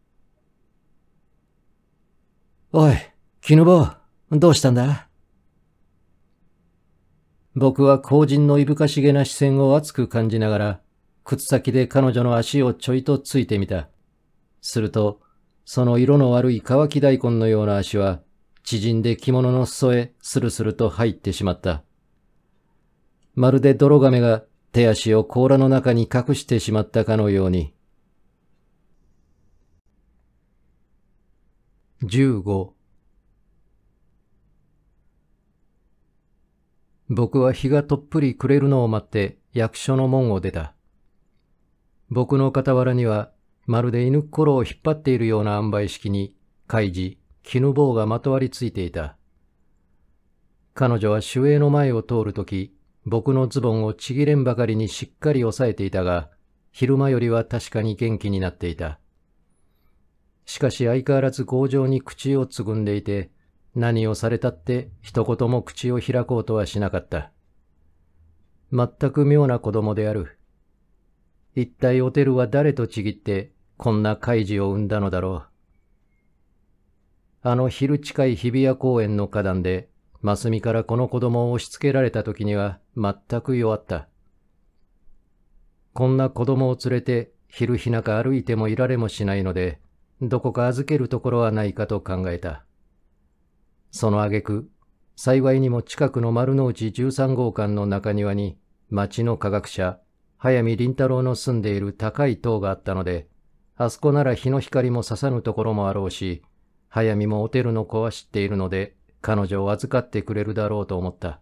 Speaker 1: おい、絹坊、どうしたんだ僕は後人のいぶかしげな視線を熱く感じながら、靴先で彼女の足をちょいとついてみた。すると、その色の悪い乾き大根のような足は、縮んで着物の裾へスルスルと入ってしまった。まるで泥亀が手足を甲羅の中に隠してしまったかのように。15僕は日がとっぷり暮れるのを待って役所の門を出た。僕の傍らには、まるで犬っころを引っ張っているような塩梅式に、開示、絹棒がまとわりついていた。彼女は守衛の前を通るとき、僕のズボンをちぎれんばかりにしっかり押さえていたが、昼間よりは確かに元気になっていた。しかし相変わらず強情に口をつぐんでいて、何をされたって一言も口を開こうとはしなかった。全く妙な子供である。一体オテルは誰とちぎってこんな怪事を生んだのだろう。あの昼近い日比谷公園の花壇で、マスミからこの子供を押し付けられた時には全く弱った。こんな子供を連れて昼日中歩いてもいられもしないので、どこか預けるところはないかと考えた。その挙句、幸いにも近くの丸の内13号館の中庭に、町の科学者、早見林太郎の住んでいる高い塔があったので、あそこなら日の光も刺さぬところもあろうし、早見もおてるの子は知っているので、彼女を預かってくれるだろうと思った。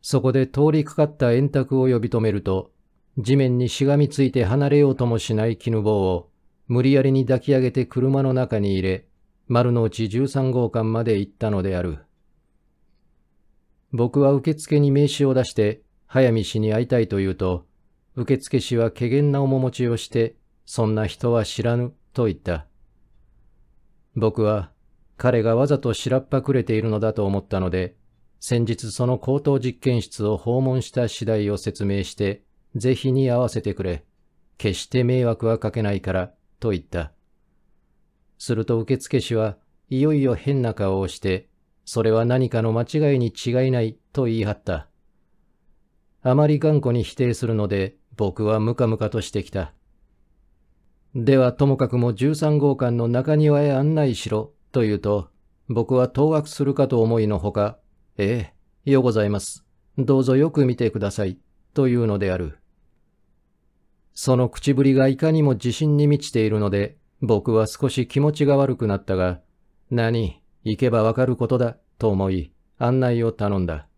Speaker 1: そこで通りかかった円卓を呼び止めると、地面にしがみついて離れようともしない絹棒を、無理やりに抱き上げて車の中に入れ、丸の内13号館まで行ったのである。僕は受付に名刺を出して、早見氏に会いたいと言うと、受付氏は怪げな面持ちをして、そんな人は知らぬ、と言った。僕は、彼がわざとしらっぱくれているのだと思ったので、先日その高等実験室を訪問した次第を説明して、ぜひに会わせてくれ。決して迷惑はかけないから、と言った。すると受付師はいよいよ変な顔をして、それは何かの間違いに違いないと言い張った。あまり頑固に否定するので、僕はムカムカとしてきた。ではともかくも13号館の中庭へ案内しろと言うと、僕は当惑するかと思いのほか、ええ、ようございます。どうぞよく見てください、というのである。その口ぶりがいかにも自信に満ちているので、僕は少し気持ちが悪くなったが、何、行けばわかることだ、と思い、案内を頼んだ。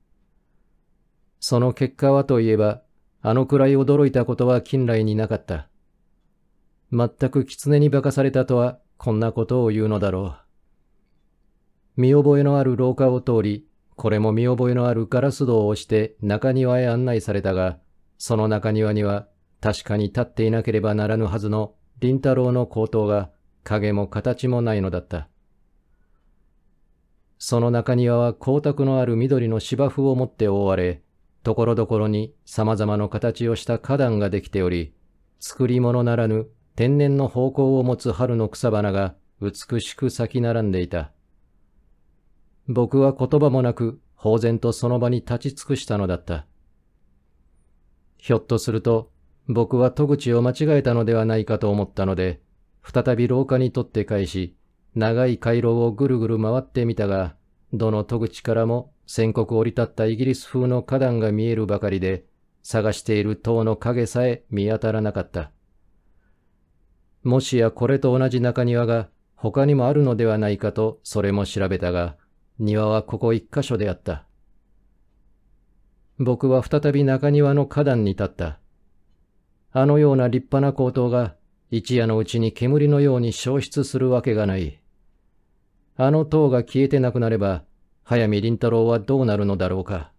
Speaker 1: その結果はといえば、あのくらい驚いたことは近来になかった。全く狐に化かされたとは、こんなことを言うのだろう。見覚えのある廊下を通り、これも見覚えのあるガラス戸を押して中庭へ案内されたが、その中庭には確かに立っていなければならぬはずの林太郎の口頭が影も形もないのだった。その中庭は光沢のある緑の芝生を持って覆われ、ところどころに様々な形をした花壇ができており、作り物ならぬ天然の方向を持つ春の草花が美しく咲き並んでいた。僕は言葉もなく、呆然とその場に立ち尽くしたのだった。ひょっとすると、僕は戸口を間違えたのではないかと思ったので、再び廊下に取って返し、長い回廊をぐるぐる回ってみたが、どの戸口からも宣告降り立ったイギリス風の花壇が見えるばかりで、探している塔の影さえ見当たらなかった。もしやこれと同じ中庭が他にもあるのではないかとそれも調べたが、庭はここ一箇所であった。僕は再び中庭の花壇に立った。あのような立派な高騰が一夜のうちに煙のように消失するわけがない。あの塔が消えてなくなれば、早見林太郎はどうなるのだろうか。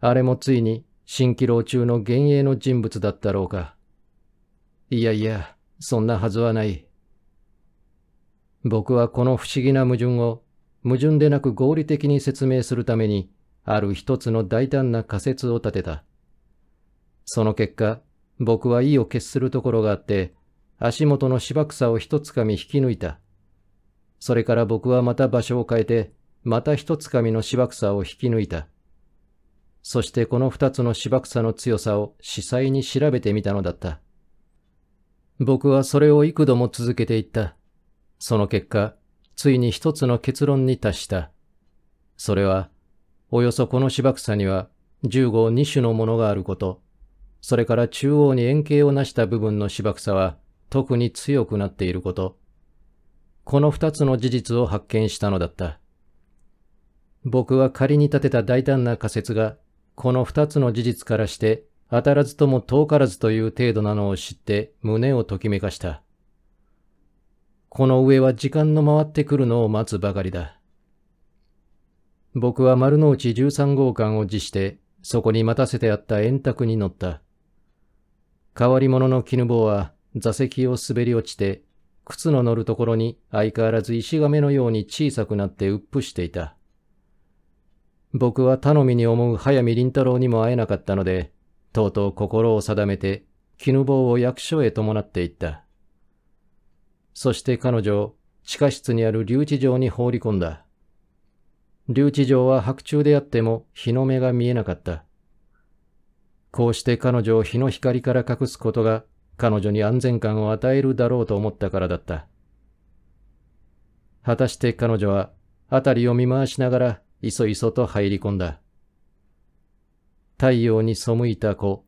Speaker 1: あれもついに、蜃気楼中の幻影の人物だったろうか。いやいや、そんなはずはない。僕はこの不思議な矛盾を、矛盾でなく合理的に説明するために、ある一つの大胆な仮説を立てた。その結果、僕は意を決するところがあって、足元の芝草を一つかみ引き抜いた。それから僕はまた場所を変えて、また一つかみの芝草を引き抜いた。そしてこの二つの芝草の強さを司祭に調べてみたのだった。僕はそれを幾度も続けていった。その結果、ついに一つの結論に達した。それは、およそこの芝草には、十五二種のものがあること。それから中央に円形を成した部分の芝草は特に強くなっていること。この二つの事実を発見したのだった。僕は仮に立てた大胆な仮説が、この二つの事実からして当たらずとも遠からずという程度なのを知って胸をときめかした。この上は時間の回ってくるのを待つばかりだ。僕は丸の内13号館を辞して、そこに待たせてあった円卓に乗った。変わり者の絹棒は座席を滑り落ちて、靴の乗るところに相変わらず石亀のように小さくなってうっぷしていた。僕は頼みに思う早見林太郎にも会えなかったので、とうとう心を定めて、絹棒を役所へ伴っていった。そして彼女を地下室にある留置場に放り込んだ。留置場は白昼であっても日の目が見えなかった。こうして彼女を日の光から隠すことが彼女に安全感を与えるだろうと思ったからだった。果たして彼女は辺りを見回しながらいそいそと入り込んだ。太陽に背いた子、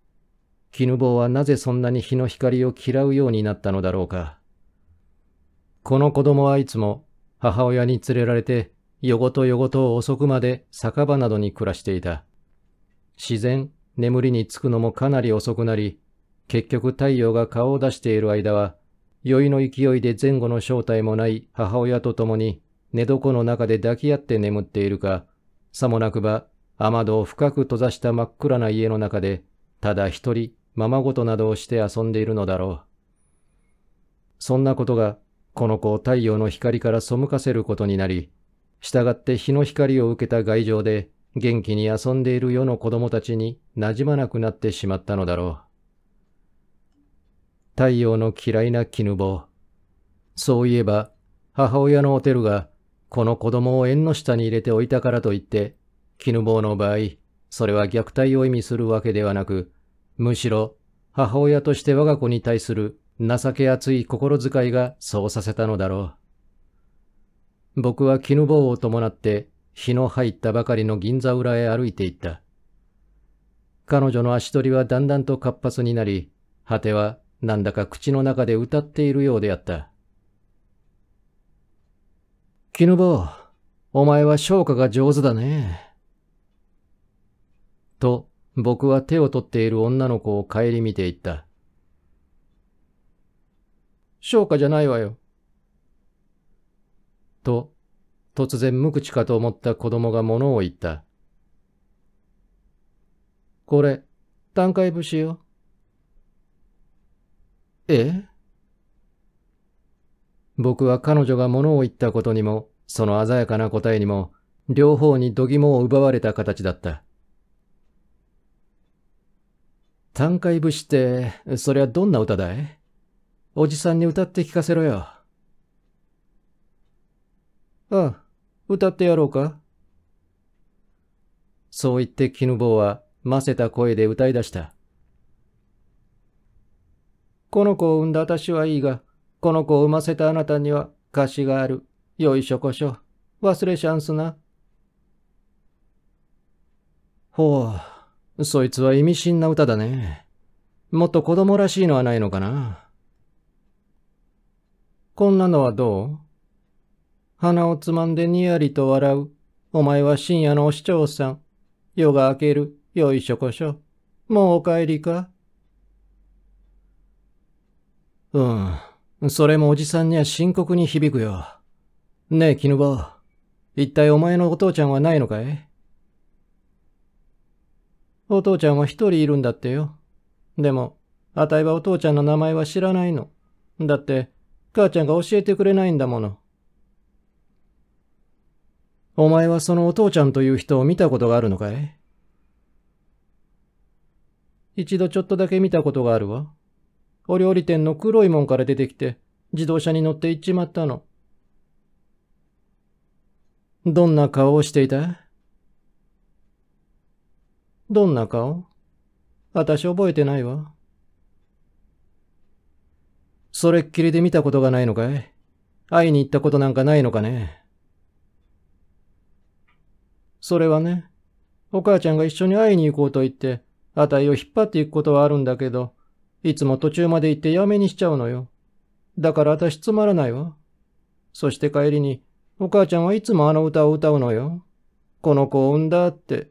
Speaker 1: 絹棒はなぜそんなに日の光を嫌うようになったのだろうか。この子供はいつも母親に連れられて夜ごと夜ごと遅くまで酒場などに暮らしていた。自然眠りにつくのもかなり遅くなり、結局太陽が顔を出している間は、酔いの勢いで前後の正体もない母親と共に寝床の中で抱き合って眠っているか、さもなくば雨戸を深く閉ざした真っ暗な家の中で、ただ一人、ままごとなどをして遊んでいるのだろう。そんなことが、この子を太陽の光から背かせることになり、従って日の光を受けた外情で、元気に遊んでいる世の子供たちに馴染まなくなってしまったのだろう。太陽の嫌いな絹棒。そういえば、母親のおてるが、この子供を縁の下に入れておいたからといって、絹棒の場合、それは虐待を意味するわけではなく、むしろ、母親として我が子に対する情け厚い心遣いがそうさせたのだろう。僕は絹棒を伴って日の入ったばかりの銀座裏へ歩いていった。彼女の足取りはだんだんと活発になり、果てはなんだか口の中で歌っているようであった。絹坊、お前は消化が上手だね。と、僕は手を取っている女の子を顧みていった。消化じゃないわよ。と、突然無口かと思った子供が物を言った。これ、単回節よ。え僕は彼女が物を言ったことにも、その鮮やかな答えにも、両方に度肝を奪われた形だった。単回節って、そりゃどんな歌だいおじさんに歌って聞かせろよ。うん。歌ってやろうかそう言って絹坊は、ませた声で歌い出した。この子を産んだ私はいいが、この子を産ませたあなたには貸しがある。よいしょこしょ。忘れシャンスな。ほう、そいつは意味深な歌だね。もっと子供らしいのはないのかな。こんなのはどう鼻をつまんでにやりと笑う。お前は深夜のお市長さん。夜が明ける。よいしょこしょ。もうお帰りかうん。それもおじさんには深刻に響くよ。ねえ、絹ば。一体お前のお父ちゃんはないのかいお父ちゃんは一人いるんだってよ。でも、あたいはお父ちゃんの名前は知らないの。だって、母ちゃんが教えてくれないんだもの。お前はそのお父ちゃんという人を見たことがあるのかい一度ちょっとだけ見たことがあるわ。お料理店の黒いもんから出てきて、自動車に乗って行っちまったの。どんな顔をしていたどんな顔私覚えてないわ。それっきりで見たことがないのかい会いに行ったことなんかないのかねそれはね、お母ちゃんが一緒に会いに行こうと言って、あたいを引っ張っていくことはあるんだけど、いつも途中まで行ってやめにしちゃうのよ。だからあたしつまらないわ。そして帰りに、お母ちゃんはいつもあの歌を歌うのよ。この子を産んだって。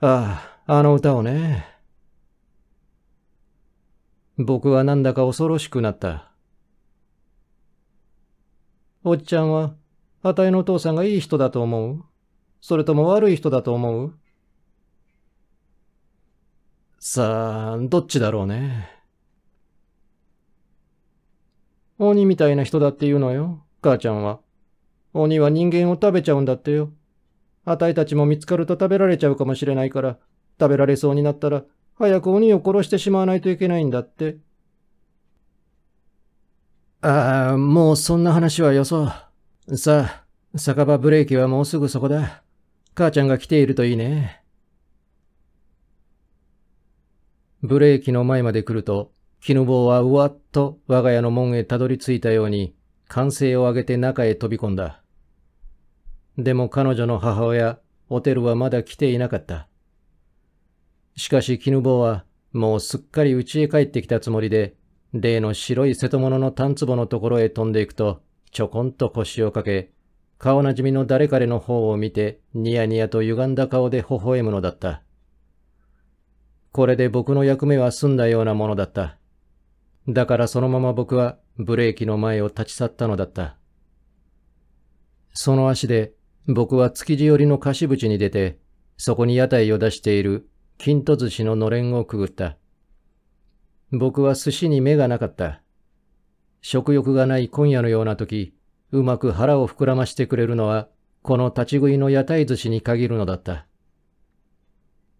Speaker 1: ああ、あの歌をね。僕はなんだか恐ろしくなった。おっちゃんはあたいのお父さんがいい人だと思うそれとも悪い人だと思うさあ、どっちだろうね。鬼みたいな人だって言うのよ、母ちゃんは。鬼は人間を食べちゃうんだってよ。あたいたちも見つかると食べられちゃうかもしれないから、食べられそうになったら、早く鬼を殺してしまわないといけないんだって。ああ、もうそんな話はよそう。さあ、酒場ブレーキはもうすぐそこだ。母ちゃんが来ているといいね。ブレーキの前まで来ると、絹棒はうわっと我が家の門へたどり着いたように、歓声を上げて中へ飛び込んだ。でも彼女の母親、オテルはまだ来ていなかった。しかし絹棒は、もうすっかり家へ帰ってきたつもりで、例の白い瀬戸物の短壺のところへ飛んでいくと、ちょこんと腰をかけ、顔なじみの誰彼の方を見て、ニヤニヤと歪んだ顔で微笑むのだった。これで僕の役目は済んだようなものだった。だからそのまま僕はブレーキの前を立ち去ったのだった。その足で僕は築地寄りの貸し淵に出て、そこに屋台を出している金と寿司ののれんをくぐった。僕は寿司に目がなかった。食欲がない今夜のような時、うまく腹を膨らましてくれるのは、この立ち食いの屋台寿司に限るのだった。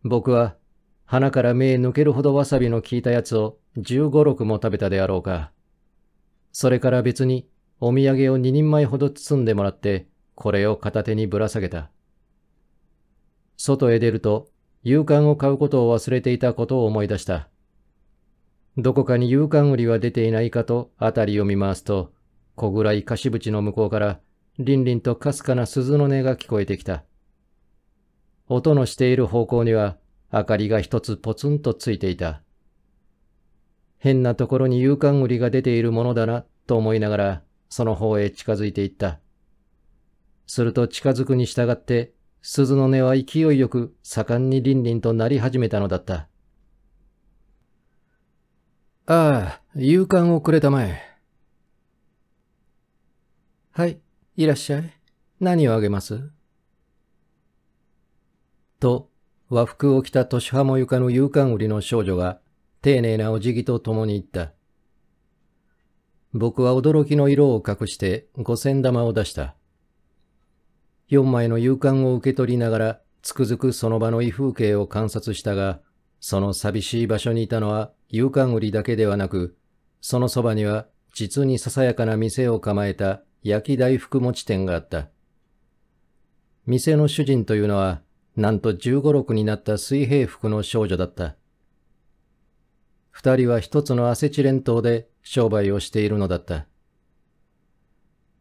Speaker 1: 僕は、鼻から目抜けるほどわさびの効いたやつを15、6も食べたであろうか。それから別に、お土産を2人前ほど包んでもらって、これを片手にぶら下げた。外へ出ると、勇敢を買うことを忘れていたことを思い出した。どこかに夕刊売りは出ていないかと辺りを見回すと、小暗い貸し縁の向こうから、りんりんとかすかな鈴の音が聞こえてきた。音のしている方向には、明かりが一つポツンとついていた。変なところに夕刊売りが出ているものだな、と思いながら、その方へ近づいていった。すると近づくに従って、鈴の音は勢いよく盛んにりんりんとなり始めたのだった。ああ、夕刊をくれたまえ。はい、いらっしゃい。何をあげますと、和服を着た年派も床の夕刊売りの少女が、丁寧なお辞儀と共に言った。僕は驚きの色を隠して五千玉を出した。四枚の夕刊を受け取りながら、つくづくその場の異風景を観察したが、その寂しい場所にいたのは勇敢売りだけではなく、そのそばには実にささやかな店を構えた焼き大福餅店があった。店の主人というのは、なんと十五六になった水平服の少女だった。二人は一つのアセチレン島で商売をしているのだった。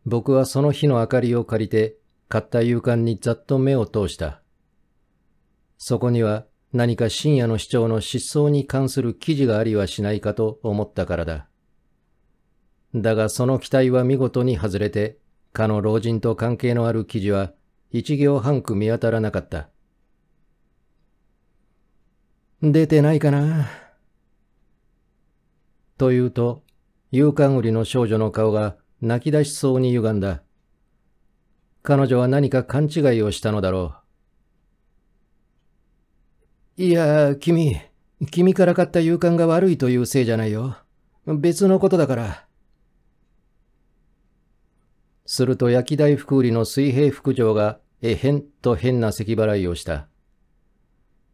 Speaker 1: 僕はその日の明かりを借りて、買った勇敢にざっと目を通した。そこには何か深夜の市長の失踪に関する記事がありはしないかと思ったからだ。だがその期待は見事に外れて、かの老人と関係のある記事は一行半句見当たらなかった。出てないかなというと、勇敢売りの少女の顔が泣き出しそうに歪んだ。彼女は何か勘違いをしたのだろう。いや、君、君から買った勇敢が悪いというせいじゃないよ。別のことだから。すると焼き大福売りの水平副長が、えへんと変な咳払いをした。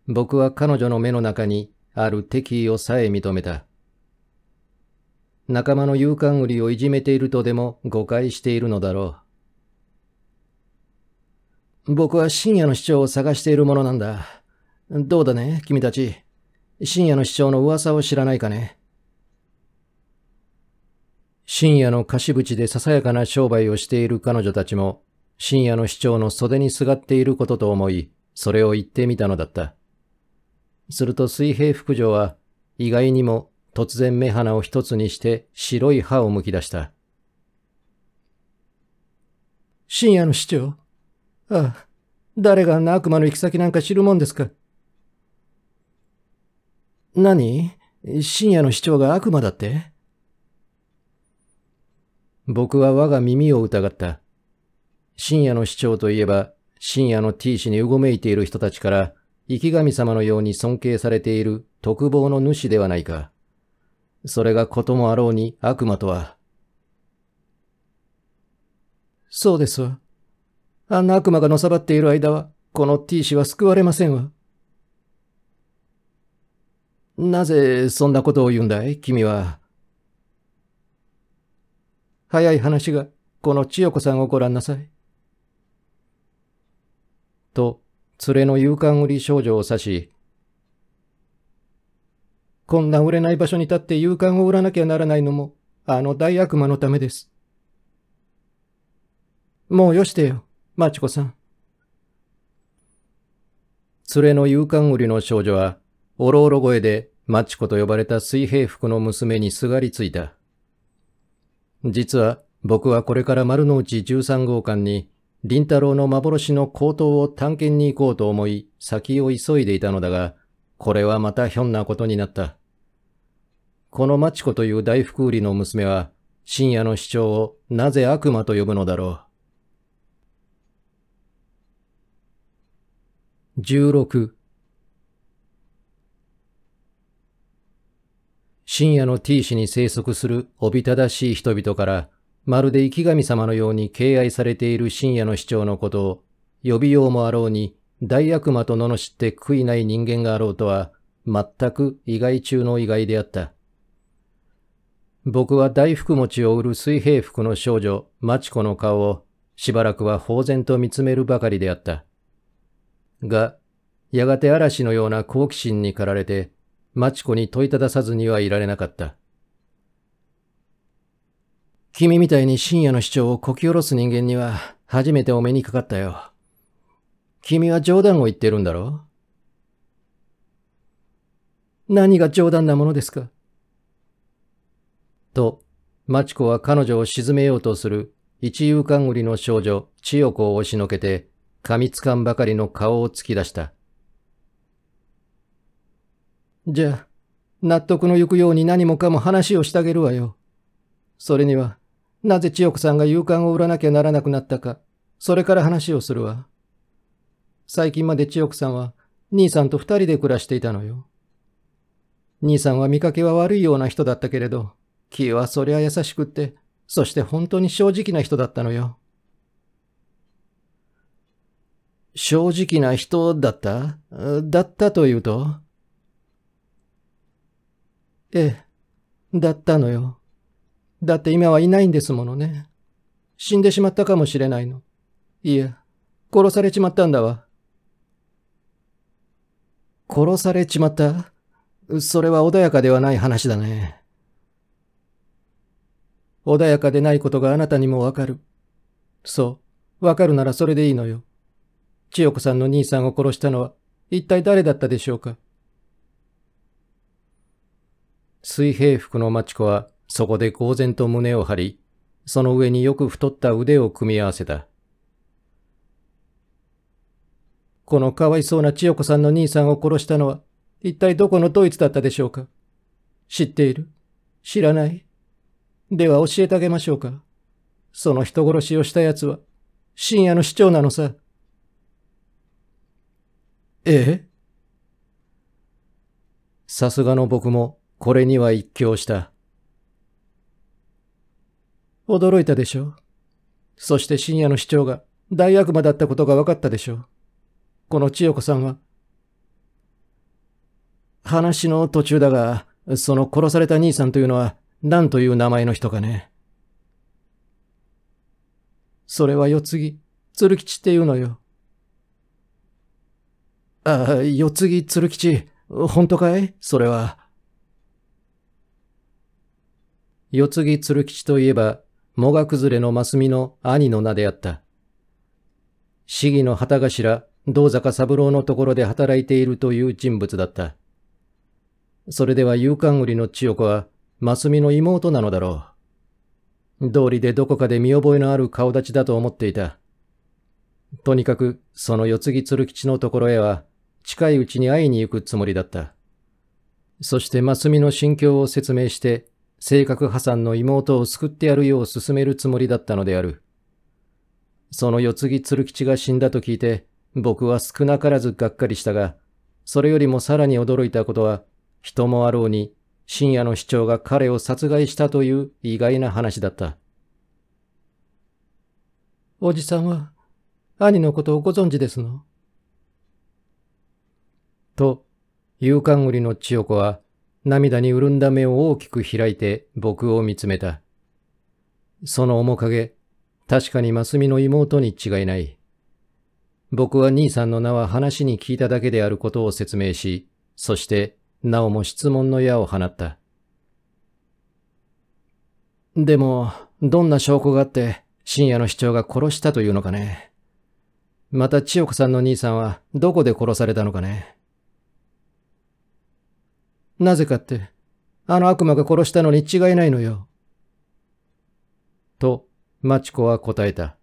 Speaker 1: 僕は彼女の目の中にある敵意をさえ認めた。仲間の勇敢売りをいじめているとでも誤解しているのだろう。僕は深夜の市長を探しているものなんだ。どうだね、君たち。深夜の市長の噂を知らないかね。深夜の貸し口でささやかな商売をしている彼女たちも、深夜の市長の袖にすがっていることと思い、それを言ってみたのだった。すると水平副女は、意外にも突然目鼻を一つにして白い歯をむき出した。深夜の市長。ああ、誰があんな悪魔の行き先なんか知るもんですか。何深夜の市長が悪魔だって僕は我が耳を疑った。深夜の市長といえば、深夜の T 氏にうごめいている人たちから、生き神様のように尊敬されている特防の主ではないか。それがこともあろうに悪魔とは。そうですわ。あんな悪魔がのさばっている間は、この T 氏は救われませんわ。なぜそんなことを言うんだい君は。早い話が、この千代子さんをご覧なさい。と、連れの勇敢売り少女を指し、こんな売れない場所に立って勇敢を売らなきゃならないのも、あの大悪魔のためです。もうよしてよ、マチコさん。連れの勇敢売りの少女は、おろおろ声でマチコと呼ばれた水平服の娘にすがりついた。実は僕はこれから丸の内13号館に林太郎の幻の高騰を探検に行こうと思い先を急いでいたのだが、これはまたひょんなことになった。このマチコという大福売りの娘は深夜の市長をなぜ悪魔と呼ぶのだろう。16深夜の T 市に生息するおびただしい人々から、まるで生神様のように敬愛されている深夜の市長のことを、呼びようもあろうに、大悪魔と罵って悔いない人間があろうとは、全く意外中の意外であった。僕は大福餅を売る水平服の少女、マチコの顔を、しばらくは呆然と見つめるばかりであった。が、やがて嵐のような好奇心に駆られて、マチコに問いたださずにはいられなかった。君みたいに深夜の主張をこき下ろす人間には初めてお目にかかったよ。君は冗談を言ってるんだろ何が冗談なものですかと、マチコは彼女を沈めようとする一遊りの少女、千代子を押しのけて、噛みつかんばかりの顔を突き出した。じゃあ、納得のいくように何もかも話をしてあげるわよ。それには、なぜ千代子さんが勇敢を売らなきゃならなくなったか、それから話をするわ。最近まで千代子さんは、兄さんと二人で暮らしていたのよ。兄さんは見かけは悪いような人だったけれど、気はそりゃ優しくって、そして本当に正直な人だったのよ。正直な人だっただったというとええ、だったのよ。だって今はいないんですものね。死んでしまったかもしれないの。いや、殺されちまったんだわ。殺されちまったそれは穏やかではない話だね。穏やかでないことがあなたにもわかる。そう。わかるならそれでいいのよ。千代子さんの兄さんを殺したのは一体誰だったでしょうか水平服のマチはそこで公然と胸を張り、その上によく太った腕を組み合わせた。このかわいそうな千代子さんの兄さんを殺したのは、一体どこのドイツだったでしょうか知っている知らないでは教えてあげましょうか。その人殺しをした奴は、深夜の市長なのさ。ええさすがの僕もこれには一興した。驚いたでしょそして深夜の市長が大悪魔だったことが分かったでしょう。この千代子さんは。話の途中だが、その殺された兄さんというのは何という名前の人かね。それは世継ぎ、鶴吉っていうのよ。ああ、世継ぎ鶴吉、本当かいそれは。四次鶴吉といえば、藻が崩れの真澄の兄の名であった。市議の旗頭、道坂三郎のところで働いているという人物だった。それでは勇敢売りの千代子は、真澄の妹なのだろう。道理でどこかで見覚えのある顔立ちだと思っていた。とにかく、その四次鶴吉のところへは、近いうちに会いに行くつもりだった。そしてマスミの心境を説明して、性格破産の妹を救ってやるよう進めるつもりだったのである。その四継鶴吉が死んだと聞いて、僕は少なからずがっかりしたが、それよりもさらに驚いたことは、人もあろうに、深夜の市長が彼を殺害したという意外な話だった。おじさんは、兄のことをご存知ですのと、夕刊売りの千代子は、涙に潤んだ目を大きく開いて僕を見つめた。その面影、確かにマスミの妹に違いない。僕は兄さんの名は話に聞いただけであることを説明し、そしてなおも質問の矢を放った。でも、どんな証拠があって、深夜の市長が殺したというのかね。また千代子さんの兄さんはどこで殺されたのかね。なぜかって、あの悪魔が殺したのに違いないのよ。と、マチコは答えた。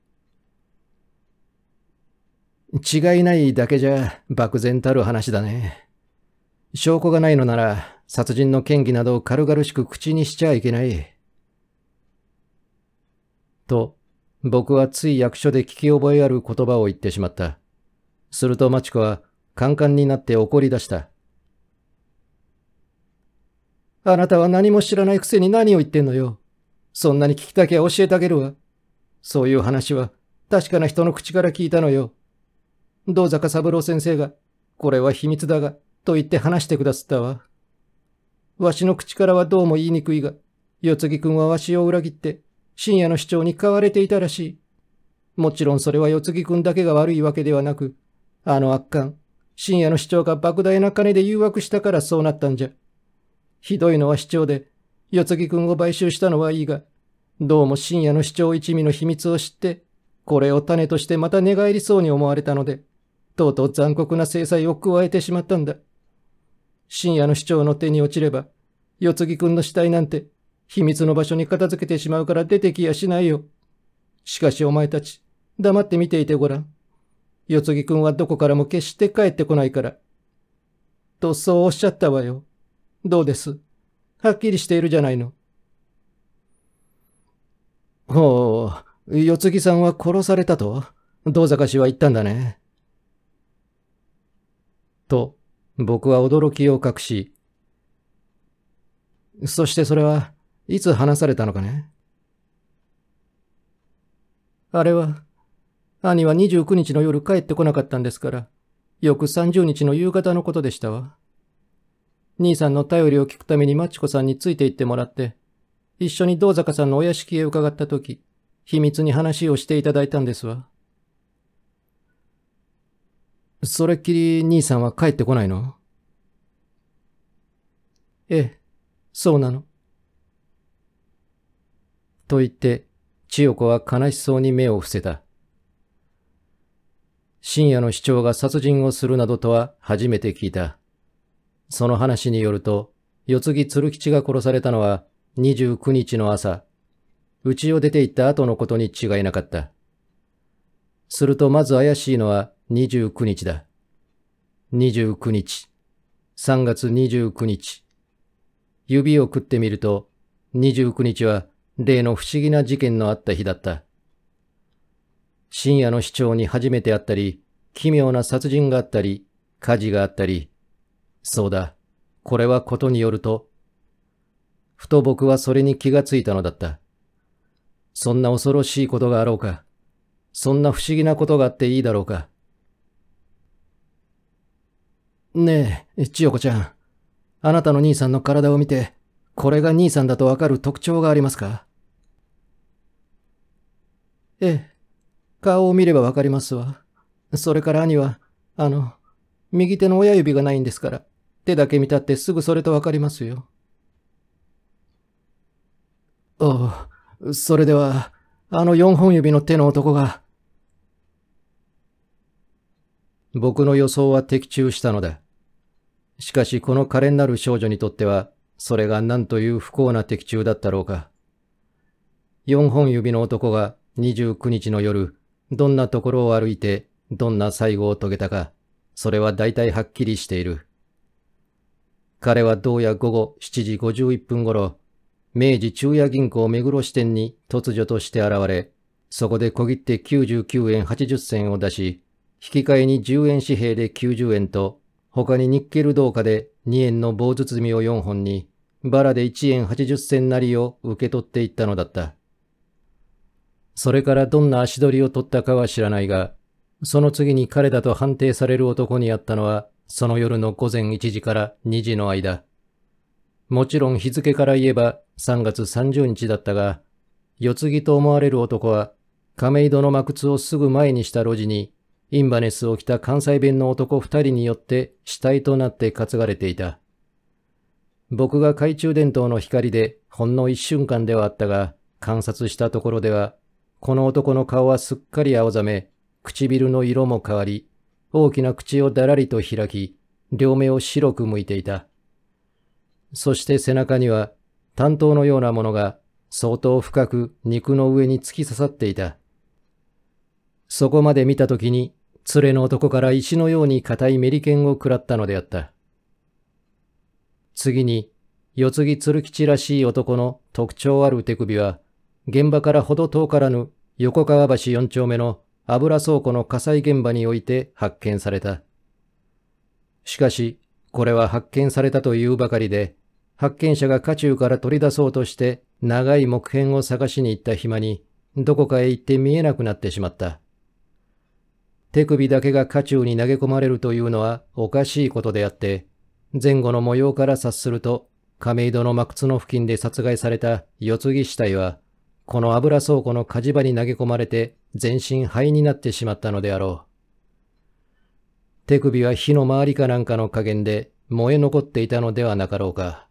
Speaker 1: 違いないだけじゃ漠然たる話だね。証拠がないのなら殺人の嫌疑などを軽々しく口にしちゃいけない。と、僕はつい役所で聞き覚えある言葉を言ってしまった。するとマチコはカンカンになって怒り出した。あなたは何も知らないくせに何を言ってんのよ。そんなに聞きたきゃ教えてあげるわ。そういう話は、確かな人の口から聞いたのよ。ど道坂三郎先生が、これは秘密だが、と言って話してくださったわ。わしの口からはどうも言いにくいが、世継ぎ君はわしを裏切って、深夜の主張に買われていたらしい。もちろんそれは世継ぎ君だけが悪いわけではなく、あの悪感、深夜の市長が莫大な金で誘惑したからそうなったんじゃ。ひどいのは市長で、四つ木くんを買収したのはいいが、どうも深夜の市長一味の秘密を知って、これを種としてまた寝返りそうに思われたので、とうとう残酷な制裁を加えてしまったんだ。深夜の市長の手に落ちれば、四つ木くんの死体なんて、秘密の場所に片付けてしまうから出てきやしないよ。しかしお前たち、黙って見ていてごらん。四つ木くんはどこからも決して帰ってこないから。とそうおっしゃったわよ。どうですはっきりしているじゃないの。ほう、四つ木さんは殺されたと、道坂氏は言ったんだね。と、僕は驚きを隠し、そしてそれはいつ話されたのかねあれは、兄は29日の夜帰ってこなかったんですから、翌30日の夕方のことでしたわ。兄さんの頼りを聞くためにマチコさんについて行ってもらって、一緒に道坂さんのお屋敷へ伺ったとき、秘密に話をしていただいたんですわ。それっきり兄さんは帰ってこないのええ、そうなの。と言って、千代子は悲しそうに目を伏せた。深夜の市長が殺人をするなどとは初めて聞いた。その話によると、四木鶴吉が殺されたのは29日の朝、家を出て行った後のことに違いなかった。するとまず怪しいのは29日だ。29日、3月29日。指を食ってみると、29日は例の不思議な事件のあった日だった。深夜の市長に初めて会ったり、奇妙な殺人があったり、火事があったり、そうだ。これはことによると。ふと僕はそれに気がついたのだった。そんな恐ろしいことがあろうか。そんな不思議なことがあっていいだろうか。ねえ、千代子ちゃん。あなたの兄さんの体を見て、これが兄さんだとわかる特徴がありますかええ。顔を見ればわかりますわ。それから兄は、あの、右手の親指がないんですから。手だけ見たってすぐそれとわかりますよ。おう、それでは、あの四本指の手の男が。僕の予想は的中したのだ。しかしこの可憐なる少女にとっては、それが何という不幸な的中だったろうか。四本指の男が29日の夜、どんなところを歩いて、どんな最後を遂げたか、それは大体はっきりしている。彼は同夜午後7時51分頃、明治中夜銀行目黒支店に突如として現れ、そこで小切手99円80銭を出し、引き換えに10円紙幣で90円と、他にニッケル銅貨で2円の棒包みを4本に、バラで1円80銭なりを受け取っていったのだった。それからどんな足取りを取ったかは知らないが、その次に彼だと判定される男に会ったのはその夜の午前1時から2時の間。もちろん日付から言えば3月30日だったが、世継ぎと思われる男は、亀戸の幕靴をすぐ前にした路地に、インバネスを着た関西弁の男二人によって死体となって担がれていた。僕が懐中電灯の光でほんの一瞬間ではあったが、観察したところでは、この男の顔はすっかり青ざめ、唇の色も変わり、大きな口をだらりと開き、両目を白く向いていた。そして背中には、担当のようなものが相当深く肉の上に突き刺さっていた。そこまで見たときに、連れの男から石のように硬いメリケンを食らったのであった。次に、四つ木鶴吉らしい男の特徴ある手首は、現場からほど遠からぬ横川橋四丁目の油倉庫の火災現場において発見された。しかし、これは発見されたというばかりで、発見者が渦中から取り出そうとして長い木片を探しに行った暇に、どこかへ行って見えなくなってしまった。手首だけが渦中に投げ込まれるというのはおかしいことであって、前後の模様から察すると、亀戸の幕津の付近で殺害された四つ木死体は、この油倉庫の火事場に投げ込まれて全身灰になってしまったのであろう。手首は火の周りかなんかの加減で燃え残っていたのではなかろうか。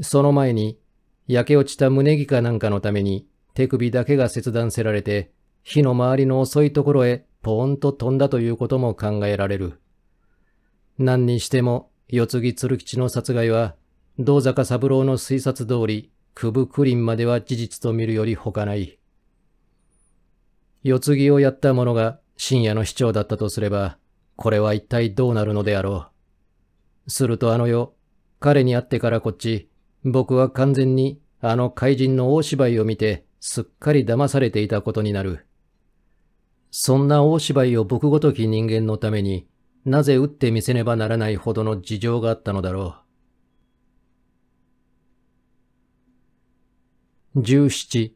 Speaker 1: その前に、焼け落ちた胸木かなんかのために手首だけが切断せられて、火の周りの遅いところへポーンと飛んだということも考えられる。何にしても、四つ木鶴吉の殺害は、道坂三郎の推察通り、クブクリンまでは事実と見るより他ない。世継ぎをやった者が深夜の市長だったとすれば、これは一体どうなるのであろう。するとあの夜、彼に会ってからこっち、僕は完全にあの怪人の大芝居を見て、すっかり騙されていたことになる。そんな大芝居を僕ごとき人間のために、なぜ打ってみせねばならないほどの事情があったのだろう。17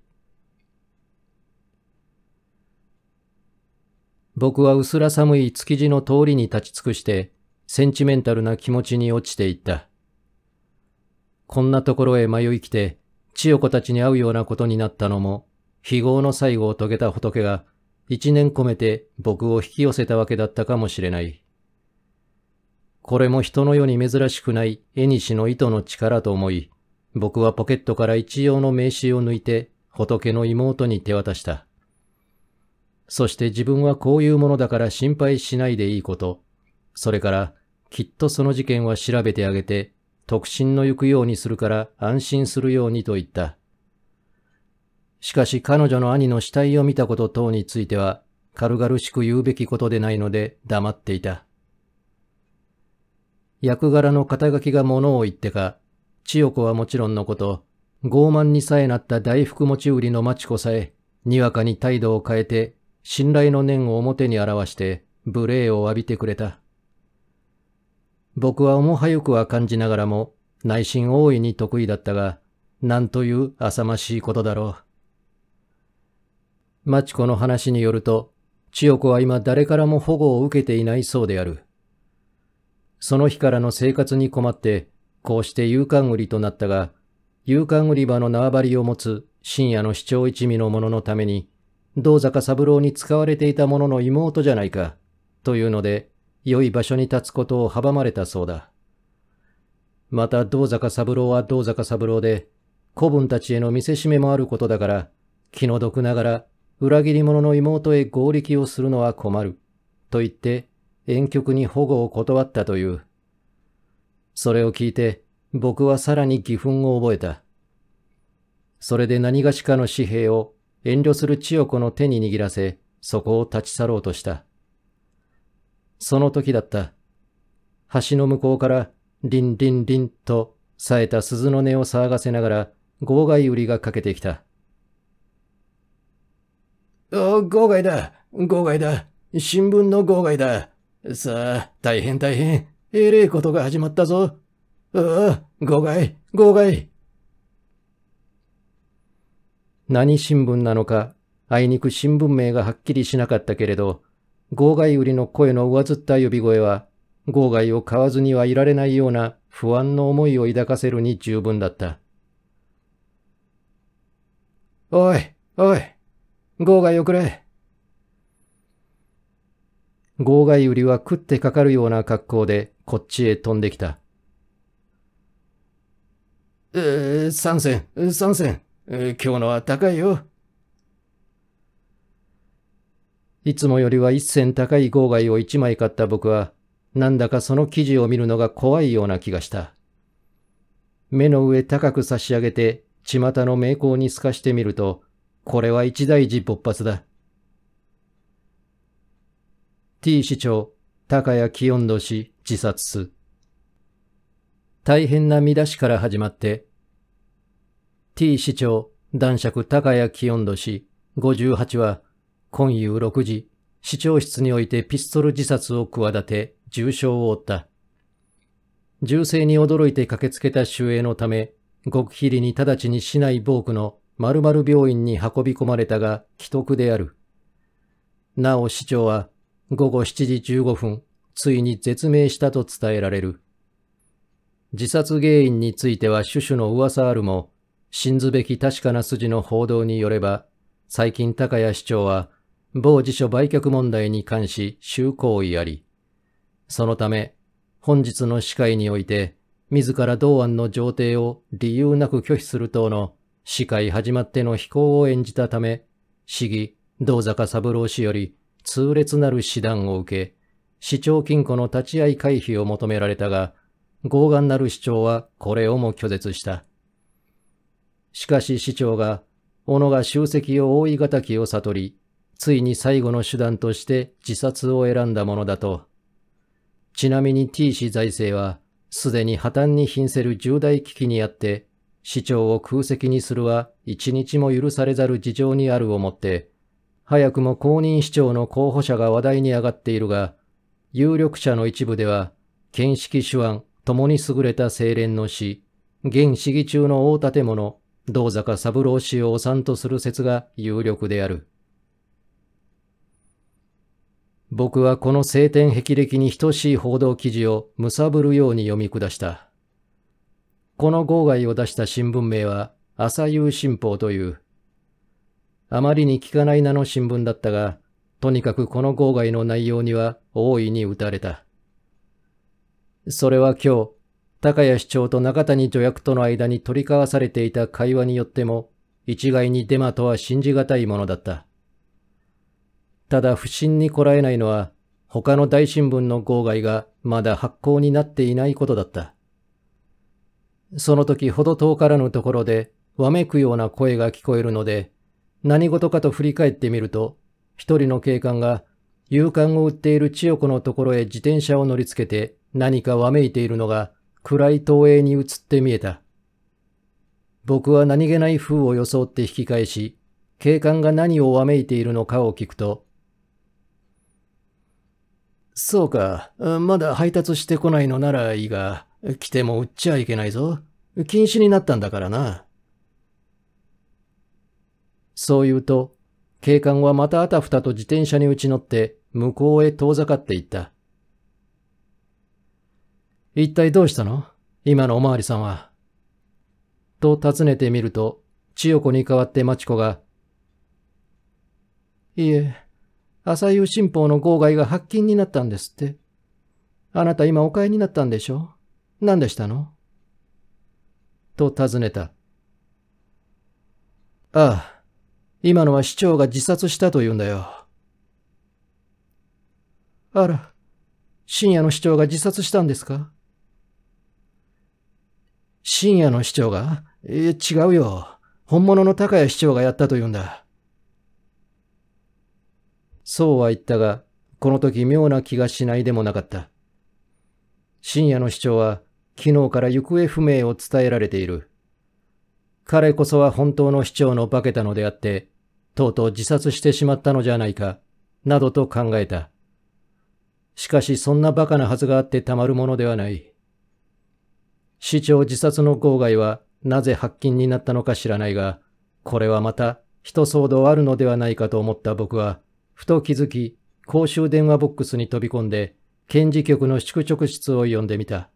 Speaker 1: 僕は薄ら寒い築地の通りに立ち尽くして、センチメンタルな気持ちに落ちていった。こんなところへ迷い来て、千代子たちに会うようなことになったのも、非業の最後を遂げた仏が、一年込めて僕を引き寄せたわけだったかもしれない。これも人の世に珍しくない絵西の糸の力と思い、僕はポケットから一応の名刺を抜いて仏の妹に手渡した。そして自分はこういうものだから心配しないでいいこと、それからきっとその事件は調べてあげて、特進の行くようにするから安心するようにと言った。しかし彼女の兄の死体を見たこと等については、軽々しく言うべきことでないので黙っていた。役柄の肩書きが物を言ってか、千代子はもちろんのこと、傲慢にさえなった大福持ち売りの町子さえ、にわかに態度を変えて、信頼の念を表に表して、無礼を浴びてくれた。僕は重はくは感じながらも、内心大いに得意だったが、なんという浅ましいことだろう。町子の話によると、千代子は今誰からも保護を受けていないそうである。その日からの生活に困って、こうして夕刊売りとなったが、夕刊売り場の縄張りを持つ深夜の市長一味の者のために、道坂三郎に使われていた者の妹じゃないか、というので、良い場所に立つことを阻まれたそうだ。また道坂三郎は道坂三郎で、子分たちへの見せしめもあることだから、気の毒ながら裏切り者の妹へ合力をするのは困る、と言って、遠曲に保護を断ったという。それを聞いて、僕はさらに義憤を覚えた。それで何がしかの紙幣を遠慮する千代子の手に握らせ、そこを立ち去ろうとした。その時だった。橋の向こうから、リンリンリンと冴えた鈴の音を騒がせながら、号外売りがかけてきた。お、号外だ号外だ新聞の号外ださあ、大変大変えれえことが始まったぞ。うあ、誤外誤外。何新聞なのか、あいにく新聞名がはっきりしなかったけれど、号外売りの声の上ずった呼び声は、号外を買わずにはいられないような不安の思いを抱かせるに十分だった。おい、おい、号外をくれ。号外売りは食ってかかるような格好でこっちへ飛んできた。えー、三銭、三銭、えー、今日のは高いよ。いつもよりは1銭高い号外を1枚買った僕は、なんだかその記事を見るのが怖いような気がした。目の上高く差し上げて、巷の名工に透かしてみると、これは一大事勃発だ。T 市長、高谷清音氏自殺す。大変な見出しから始まって、T 市長、男爵高谷清音氏58は、今夕6時、市長室においてピストル自殺を企て、重傷を負った。銃声に驚いて駆けつけた守衛のため、極秘裏に直ちに市内防区の〇〇病院に運び込まれたが、既得である。なお市長は、午後7時15分、ついに絶命したと伝えられる。自殺原因については種々の噂あるも、信ずべき確かな筋の報道によれば、最近高谷市長は、某辞書売却問題に関し、就行為あり。そのため、本日の司会において、自ら同案の上程を理由なく拒否する等の、司会始まっての非行を演じたため、市議、道坂三郎氏より、痛烈なる死弾を受け、市長金庫の立ち会い回避を求められたが、傲岸なる市長はこれをも拒絶した。しかし市長が、斧が集積を覆い敵を悟り、ついに最後の手段として自殺を選んだものだと。ちなみに T 氏財政は、すでに破綻に瀕せる重大危機にあって、市長を空席にするは一日も許されざる事情にあるをもって、早くも公認市長の候補者が話題に上がっているが、有力者の一部では、見識手腕、共に優れた清廉の死、現市議中の大建物、道坂三郎氏をお産とする説が有力である。僕はこの晴天霹靂に等しい報道記事をむさぶるように読み下した。この号外を出した新聞名は、朝夕新報という、あまりに聞かない名の新聞だったが、とにかくこの号外の内容には大いに打たれた。それは今日、高谷市長と中谷助役との間に取り交わされていた会話によっても、一概にデマとは信じがたいものだった。ただ不審にこらえないのは、他の大新聞の号外がまだ発行になっていないことだった。その時ほど遠からぬところで、わめくような声が聞こえるので、何事かと振り返ってみると、一人の警官が、勇敢を売っている千代子のところへ自転車を乗りつけて何かわめいているのが暗い投影に映って見えた。僕は何気ない風を装って引き返し、警官が何をわめいているのかを聞くと、そうか、まだ配達してこないのならいいが、来ても売っちゃいけないぞ。禁止になったんだからな。そう言うと、警官はまたあたふたと自転車に打ち乗って向こうへ遠ざかっていった。一体どうしたの今のおまわりさんは。と尋ねてみると、千代子に代わって町子が、いえ、朝夕新報の号外が発禁になったんですって。あなた今お帰りになったんでしょ何でしたのと尋ねた。ああ。今のは市長が自殺したと言うんだよ。あら、深夜の市長が自殺したんですか深夜の市長がえ、違うよ。本物の高谷市長がやったと言うんだ。そうは言ったが、この時妙な気がしないでもなかった。深夜の市長は昨日から行方不明を伝えられている。彼こそは本当の市長の化けたのであって、とうとう自殺してしまったのじゃないか、などと考えた。しかしそんな馬鹿なはずがあってたまるものではない。市長自殺の号外はなぜ発禁になったのか知らないが、これはまた一騒動あるのではないかと思った僕は、ふと気づき、公衆電話ボックスに飛び込んで、検事局の宿直室を呼んでみた。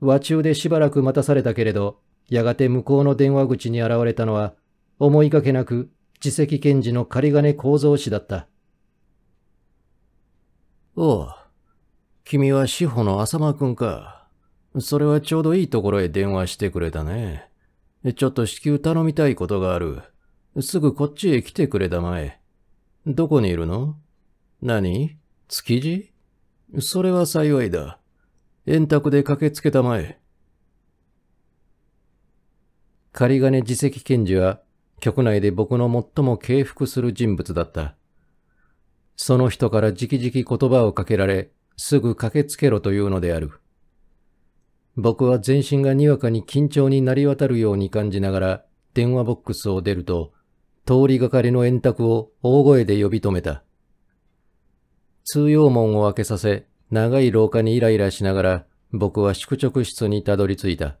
Speaker 1: 和中でしばらく待たされたけれど、やがて向こうの電話口に現れたのは、思いがけなく自責検事の仮金構造師だった。おう。君は志保の浅間くんか。それはちょうどいいところへ電話してくれたね。ちょっと至急頼みたいことがある。すぐこっちへ来てくれたまえ。どこにいるの何築地それは幸いだ。円卓で駆けつけたまえ。仮金自責検事は局内で僕の最も敬服する人物だった。その人から直々言葉をかけられ、すぐ駆けつけろというのである。僕は全身がにわかに緊張になりわたるように感じながら電話ボックスを出ると、通りがかりの円卓を大声で呼び止めた。通用門を開けさせ、長い廊下にイライラしながら僕は宿直室にたどり着いた。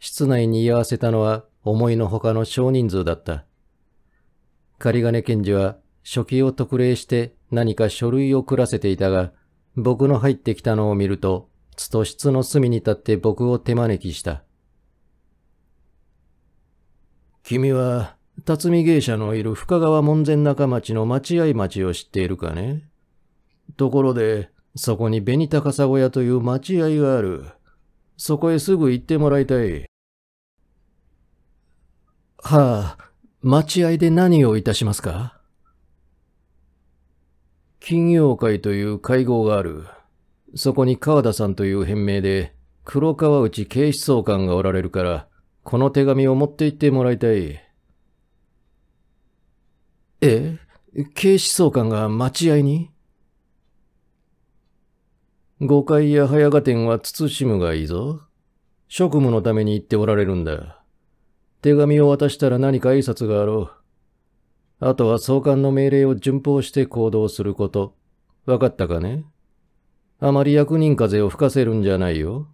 Speaker 1: 室内に居合わせたのは思いのほかの少人数だった。狩金検事は初期を特例して何か書類を送らせていたが、僕の入ってきたのを見ると、つと室の隅に立って僕を手招きした。君は、辰巳芸者のいる深川門前仲町の待合町を知っているかねところで、そこに紅高砂屋という待合がある。そこへすぐ行ってもらいたい。はあ、待合で何をいたしますか金曜会という会合がある。そこに川田さんという変名で、黒川内警視総監がおられるから、この手紙を持って行ってもらいたい。え警視総監が待合に誤解や早合点は慎むがいいぞ。職務のために行っておられるんだ。手紙を渡したら何か挨拶があろう。あとは相関の命令を順法して行動すること。分かったかねあまり役人風を吹かせるんじゃないよ。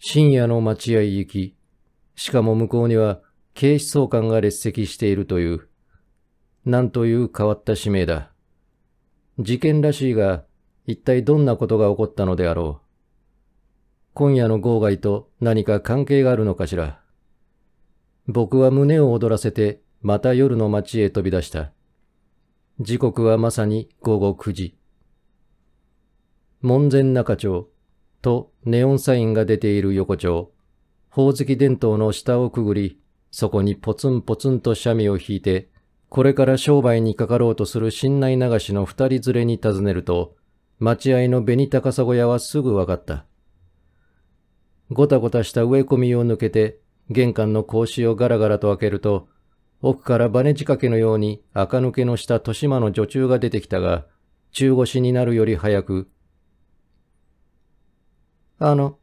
Speaker 1: 深夜の待合行き、しかも向こうには警視総監が列席しているという、なんという変わった使命だ。事件らしいが、一体どんなことが起こったのであろう。今夜の号外と何か関係があるのかしら。僕は胸を躍らせて、また夜の街へ飛び出した。時刻はまさに午後9時。門前仲町とネオンサインが出ている横丁、宝月伝統の下をくぐり、そこにポツンポツンとシャミを引いて、これから商売にかかろうとする新内流しの二人連れに尋ねると、待合の紅高砂屋はすぐわかった。ごたごたした植え込みを抜けて、玄関の格子をガラガラと開けると、奥からバネ仕掛けのように垢抜けのした豊島の女中が出てきたが、中腰になるより早く、あの、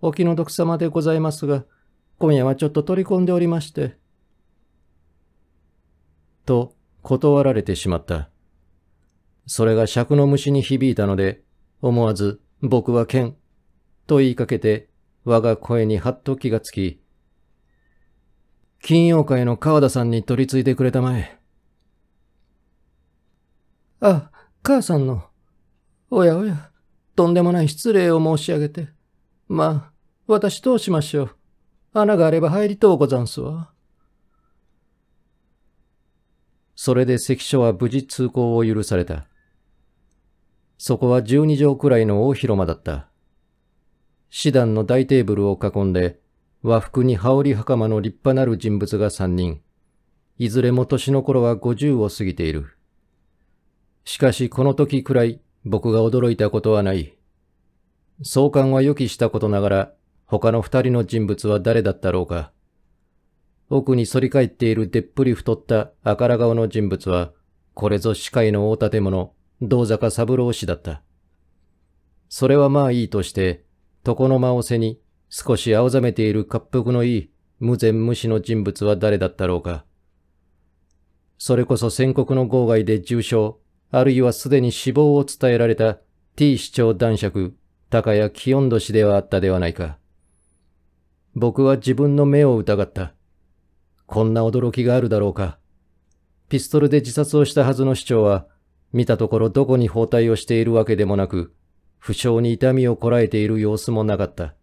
Speaker 1: お気の毒様でございますが、今夜はちょっと取り込んでおりまして。と、断られてしまった。それが尺の虫に響いたので、思わず、僕は剣、と言いかけて、我が声にはっと気がつき、金曜会の川田さんに取り継いでくれたまえ。あ、母さんの。おやおや、とんでもない失礼を申し上げて。まあ、私どうしましょう。穴があれば入りとうござんすわ。それで関所は無事通行を許された。そこは12畳くらいの大広間だった。師団の大テーブルを囲んで、和服に羽織袴の立派なる人物が三人。いずれも年の頃は五十を過ぎている。しかしこの時くらい僕が驚いたことはない。相関は予期したことながら、他の二人の人物は誰だったろうか。奥に反り返っているでっぷり太った赤ら顔の人物は、これぞ司会の大建物、道坂三郎氏だった。それはまあいいとして、床の間を背に、少し青ざめている滑覆のいい、無前無視の人物は誰だったろうか。それこそ宣告の号外で重傷、あるいはすでに死亡を伝えられた T 市長男爵、高谷清温氏ではあったではないか。僕は自分の目を疑った。こんな驚きがあるだろうか。ピストルで自殺をしたはずの市長は、見たところどこに包帯をしているわけでもなく、負傷に痛みをこらえている様子もなかった。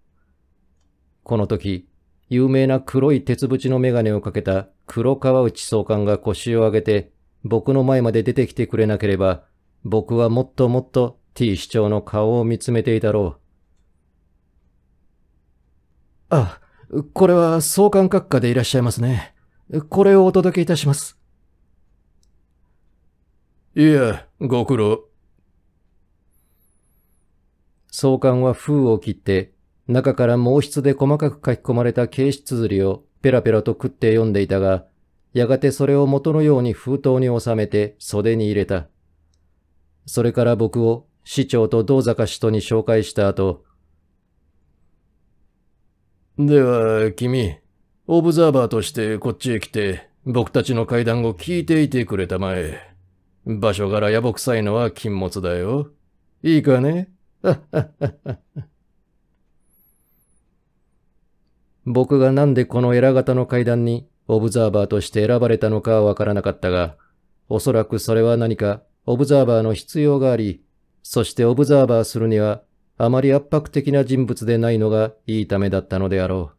Speaker 1: この時、有名な黒い鉄縁のメガネをかけた黒川内総監が腰を上げて、僕の前まで出てきてくれなければ、僕はもっともっと T 市長の顔を見つめていたろう。あ、これは総監閣下でいらっしゃいますね。これをお届けいたします。いや、ご苦労。総監は封を切って、中から毛筆で細かく書き込まれた形式綴りをペラペラと食って読んでいたが、やがてそれを元のように封筒に収めて袖に入れた。それから僕を市長と道坂氏とに紹介した後、では、君、オブザーバーとしてこっちへ来て、僕たちの会談を聞いていてくれたまえ。場所柄野暮臭いのは禁物だよ。いいかね [laughs] 僕がなんでこのエラ型の階段にオブザーバーとして選ばれたのかはわからなかったが、おそらくそれは何かオブザーバーの必要があり、そしてオブザーバーするにはあまり圧迫的な人物でないのがいいためだったのであろう。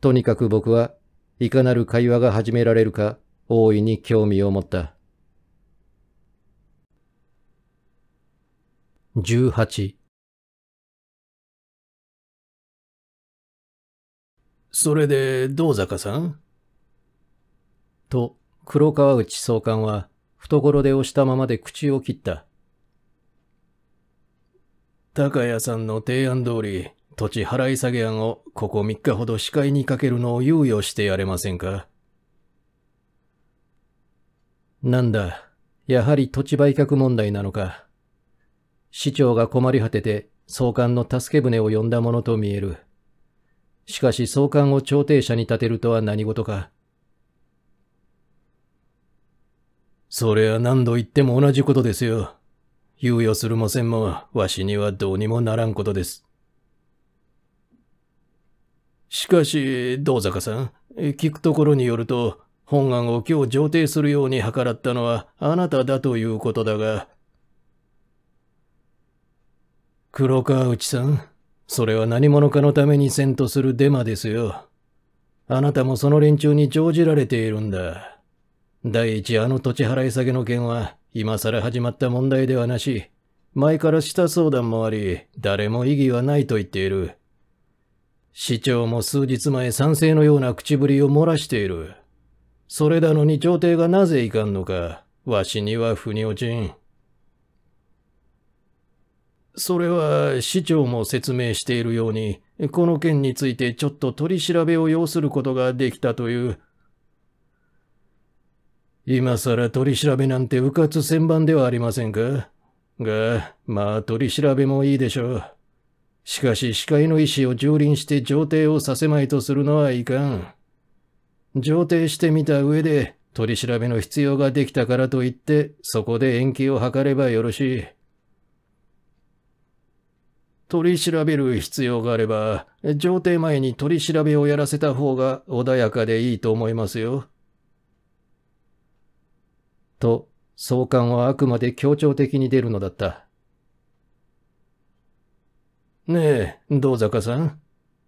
Speaker 1: とにかく僕はいかなる会話が始められるか大いに興味を持った。18
Speaker 2: それで、道坂
Speaker 1: さんと、黒川内総監は、懐で押したままで口を切った。高谷さんの提案通り、土地払い下げ案をここ3日ほど視界にかけるのを猶予してやれませんかなんだ、やはり土地売却問題なのか。市長が困り果てて総監の助け舟を呼んだものと見える。しかし総監を調停者に立てるとは何事か。それは何度言っても同じことですよ。猶予するもせんも、わしにはどうにもならんことです。しかし、道坂さん、聞くところによると、本案を今日上呈するように計らったのはあなただということだが、黒川内さん、それは何者かのためにせんとするデマですよ。あなたもその連中に乗じられているんだ。第一、あの土地払い下げの件は、今更始まった問題ではなし、前からした相談もあり、誰も異議はないと言っている。市長も数日前賛成のような口ぶりを漏らしている。それなのに朝廷がなぜいかんのか、わしには腑に落ちん。それは市長も説明しているように、この件についてちょっと取り調べを要することができたという。今更取り調べなんて迂闊千番ではありませんかが、まあ取り調べもいいでしょう。しかし司会の意思を蹂躙して上廷をさせまいとするのはいかん。上廷してみた上で取り調べの必要ができたからといって、そこで延期を図ればよろしい。取り調べる必要があれば、上帝前に取り調べをやらせた方が穏やかでいいと思いますよ。と、相関はあくまで協調的に出るのだった。ねえ、道坂さん。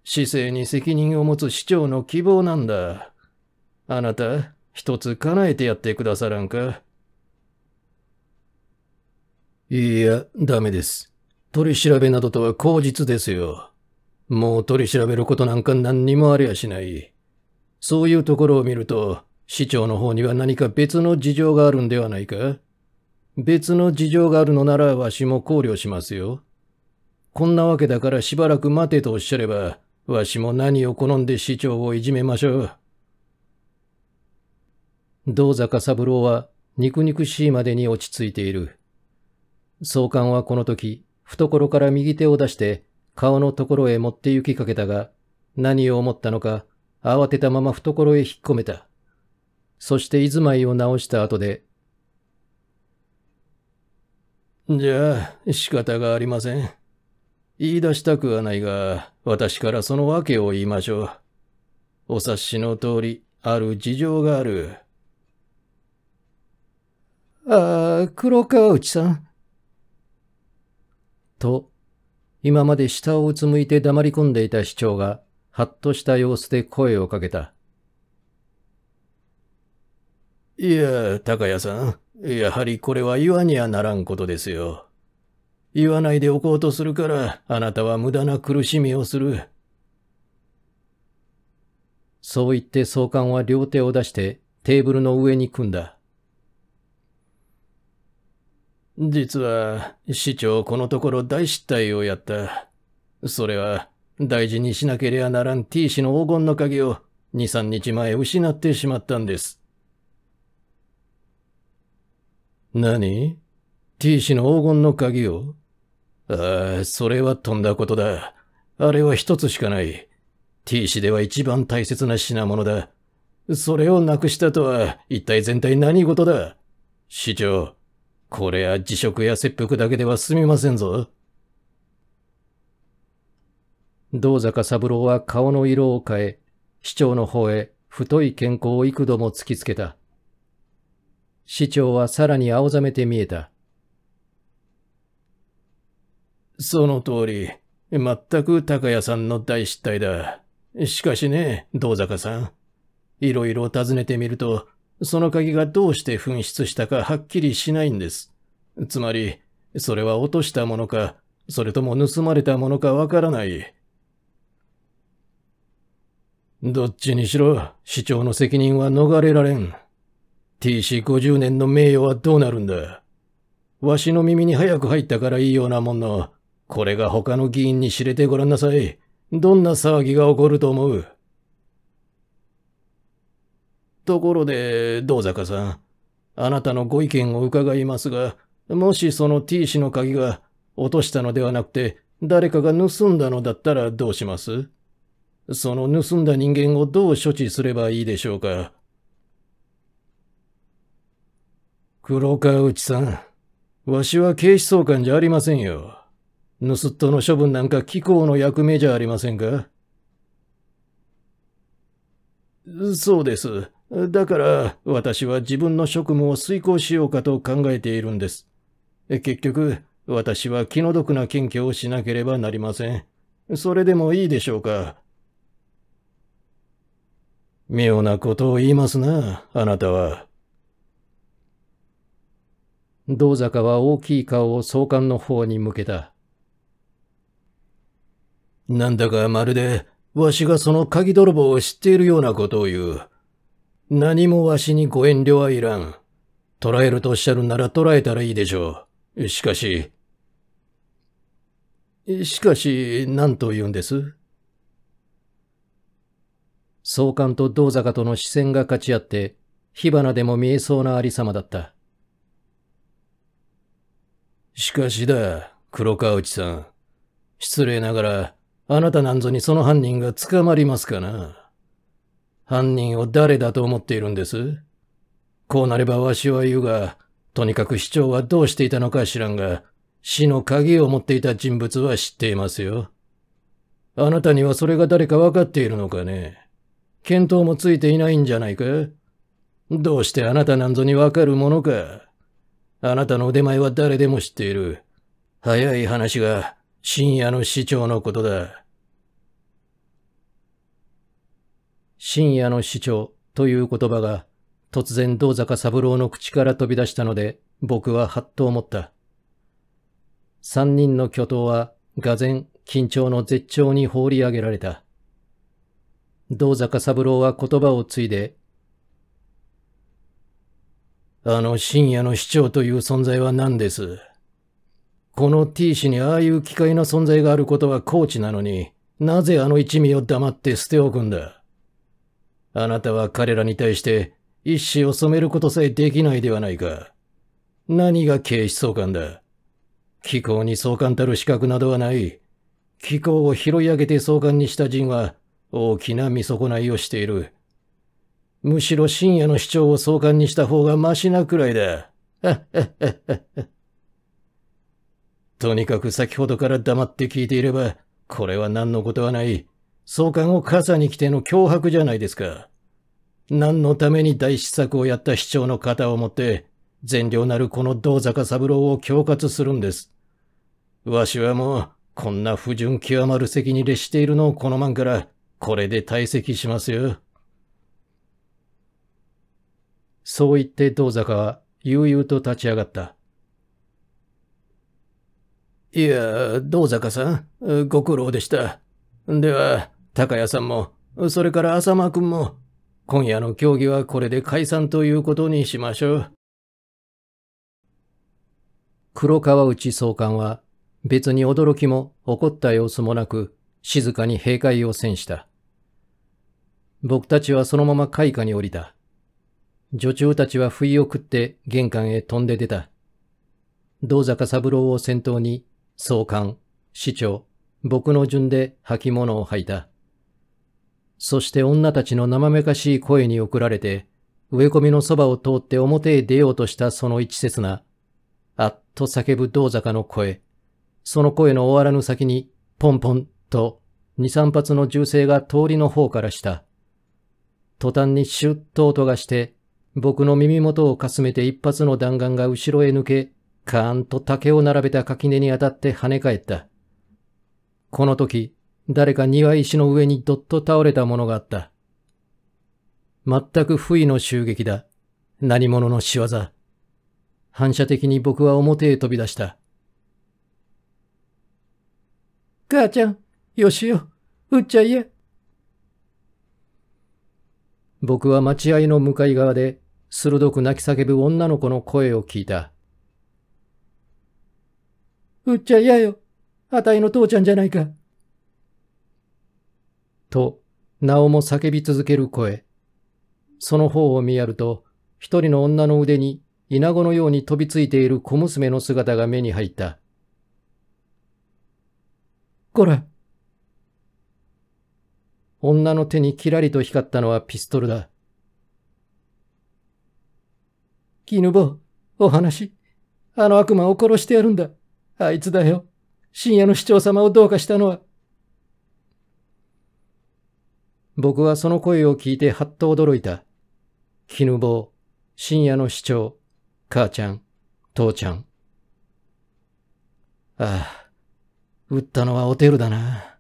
Speaker 1: 市政に責任を持つ市長の希望なんだ。あなた、一つ叶えてやってくださらんか。いいや、ダメです。取り調べなどとは口実ですよ。もう取り調べることなんか何にもありゃしない。そういうところを見ると、市長の方には何か別の事情があるんではないか別の事情があるのならわしも考慮しますよ。こんなわけだからしばらく待てとおっしゃれば、わしも何を好んで市長をいじめましょう。道坂三郎は肉々しいまでに落ち着いている。総監はこの時、懐から右手を出して顔のところへ持って行きかけたが、何を思ったのか、慌てたまま懐へ引っ込めた。そして居住まいを直した後で、じゃあ、仕方がありません。言い出したくはないが、私からその訳を言いましょう。お察しの通り、ある事情がある。ああ、黒川内さん。と、今まで下をうつむいて黙り込んでいた市長が、はっとした様子で声をかけた。いや、高谷さん、やはりこれは言わにはならんことですよ。言わないでおこうとするから、あなたは無駄な苦しみをする。そう言って総監は両手を出してテーブルの上に組んだ。実は、市長このところ大失態をやった。それは、大事にしなければならん T 氏の黄金の鍵を、2、3日前失ってしまったんです。何 ?T 氏の黄金の鍵をああ、それはとんだことだ。あれは一つしかない。T 氏では一番大切な品物だ。それをなくしたとは、一体全体何事だ市長、これは辞職や切腹だけでは済みませんぞ。道坂三郎は顔の色を変え、市長の方へ太い健康を幾度も突きつけた。市長はさらに青ざめて見えた。その通り、全く高谷さんの大失態だ。しかしね、道坂さん。いろいろ尋ねてみると、その鍵がどうして紛失したかはっきりしないんです。つまり、それは落としたものか、それとも盗まれたものかわからない。どっちにしろ、市長の責任は逃れられん。TC50 年の名誉はどうなるんだわしの耳に早く入ったからいいようなもんの、これが他の議員に知れてごらんなさい。どんな騒ぎが起こると思うところで、道坂さん、あなたのご意見を伺いますが、もしその T 氏の鍵が落としたのではなくて、誰かが盗んだのだったらどうしますその盗んだ人間をどう処置すればいいでしょうか黒川内さん、わしは警視総監じゃありませんよ。盗っ人の処分なんか機構の役目じゃありませんかそうです。だから、私は自分の職務を遂行しようかと考えているんです。結局、私は気の毒な検挙をしなければなりません。それでもいいでしょうか。妙なことを言いますな、あなたは。道坂は大きい顔を総監の方に向けた。なんだかまるで、わしがその鍵泥棒を知っているようなことを言う。何もわしにご遠慮はいらん。捕らえるとおっしゃるなら捕らえたらいいでしょう。しかし。しかし、何と言うんです総監と道坂との視線が勝ち合って、火花でも見えそうなありさまだった。しかしだ、黒川内さん。失礼ながら、あなたなんぞにその犯人が捕まりますかな。犯人を誰だと思っているんですこうなればわしは言うが、とにかく市長はどうしていたのか知らんが、死の鍵を持っていた人物は知っていますよ。あなたにはそれが誰か分かっているのかね見当もついていないんじゃないかどうしてあなたなんぞにわかるものかあなたの腕前は誰でも知っている。早い話が、深夜の市長のことだ。深夜の市長という言葉が突然道坂三郎の口から飛び出したので僕ははっと思った。三人の巨頭は俄然緊張の絶頂に放り上げられた。道坂三郎は言葉を継いで、あの深夜の市長という存在は何ですこの T 氏にああいう機械な存在があることは高知なのに、なぜあの一味を黙って捨ておくんだあなたは彼らに対して一糸を染めることさえできないではないか。何が警視総監だ気候に総監たる資格などはない。気候を拾い上げて総監にした人は大きな見損ないをしている。むしろ深夜の主張を総監にした方がマシなくらいだ。[laughs] とにかく先ほどから黙って聞いていれば、これは何のことはない。か、監を傘に着ての脅迫じゃないですか。何のために大失策をやった市長の肩を持って、善良なるこの道坂三郎を恐喝するんです。わしはもう、こんな不純極まる責に列しているのをこのまんから、これで退席しますよ。そう言って道坂は悠々と立ち上がった。いや、道坂さん、ご苦労でした。では、高谷さんも、それから浅間くんも、今夜の競技はこれで解散ということにしましょう。黒川内総監は別に驚きも怒った様子もなく静かに閉会を宣した。僕たちはそのまま開花に降りた。女中たちは不意を食って玄関へ飛んで出た。道坂三郎を先頭に総監、市長、僕の順で履物を履いた。そして女たちの生めかしい声に送られて、植え込みのそばを通って表へ出ようとしたその一節な、あっと叫ぶ道坂の声。その声の終わらぬ先に、ポンポンと、二三発の銃声が通りの方からした。途端にシュッと音がして、僕の耳元をかすめて一発の弾丸が後ろへ抜け、カーンと竹を並べた垣根に当たって跳ね返った。この時、誰か庭石の上にどっと倒れたものがあった。全く不意の襲撃だ。何者の仕業。反射的に僕は表へ飛び出した。母ちゃん、よしよ、撃っちゃいや。僕は待合の向かい側で、鋭く泣き叫ぶ女の子の声を聞いた。撃っちゃ嫌よ。あたいの父ちゃんじゃないか。と、なおも叫び続ける声。その方を見やると、一人の女の腕に稲子のように飛びついている小娘の姿が目に入った。これ。女の手にキラリと光ったのはピストルだ。絹坊、お話。あの悪魔を殺してやるんだ。あいつだよ。深夜の市長様をどうかしたのは。僕はその声を聞いてはっと驚いた。絹棒、深夜の市長、母ちゃん、父ちゃん。ああ、撃ったのはおてるだな。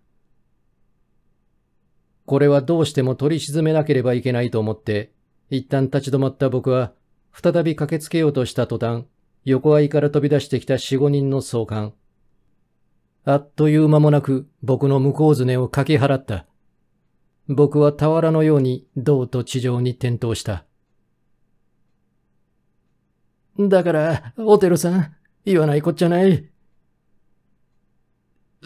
Speaker 1: これはどうしても取り沈めなければいけないと思って、一旦立ち止まった僕は、再び駆けつけようとした途端、横合いから飛び出してきた四五人の相関。あっという間もなく僕の向こうずねをかけ払った。僕は俵のように銅と地上に転倒した。だから、オテルさん、言わないこっちゃない。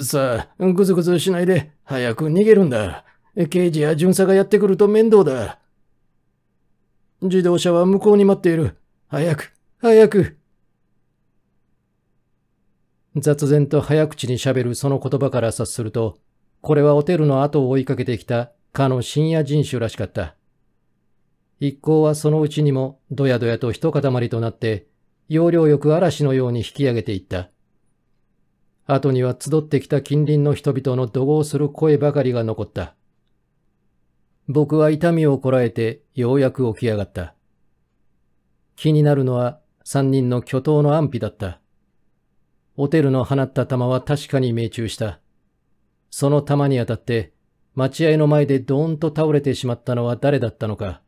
Speaker 1: さあ、ぐずぐずしないで、早く逃げるんだ。刑事や巡査がやってくると面倒だ。自動車は向こうに待っている。早く、早く。雑然と早口に喋るその言葉から察すると、これはオテルの後を追いかけてきたかの深夜人種らしかった。一行はそのうちにもどやどやと一塊となって、要領よく嵐のように引き上げていった。後には集ってきた近隣の人々の怒号する声ばかりが残った。僕は痛みをこらえてようやく起き上がった。気になるのは三人の巨頭の安否だった。オテルの放った弾は確かに命中した。その弾に当たって待合の前でドーンと倒れてしまったのは誰だったのか。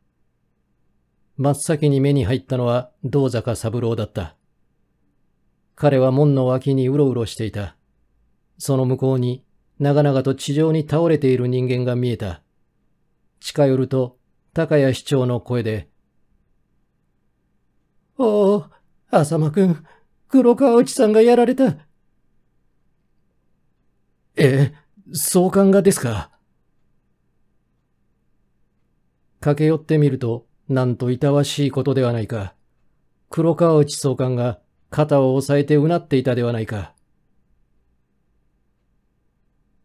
Speaker 1: 真っ先に目に入ったのは道坂三郎だった。彼は門の脇にうろうろしていた。その向こうに長々と地上に倒れている人間が見えた。近寄ると高谷市長の声で、おお、浅間くん、黒川内さんがやられた。ええ、相関がですか駆け寄ってみると、なんと痛わしいことではないか。黒川内総監が肩を押さえてうなっていたではないか。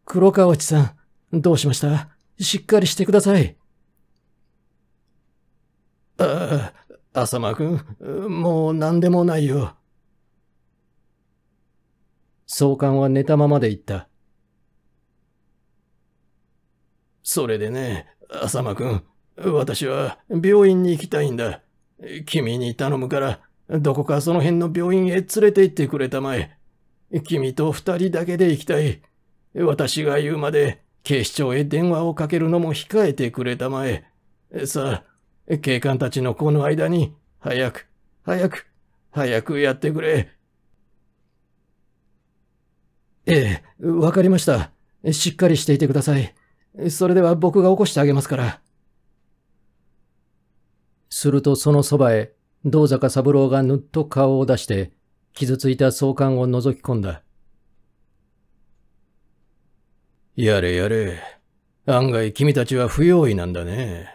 Speaker 1: 黒川内さん、どうしましたしっかりしてください。ああ、浅間くん、もう何でもないよ。総監は寝たままで言った。それでね、浅間くん、私は病院に行きたいんだ。君に頼むから、どこかその辺の病院へ連れて行ってくれたまえ。君と二人だけで行きたい。私が言うまで警視庁へ電話をかけるのも控えてくれたまえ。さあ、警官たちのこの間に、早く、早く、早くやってくれ。ええ、わかりました。しっかりしていてください。それでは僕が起こしてあげますから。するとそのそばへ、道坂三郎がぬっと顔を出して、傷ついた相関を覗き込んだ。やれやれ。案外君たちは不用意なんだね。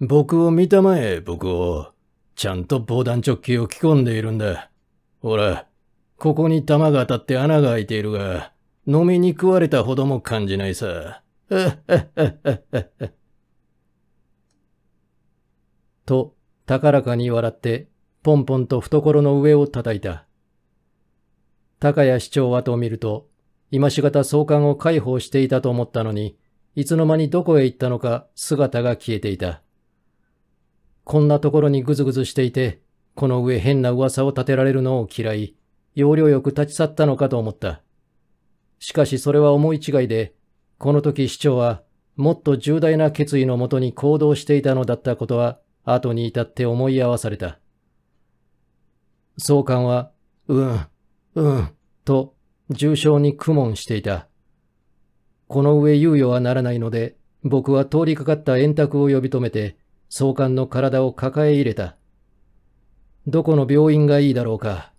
Speaker 1: 僕を見たまえ、僕を。ちゃんと防弾チョッキを着込んでいるんだ。ほら、ここに弾が当たって穴が開いているが、飲みに食われたほども感じないさ。[laughs] と、高らかに笑って、ポンポンと懐の上を叩いた。高谷市長はと見ると、今しがた総監を介抱していたと思ったのに、いつの間にどこへ行ったのか姿が消えていた。こんなところにぐずぐずしていて、この上変な噂を立てられるのを嫌い、要領よく立ち去ったのかと思った。しかしそれは思い違いで、この時市長はもっと重大な決意のもとに行動していたのだったことは後に至って思い合わされた。総監は、うん、うん、と重症に苦悶していた。この上猶予はならないので、僕は通りかかった円卓を呼び止めて、総監の体を抱え入れた。どこの病院がいいだろうか。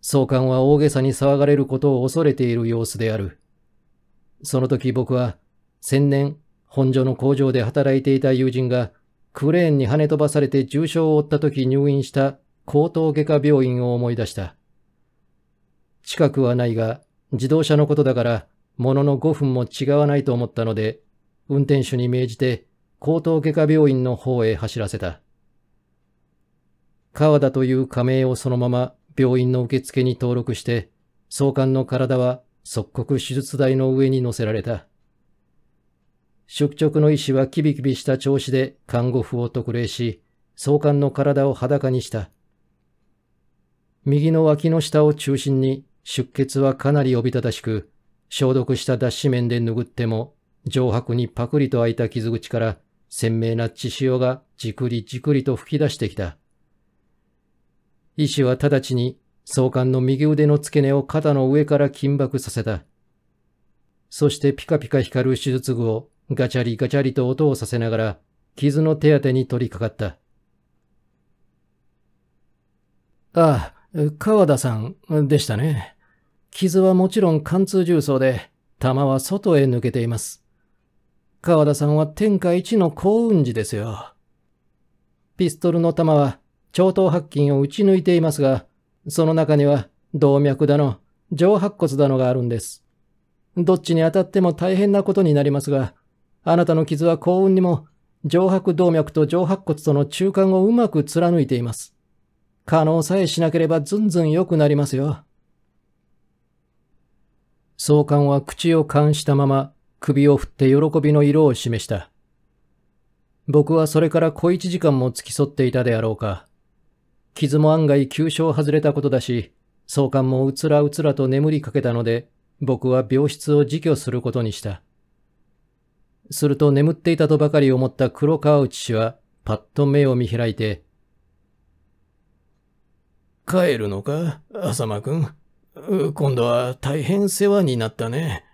Speaker 1: 総監は大げさに騒がれることを恐れている様子である。その時僕は、先年、本所の工場で働いていた友人が、クレーンに跳ね飛ばされて重傷を負った時入院した高等外科病院を思い出した。近くはないが、自動車のことだから、ものの5分も違わないと思ったので、運転手に命じて、高等外科病院の方へ走らせた。川田という仮名をそのまま病院の受付に登録して、総監の体は即刻手術台の上に乗せられた。宿直の医師はキビキビした調子で看護婦を特例し、相関の体を裸にした。右の脇の下を中心に出血はかなりおびただしく、消毒した脱脂面で拭っても、上白にパクリと開いた傷口から鮮明な血潮がじくりじくりと吹き出してきた。医師は直ちに総監の右腕の付け根を肩の上から緊縛させた。そしてピカピカ光る手術具をガチャリガチャリと音をさせながら、傷の手当てに取り掛かった。ああ、川田さんでしたね。傷はもちろん貫通重曹で、弾は外へ抜けています。川田さんは天下一の幸運児ですよ。ピストルの弾は超頭白筋を打ち抜いていますが、その中には動脈だの、上白骨だのがあるんです。どっちに当たっても大変なことになりますが、あなたの傷は幸運にも、上白動脈と上白骨との中間をうまく貫いています。可能さえしなければずんずん良くなりますよ。総監は口を勘したまま、首を振って喜びの色を示した。僕はそれから小一時間も付き添っていたであろうか。傷も案外急所を外れたことだし、総監もうつらうつらと眠りかけたので、僕は病室を除去することにした。すると眠っていたとばかり思った黒川内氏はパッと目を見開いて、帰るのか浅間くん。今度は大変世話になったね。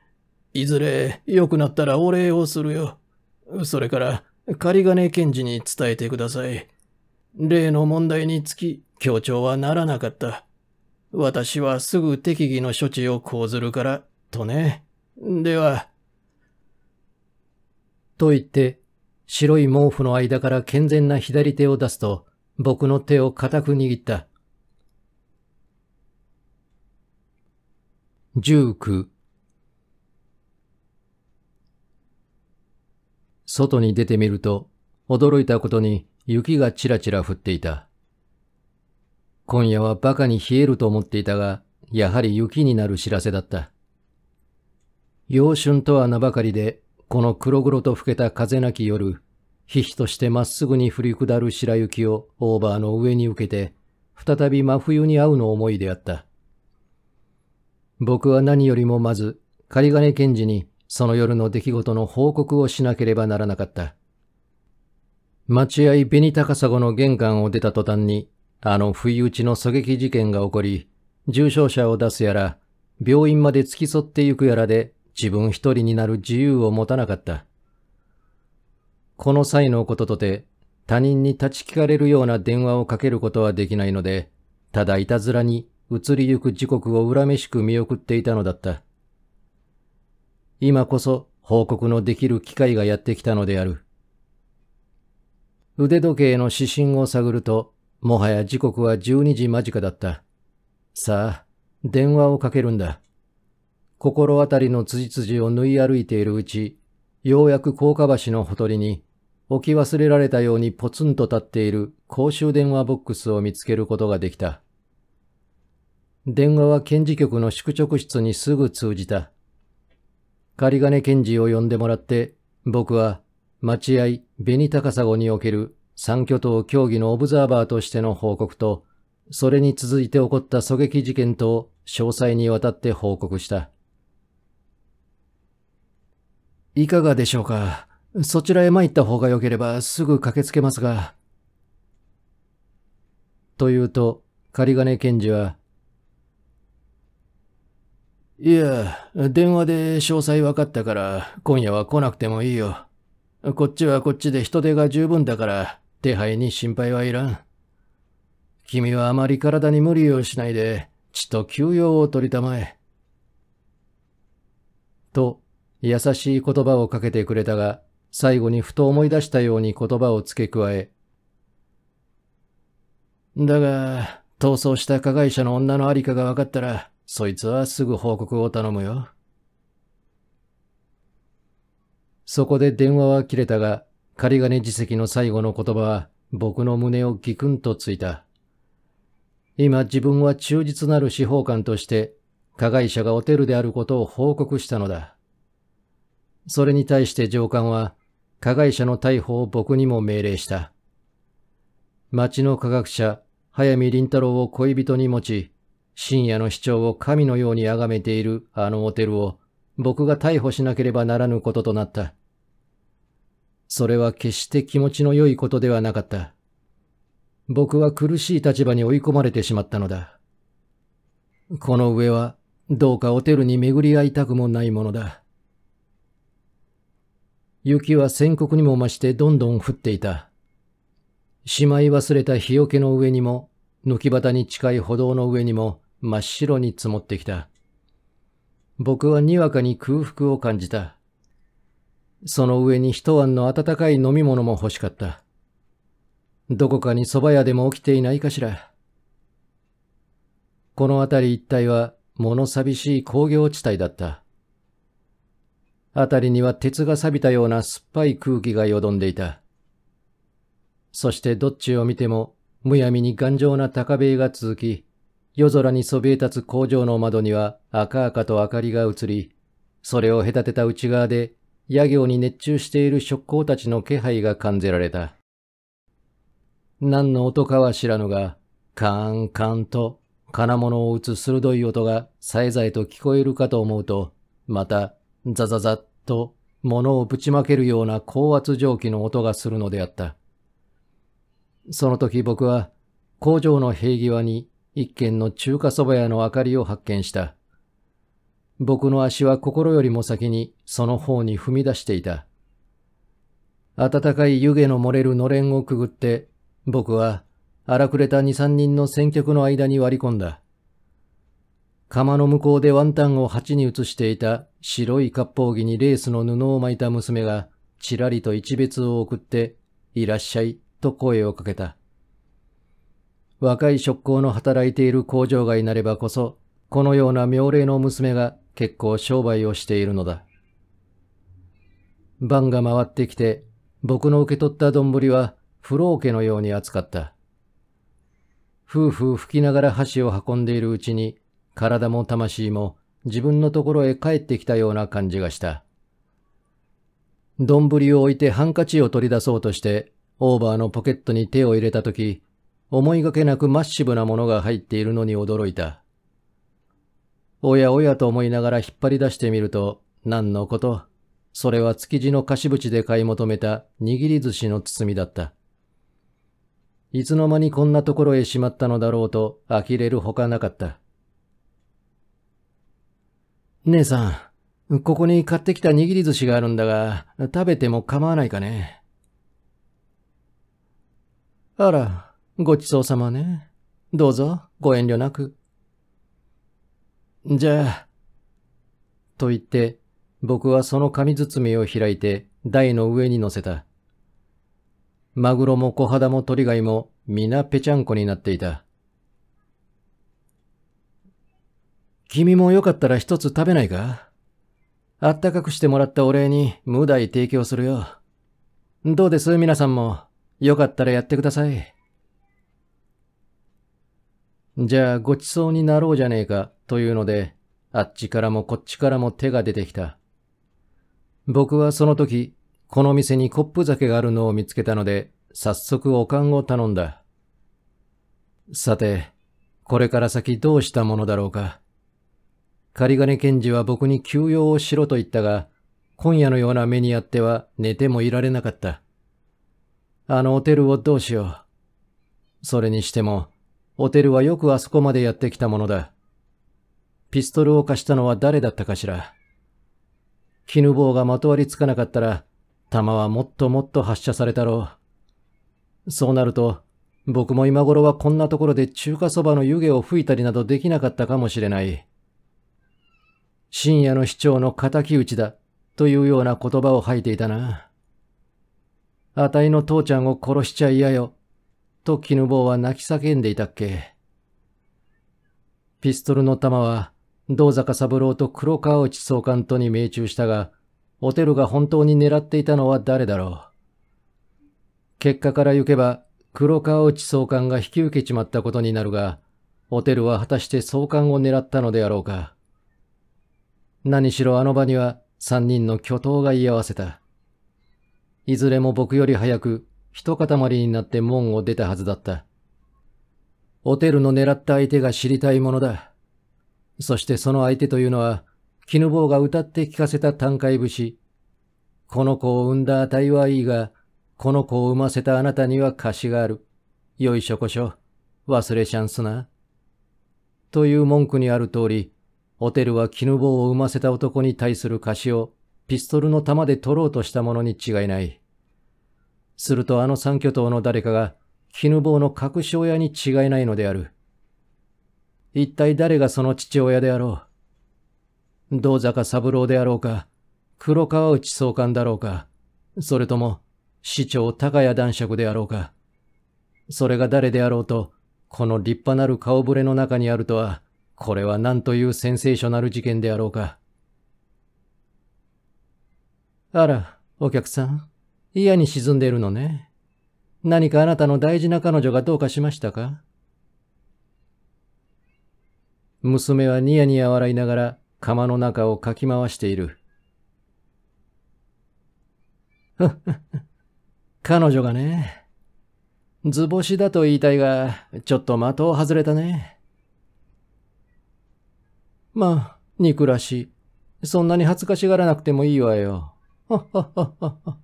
Speaker 1: いずれ良くなったらお礼をするよ。それから、仮金検事に伝えてください。例の問題につき、協調はならなかった。私はすぐ適宜の処置を講ずるから、とね。では、と言って、白い毛布の間から健全な左手を出すと、僕の手を固く握った。十九。外に出てみると、驚いたことに雪がちらちら降っていた。今夜は馬鹿に冷えると思っていたが、やはり雪になる知らせだった。陽春とは名ばかりでこの黒々と吹けた風なき夜、ひひとしてまっすぐに降り下る白雪をオーバーの上に受けて、再び真冬に会うの思いであった。僕は何よりもまず、仮金検事にその夜の出来事の報告をしなければならなかった。待合紅高砂の玄関を出た途端に、あの不意打ちの狙撃事件が起こり、重傷者を出すやら、病院まで付き添ってゆくやらで自分一人になる自由を持たなかった。この際のこととて、他人に立ち聞かれるような電話をかけることはできないので、ただいたずらに移りゆく時刻を恨めしく見送っていたのだった。今こそ報告のできる機会がやってきたのである。腕時計の指針を探ると、もはや時刻は12時間近だった。さあ、電話をかけるんだ。心当たりの辻々を縫い歩いているうち、ようやく高架橋のほとりに、置き忘れられたようにポツンと立っている公衆電話ボックスを見つけることができた。電話は検事局の宿直室にすぐ通じた。仮金検事を呼んでもらって、僕は待合紅高砂における三挙党協議のオブザーバーとしての報告と、それに続いて起こった狙撃事件と詳細にわたって報告した。いかがでしょうかそちらへ参った方が良ければすぐ駆けつけますが。と言うと、仮金検事は、いや、電話で詳細分かったから、今夜は来なくてもいいよ。こっちはこっちで人手が十分だから、手配に心配はいらん。君はあまり体に無理をしないで、ちと休養を取りたまえ。と優しい言葉をかけてくれたが、最後にふと思い出したように言葉を付け加え、だが、逃走した加害者の女のありかが分かったら、そいつはすぐ報告を頼むよ。そこで電話は切れたが、仮金自責の最後の言葉は僕の胸をギクンとついた。今自分は忠実なる司法官として、加害者がオテルであることを報告したのだ。それに対して上官は、加害者の逮捕を僕にも命令した。町の科学者、早見林太郎を恋人に持ち、深夜の市長を神のように崇めているあのホテルを僕が逮捕しなければならぬこととなった。それは決して気持ちの良いことではなかった。僕は苦しい立場に追い込まれてしまったのだ。この上は、どうかホテルに巡り合いたくもないものだ。雪は宣告にも増してどんどん降っていた。しまい忘れた日よけの上にも、軒端に近い歩道の上にも真っ白に積もってきた。僕はにわかに空腹を感じた。その上に一晩の温かい飲み物も欲しかった。どこかに蕎麦屋でも起きていないかしら。この辺り一帯は物寂しい工業地帯だった。あたりには鉄が錆びたような酸っぱい空気がよどんでいた。そしてどっちを見ても、むやみに頑丈な高塀が続き、夜空にそびえ立つ工場の窓には赤々と明かりが映り、それを隔てた内側で、夜行に熱中している職工たちの気配が感じられた。何の音かは知らぬが、カーンカーンと金物を打つ鋭い音がさえざえと聞こえるかと思うと、また、ザザザと物をぶちまけるような高圧蒸気の音がするのであった。その時僕は工場の塀際に一軒の中華そば屋の明かりを発見した。僕の足は心よりも先にその方に踏み出していた。暖かい湯気の漏れるのれんをくぐって、僕は荒くれた二三人の選曲の間に割り込んだ。釜の向こうでワンタンを鉢に移していた白い割烹着にレースの布を巻いた娘が、ちらりと一別を送って、いらっしゃい、と声をかけた。若い職工の働いている工場外なればこそ、このような妙齢の娘が結構商売をしているのだ。番が回ってきて、僕の受け取った丼は、不老家のように扱った。夫婦吹きながら箸を運んでいるうちに、体も魂も自分のところへ帰ってきたような感じがした。丼を置いてハンカチを取り出そうとして、オーバーのポケットに手を入れたとき、思いがけなくマッシブなものが入っているのに驚いた。おやおやと思いながら引っ張り出してみると、何のこと。それは築地の貸し縁で買い求めた握り寿司の包みだった。いつの間にこんなところへしまったのだろうと呆れるほかなかった。姉さん、ここに買ってきた握り寿司があるんだが、食べても構わないかね。あら、ごちそうさまね。どうぞ、ご遠慮なく。じゃあ。と言って、僕はその紙包みを開いて台の上に乗せた。マグロも小肌も鳥貝も皆ぺちゃんこになっていた。君もよかったら一つ食べないかあったかくしてもらったお礼に無題提供するよ。どうです皆さんも。よかったらやってください。じゃあごちそうになろうじゃねえかというので、あっちからもこっちからも手が出てきた。僕はその時、この店にコップ酒があるのを見つけたので、早速おかんを頼んだ。さて、これから先どうしたものだろうか。狩金検事は僕に休養をしろと言ったが、今夜のような目にあっては寝てもいられなかった。あのホテルをどうしよう。それにしても、ホテルはよくあそこまでやってきたものだ。ピストルを貸したのは誰だったかしら。絹棒がまとわりつかなかったら、弾はもっともっと発射されたろう。そうなると、僕も今頃はこんなところで中華そばの湯気を吹いたりなどできなかったかもしれない。深夜の市長の敵討ちだ、というような言葉を吐いていたな。あたいの父ちゃんを殺しちゃ嫌よ、と絹坊は泣き叫んでいたっけ。ピストルの弾は、道坂三郎と黒川内総監とに命中したが、オテルが本当に狙っていたのは誰だろう。結果から行けば、黒川内総監が引き受けちまったことになるが、オテルは果たして総監を狙ったのであろうか。何しろあの場には三人の巨頭が居合わせた。いずれも僕より早く一塊になって門を出たはずだった。オテルの狙った相手が知りたいものだ。そしてその相手というのは、絹坊が歌って聞かせた短海節。この子を産んだ値はいいが、この子を産ませたあなたには貸しがある。よいしょこしょ、忘れちゃんすな。という文句にある通り、ホテルは絹棒を産ませた男に対する貸しをピストルの弾で取ろうとしたものに違いない。するとあの三巨頭の誰かが絹棒の隠し親に違いないのである。一体誰がその父親であろう道坂三郎であろうか、黒川内総監だろうか、それとも市長高谷男爵であろうか。それが誰であろうと、この立派なる顔ぶれの中にあるとは、これは何というセンセーショナル事件であろうか。あら、お客さん、嫌に沈んでいるのね。何かあなたの大事な彼女がどうかしましたか娘はニヤニヤ笑いながら釜の中をかき回している。[laughs] 彼女がね、図星だと言いたいが、ちょっと的を外れたね。まあ、憎らしい。そんなに恥ずかしがらなくてもいいわよ。はっはっはっはっは。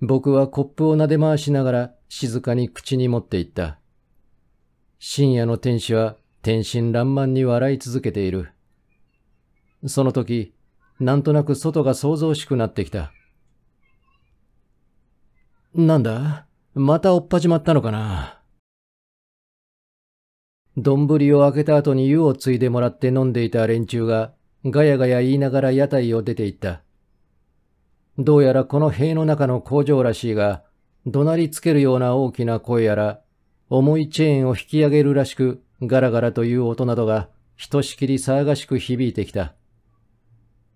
Speaker 1: 僕はコップを撫で回しながら静かに口に持っていった。深夜の天使は天真爛漫に笑い続けている。その時、なんとなく外が騒々しくなってきた。なんだまた追っ始まったのかな丼を開けた後に湯をついでもらって飲んでいた連中が、ガヤガヤ言いながら屋台を出て行った。どうやらこの塀の中の工場らしいが、怒鳴りつけるような大きな声やら、重いチェーンを引き上げるらしく、ガラガラという音などが、ひとしきり騒がしく響いてきた。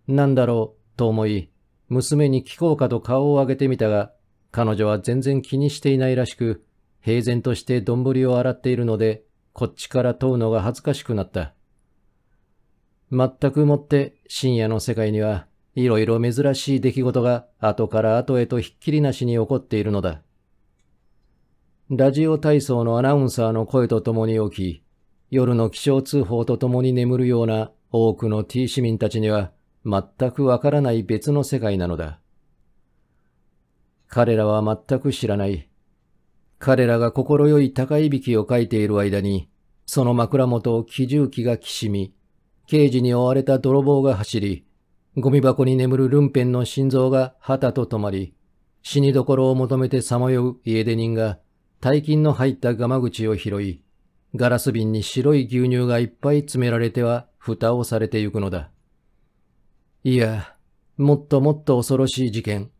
Speaker 1: なんだろう、と思い、娘に聞こうかと顔を上げてみたが、彼女は全然気にしていないらしく、平然として丼を洗っているので、こっちから問うのが恥ずかしくなった。全くもって深夜の世界には、色々珍しい出来事が後から後へとひっきりなしに起こっているのだ。ラジオ体操のアナウンサーの声と共に起き、夜の気象通報と共に眠るような多くの T 市民たちには全くわからない別の世界なのだ。彼らは全く知らない。彼らが心よい高いびきを書いている間に、その枕元を機銃機がきしみ、刑事に追われた泥棒が走り、ゴミ箱に眠るルンペンの心臓が旗と止まり、死にどころを求めてさまよう家出人が、大金の入ったガマ口を拾い、ガラス瓶に白い牛乳がいっぱい詰められては蓋をされてゆくのだ。いや、もっともっと恐ろしい事件、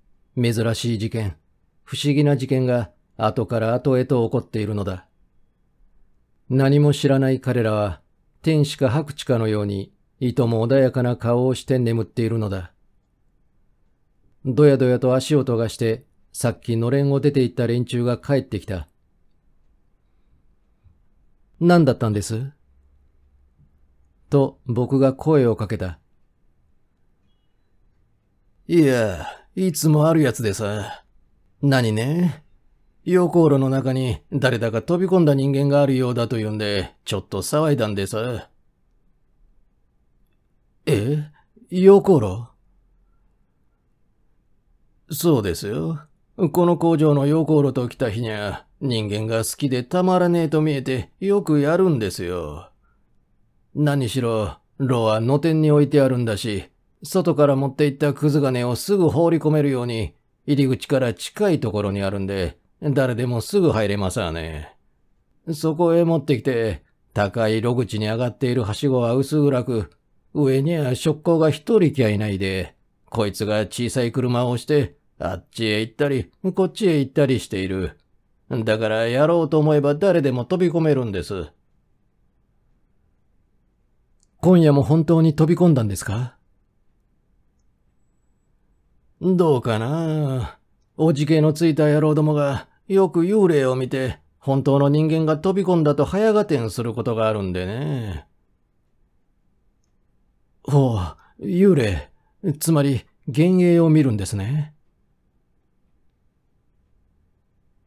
Speaker 1: 珍しい事件、不思議な事件が後から後へと起こっているのだ。何も知らない彼らは、天使か白地かのように、いとも穏やかな顔をして眠っているのだ。どやどやと足音がして、さっきのれんを出て行った連中が帰ってきた。何だったんですと僕が声をかけた。いや、いつもあるやつでさ。何ね溶鉱炉の中に誰だか飛び込んだ人間があるようだと言うんで、ちょっと騒いだんでさ。え溶鉱炉そうですよ。この工場の溶鉱炉と来た日にゃ、人間が好きでたまらねえと見えてよくやるんですよ。何しろ、炉は野天に置いてあるんだし、外から持っていったズず金をすぐ放り込めるように、入り口から近いところにあるんで、誰でもすぐ入れますわね。そこへ持ってきて、高い路口に上がっているはしごは薄暗く、上には職工が一人きゃいないで、こいつが小さい車を押して、あっちへ行ったり、こっちへ行ったりしている。だからやろうと思えば誰でも飛び込めるんです。今夜も本当に飛び込んだんですかどうかなおじけのついた野郎どもが、よく幽霊を見て、本当の人間が飛び込んだと早合点することがあるんでね。ほう、幽霊。つまり、幻影を見るんですね。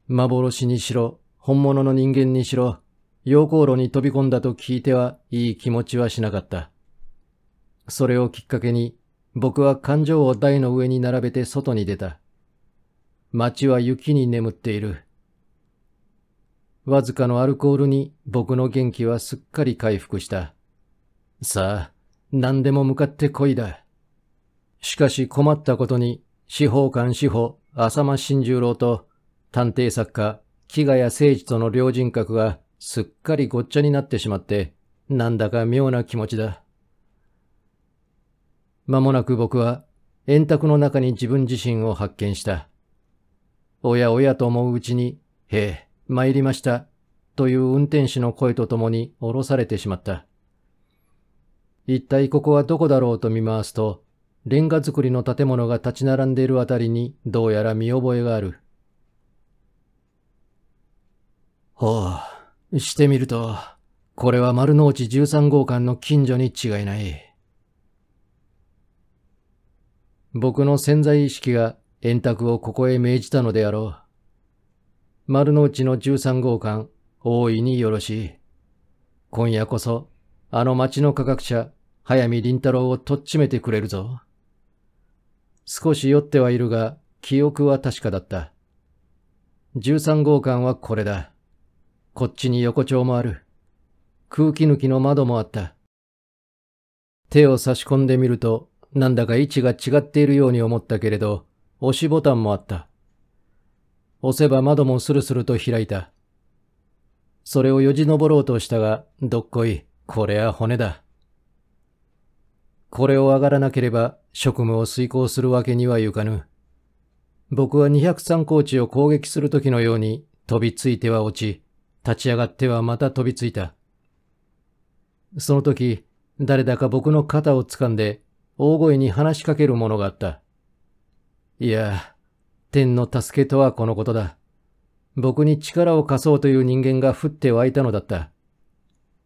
Speaker 1: 幻にしろ、本物の人間にしろ、溶鉱炉に飛び込んだと聞いてはいい気持ちはしなかった。それをきっかけに、僕は感情を台の上に並べて外に出た。街は雪に眠っている。わずかのアルコールに僕の元気はすっかり回復した。さあ、何でも向かってこいだ。しかし困ったことに、司法官司法浅間慎十郎と探偵作家、木賀谷誠二との両人格がすっかりごっちゃになってしまって、なんだか妙な気持ちだ。まもなく僕は、円卓の中に自分自身を発見した。おやおやと思ううちに、へえ、参りました、という運転手の声とともに降ろされてしまった。一体ここはどこだろうと見回すと、レンガ造りの建物が立ち並んでいるあたりにどうやら見覚えがある。ほう、してみると、これは丸の内13号館の近所に違いない。僕の潜在意識が円卓をここへ命じたのであろう。丸の内の13号館、大いによろしい。今夜こそ、あの町の科学者、早見林太郎をとっちめてくれるぞ。少し酔ってはいるが、記憶は確かだった。13号館はこれだ。こっちに横丁もある。空気抜きの窓もあった。手を差し込んでみると、なんだか位置が違っているように思ったけれど、押しボタンもあった。押せば窓もスルスルと開いた。それをよじ登ろうとしたが、どっこい、これは骨だ。これを上がらなければ職務を遂行するわけにはいかぬ。僕は203高地を攻撃する時のように飛びついては落ち、立ち上がってはまた飛びついた。その時、誰だか僕の肩を掴んで大声に話しかけるものがあった。いや、天の助けとはこのことだ。僕に力を貸そうという人間が降って湧いたのだった。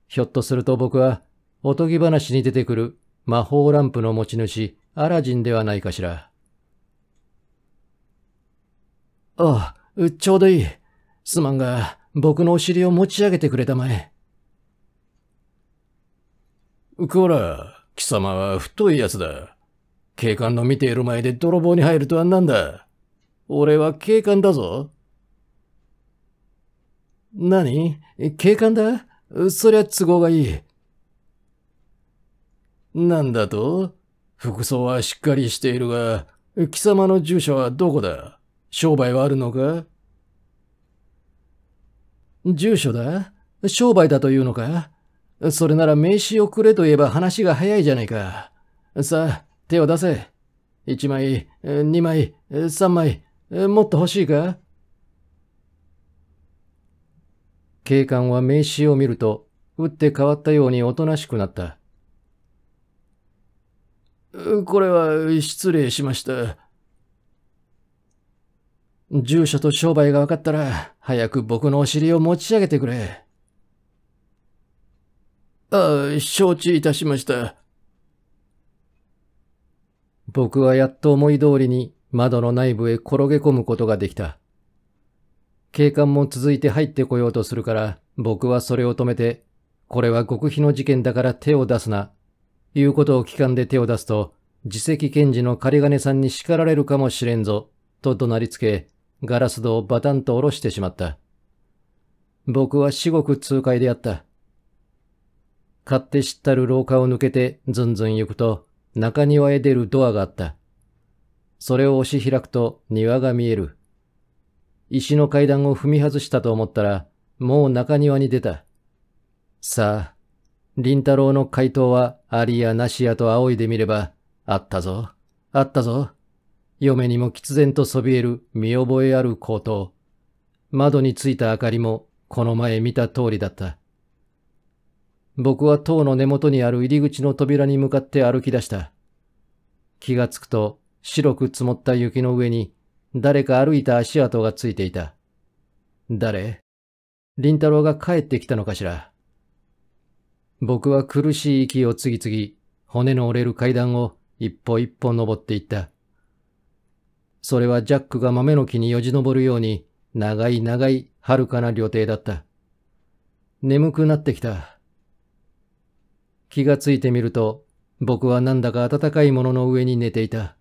Speaker 1: ひょっとすると僕は、おとぎ話に出てくる魔法ランプの持ち主、アラジンではないかしら。ああ、ちょうどいい。すまんが、僕のお尻を持ち上げてくれたまえ。こら、貴様は太いやつだ。警官の見ている前で泥棒に入るとは何だ俺は警官だぞ。何警官だそりゃ都合がいい。なんだと服装はしっかりしているが、貴様の住所はどこだ商売はあるのか住所だ商売だというのかそれなら名刺をくれと言えば話が早いじゃないか。さあ、手を出せ。1枚、2枚、3枚、もっと欲しいか警官は名刺を見ると、打って変わったようにおとなしくなった。これは失礼しました。住所と商売が分かったら、早く僕のお尻を持ち上げてくれ。ああ、承知いたしました。僕はやっと思い通りに窓の内部へ転げ込むことができた。警官も続いて入ってこようとするから、僕はそれを止めて、これは極秘の事件だから手を出すな、いうことを機関で手を出すと、自責検事の仮金さんに叱られるかもしれんぞ、と怒鳴りつけ、ガラス戸をバタンと下ろしてしまった。僕は至極痛快であった。勝手知ったる廊下を抜けてずんずん行くと、中庭へ出るドアがあった。それを押し開くと庭が見える。石の階段を踏み外したと思ったら、もう中庭に出た。さあ、林太郎の回答はありやなしやと仰いでみれば、あったぞ、あったぞ。嫁にも喫然とそびえる見覚えある口頭。窓についた明かりもこの前見た通りだった。僕は塔の根元にある入り口の扉に向かって歩き出した。気がつくと白く積もった雪の上に誰か歩いた足跡がついていた。誰林太郎が帰ってきたのかしら。僕は苦しい息を次々、骨の折れる階段を一歩一歩登っていった。それはジャックが豆の木によじ登るように、長い長い遥かな旅程だった。眠くなってきた。気がついてみると、僕はなんだか暖かいものの上に寝ていた。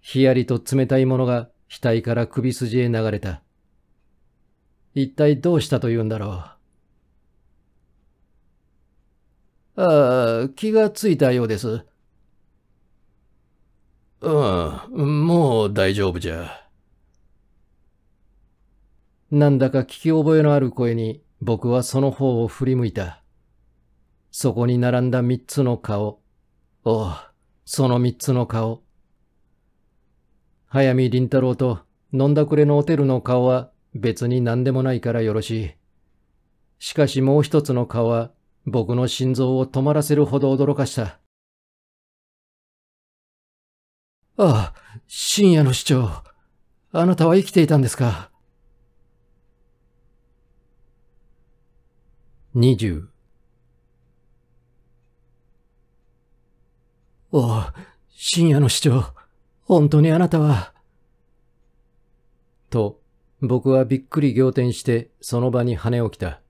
Speaker 1: ひやりと冷たいものが額から首筋へ流れた。一体どうしたと言うんだろう。ああ、気がついたようです。うん、もう大丈夫じゃ。なんだか聞き覚えのある声に僕はその方を振り向いた。そこに並んだ三つの顔。おう、その三つの顔。早見林太郎と飲んだくれのおてるの顔は別に何でもないからよろしい。しかしもう一つの顔は僕の心臓を止まらせるほど驚かした。ああ、深夜の市長。あなたは生きていたんですか。20おう、深夜の市長、本当にあなたは。と、僕はびっくり仰天してその場に跳ね起きた。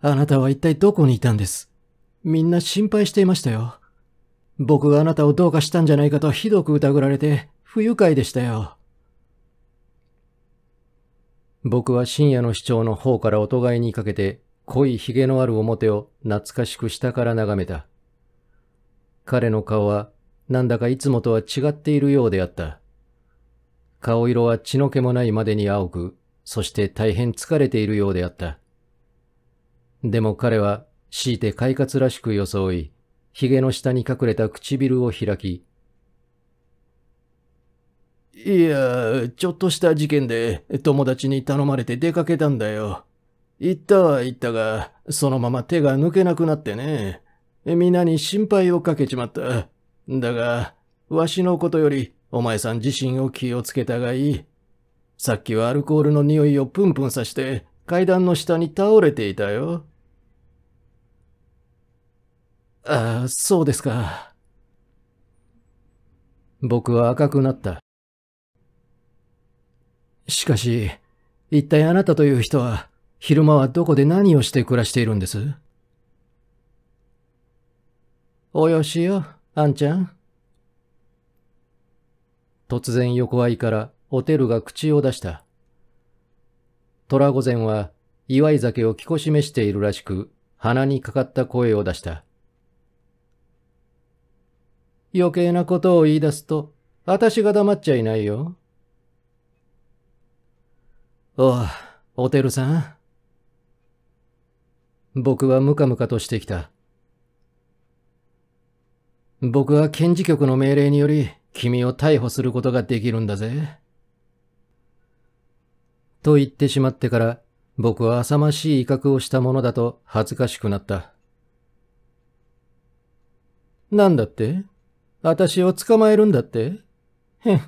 Speaker 1: あなたは一体どこにいたんですみんな心配していましたよ。僕があなたをどうかしたんじゃないかとひどく疑られて不愉快でしたよ。僕は深夜の市長の方からお互いにかけて濃い髭のある表を懐かしく下から眺めた。彼の顔はなんだかいつもとは違っているようであった。顔色は血の気もないまでに青く、そして大変疲れているようであった。でも彼は強いて快活らしく装い、髭の下に隠れた唇を開き、いや、ちょっとした事件で友達に頼まれて出かけたんだよ。行ったは行ったが、そのまま手が抜けなくなってね。皆に心配をかけちまった。だが、わしのことより、お前さん自身を気をつけたがいい。さっきはアルコールの匂いをプンプンさして、階段の下に倒れていたよ。ああ、そうですか。僕は赤くなった。しかし、一体あなたという人は、昼間はどこで何をして暮らしているんですおよしよ、あんちゃん。突然横合いからおてるが口を出した。虎御前は祝い酒を聞こしめしているらしく鼻にかかった声を出した。余計なことを言い出すと、私が黙っちゃいないよ。おう、おてるさん。僕はムカムカとしてきた。僕は検事局の命令により君を逮捕することができるんだぜ。と言ってしまってから僕は浅ましい威嚇をしたものだと恥ずかしくなった。なんだって私を捕まえるんだってへん、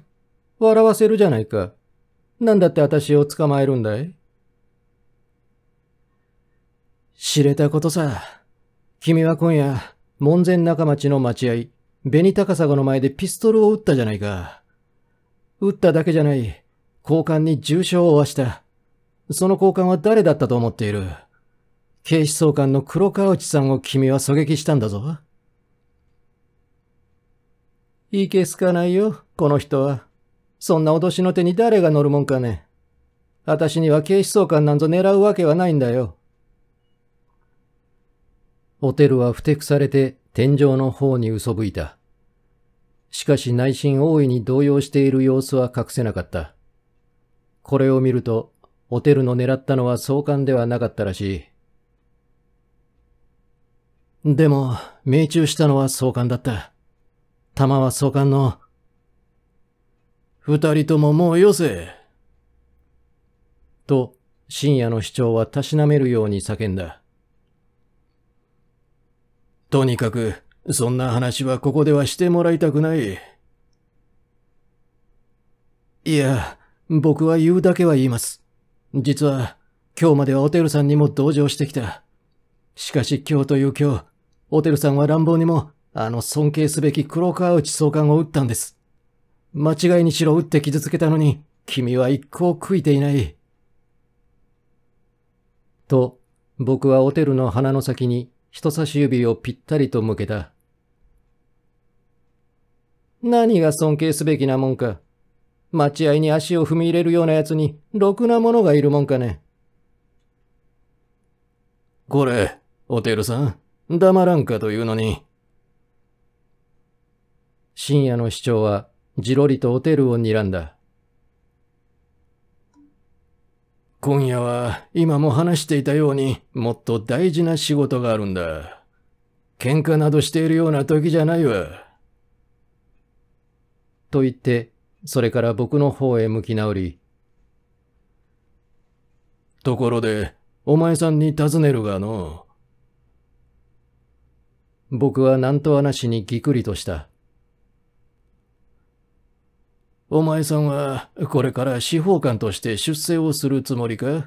Speaker 1: 笑わせるじゃないか。なんだって私を捕まえるんだい知れたことさ。君は今夜、門前仲町の待合、紅高砂の前でピストルを撃ったじゃないか。撃っただけじゃない、交換に重傷を負わした。その交換は誰だったと思っている警視総監の黒川内さんを君は狙撃したんだぞ。いけすかないよ、この人は。そんな脅しの手に誰が乗るもんかね。私には警視総監なんぞ狙うわけはないんだよ。ホテルはふてくされて天井の方にうそぶいた。しかし内心大いに動揺している様子は隠せなかった。これを見ると、ホテルの狙ったのは相関ではなかったらしい。でも、命中したのは相関だった。弾は相関の。二人とももうよせ。と、深夜の主張はたしなめるように叫んだ。とにかく、そんな話はここではしてもらいたくない。いや、僕は言うだけは言います。実は、今日まではおてるさんにも同情してきた。しかし今日という今日、おてるさんは乱暴にも、あの尊敬すべき黒川内総監を撃ったんです。間違いにしろ撃って傷つけたのに、君は一向悔いていない。と、僕はおてるの鼻の先に人差し指をぴったりと向けた。何が尊敬すべきなもんか。待合に足を踏み入れるような奴に、ろくなものがいるもんかね。これ、おてるさん、黙らんかというのに。深夜の市長は、じろりとおてるを睨んだ。今夜は今も話していたようにもっと大事な仕事があるんだ。喧嘩などしているような時じゃないわ。と言って、それから僕の方へ向き直り。ところで、お前さんに尋ねるがの。僕は何と話にぎくりとした。お前さんはこれから司法官として出世をするつもりか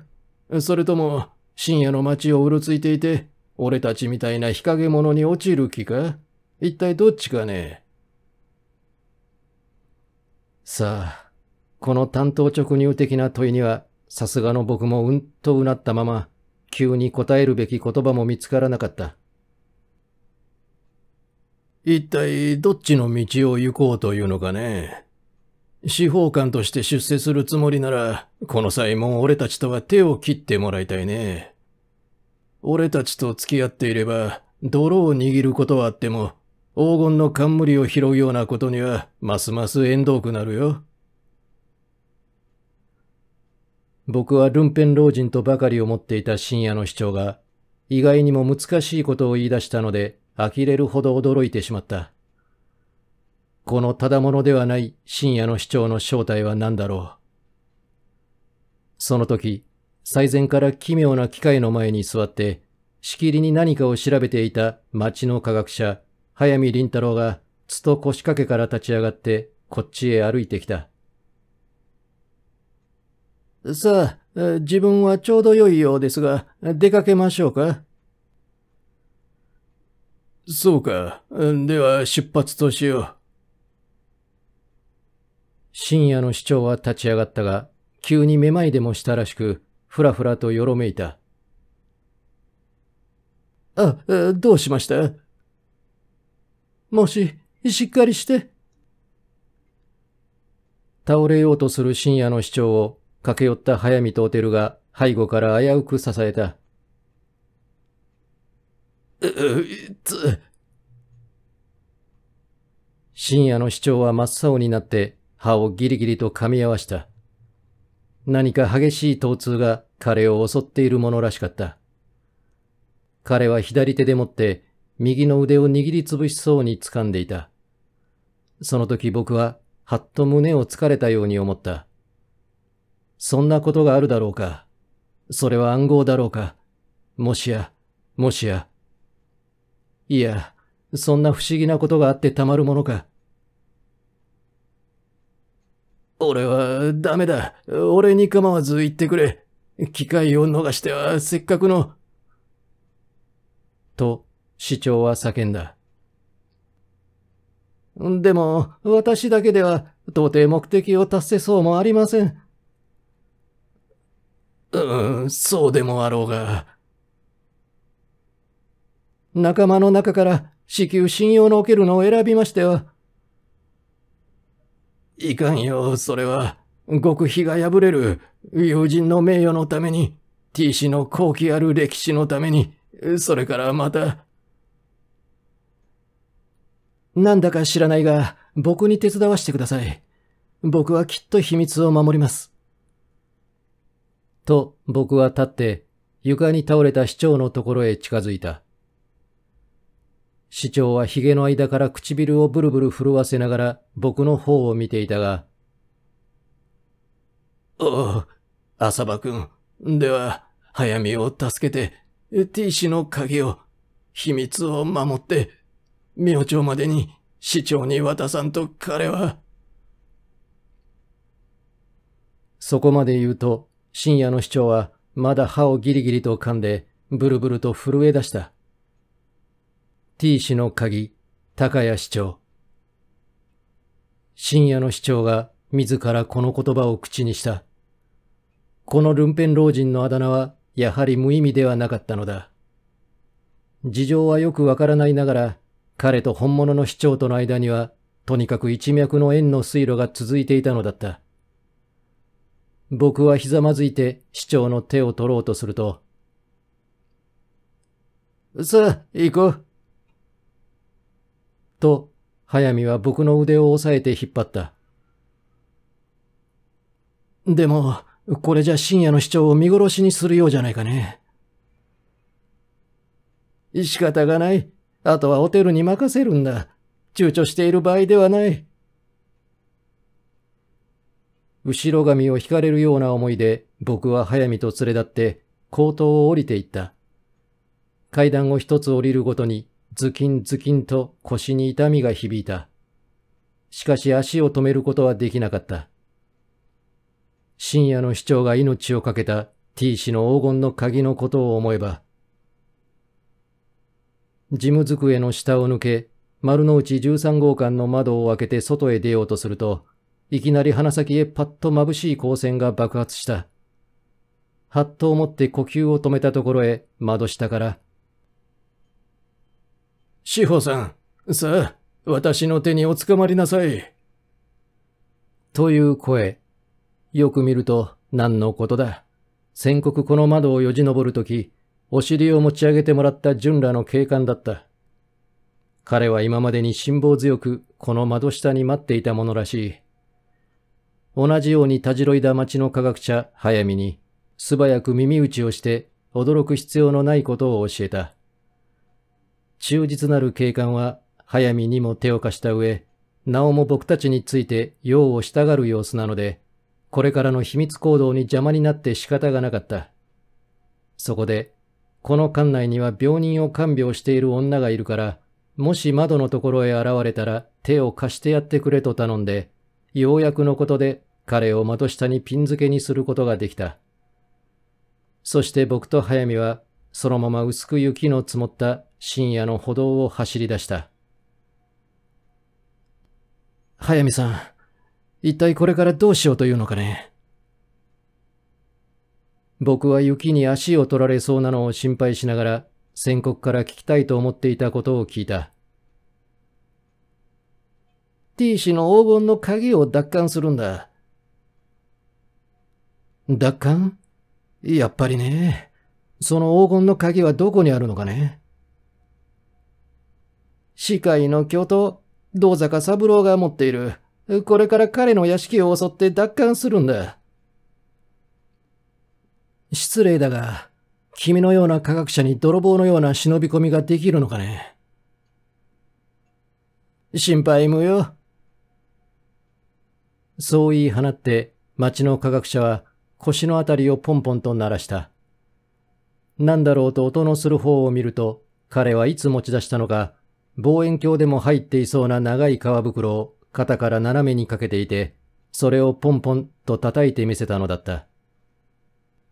Speaker 1: それとも深夜の街をうろついていて俺たちみたいな日陰者に落ちる気か一体どっちかねさあ、この担当直入的な問いにはさすがの僕もうんとうなったまま急に答えるべき言葉も見つからなかった。一体どっちの道を行こうというのかね司法官として出世するつもりなら、この際もう俺たちとは手を切ってもらいたいね。俺たちと付き合っていれば、泥を握ることはあっても、黄金の冠を拾うようなことには、ますます縁遠くなるよ。僕はルンペン老人とばかり思っていた深夜の市長が、意外にも難しいことを言い出したので、呆れるほど驚いてしまった。このただものではない深夜の市長の正体は何だろう。その時、最前から奇妙な機械の前に座って、しきりに何かを調べていた町の科学者、早見林太郎が、つと腰掛けから立ち上がって、こっちへ歩いてきた。さあ、自分はちょうど良いようですが、出かけましょうか。そうか。では出発としよう。深夜の市長は立ち上がったが、急にめまいでもしたらしく、ふらふらとよろめいた。あ、どうしましたもし、しっかりして。倒れようとする深夜の市長を駆け寄った早見とおてるが背後から危うく支えた。
Speaker 2: う、つ。
Speaker 1: 深夜の市長は真っ青になって歯をギリギリと噛み合わした。何か激しい疼痛が彼を襲っているものらしかった。彼は左手でもって右の腕を握りつぶしそうに掴んでいた。その時僕ははっと胸を疲かれたように思った。そんなことがあるだろうか。それは暗号だろうか。もしや、もしや。いや、そんな不思議なことがあってたまるものか。俺はダメだ。俺に構わず言ってくれ。機会を逃してはせっかくの。と、市長は叫んだ。でも、私だけでは、到底目的を達せそうもありません。うん、そうでもあろうが。仲間の中から、至急信用のおけるのを選びましては、いかんよ、それは。極秘が破れる。友人の名誉のために、T 氏の高貴ある歴史のために、それからまた。なんだか知らないが、僕に手伝わしてください。僕はきっと秘密を守ります。と、僕は立って、床に倒れた市長のところへ近づいた。市長は髭の間から唇をブルブル震わせながら僕の方を見ていたが。おう、浅場くん。では、早見を助けて、T 氏の鍵を、秘密を守って、明朝までに市長に渡さんと彼は。そこまで言うと、深夜の市長はまだ歯をギリギリと噛んで、ブルブルと震え出した。T 氏の鍵、高谷市長。深夜の市長が自らこの言葉を口にした。このルンペン老人のあだ名はやはり無意味ではなかったのだ。事情はよくわからないながら、彼と本物の市長との間には、とにかく一脈の縁の水路が続いていたのだった。僕はひざまずいて市長の手を取ろうとすると、さあ、行こう。と、速見は僕の腕を押さえて引っ張った。でも、これじゃ深夜の市長を見殺しにするようじゃないかね。仕方がない。あとはホテルに任せるんだ。躊躇している場合ではない。後ろ髪を引かれるような思いで、僕は速見と連れ立って、高頭を降りていった。階段を一つ降りるごとに、ズキンズキンと腰に痛みが響いた。しかし足を止めることはできなかった。深夜の市長が命を懸けた T 氏の黄金の鍵のことを思えば、事務机の下を抜け、丸の内13号館の窓を開けて外へ出ようとすると、いきなり鼻先へパッと眩しい光線が爆発した。はっと思って呼吸を止めたところへ窓下から志保さん、さあ、私の手におつかまりなさい。という声。よく見ると、何のことだ。戦国この窓をよじ登るとき、お尻を持ち上げてもらった純らの警官だった。彼は今までに辛抱強く、この窓下に待っていたものらしい。同じようにたじろいだ町の科学者、早見に、素早く耳打ちをして、驚く必要のないことを教えた。忠実なる警官は、早見にも手を貸した上、なおも僕たちについて用をしたがる様子なので、これからの秘密行動に邪魔になって仕方がなかった。そこで、この館内には病人を看病している女がいるから、もし窓のところへ現れたら手を貸してやってくれと頼んで、ようやくのことで彼を的下にピン付けにすることができた。そして僕と早見は、そのまま薄く雪の積もった深夜の歩道を走り出した。早見さん、一体これからどうしようというのかね。僕は雪に足を取られそうなのを心配しながら、宣告から聞きたいと思っていたことを聞いた。T 氏の黄金の鍵を奪還するんだ。奪還やっぱりね。その黄金の鍵はどこにあるのかね市会の巨頭、道坂三郎が持っている。これから彼の屋敷を襲って奪還するんだ。失礼だが、君のような科学者に泥棒のような忍び込みができるのかね心配無用。そう言い放って町の科学者は腰のあたりをポンポンと鳴らした。何だろうと音のする方を見ると彼はいつ持ち出したのか望遠鏡でも入っていそうな長い革袋を肩から斜めにかけていて、それをポンポンと叩いてみせたのだった。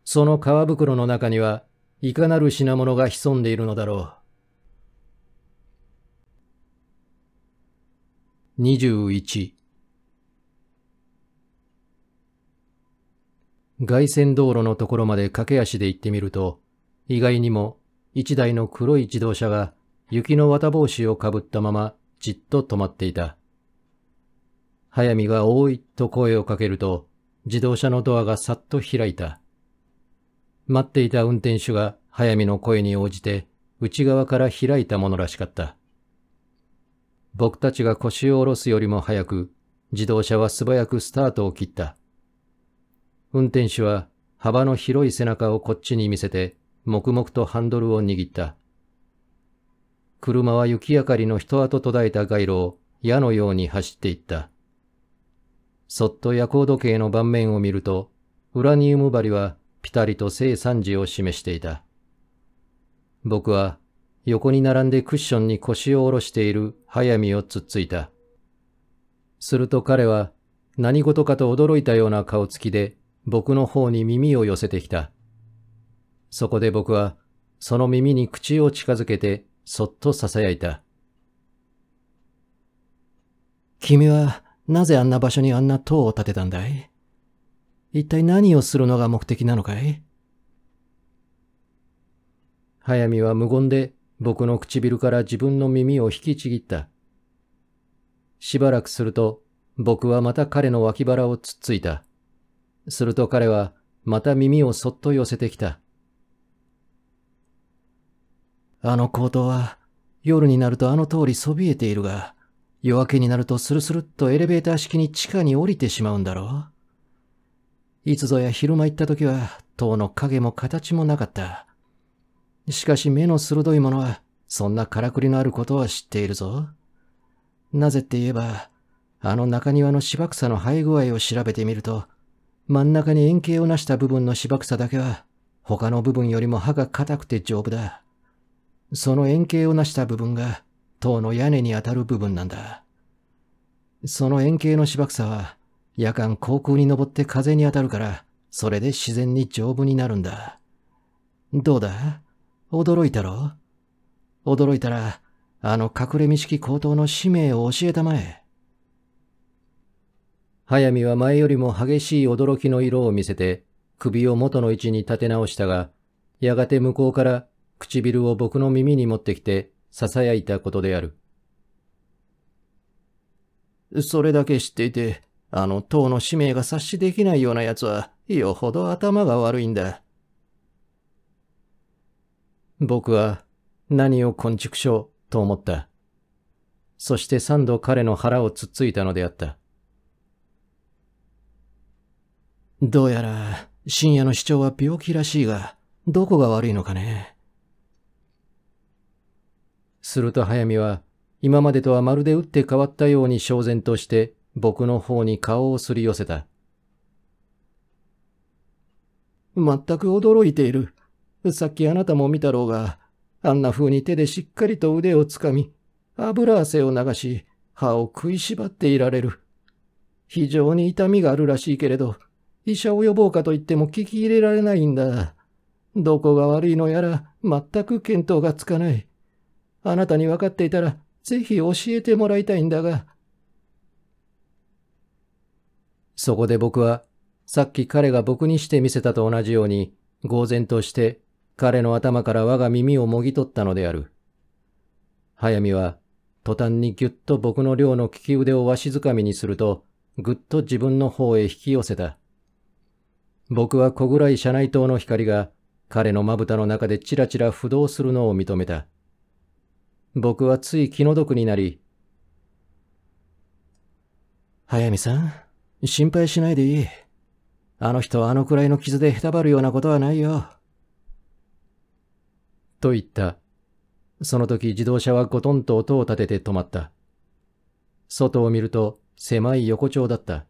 Speaker 1: その革袋の中には、いかなる品物が潜んでいるのだろう。21外線道路のところまで駆け足で行ってみると、意外にも一台の黒い自動車が雪の綿帽子をかぶったままじっと止まっていた。早見がおーいと声をかけると、自動車のドアがさっと開いた。待っていた運転手が早見の声に応じて内側から開いたものらしかった。僕たちが腰を下ろすよりも早く、自動車は素早くスタートを切った。運転手は幅の広い背中をこっちに見せて、黙々とハンドルを握った。車は雪明かりの人跡途絶えた街路を矢のように走っていった。そっと夜行時計の盤面を見ると、ウラニウム針はピタリと正三時を示していた。僕は横に並んでクッションに腰を下ろしている早見を突っついた。すると彼は何事かと驚いたような顔つきで僕の方に耳を寄せてきた。そこで僕はその耳に口を近づけてそっと囁いた。君はなぜあんな場所にあんな塔を建てたんだい一体何をするのが目的なのかい早見は無言で僕の唇から自分の耳を引きちぎった。しばらくすると僕はまた彼の脇腹をつっついた。すると彼はまた耳をそっと寄せてきた。あの行動は、夜になるとあの通りそびえているが、夜明けになるとスルスルっとエレベーター式に地下に降りてしまうんだろういつぞや昼間行った時は、塔の影も形もなかった。しかし目の鋭い者は、そんなからくりのあることは知っているぞ。なぜって言えば、あの中庭の芝草の生え具合を調べてみると、真ん中に円形を成した部分の芝草だけは、他の部分よりも歯が硬くて丈夫だ。その円形を成した部分が塔の屋根にあたる部分なんだ。その円形の芝草は夜間航空に登って風に当たるから、それで自然に丈夫になるんだ。どうだ驚いたろ驚いたら、あの隠れ身式高等の使命を教えたまえ。速見は前よりも激しい驚きの色を見せて、首を元の位置に立て直したが、やがて向こうから唇を僕の耳に持ってきて囁いたことである。それだけ知っていて、あの党の使命が察しできないような奴は、よほど頭が悪いんだ。僕は、何を昆虫症と思った。そして三度彼の腹をつっついたのであった。どうやら、深夜の主張は病気らしいが、どこが悪いのかね。すると早見は、今までとはまるで打って変わったように焦然として僕の方に顔をすり寄せた。全く驚いている。さっきあなたも見たろうが、あんな風に手でしっかりと腕をつかみ、油汗を流し、歯を食いしばっていられる。非常に痛みがあるらしいけれど、医者を呼ぼうかと言っても聞き入れられないんだ。どこが悪いのやら全く見当がつかない。あなたに分かっていたら、ぜひ教えてもらいたいんだが。そこで僕は、さっき彼が僕にして見せたと同じように、呆然として彼の頭から我が耳をもぎ取ったのである。速見は、途端にぎゅっと僕の寮の利き腕をわしづかみにすると、ぐっと自分の方へ引き寄せた。僕は小暗い車内灯の光が、彼のまぶたの中でちらちら不動するのを認めた。僕はつい気の毒になり。早見さん、心配しないでいい。あの人はあのくらいの傷でへたばるようなことはないよ。と言った。その時自動車はゴトンと音を立てて止まった。外を見ると狭い横丁だった。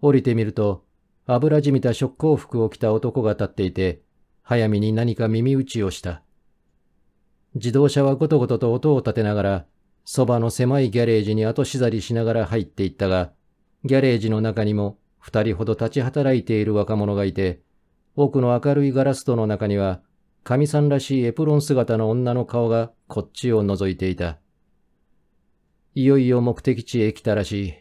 Speaker 1: 降りてみると油じみた食行服を着た男が立っていて、早見に何か耳打ちをした。自動車はごとごとと音を立てながら、そばの狭いギャレージに後しざりしながら入っていったが、ギャレージの中にも二人ほど立ち働いている若者がいて、奥の明るいガラス戸の中には、神さんらしいエプロン姿の女の顔がこっちを覗いていた。いよいよ目的地へ来たらしい。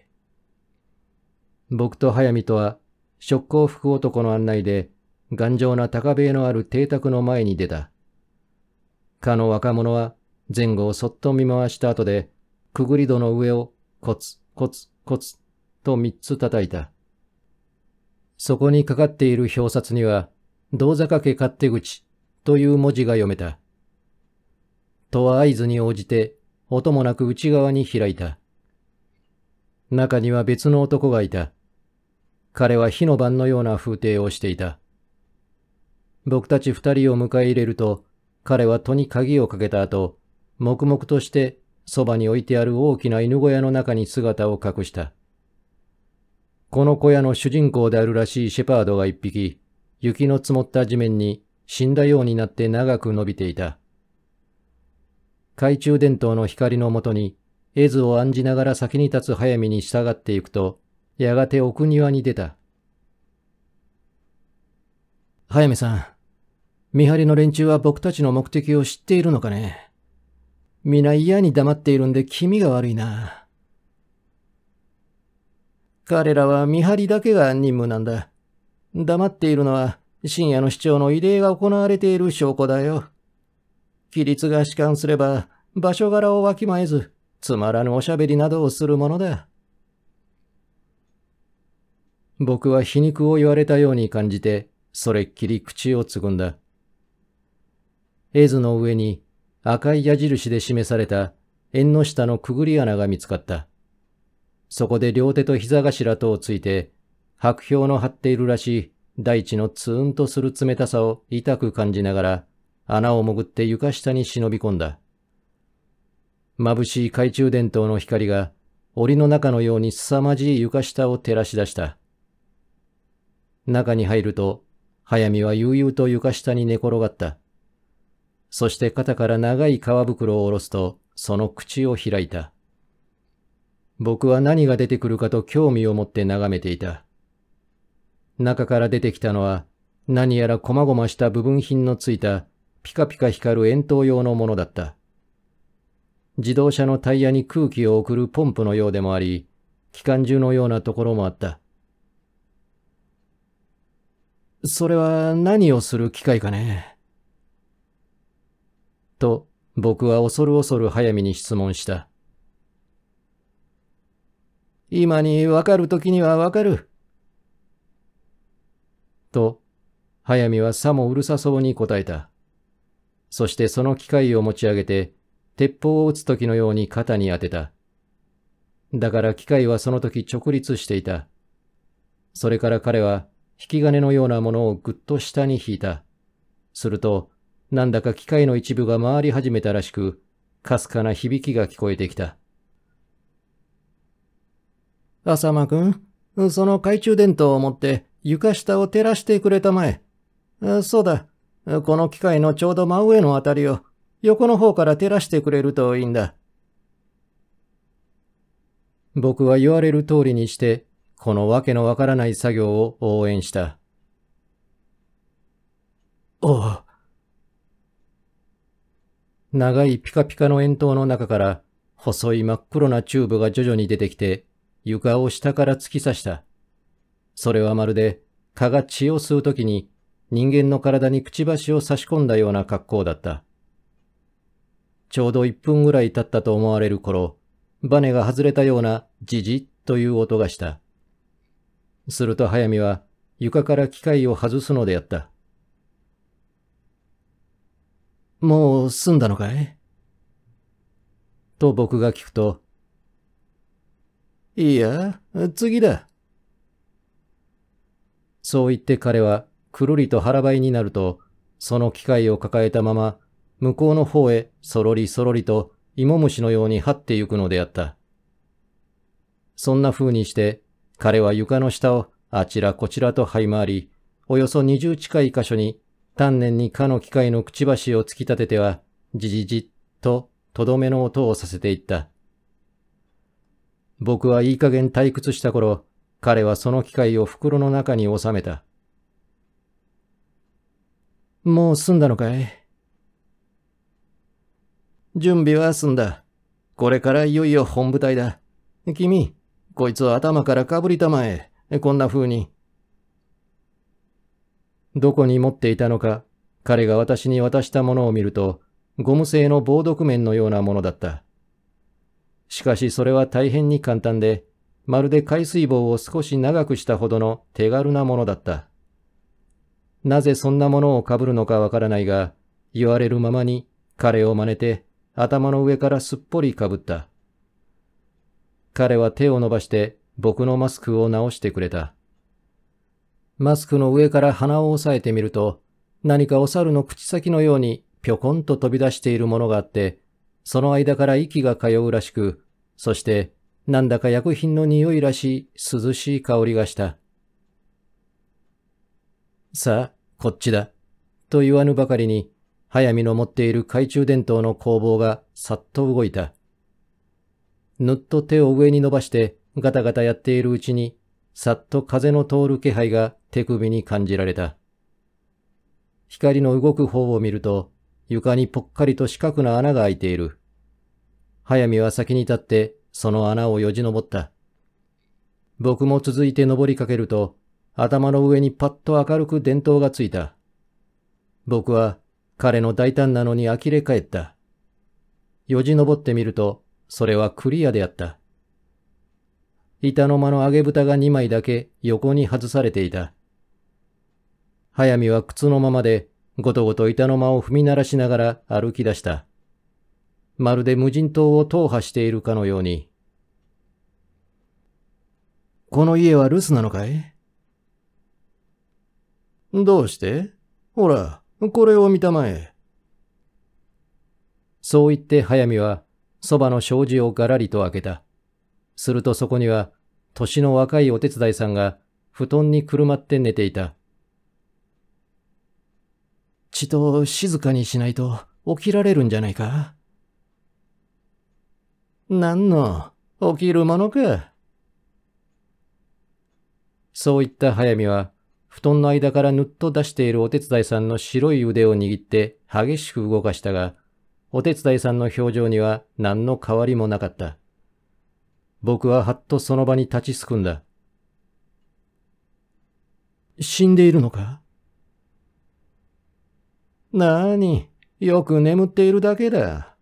Speaker 1: 僕と速水とは、職工服男の案内で、頑丈な高塀のある邸宅の前に出た。かの若者は前後をそっと見回した後で、くぐり戸の上をコツコツコツと三つ叩いた。そこにかかっている表札には、道坂家勝手口という文字が読めた。とは合図に応じて、音もなく内側に開いた。中には別の男がいた。彼は火の晩のような風景をしていた。僕たち二人を迎え入れると、彼は戸に鍵をかけた後、黙々としてそばに置いてある大きな犬小屋の中に姿を隠した。この小屋の主人公であるらしいシェパードが一匹、雪の積もった地面に死んだようになって長く伸びていた。懐中電灯の光のもとに、絵図を案じながら先に立つ速水に従っていくと、やがて奥庭に出た。早見さん、見張りの連中は僕たちの目的を知っているのかね皆嫌に黙っているんで気味が悪いな。彼らは見張りだけが任務なんだ。黙っているのは深夜の市長の慰霊が行われている証拠だよ。規律が弛緩すれば場所柄をわきまえず、つまらぬおしゃべりなどをするものだ。僕は皮肉を言われたように感じて、それっきり口をつぐんだ。絵図の上に赤い矢印で示された縁の下のくぐり穴が見つかった。そこで両手と膝頭とをついて、白氷の張っているらしい大地のツーンとする冷たさを痛く感じながら、穴を潜って床下に忍び込んだ。眩しい懐中電灯の光が、檻の中のように凄まじい床下を照らし出した。中に入ると、早見は悠々と床下に寝転がった。そして肩から長い皮袋を下ろすと、その口を開いた。僕は何が出てくるかと興味を持って眺めていた。中から出てきたのは、何やら細々した部分品のついた、ピカピカ光る円筒用のものだった。自動車のタイヤに空気を送るポンプのようでもあり、機関銃のようなところもあった。それは何をする機械かねと僕は恐る恐る早見に質問した。今にわかる時にはわかる。と、早見はさもうるさそうに答えた。そしてその機械を持ち上げて、鉄砲を撃つ時のように肩に当てた。だから機械はその時直立していた。それから彼は引き金のようなものをぐっと下に引いた。すると、なんだか機械の一部が回り始めたらしく、かすかな響きが聞こえてきた。浅間くん、その懐中電灯を持って床下を照らしてくれたまえ。そうだ、この機械のちょうど真上のあたりを横の方から照らしてくれるといいんだ。僕は言われる通りにして、このわけのわからない作業を応援した。おう、長いピカピカの円筒の中から、細い真っ黒なチューブが徐々に出てきて、床を下から突き刺した。それはまるで、蚊が血を吸うときに、人間の体にくちばしを差し込んだような格好だった。ちょうど1分ぐらい経ったと思われる頃、バネが外れたようなジジという音がした。すると速見は床から機械を外すのであった。もう済んだのかいと僕が聞くと、いいや、次だ。そう言って彼はくるりと腹ばいになると、その機械を抱えたまま、向こうの方へそろりそろりと芋虫のように這ってゆくのであった。そんな風にして、彼は床の下をあちらこちらと這い回り、およそ20近い箇所に丹念にかの機械のくちばしを突き立てては、じじじっととどめの音をさせていった。僕はいい加減退屈した頃、彼はその機械を袋の中に収めた。もう済んだのかい準備は済んだ。これからいよいよ本部隊だ。君、こいつを頭からかぶりたまえ。こんな風に、どこに持っていたのか、彼が私に渡したものを見ると、ゴム製の防毒面のようなものだった。しかしそれは大変に簡単で、まるで海水棒を少し長くしたほどの手軽なものだった。なぜそんなものをかぶるのかわからないが、言われるままに彼を真似て頭の上からすっぽりかぶった。彼は手を伸ばして僕のマスクを直してくれた。マスクの上から鼻を押さえてみると、何かお猿の口先のようにぴょこんと飛び出しているものがあって、その間から息が通うらしく、そしてなんだか薬品の匂いらしい涼しい香りがした。さあ、こっちだ。と言わぬばかりに、速水の持っている懐中電灯の工房がさっと動いた。ぬっと手を上に伸ばしてガタガタやっているうちにさっと風の通る気配が手首に感じられた。光の動く方を見ると、床にぽっかりと四角な穴が開いている。早見は先に立って、その穴をよじ登った。僕も続いて登りかけると、頭の上にパッと明るく電灯がついた。僕は彼の大胆なのに呆れ返った。よじ登ってみると、それはクリアであった。板の間の揚げ蓋が2枚だけ横に外されていた。早見は靴のままで、ごとごと板の間を踏み鳴らしながら歩き出した。まるで無人島を踏破しているかのように。この家は留守なのかいどうしてほら、これを見たまえ。そう言って早見は、そばの障子をがらりと開けた。するとそこには、年の若いお手伝いさんが布団にくるまって寝ていた。ちと静かにしないと起きられるんじゃないか何の、起きるものか。そう言った速水は、布団の間からぬっと出しているお手伝いさんの白い腕を握って激しく動かしたが、お手伝いさんの表情には何の変わりもなかった。僕ははっとその場に立ちすくんだ。死んでいるのかなあに、よく眠っているだけだ。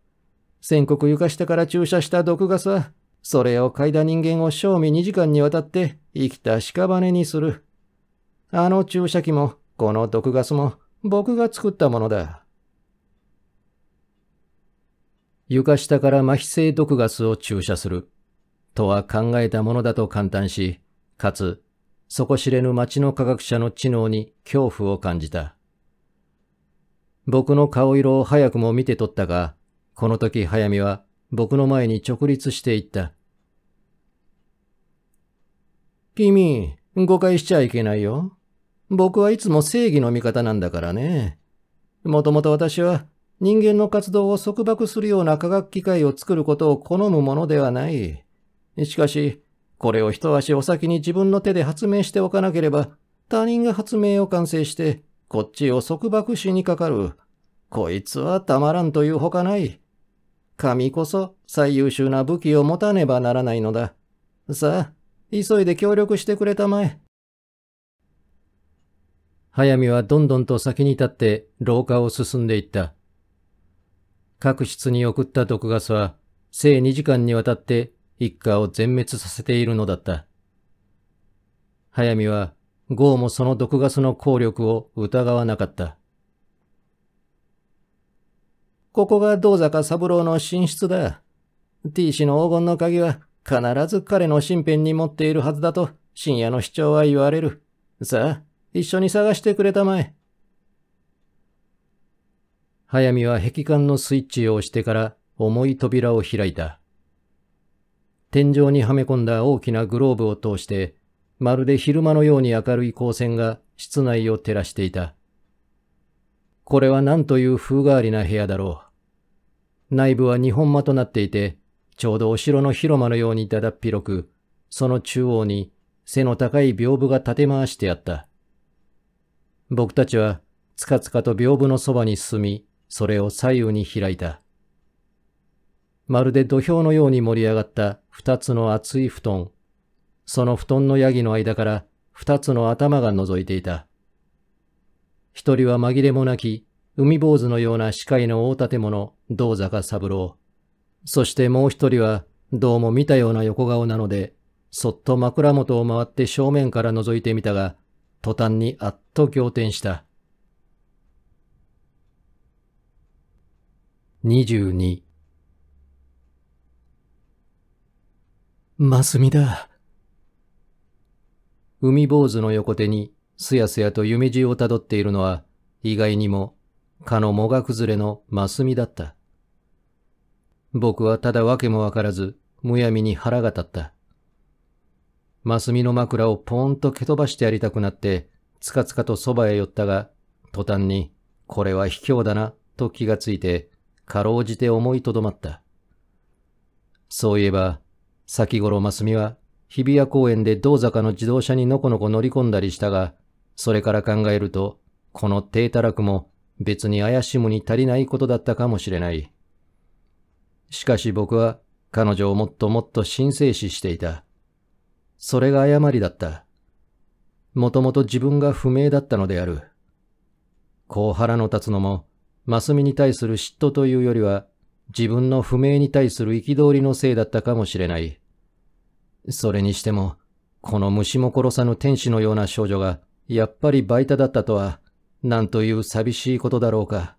Speaker 1: 宣告床下から注射した毒ガスは、それを嗅いだ人間を正味2時間にわたって生きた屍にする。あの注射器も、この毒ガスも、僕が作ったものだ。床下から麻痺性毒ガスを注射する。とは考えたものだと感嘆し、かつ、底知れぬ町の科学者の知能に恐怖を感じた。僕の顔色を早くも見て取ったが、この時早見は僕の前に直立していった。君、誤解しちゃいけないよ。僕はいつも正義の味方なんだからね。もともと私は人間の活動を束縛するような科学機械を作ることを好むものではない。しかし、これを一足お先に自分の手で発明しておかなければ、他人が発明を完成して、こっちを束縛しにかかる。こいつはたまらんというほかない。神こそ最優秀な武器を持たねばならないのだ。さあ、急いで協力してくれたまえ。早見はどんどんと先に立って廊下を進んでいった。各室に送った毒ガスは、生2時間にわたって一家を全滅させているのだった。早見は、ゴーもその毒ガスの効力を疑わなかった。ここが道坂三郎の寝室だ。T 氏の黄金の鍵は必ず彼の身辺に持っているはずだと深夜の市長は言われる。さあ、一緒に探してくれたまえ。早見は壁間のスイッチを押してから重い扉を開いた。天井にはめ込んだ大きなグローブを通して、まるで昼間のように明るい光線が室内を照らしていた。これは何という風変わりな部屋だろう。内部は日本間となっていて、ちょうどお城の広間のようにだだっ広く、その中央に背の高い屏風が立て回してあった。僕たちは、つかつかと屏風のそばに進み、それを左右に開いた。まるで土俵のように盛り上がった二つの厚い布団。その布団のヤギの間から二つの頭が覗いていた。一人は紛れもなき、海坊主のような視界の大建物、道坂三郎。そしてもう一人は、どうも見たような横顔なので、そっと枕元を回って正面から覗いてみたが、途端にあっと仰天した。二十二。マスミだ。海坊主の横手に、すやすやと夢路をたどっているのは、意外にも、かの藻が崩れのマスミだった。僕はただ訳もわからず、むやみに腹が立った。マスミの枕をポーンと蹴飛ばしてやりたくなって、つかつかとそばへ寄ったが、途端に、これは卑怯だな、と気がついて、かろうじて思いとどまった。そういえば、先頃マスミは日比谷公園で銅坂の自動車にのこのこ乗り込んだりしたが、それから考えると、この低たらくも別に怪しむに足りないことだったかもしれない。しかし僕は彼女をもっともっと神聖視していた。それが誤りだった。もともと自分が不明だったのである。こう腹の立つのも、マスミに対する嫉妬というよりは、自分の不明に対する憤りのせいだったかもしれない。それにしても、この虫も殺さぬ天使のような少女が、やっぱりバイタだったとは、なんという寂しいことだろうか。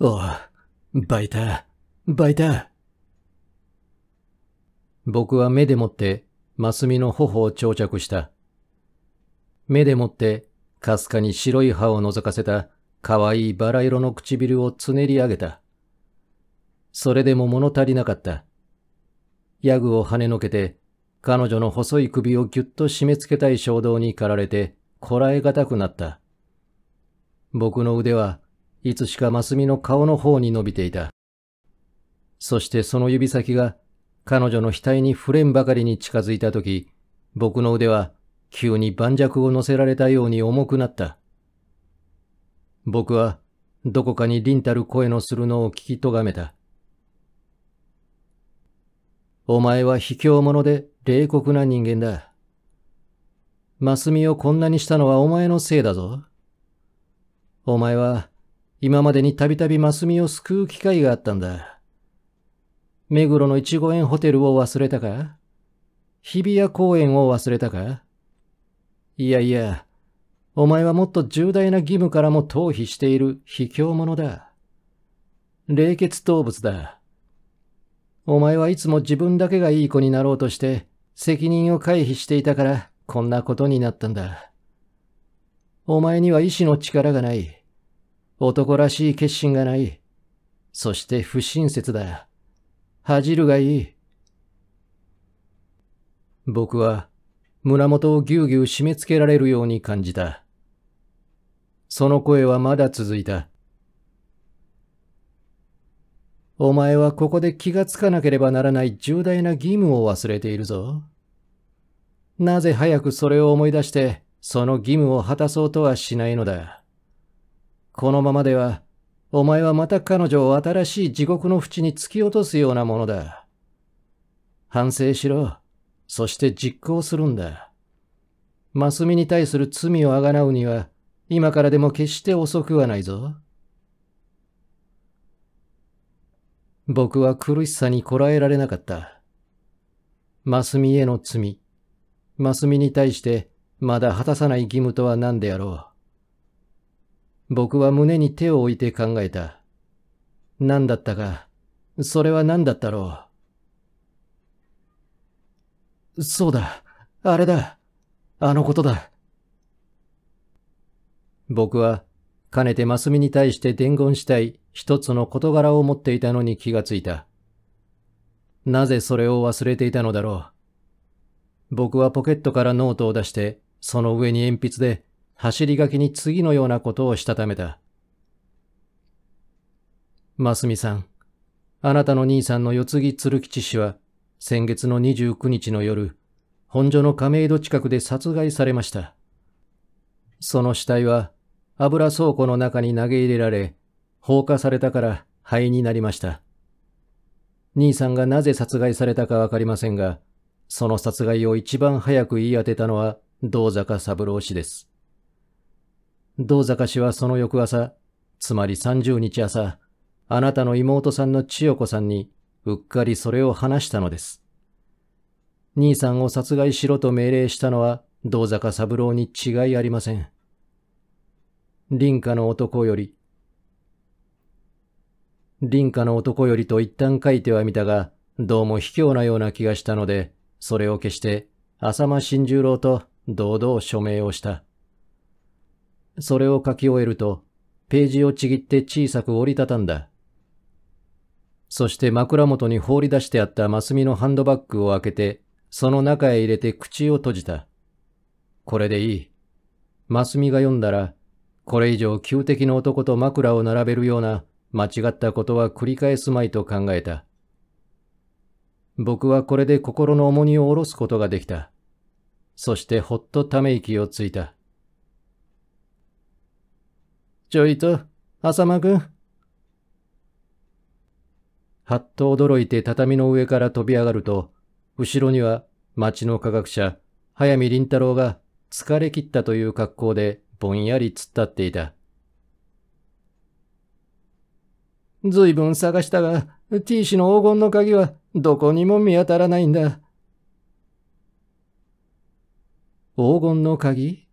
Speaker 1: おう、バイタ、バイタ。僕は目でもって、マスミの頬を長着した。目でもって、かすかに白い歯を覗かせた可愛いバラ色の唇をつねり上げた。それでも物足りなかった。ヤグを跳ねのけて、彼女の細い首をぎゅっと締め付けたい衝動に駆られて、こらえがたくなった。僕の腕はいつしかマスミの顔の方に伸びていた。そしてその指先が彼女の額に触れんばかりに近づいたとき、僕の腕は急に盤石を乗せられたように重くなった。僕はどこかに凛たる声のするのを聞きとがめた。お前は卑怯者で冷酷な人間だ。マスミをこんなにしたのはお前のせいだぞ。お前は今までにたびたびマスミを救う機会があったんだ。目黒の一五園ホテルを忘れたか日比谷公園を忘れたかいやいや、お前はもっと重大な義務からも逃避している卑怯者だ。冷血動物だ。お前はいつも自分だけがいい子になろうとして、責任を回避していたから、こんなことになったんだ。お前には意志の力がない。男らしい決心がない。そして不親切だ。恥じるがいい。僕は、胸元をぎゅうぎゅう締め付けられるように感じた。その声はまだ続いた。お前はここで気がつかなければならない重大な義務を忘れているぞ。なぜ早くそれを思い出して、その義務を果たそうとはしないのだ。このままでは、お前はまた彼女を新しい地獄の淵に突き落とすようなものだ。反省しろ。そして実行するんだ。マスミに対する罪をあがなうには、今からでも決して遅くはないぞ。僕は苦しさにこらえられなかった。マスミへの罪。マスミに対してまだ果たさない義務とは何であろう。僕は胸に手を置いて考えた。何だったか、それは何だったろう。そうだ、あれだ、あのことだ。僕は、かねてマスミに対して伝言したい一つの事柄を持っていたのに気がついた。なぜそれを忘れていたのだろう。僕はポケットからノートを出して、その上に鉛筆で走り書きに次のようなことをしたためた。マスミさん、あなたの兄さんの四つ木鶴吉氏は、先月の29日の夜、本所の亀戸近くで殺害されました。その死体は、油倉庫の中に投げ入れられ、放火されたから灰になりました。兄さんがなぜ殺害されたかわかりませんが、その殺害を一番早く言い当てたのは道坂三郎氏です。道坂氏はその翌朝、つまり30日朝、あなたの妹さんの千代子さんにうっかりそれを話したのです。兄さんを殺害しろと命令したのは道坂三郎に違いありません。林家の男より。林家の男よりと一旦書いてはみたが、どうも卑怯なような気がしたので、それを消して、浅間新十郎と堂々署名をした。それを書き終えると、ページをちぎって小さく折りたたんだ。そして枕元に放り出してあったマスミのハンドバッグを開けて、その中へ入れて口を閉じた。これでいい。マスミが読んだら、これ以上旧敵の男と枕を並べるような間違ったことは繰り返すまいと考えた。僕はこれで心の重荷を下ろすことができた。そしてほっとため息をついた。ちょいと、浅間くん。はっと驚いて畳の上から飛び上がると、後ろには町の科学者、早見林太郎が疲れ切ったという格好でぼんやり突っ立っていた。ずいぶん探したが、T 氏の黄金の鍵はどこにも見当たらないんだ。黄金の鍵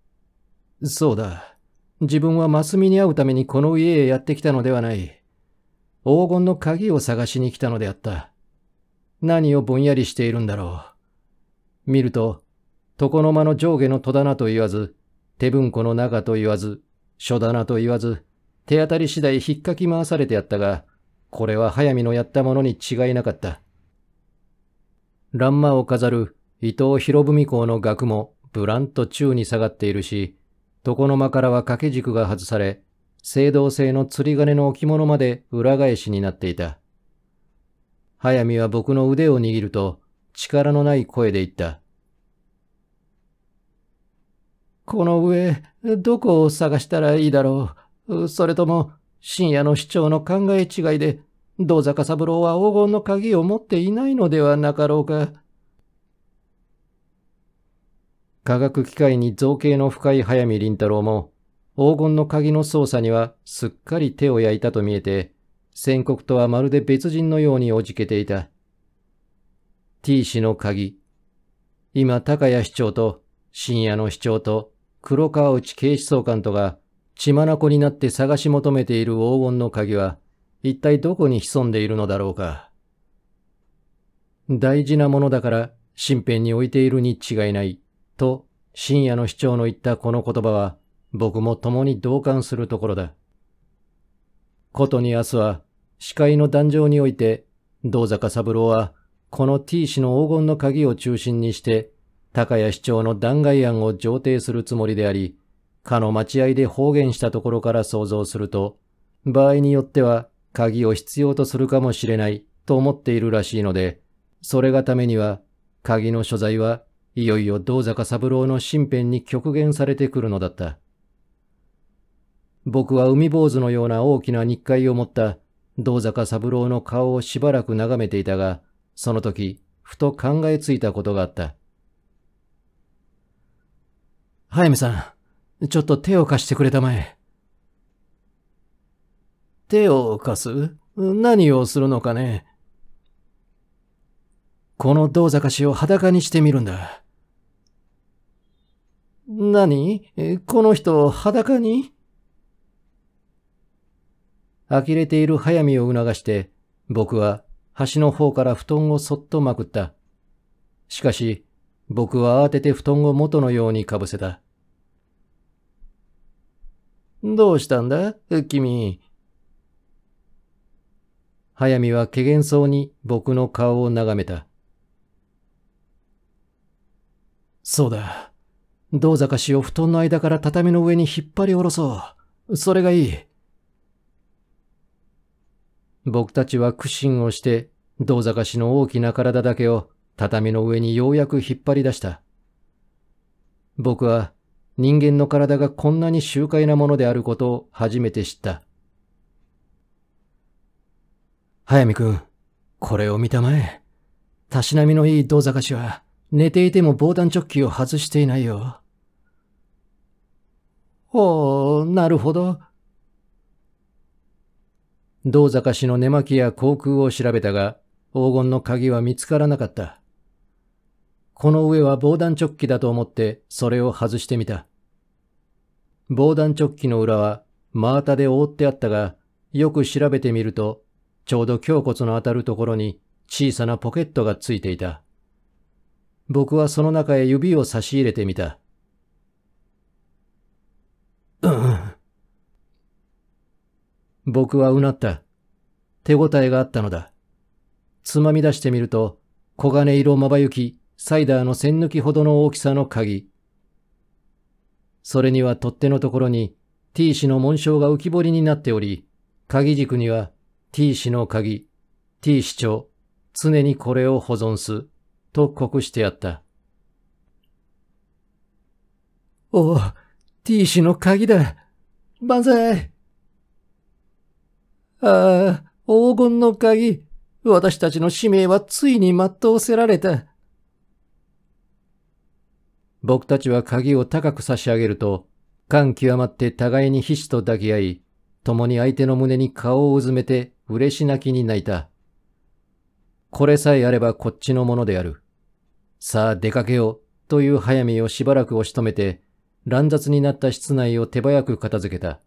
Speaker 1: そうだ。自分はマスミに会うためにこの家へやってきたのではない。黄金の鍵を探しに来たのであった。何をぼんやりしているんだろう。見ると、床の間の上下の戸棚と言わず、手文庫の中と言わず、書棚と言わず、手当たり次第引っかき回されてやったが、これは早見のやったものに違いなかった。欄間を飾る伊藤博文公の額もブランと宙に下がっているし、床の間からは掛け軸が外され、青銅製の釣り鐘の置物まで裏返しになっていた。早見は僕の腕を握ると力のない声で言った。この上、どこを探したらいいだろう。それとも、深夜の市長の考え違いで、道坂三郎は黄金の鍵を持っていないのではなかろうか。科学機械に造形の深い早見林太郎も、黄金の鍵の操作にはすっかり手を焼いたと見えて、宣告とはまるで別人のようにおじけていた。T 氏の鍵。今、高谷市長と、深夜の市長と、黒川内警視総監とが血眼になって探し求めている黄金の鍵は一体どこに潜んでいるのだろうか。大事なものだから身辺に置いているに違いないと深夜の市長の言ったこの言葉は僕も共に同感するところだ。ことに明日は司会の壇上において、道坂三郎は、この T 氏の黄金の鍵を中心にして、高谷市長の弾劾案を上呈するつもりであり、かの待合で方言したところから想像すると、場合によっては鍵を必要とするかもしれないと思っているらしいので、それがためには、鍵の所在はいよいよ道坂三郎の身辺に極限されてくるのだった。僕は海坊主のような大きな日会を持った道坂三郎の顔をしばらく眺めていたが、その時、ふと考えついたことがあった。早見さん、ちょっと手を貸してくれたまえ。手を貸す何をするのかねこの銅坂氏を裸にしてみるんだ。何この人を裸に呆れている早見を促して、僕は端の方から布団をそっとまくった。しかし、僕は慌てて布団を元のようにかぶせた。どうしたんだ君。早見はけげんそうに僕の顔を眺めた。そうだ。銅坂氏を布団の間から畳の上に引っ張り下ろそう。それがいい。僕たちは苦心をして、銅坂氏の大きな体だけを畳の上にようやく引っ張り出した。僕は人間の体がこんなに周回なものであることを初めて知った。早見くん、これを見たまえ。たしなみのいい銅坂氏は、寝ていても防弾チョッキを外していないよ。ほう、なるほど。銅坂氏の寝巻きや航空を調べたが、黄金の鍵は見つからなかった。この上は防弾チョッキだと思ってそれを外してみた。防弾チョッキの裏は真綿で覆ってあったが、よく調べてみると、ちょうど胸骨の当たるところに小さなポケットがついていた。僕はその中へ指を差し入れてみた。うん。僕はうなった。手応えがあったのだ。つまみ出してみると、黄金色まばゆき、サイダーの栓抜きほどの大きさの鍵。それには取っ手のところに T 氏の紋章が浮き彫りになっており、鍵軸には T 氏の鍵、T 市長、常にこれを保存す、と告してあった。おお、T 氏の鍵だ。万歳。ああ、黄金の鍵。私たちの使命はついに全うせられた。僕たちは鍵を高く差し上げると、感極まって互いに必死と抱き合い、共に相手の胸に顔をうずめて嬉し泣きに泣いた。これさえあればこっちのものである。さあ出かけよう、という早見をしばらく押し止めて、乱雑になった室内を手早く片付けた。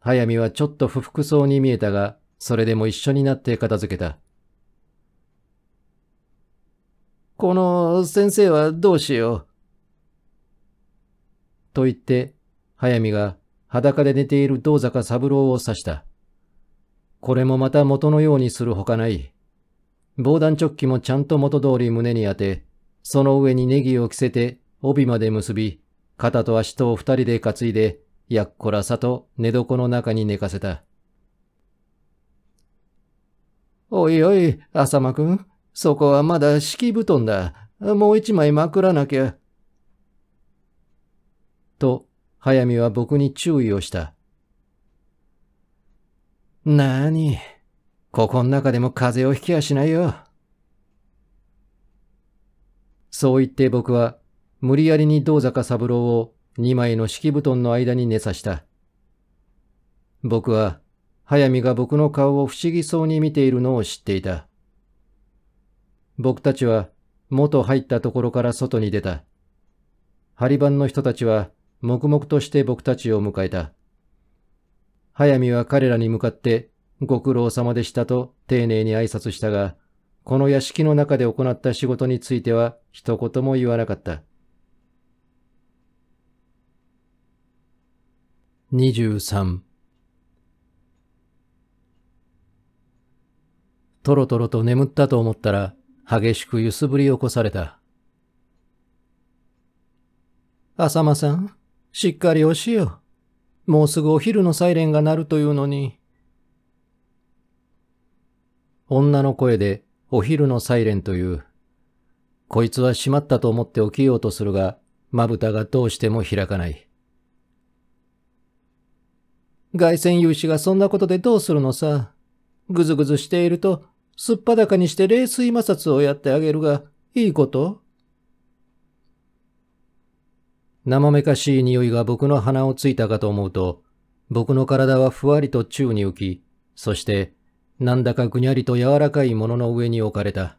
Speaker 1: 早見はちょっと不服そうに見えたが、それでも一緒になって片付けた。この先生はどうしよう。と言って、速水が裸で寝ている道坂三郎を刺した。これもまた元のようにするほかない。防弾チョッキもちゃんと元通り胸に当て、その上にネギを着せて帯まで結び、肩と足と二人で担いで、やっこらさと寝床の中に寝かせた。おいおい、浅間くん。そこはまだ敷布団だ。もう一枚まくらなきゃ。と、早見は僕に注意をした。なーに、ここん中でも風邪をひきやしないよ。そう言って僕は、無理やりに道坂三郎を二枚の敷布団の間に寝さした。僕は、早見が僕の顔を不思議そうに見ているのを知っていた。僕たちは元入ったところから外に出た。針番の人たちは黙々として僕たちを迎えた。早見は彼らに向かってご苦労様でしたと丁寧に挨拶したが、この屋敷の中で行った仕事については一言も言わなかった。23とろとろと眠ったと思ったら、激しく揺すぶり起こされた。浅間さん、しっかり押しよ。もうすぐお昼のサイレンが鳴るというのに。女の声でお昼のサイレンという。こいつは閉まったと思って起きようとするが、まぶたがどうしても開かない。外線有志がそんなことでどうするのさ。ぐずぐずしているとすっぱだかにして冷水摩擦をやってあげるが、いいこと生めかしい匂いが僕の鼻をついたかと思うと、僕の体はふわりと宙に浮き、そして、なんだかぐにゃりと柔らかいものの上に置かれた。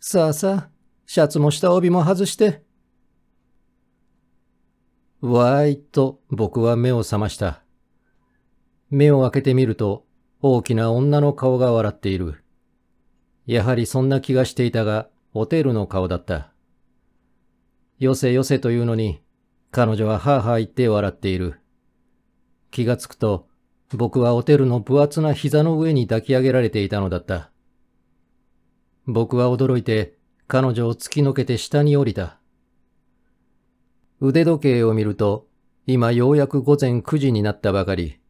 Speaker 1: さあさあ、シャツも下帯も外して。わーいと僕は目を覚ました。目を開けてみると、大きな女の顔が笑っている。やはりそんな気がしていたが、ホテルの顔だった。よせよせというのに、彼女はハーハー言って笑っている。気がつくと、僕はホテルの分厚な膝の上に抱き上げられていたのだった。僕は驚いて、彼女を突きのけて下に降りた。腕時計を見ると、今ようやく午前9時になったばかり。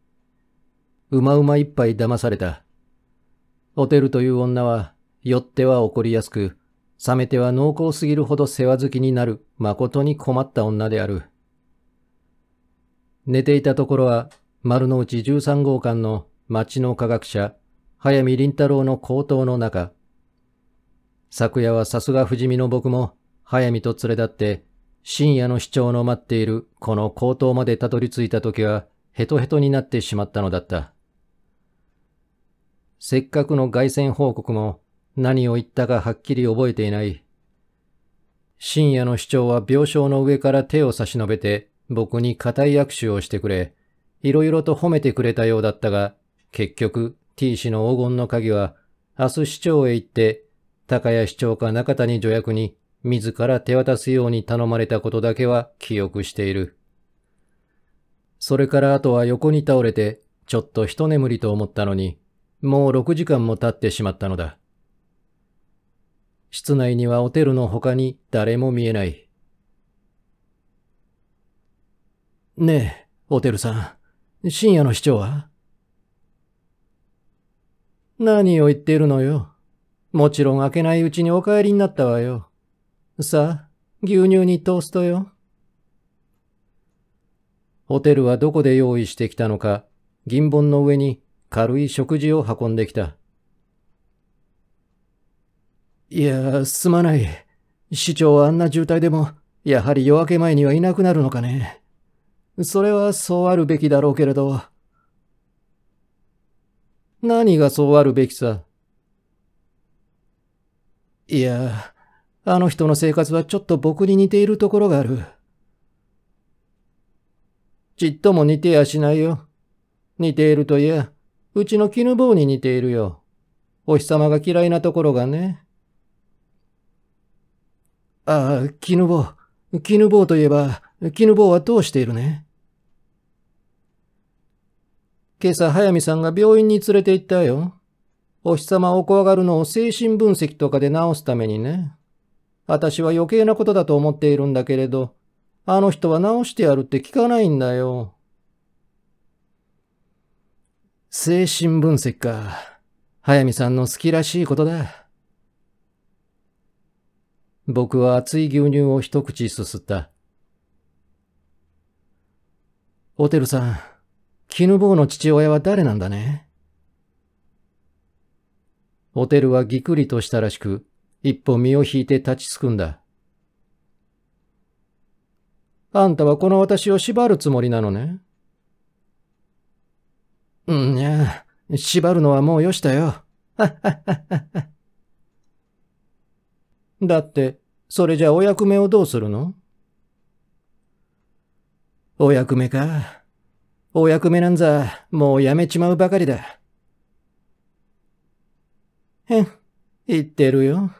Speaker 1: うまうまいっぱい騙された。おてるという女は、酔っては怒りやすく、冷めては濃厚すぎるほど世話好きになる、誠に困った女である。寝ていたところは、丸の内13号館の町の科学者、早見林太郎の口頭の中、昨夜はさすが不死身の僕も、早見と連れ立って、深夜の市長の待っているこの口頭までたどり着いた時は、ヘトヘトになってしまったのだった。せっかくの凱旋報告も何を言ったかはっきり覚えていない。深夜の市長は病床の上から手を差し伸べて僕に固い握手をしてくれ、いろいろと褒めてくれたようだったが、結局 T 氏の黄金の鍵は明日市長へ行って、高谷市長か中谷助役に自ら手渡すように頼まれたことだけは記憶している。それからあとは横に倒れて、ちょっと一眠りと思ったのに、もう6時間も経ってしまったのだ。室内にはホテルの他に誰も見えない。ねえ、ホテルさん、深夜の市長は何を言っているのよ。もちろん開けないうちにお帰りになったわよ。さあ、牛乳にトーストよ。ホテルはどこで用意してきたのか、銀本の上に軽い食事を運んできた。いや、すまない。市長はあんな渋滞でも、やはり夜明け前にはいなくなるのかね。それはそうあるべきだろうけれど。何がそうあるべきさ。いや、あの人の生活はちょっと僕に似ているところがある。ちっとも似てやしないよ。似ているといや、うちの絹棒に似ているよ。お日様が嫌いなところがね。ああ、絹棒。絹棒といえば、絹棒はどうしているね今朝、早見さんが病院に連れて行ったよ。お日様を怖がるのを精神分析とかで治すためにね。私は余計なことだと思っているんだけれど、あの人は治してやるって聞かないんだよ。精神分析か。速水さんの好きらしいことだ。僕は熱い牛乳を一口すすった。おテルさん、絹坊の父親は誰なんだねおテルはぎくりとしたらしく、一歩身を引いて立ちすくんだ。あんたはこの私を縛るつもりなのねうんにゃ、縛るのはもうよしたよ。[laughs] だって、それじゃお役目をどうするのお役目か。お役目なんざ、もうやめちまうばかりだ。へん、言ってるよ。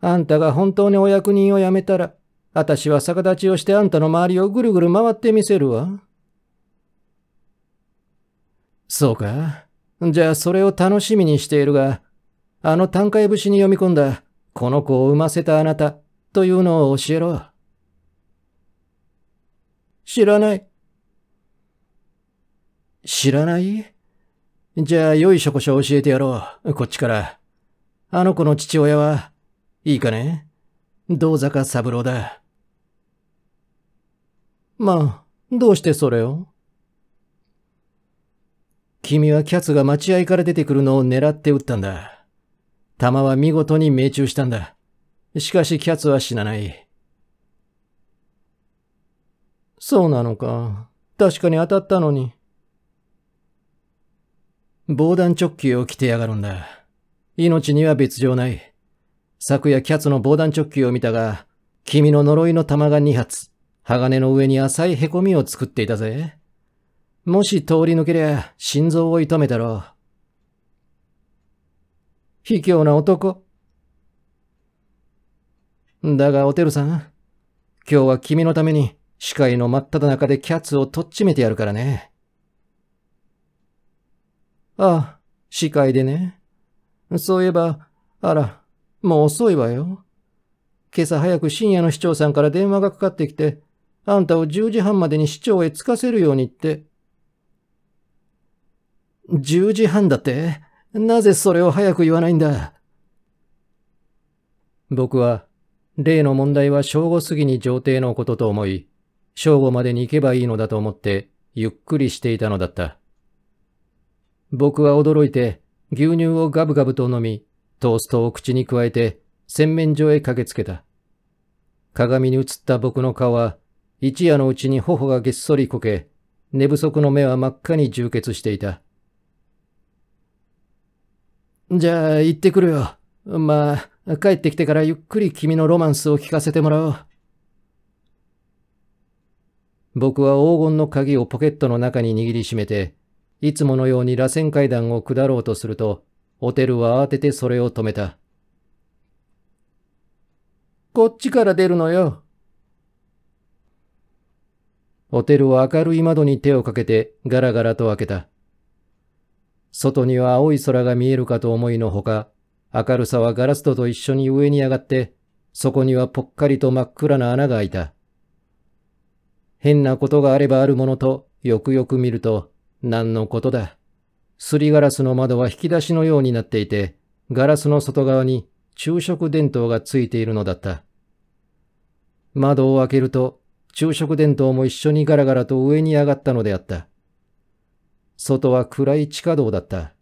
Speaker 1: あんたが本当にお役人を辞めたら、私は逆立ちをしてあんたの周りをぐるぐる回ってみせるわ。そうか。じゃあそれを楽しみにしているが、あの短海節に読み込んだ、この子を産ませたあなた、というのを教えろ。知らない。知らないじゃあ、良いしょこしょ教えてやろう。こっちから。あの子の父親は、いいかね道坂三郎だ。まあ、どうしてそれを君はキャツが待合から出てくるのを狙って撃ったんだ。弾は見事に命中したんだ。しかしキャツは死なない。そうなのか。確かに当たったのに。防弾直球を着てやがるんだ。命には別状ない。昨夜キャツの防弾直球を見たが、君の呪いの玉が2発、鋼の上に浅い凹みを作っていたぜ。もし通り抜けりゃ心臓を痛めたろう。卑怯な男。だが、おてるさん、今日は君のために視界の真っ只中でキャッツをとっちめてやるからね。ああ、視界でね。そういえば、あら、もう遅いわよ。今朝早く深夜の市長さんから電話がかかってきて、あんたを10時半までに市長へ着かせるようにって。10時半だってなぜそれを早く言わないんだ僕は、例の問題は正午過ぎに上帝のことと思い、正午までに行けばいいのだと思って、ゆっくりしていたのだった。僕は驚いて、牛乳をガブガブと飲み、トーストを口に加えて、洗面所へ駆けつけた。鏡に映った僕の顔は、一夜のうちに頬がげっそりこけ、寝不足の目は真っ赤に充血していた。じゃあ、行ってくるよ。まあ、帰ってきてからゆっくり君のロマンスを聞かせてもらおう。僕は黄金の鍵をポケットの中に握りしめて、いつものように螺旋階段を下ろうとすると、ホテルは慌ててそれを止めた。こっちから出るのよ。ホテルは明るい窓に手をかけてガラガラと開けた。外には青い空が見えるかと思いのほか、明るさはガラス戸と一緒に上に上がって、そこにはぽっかりと真っ暗な穴が開いた。変なことがあればあるものと、よくよく見ると、何のことだ。すりガラスの窓は引き出しのようになっていて、ガラスの外側に昼食電灯がついているのだった。窓を開けると、昼食電灯も一緒にガラガラと上に上がったのであった。外は暗い地下道だった。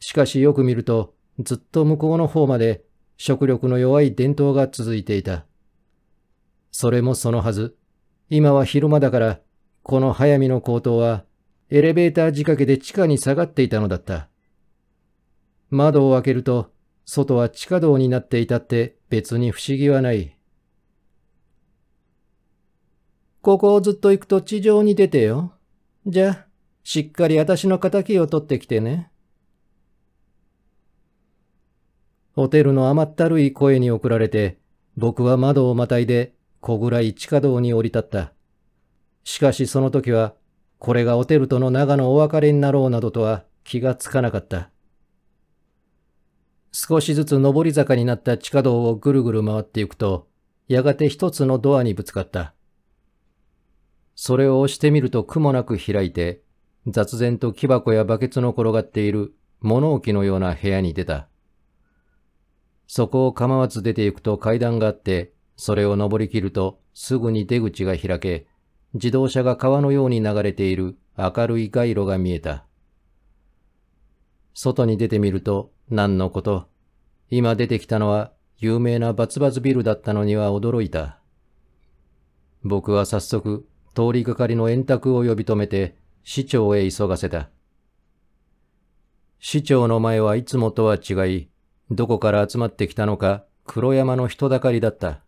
Speaker 1: しかしよく見ると、ずっと向こうの方まで食力の弱い伝統が続いていた。それもそのはず、今は昼間だから、この早見の高騰は、エレベーター仕掛けで地下に下がっていたのだった。窓を開けると、外は地下道になっていたって別に不思議はない。ここをずっと行くと地上に出てよ。じゃあ。しっかり私の仇を取ってきてね。ホテルの甘ったるい声に送られて、僕は窓をまたいで小倉い地下道に降り立った。しかしその時は、これがホテルとの長のお別れになろうなどとは気がつかなかった。少しずつ上り坂になった地下道をぐるぐる回っていくと、やがて一つのドアにぶつかった。それを押してみると雲なく開いて、雑然と木箱やバケツの転がっている物置のような部屋に出た。そこを構わず出て行くと階段があって、それを登り切るとすぐに出口が開け、自動車が川のように流れている明るい街路が見えた。外に出てみると、何のこと。今出てきたのは有名なバツバツビルだったのには驚いた。僕は早速、通りがかりの円卓を呼び止めて、市長へ急がせた。市長の前はいつもとは違い、どこから集まってきたのか黒山の人だかりだった。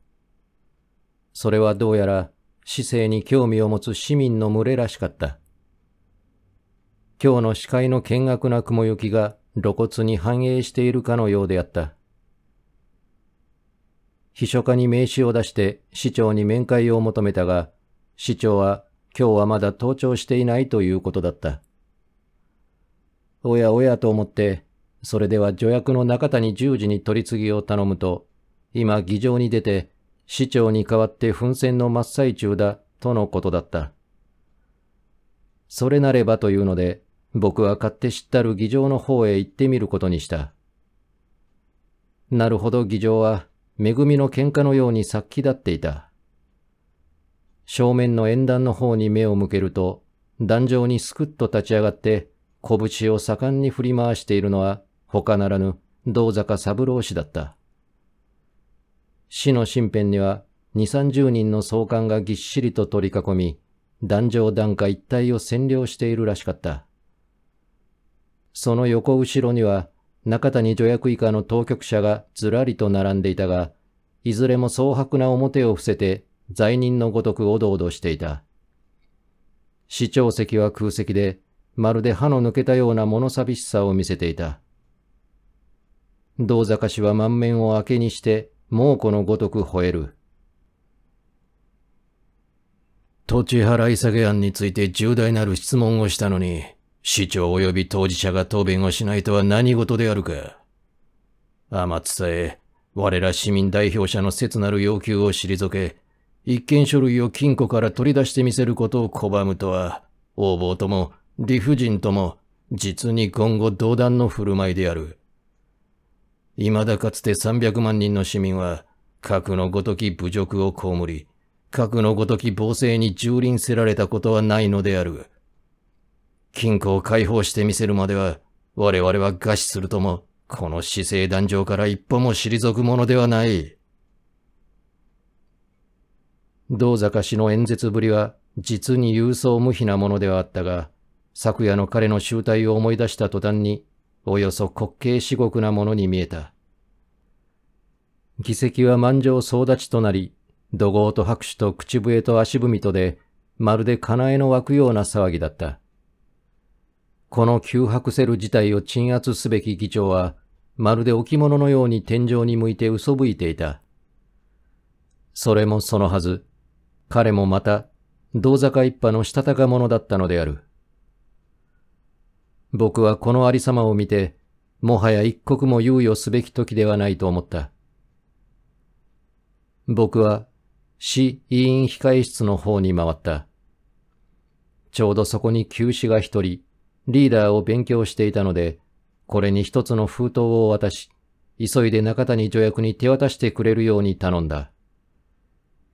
Speaker 1: それはどうやら市政に興味を持つ市民の群れらしかった。今日の視界の見学な雲行きが露骨に反映しているかのようであった。秘書課に名刺を出して市長に面会を求めたが、市長は今日はまだ登庁していないということだった。おやおやと思って、それでは助役の中谷十字に取り次ぎを頼むと、今議場に出て、市長に代わって奮戦の真っ最中だ、とのことだった。それなればというので、僕は勝手知ったる議場の方へ行ってみることにした。なるほど議場は、恵みの喧嘩のように殺気立っていた。正面の縁談の方に目を向けると、壇上にすくっと立ち上がって、拳を盛んに振り回しているのは、他ならぬ、道坂三郎氏だった。市の身辺には、二三十人の総監がぎっしりと取り囲み、壇上段下一帯を占領しているらしかった。その横後ろには、中谷助役以下の当局者がずらりと並んでいたが、いずれも蒼白な表を伏せて罪人のごとくおどおどしていた。市長席は空席で、まるで歯の抜けたような物寂しさを見せていた。道坂氏は満面を明けにして、猛虎のごとく吠える。土地払い下げ案について重大なる質問をしたのに、市長及び当事者が答弁をしないとは何事であるか。天津さえ、我ら市民代表者の切なる要求を退け、一見書類を金庫から取り出してみせることを拒むとは、横暴とも理不尽とも、実に今後同断の振る舞いである。未だかつて300万人の市民は、核のごとき侮辱を被り、核のごとき暴政に蹂躙せられたことはないのである。金庫を解放してみせるまでは、我々は餓死するとも、この姿勢壇上から一歩も退くものではない。道坂氏の演説ぶりは実に郵送無比なものではあったが、昨夜の彼の集体を思い出した途端に、およそ滑稽至極なものに見えた。議席は満場総立ちとなり、怒号と拍手と口笛と足踏みとで、まるで金えの湧くような騒ぎだった。この急迫せる事態を鎮圧すべき議長は、まるで置物のように天井に向いて嘘吹いていた。それもそのはず。彼もまた、道坂一派のしたたか者だったのである。僕はこのありさまを見て、もはや一刻も猶予すべき時ではないと思った。僕は、市委員控室の方に回った。ちょうどそこに旧士が一人、リーダーを勉強していたので、これに一つの封筒を渡し、急いで中谷助役に手渡してくれるように頼んだ。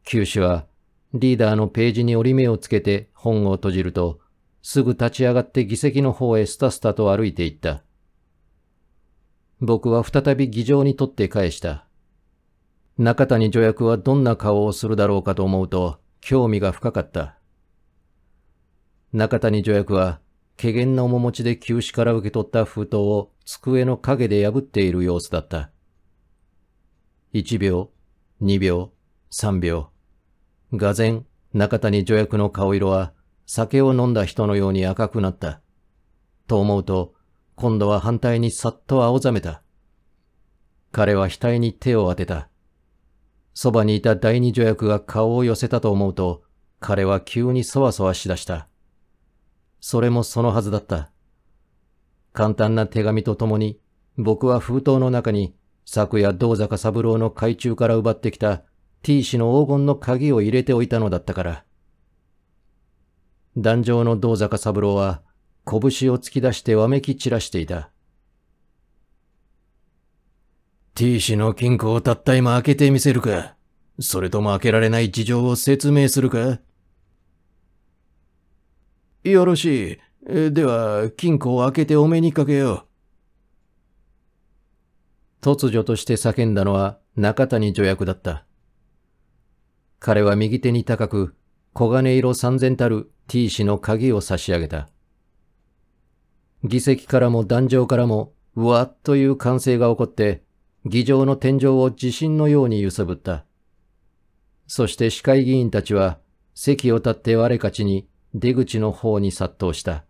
Speaker 1: 旧市はリーダーのページに折り目をつけて本を閉じると、すぐ立ち上がって議席の方へスタスタと歩いていった。僕は再び議場に取って返した。中谷助役はどんな顔をするだろうかと思うと、興味が深かった。中谷助役は、怪げな面持ちで休止から受け取った封筒を机の陰で破っている様子だった。1秒、2秒、3秒。がぜ中谷助役の顔色は酒を飲んだ人のように赤くなった。と思うと、今度は反対にさっと青ざめた。彼は額に手を当てた。そばにいた第二助役が顔を寄せたと思うと、彼は急にそわそわしだした。それもそのはずだった。簡単な手紙とともに、僕は封筒の中に昨夜道坂三郎の海中から奪ってきた T 氏の黄金の鍵を入れておいたのだったから。壇上の道坂三郎は、拳を突き出してわめき散らしていた。T 氏の金庫をたった今開けてみせるか、それとも開けられない事情を説明するかよろしい。では、金庫を開けてお目にかけよう。突如として叫んだのは中谷助役だった。彼は右手に高く、黄金色三千たる T 氏の鍵を差し上げた。議席からも壇上からも、うわっという歓声が起こって、議場の天井を地震のように揺さぶった。そして市会議員たちは、席を立って我かちに出口の方に殺到した。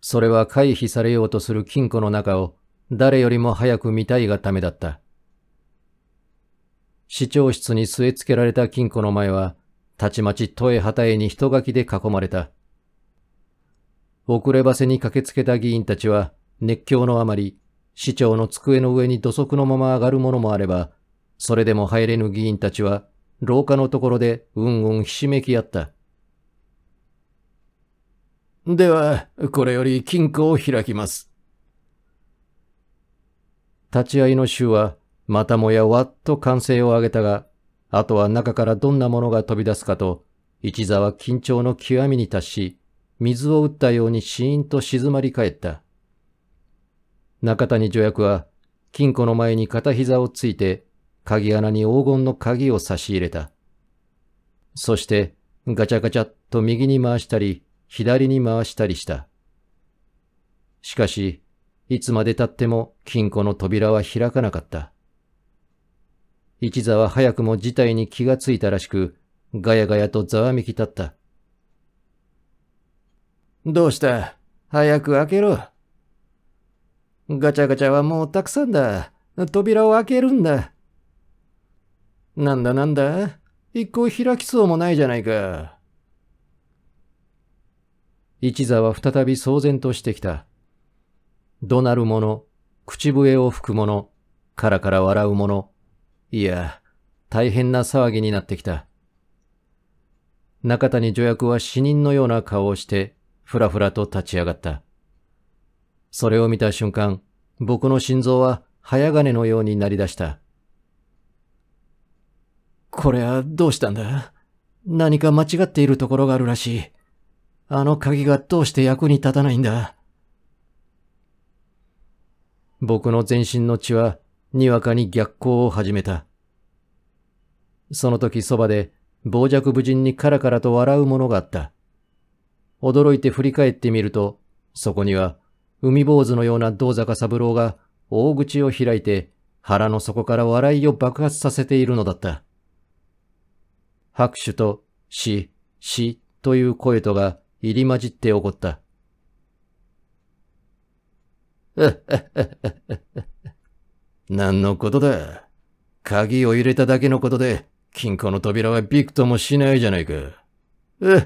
Speaker 1: それは回避されようとする金庫の中を誰よりも早く見たいがためだった。市長室に据え付けられた金庫の前は、たちまち都へ畑に人垣で囲まれた。遅ればせに駆けつけた議員たちは、熱狂のあまり、市長の机の上に土足のまま上がるものもあれば、それでも入れぬ議員たちは、廊下のところでうんうんひしめき合った。では、これより金庫を開きます。立ち会いの衆は、またもやわっと歓声を上げたが、あとは中からどんなものが飛び出すかと、一座は緊張の極みに達し、水を打ったようにシーンと静まり返った。中谷助役は、金庫の前に片膝をついて、鍵穴に黄金の鍵を差し入れた。そして、ガチャガチャっと右に回したり、左に回したりした。しかし、いつまで経っても金庫の扉は開かなかった。一座は早くも事態に気がついたらしく、ガヤガヤとざわめき立った。どうした早く開けろ。ガチャガチャはもうたくさんだ。扉を開けるんだ。なんだなんだ一個開きそうもないじゃないか。一座は再び騒然としてきた。怒鳴る者、口笛を吹く者、カラカラ笑う者、いや、大変な騒ぎになってきた。中谷助役は死人のような顔をして、ふらふらと立ち上がった。それを見た瞬間、僕の心臓は早金のようになりだした。これはどうしたんだ何か間違っているところがあるらしい。あの鍵がどうして役に立たないんだ。僕の全身の血はにわかに逆行を始めた。その時そばで傍若無人にカラカラと笑うものがあった。驚いて振り返ってみると、そこには海坊主のような道坂三郎が大口を開いて腹の底から笑いを爆発させているのだった。拍手と死、死という声とが入り混じって起こった。何のことだ鍵を入れただけのことで、金庫の扉はびくともしないじゃないか。[laughs]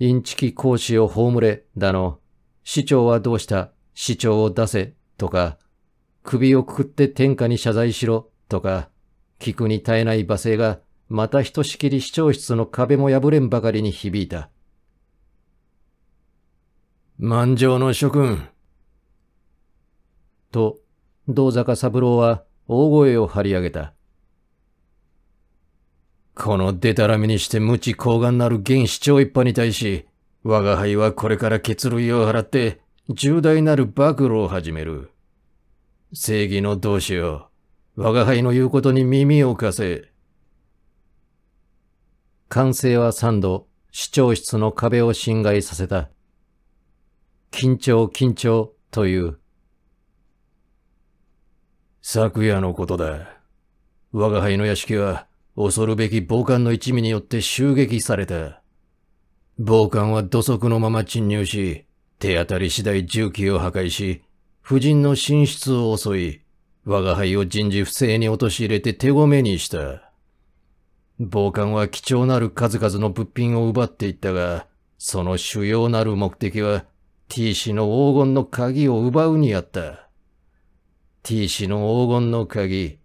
Speaker 1: インチキ講師を葬れ、だの。市長はどうした市長を出せ、とか。首をくくって天下に謝罪しろ、とか。聞くに耐えない罵声が、またひとしきり市長室の壁も破れんばかりに響いた。満場の諸君。と、道坂三郎は大声を張り上げた。このデタラメにして無知高顔なる現市長一派に対し、我が輩はこれから血類を払って重大なる暴露を始める。正義の同志よ、我が輩の言うことに耳を貸せ。完成は三度、市長室の壁を侵害させた。緊張緊張という昨夜のことだ。我が輩の屋敷は恐るべき暴漢の一味によって襲撃された。暴漢は土足のまま侵入し、手当たり次第重機を破壊し、夫人の寝室を襲い、我が輩を人事不正に陥れて手ごめにした。暴漢は貴重なる数々の物品を奪っていったが、その主要なる目的は T 氏の黄金の鍵を奪うにあった。T 氏の黄金の鍵。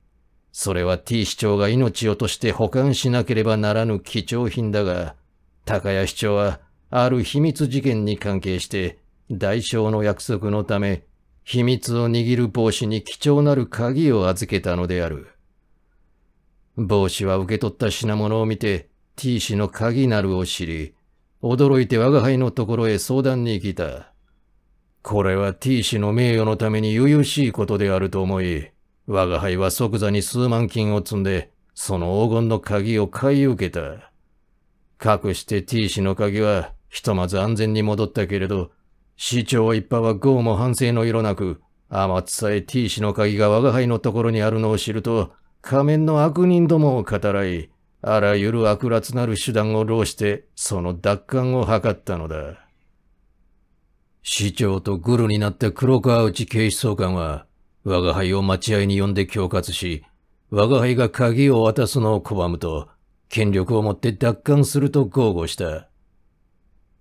Speaker 1: それは T 市長が命をとして保管しなければならぬ貴重品だが、高谷市長はある秘密事件に関係して、代償の約束のため、秘密を握る帽子に貴重なる鍵を預けたのである。帽子は受け取った品物を見て T 氏の鍵なるを知り、驚いて我が輩のところへ相談に来た。これは T 氏の名誉のために由々しいことであると思い、我が輩は即座に数万金を積んで、その黄金の鍵を買い受けた。かくして T 氏の鍵は、ひとまず安全に戻ったけれど、市長一派は豪も反省の色なく、天津さえ T 氏の鍵が我が輩のところにあるのを知ると、仮面の悪人どもを語らい、あらゆる悪辣なる手段を浪して、その奪還を図ったのだ。市長とグルになった黒川内警視総監は、我が輩を待合に呼んで恐喝し、我が輩が鍵を渡すのを拒むと、権力を持って奪還すると豪語した。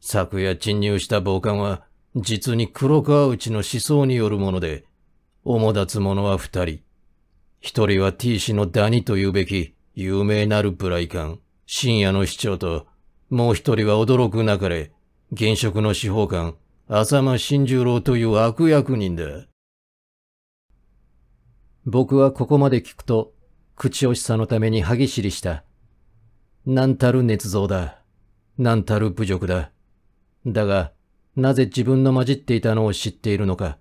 Speaker 1: 昨夜侵入した暴漢は、実に黒川内の思想によるもので、主立つ者は二人。一人は T 氏のダニというべき、有名なるブライカン、深夜の市長と、もう一人は驚くなかれ、現職の司法官、浅間新十郎という悪役人だ。僕はここまで聞くと、口惜しさのために歯ぎしりした。なんたる捏造だ。なんたる侮辱だ。だが、なぜ自分の混じっていたのを知っているのか。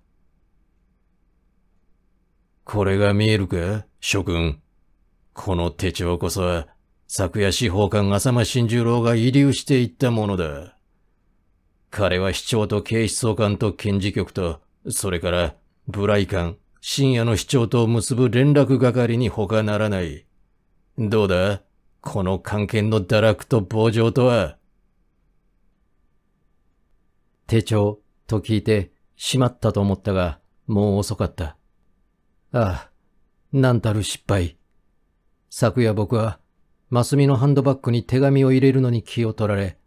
Speaker 1: これが見えるか諸君。この手帳こそは、昨夜司法官浅間新十郎が遺留していったものだ。彼は市長と警視総監と検事局と、それからブライン、深夜の市長と結ぶ連絡係に他ならない。どうだこの関係の堕落と傍聴とは。手帳、と聞いて、しまったと思ったが、もう遅かった。ああ、なんたる失敗。昨夜僕は、マスミのハンドバッグに手紙を入れるのに気を取られ、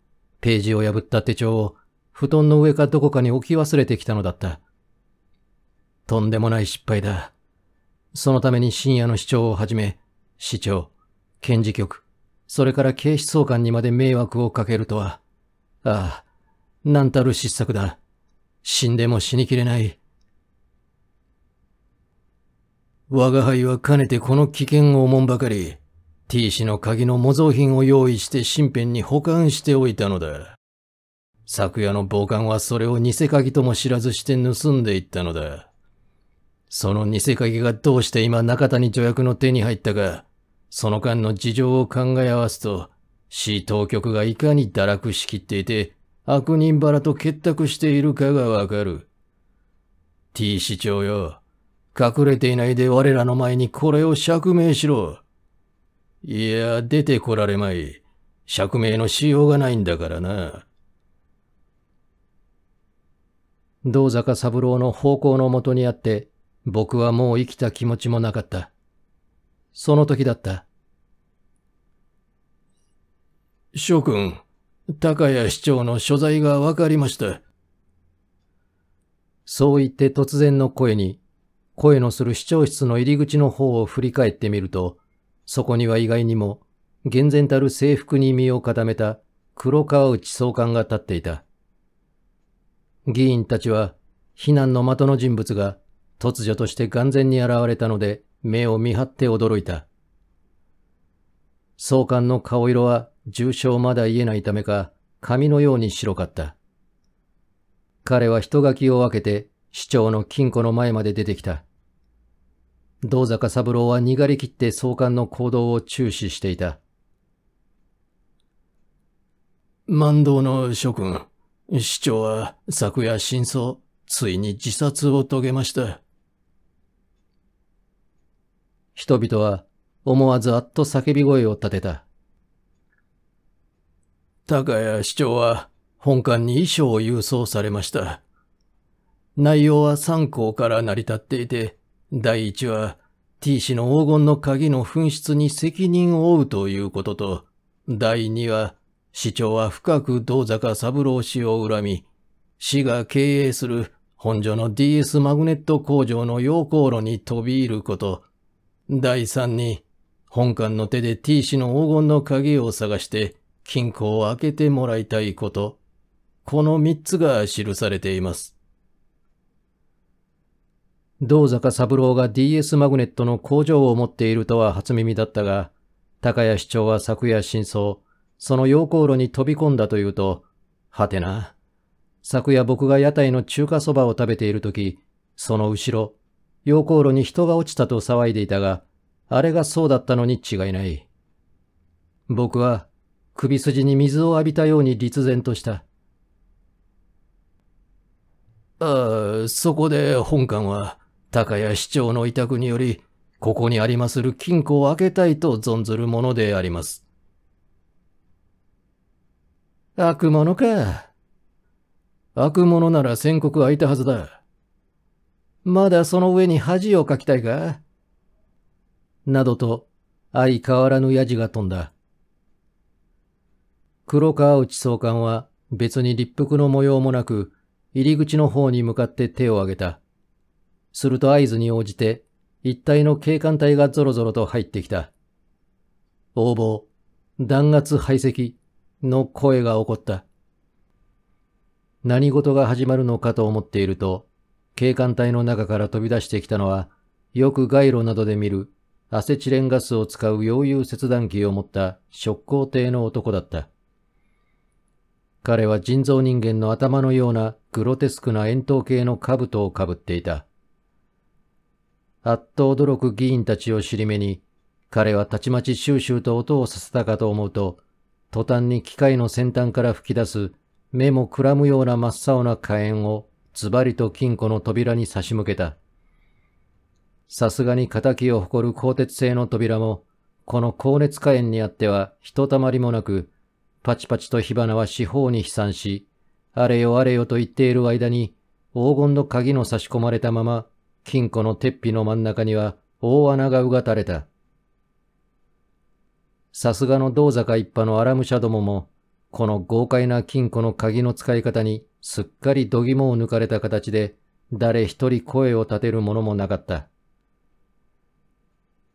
Speaker 1: ページを破った手帳を布団の上かどこかに置き忘れてきたのだった。とんでもない失敗だ。そのために深夜の市長をはじめ、市長、検事局、それから警視総監にまで迷惑をかけるとは。ああ、なんたる失策だ。死んでも死にきれない。我が輩はかねてこの危険をおもんばかり、T 氏の鍵の模造品を用意して身辺に保管しておいたのだ。昨夜の暴漢はそれを偽鍵とも知らずして盗んでいったのだ。その偽鍵がどうして今中谷助役の手に入ったか、その間の事情を考え合わすと、市当局がいかに堕落しきっていて、悪人腹と結託しているかがわかる。T 市長よ、隠れていないで我らの前にこれを釈明しろ。いや、出てこられまい。釈明のしようがないんだからな。道坂三郎の方向のもとにあって、僕はもう生きた気持ちもなかった。その時だった。諸君、高谷市長の所在がわかりました。そう言って突然の声に、声のする市長室の入り口の方を振り返ってみると、そこには意外にも、厳然たる制服に身を固めた黒川内総監が立っていた。議員たちは、避難の的の人物が突如として眼前に現れたので、目を見張って驚いた。総監の顔色は重傷まだ言えないためか、髪のように白かった。彼は人垣を分けて、市長の金庫の前まで出てきた。道坂三郎は逃がりきって総監の行動を注視していた。万道の諸君、市長は昨夜真相、ついに自殺を遂げました。人々は思わずあっと叫び声を立てた。高谷市長は本館に遺書を郵送されました。内容は3考から成り立っていて、第1は T 氏の黄金の鍵の紛失に責任を負うということと、第2は市長は深く道坂三郎氏を恨み、市が経営する本所の DS マグネット工場の溶鉱炉に飛び入ること、第三に、本館の手で T 氏の黄金の鍵を探して金庫を開けてもらいたいこと、この三つが記されています。道坂三郎が DS マグネットの工場を持っているとは初耳だったが、高谷市長は昨夜真相、その溶鉱炉に飛び込んだというと、はてな。昨夜僕が屋台の中華そばを食べているとき、その後ろ、溶鉱炉に人が落ちたと騒いでいたが、あれがそうだったのに違いない。僕は、首筋に水を浴びたように立然とした。ああ、そこで本官は、高谷市長の委託により、ここにありまする金庫を開けたいと存ずるものであります。悪者か。悪者なら宣告開いたはずだ。まだその上に恥をかきたいかなどと、相変わらぬヤジが飛んだ。黒川内総監は別に立腹の模様もなく、入り口の方に向かって手を挙げた。すると合図に応じて、一体の警官隊がぞろぞろと入ってきた。応募、弾圧排斥、の声が起こった。何事が始まるのかと思っていると、警官隊の中から飛び出してきたのは、よく街路などで見るアセチレンガスを使う溶融切断機を持った直行艇の男だった。彼は人造人間の頭のようなグロテスクな円筒形の兜をかぶっていた。あっと驚く議員たちを尻目に、彼はたちまちシューシューと音をさせたかと思うと、途端に機械の先端から吹き出す目もくらむような真っ青な火炎をズバリと金庫の扉に差し向けた。さすがに仇を誇る鋼鉄製の扉も、この高熱火炎にあってはひとたまりもなく、パチパチと火花は四方に飛散し、あれよあれよと言っている間に、黄金の鍵の差し込まれたまま、金庫の鉄皮の真ん中には大穴がうがたれた。さすがの銅坂一派のアラムシャどもも、この豪快な金庫の鍵の使い方にすっかり度肝を抜かれた形で、誰一人声を立てる者もなかった。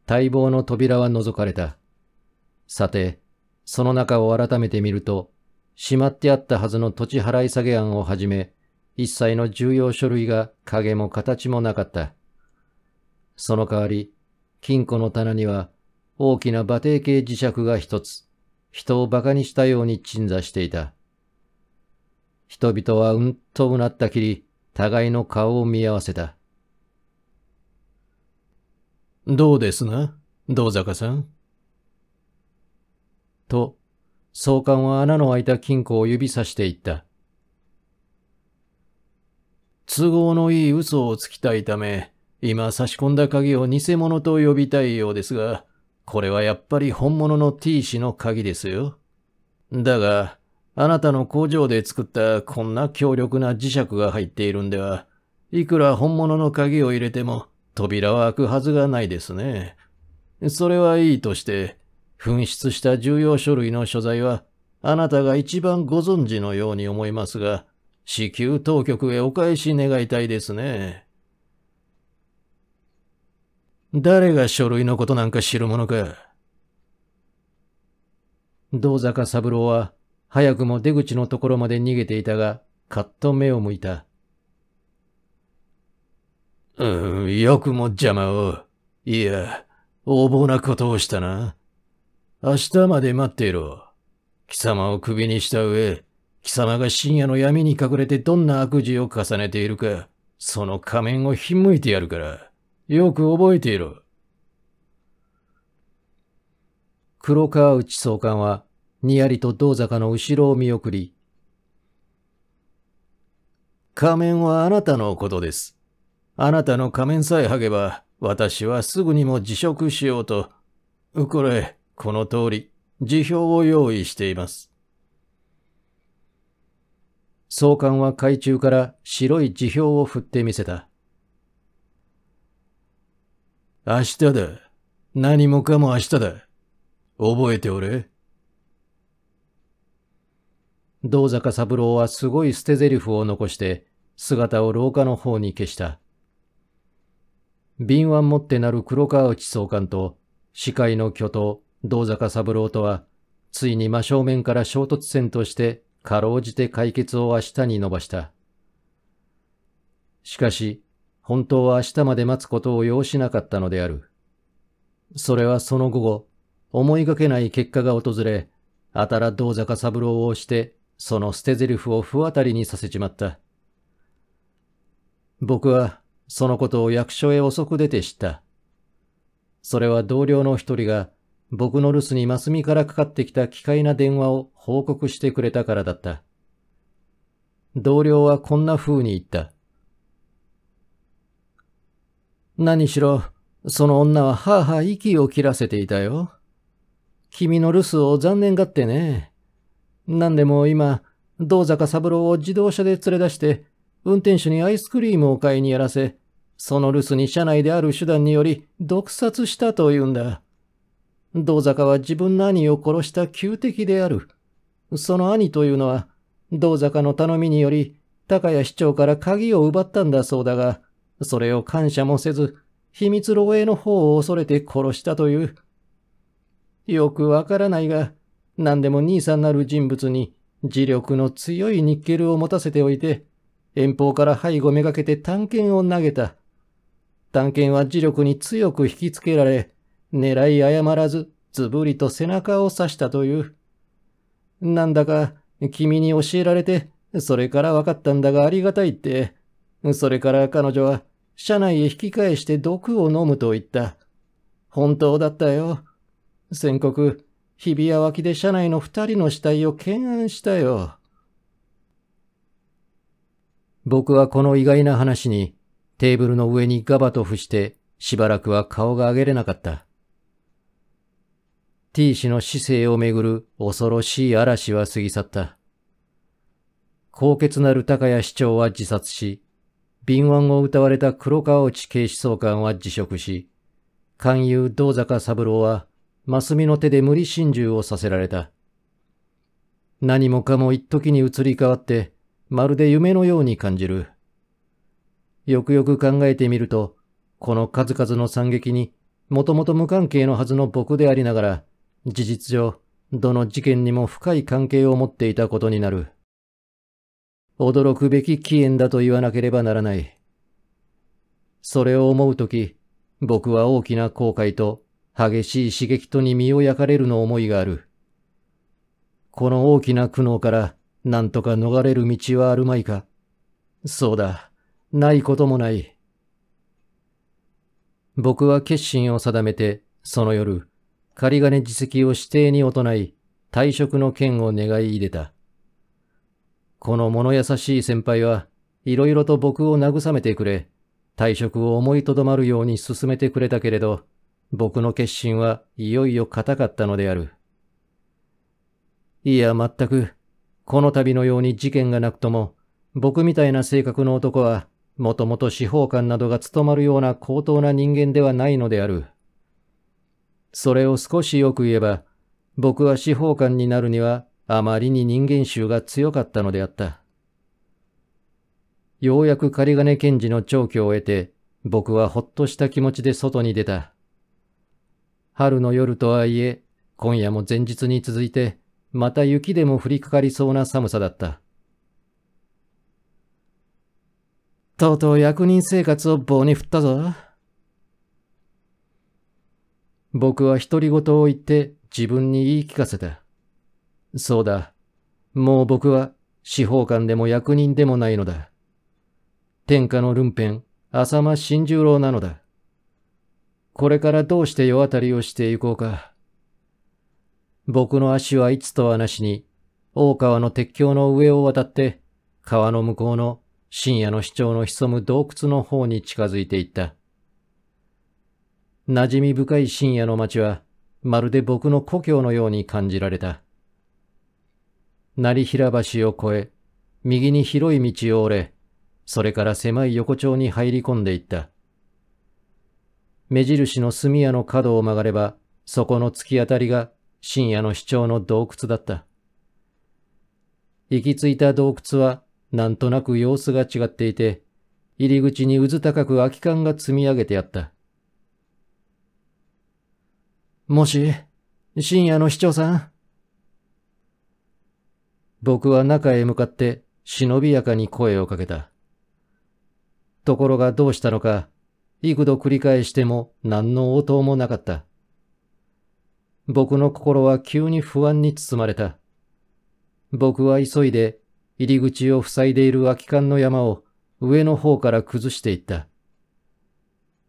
Speaker 1: 待望の扉は覗かれた。さて、その中を改めて見ると、しまってあったはずの土地払い下げ案をはじめ、一切の重要書類が影も形もなかった。その代わり、金庫の棚には大きな馬蹄形磁石が一つ、人を馬鹿にしたように鎮座していた。人々はうんとうなったきり、互いの顔を見合わせた。どうですな、道坂さん。と、総監は穴の開いた金庫を指さしていった。都合のいい嘘をつきたいため、今差し込んだ鍵を偽物と呼びたいようですが、これはやっぱり本物の T 氏の鍵ですよ。だが、あなたの工場で作ったこんな強力な磁石が入っているんでは、いくら本物の鍵を入れても扉は開くはずがないですね。それはいいとして、紛失した重要書類の所在は、あなたが一番ご存知のように思いますが、至急当局へお返し願いたいですね。誰が書類のことなんか知るものか。道坂三郎は早くも出口のところまで逃げていたが、かっと目を向いた。うん、よくも邪魔を。いや、横暴なことをしたな。明日まで待っていろ。貴様を首にした上、貴様が深夜の闇に隠れてどんな悪事を重ねているか、その仮面をひんむいてやるから。よく覚えている。黒川内総監は、にやりと道坂の後ろを見送り、仮面はあなたのことです。あなたの仮面さえ剥げば、私はすぐにも辞職しようと。これ、この通り、辞表を用意しています。総監は海中から白い辞表を振ってみせた。明日だ。何もかも明日だ。覚えておれ。道坂三郎はすごい捨て台詞を残して、姿を廊下の方に消した。敏腕持ってなる黒川内総監と、司会の巨頭、道坂三郎とは、ついに真正面から衝突戦として、かろうじて解決を明日に伸ばした。しかし、本当は明日まで待つことを要しなかったのである。それはその午後、思いがけない結果が訪れ、あたら道坂三郎をして、その捨て台詞を不当たりにさせちまった。僕は、そのことを役所へ遅く出て知った。それは同僚の一人が、僕の留守にマスミからかかってきた奇怪な電話を報告してくれたからだった。同僚はこんな風に言った。何しろ、その女ははは息を切らせていたよ。君の留守を残念がってね。何でも今、道坂三郎を自動車で連れ出して、運転手にアイスクリームを買いにやらせ、その留守に車内である手段により毒殺したというんだ。道坂は自分の兄を殺した旧敵である。その兄というのは、道坂の頼みにより、高谷市長から鍵を奪ったんだそうだが、それを感謝もせず、秘密漏洩の方を恐れて殺したという。よくわからないが、何でも兄さんなる人物に磁力の強いニッケルを持たせておいて、遠方から背後めがけて探検を投げた。探検は磁力に強く引きつけられ、狙い誤らず、ずぶりと背中を刺したという。なんだか、君に教えられて、それから分かったんだがありがたいって、それから彼女は車内へ引き返して毒を飲むと言った。本当だったよ。宣告、日比谷脇で車内の二人の死体を懸案したよ。僕はこの意外な話にテーブルの上にガバと伏してしばらくは顔が上げれなかった。T 氏の姿勢をめぐる恐ろしい嵐は過ぎ去った。高潔なる高谷市長は自殺し、敏腕を歌われた黒川内警視総監は辞職し、勧誘道坂三郎は、マスミの手で無理心中をさせられた。何もかも一時に移り変わって、まるで夢のように感じる。よくよく考えてみると、この数々の惨劇に、もともと無関係のはずの僕でありながら、事実上、どの事件にも深い関係を持っていたことになる。驚くべき起源だと言わなければならない。それを思うとき、僕は大きな後悔と激しい刺激とに身を焼かれるの思いがある。この大きな苦悩から何とか逃れる道はあるまいか。そうだ、ないこともない。僕は決心を定めて、その夜、仮金自責を指定に行い、退職の件を願い入れた。この物優しい先輩はいろいろと僕を慰めてくれ、退職を思いとどまるように進めてくれたけれど、僕の決心はいよいよ固かったのである。いや、全く、この度のように事件がなくとも、僕みたいな性格の男は、もともと司法官などが務まるような高等な人間ではないのである。それを少しよく言えば、僕は司法官になるにはあまりに人間臭が強かったのであった。ようやく仮金検事の長教を得て、僕はほっとした気持ちで外に出た。春の夜とはいえ、今夜も前日に続いて、また雪でも降りかかりそうな寒さだった。とうとう役人生活を棒に振ったぞ。僕は独り言を言って自分に言い聞かせた。そうだ。もう僕は司法官でも役人でもないのだ。天下のルンペン、浅間新十郎なのだ。これからどうして世渡りをしていこうか。僕の足はいつとはなしに、大川の鉄橋の上を渡って、川の向こうの深夜の市長の潜む洞窟の方に近づいていった。馴染み深い深夜の街は、まるで僕の故郷のように感じられた。成平橋を越え、右に広い道を折れ、それから狭い横丁に入り込んでいった。目印の炭屋の角を曲がれば、そこの突き当たりが深夜の市長の洞窟だった。行き着いた洞窟は、なんとなく様子が違っていて、入り口にうず高く空き缶が積み上げてあった。もし、深夜の市長さん、僕は中へ向かって忍びやかに声をかけた。ところがどうしたのか、幾度繰り返しても何の応答もなかった。僕の心は急に不安に包まれた。僕は急いで入り口を塞いでいる空き缶の山を上の方から崩していった。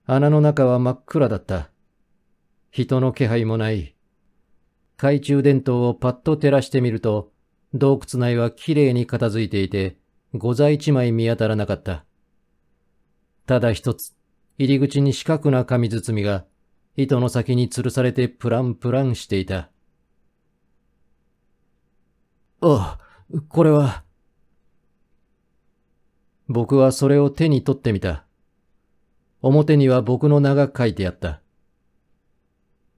Speaker 1: 穴の中は真っ暗だった。人の気配もない。懐中電灯をパッと照らしてみると、洞窟内はきれいに片付いていて、御座一枚見当たらなかった。ただ一つ、入り口に四角な紙包みが、糸の先に吊るされてプランプランしていた。ああ、これは。僕はそれを手に取ってみた。表には僕の名が書いてあった。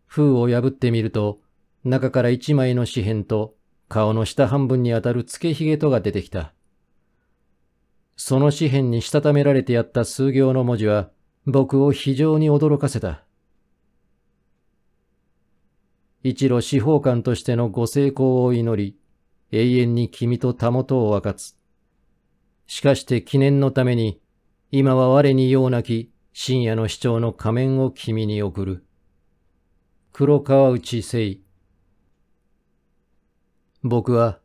Speaker 1: 封を破ってみると、中から一枚の紙片と顔の下半分にあたるつけひげとが出てきた。その紙片にしたためられてやった数行の文字は、僕を非常に驚かせた。一路司法官としてのご成功を祈り、永遠に君とたもとを分かつ。しかして記念のために、今は我に用なき深夜の市長の仮面を君に送る。黒川内誠。僕は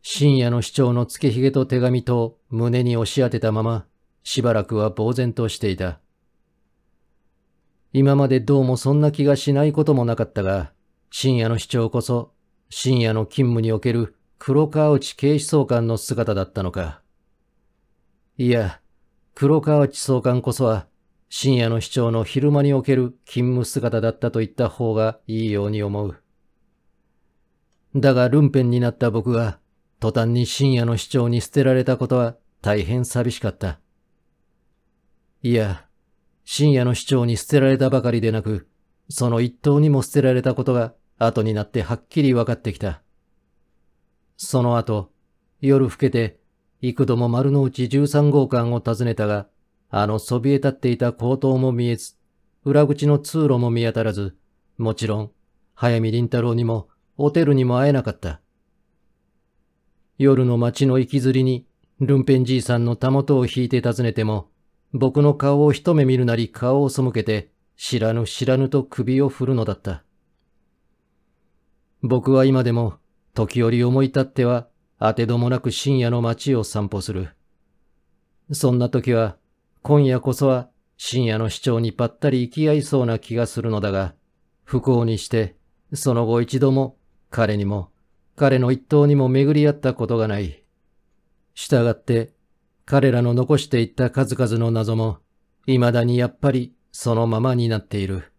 Speaker 1: 深夜の市長の付けひげと手紙と胸に押し当てたまま、しばらくは呆然としていた。今までどうもそんな気がしないこともなかったが、深夜の市長こそ、深夜の勤務における黒川内警視総監の姿だったのか。いや、黒川内総監こそは、深夜の市長の昼間における勤務姿だったと言った方がいいように思う。だがルンペンになった僕が、途端に深夜の市長に捨てられたことは大変寂しかった。いや、深夜の市長に捨てられたばかりでなく、その一等にも捨てられたことが後になってはっきり分かってきた。その後、夜更けて、幾度も丸の内13号館を訪ねたが、あのそびえ立っていた高塔も見えず、裏口の通路も見当たらず、もちろん、早見林太郎にもホテルにも会えなかった。夜の街の行きずりに、ルンペンじいさんのたもとを引いて尋ねても、僕の顔を一目見るなり顔を背けて、知らぬ知らぬと首を振るのだった。僕は今でも、時折思い立っては、当てどもなく深夜の街を散歩する。そんな時は、今夜こそは深夜の市長にぱったり行き合いそうな気がするのだが、不幸にして、その後一度も彼にも、彼の一党にも巡り合ったことがない。従って、彼らの残していった数々の謎も、未だにやっぱりそのままになっている。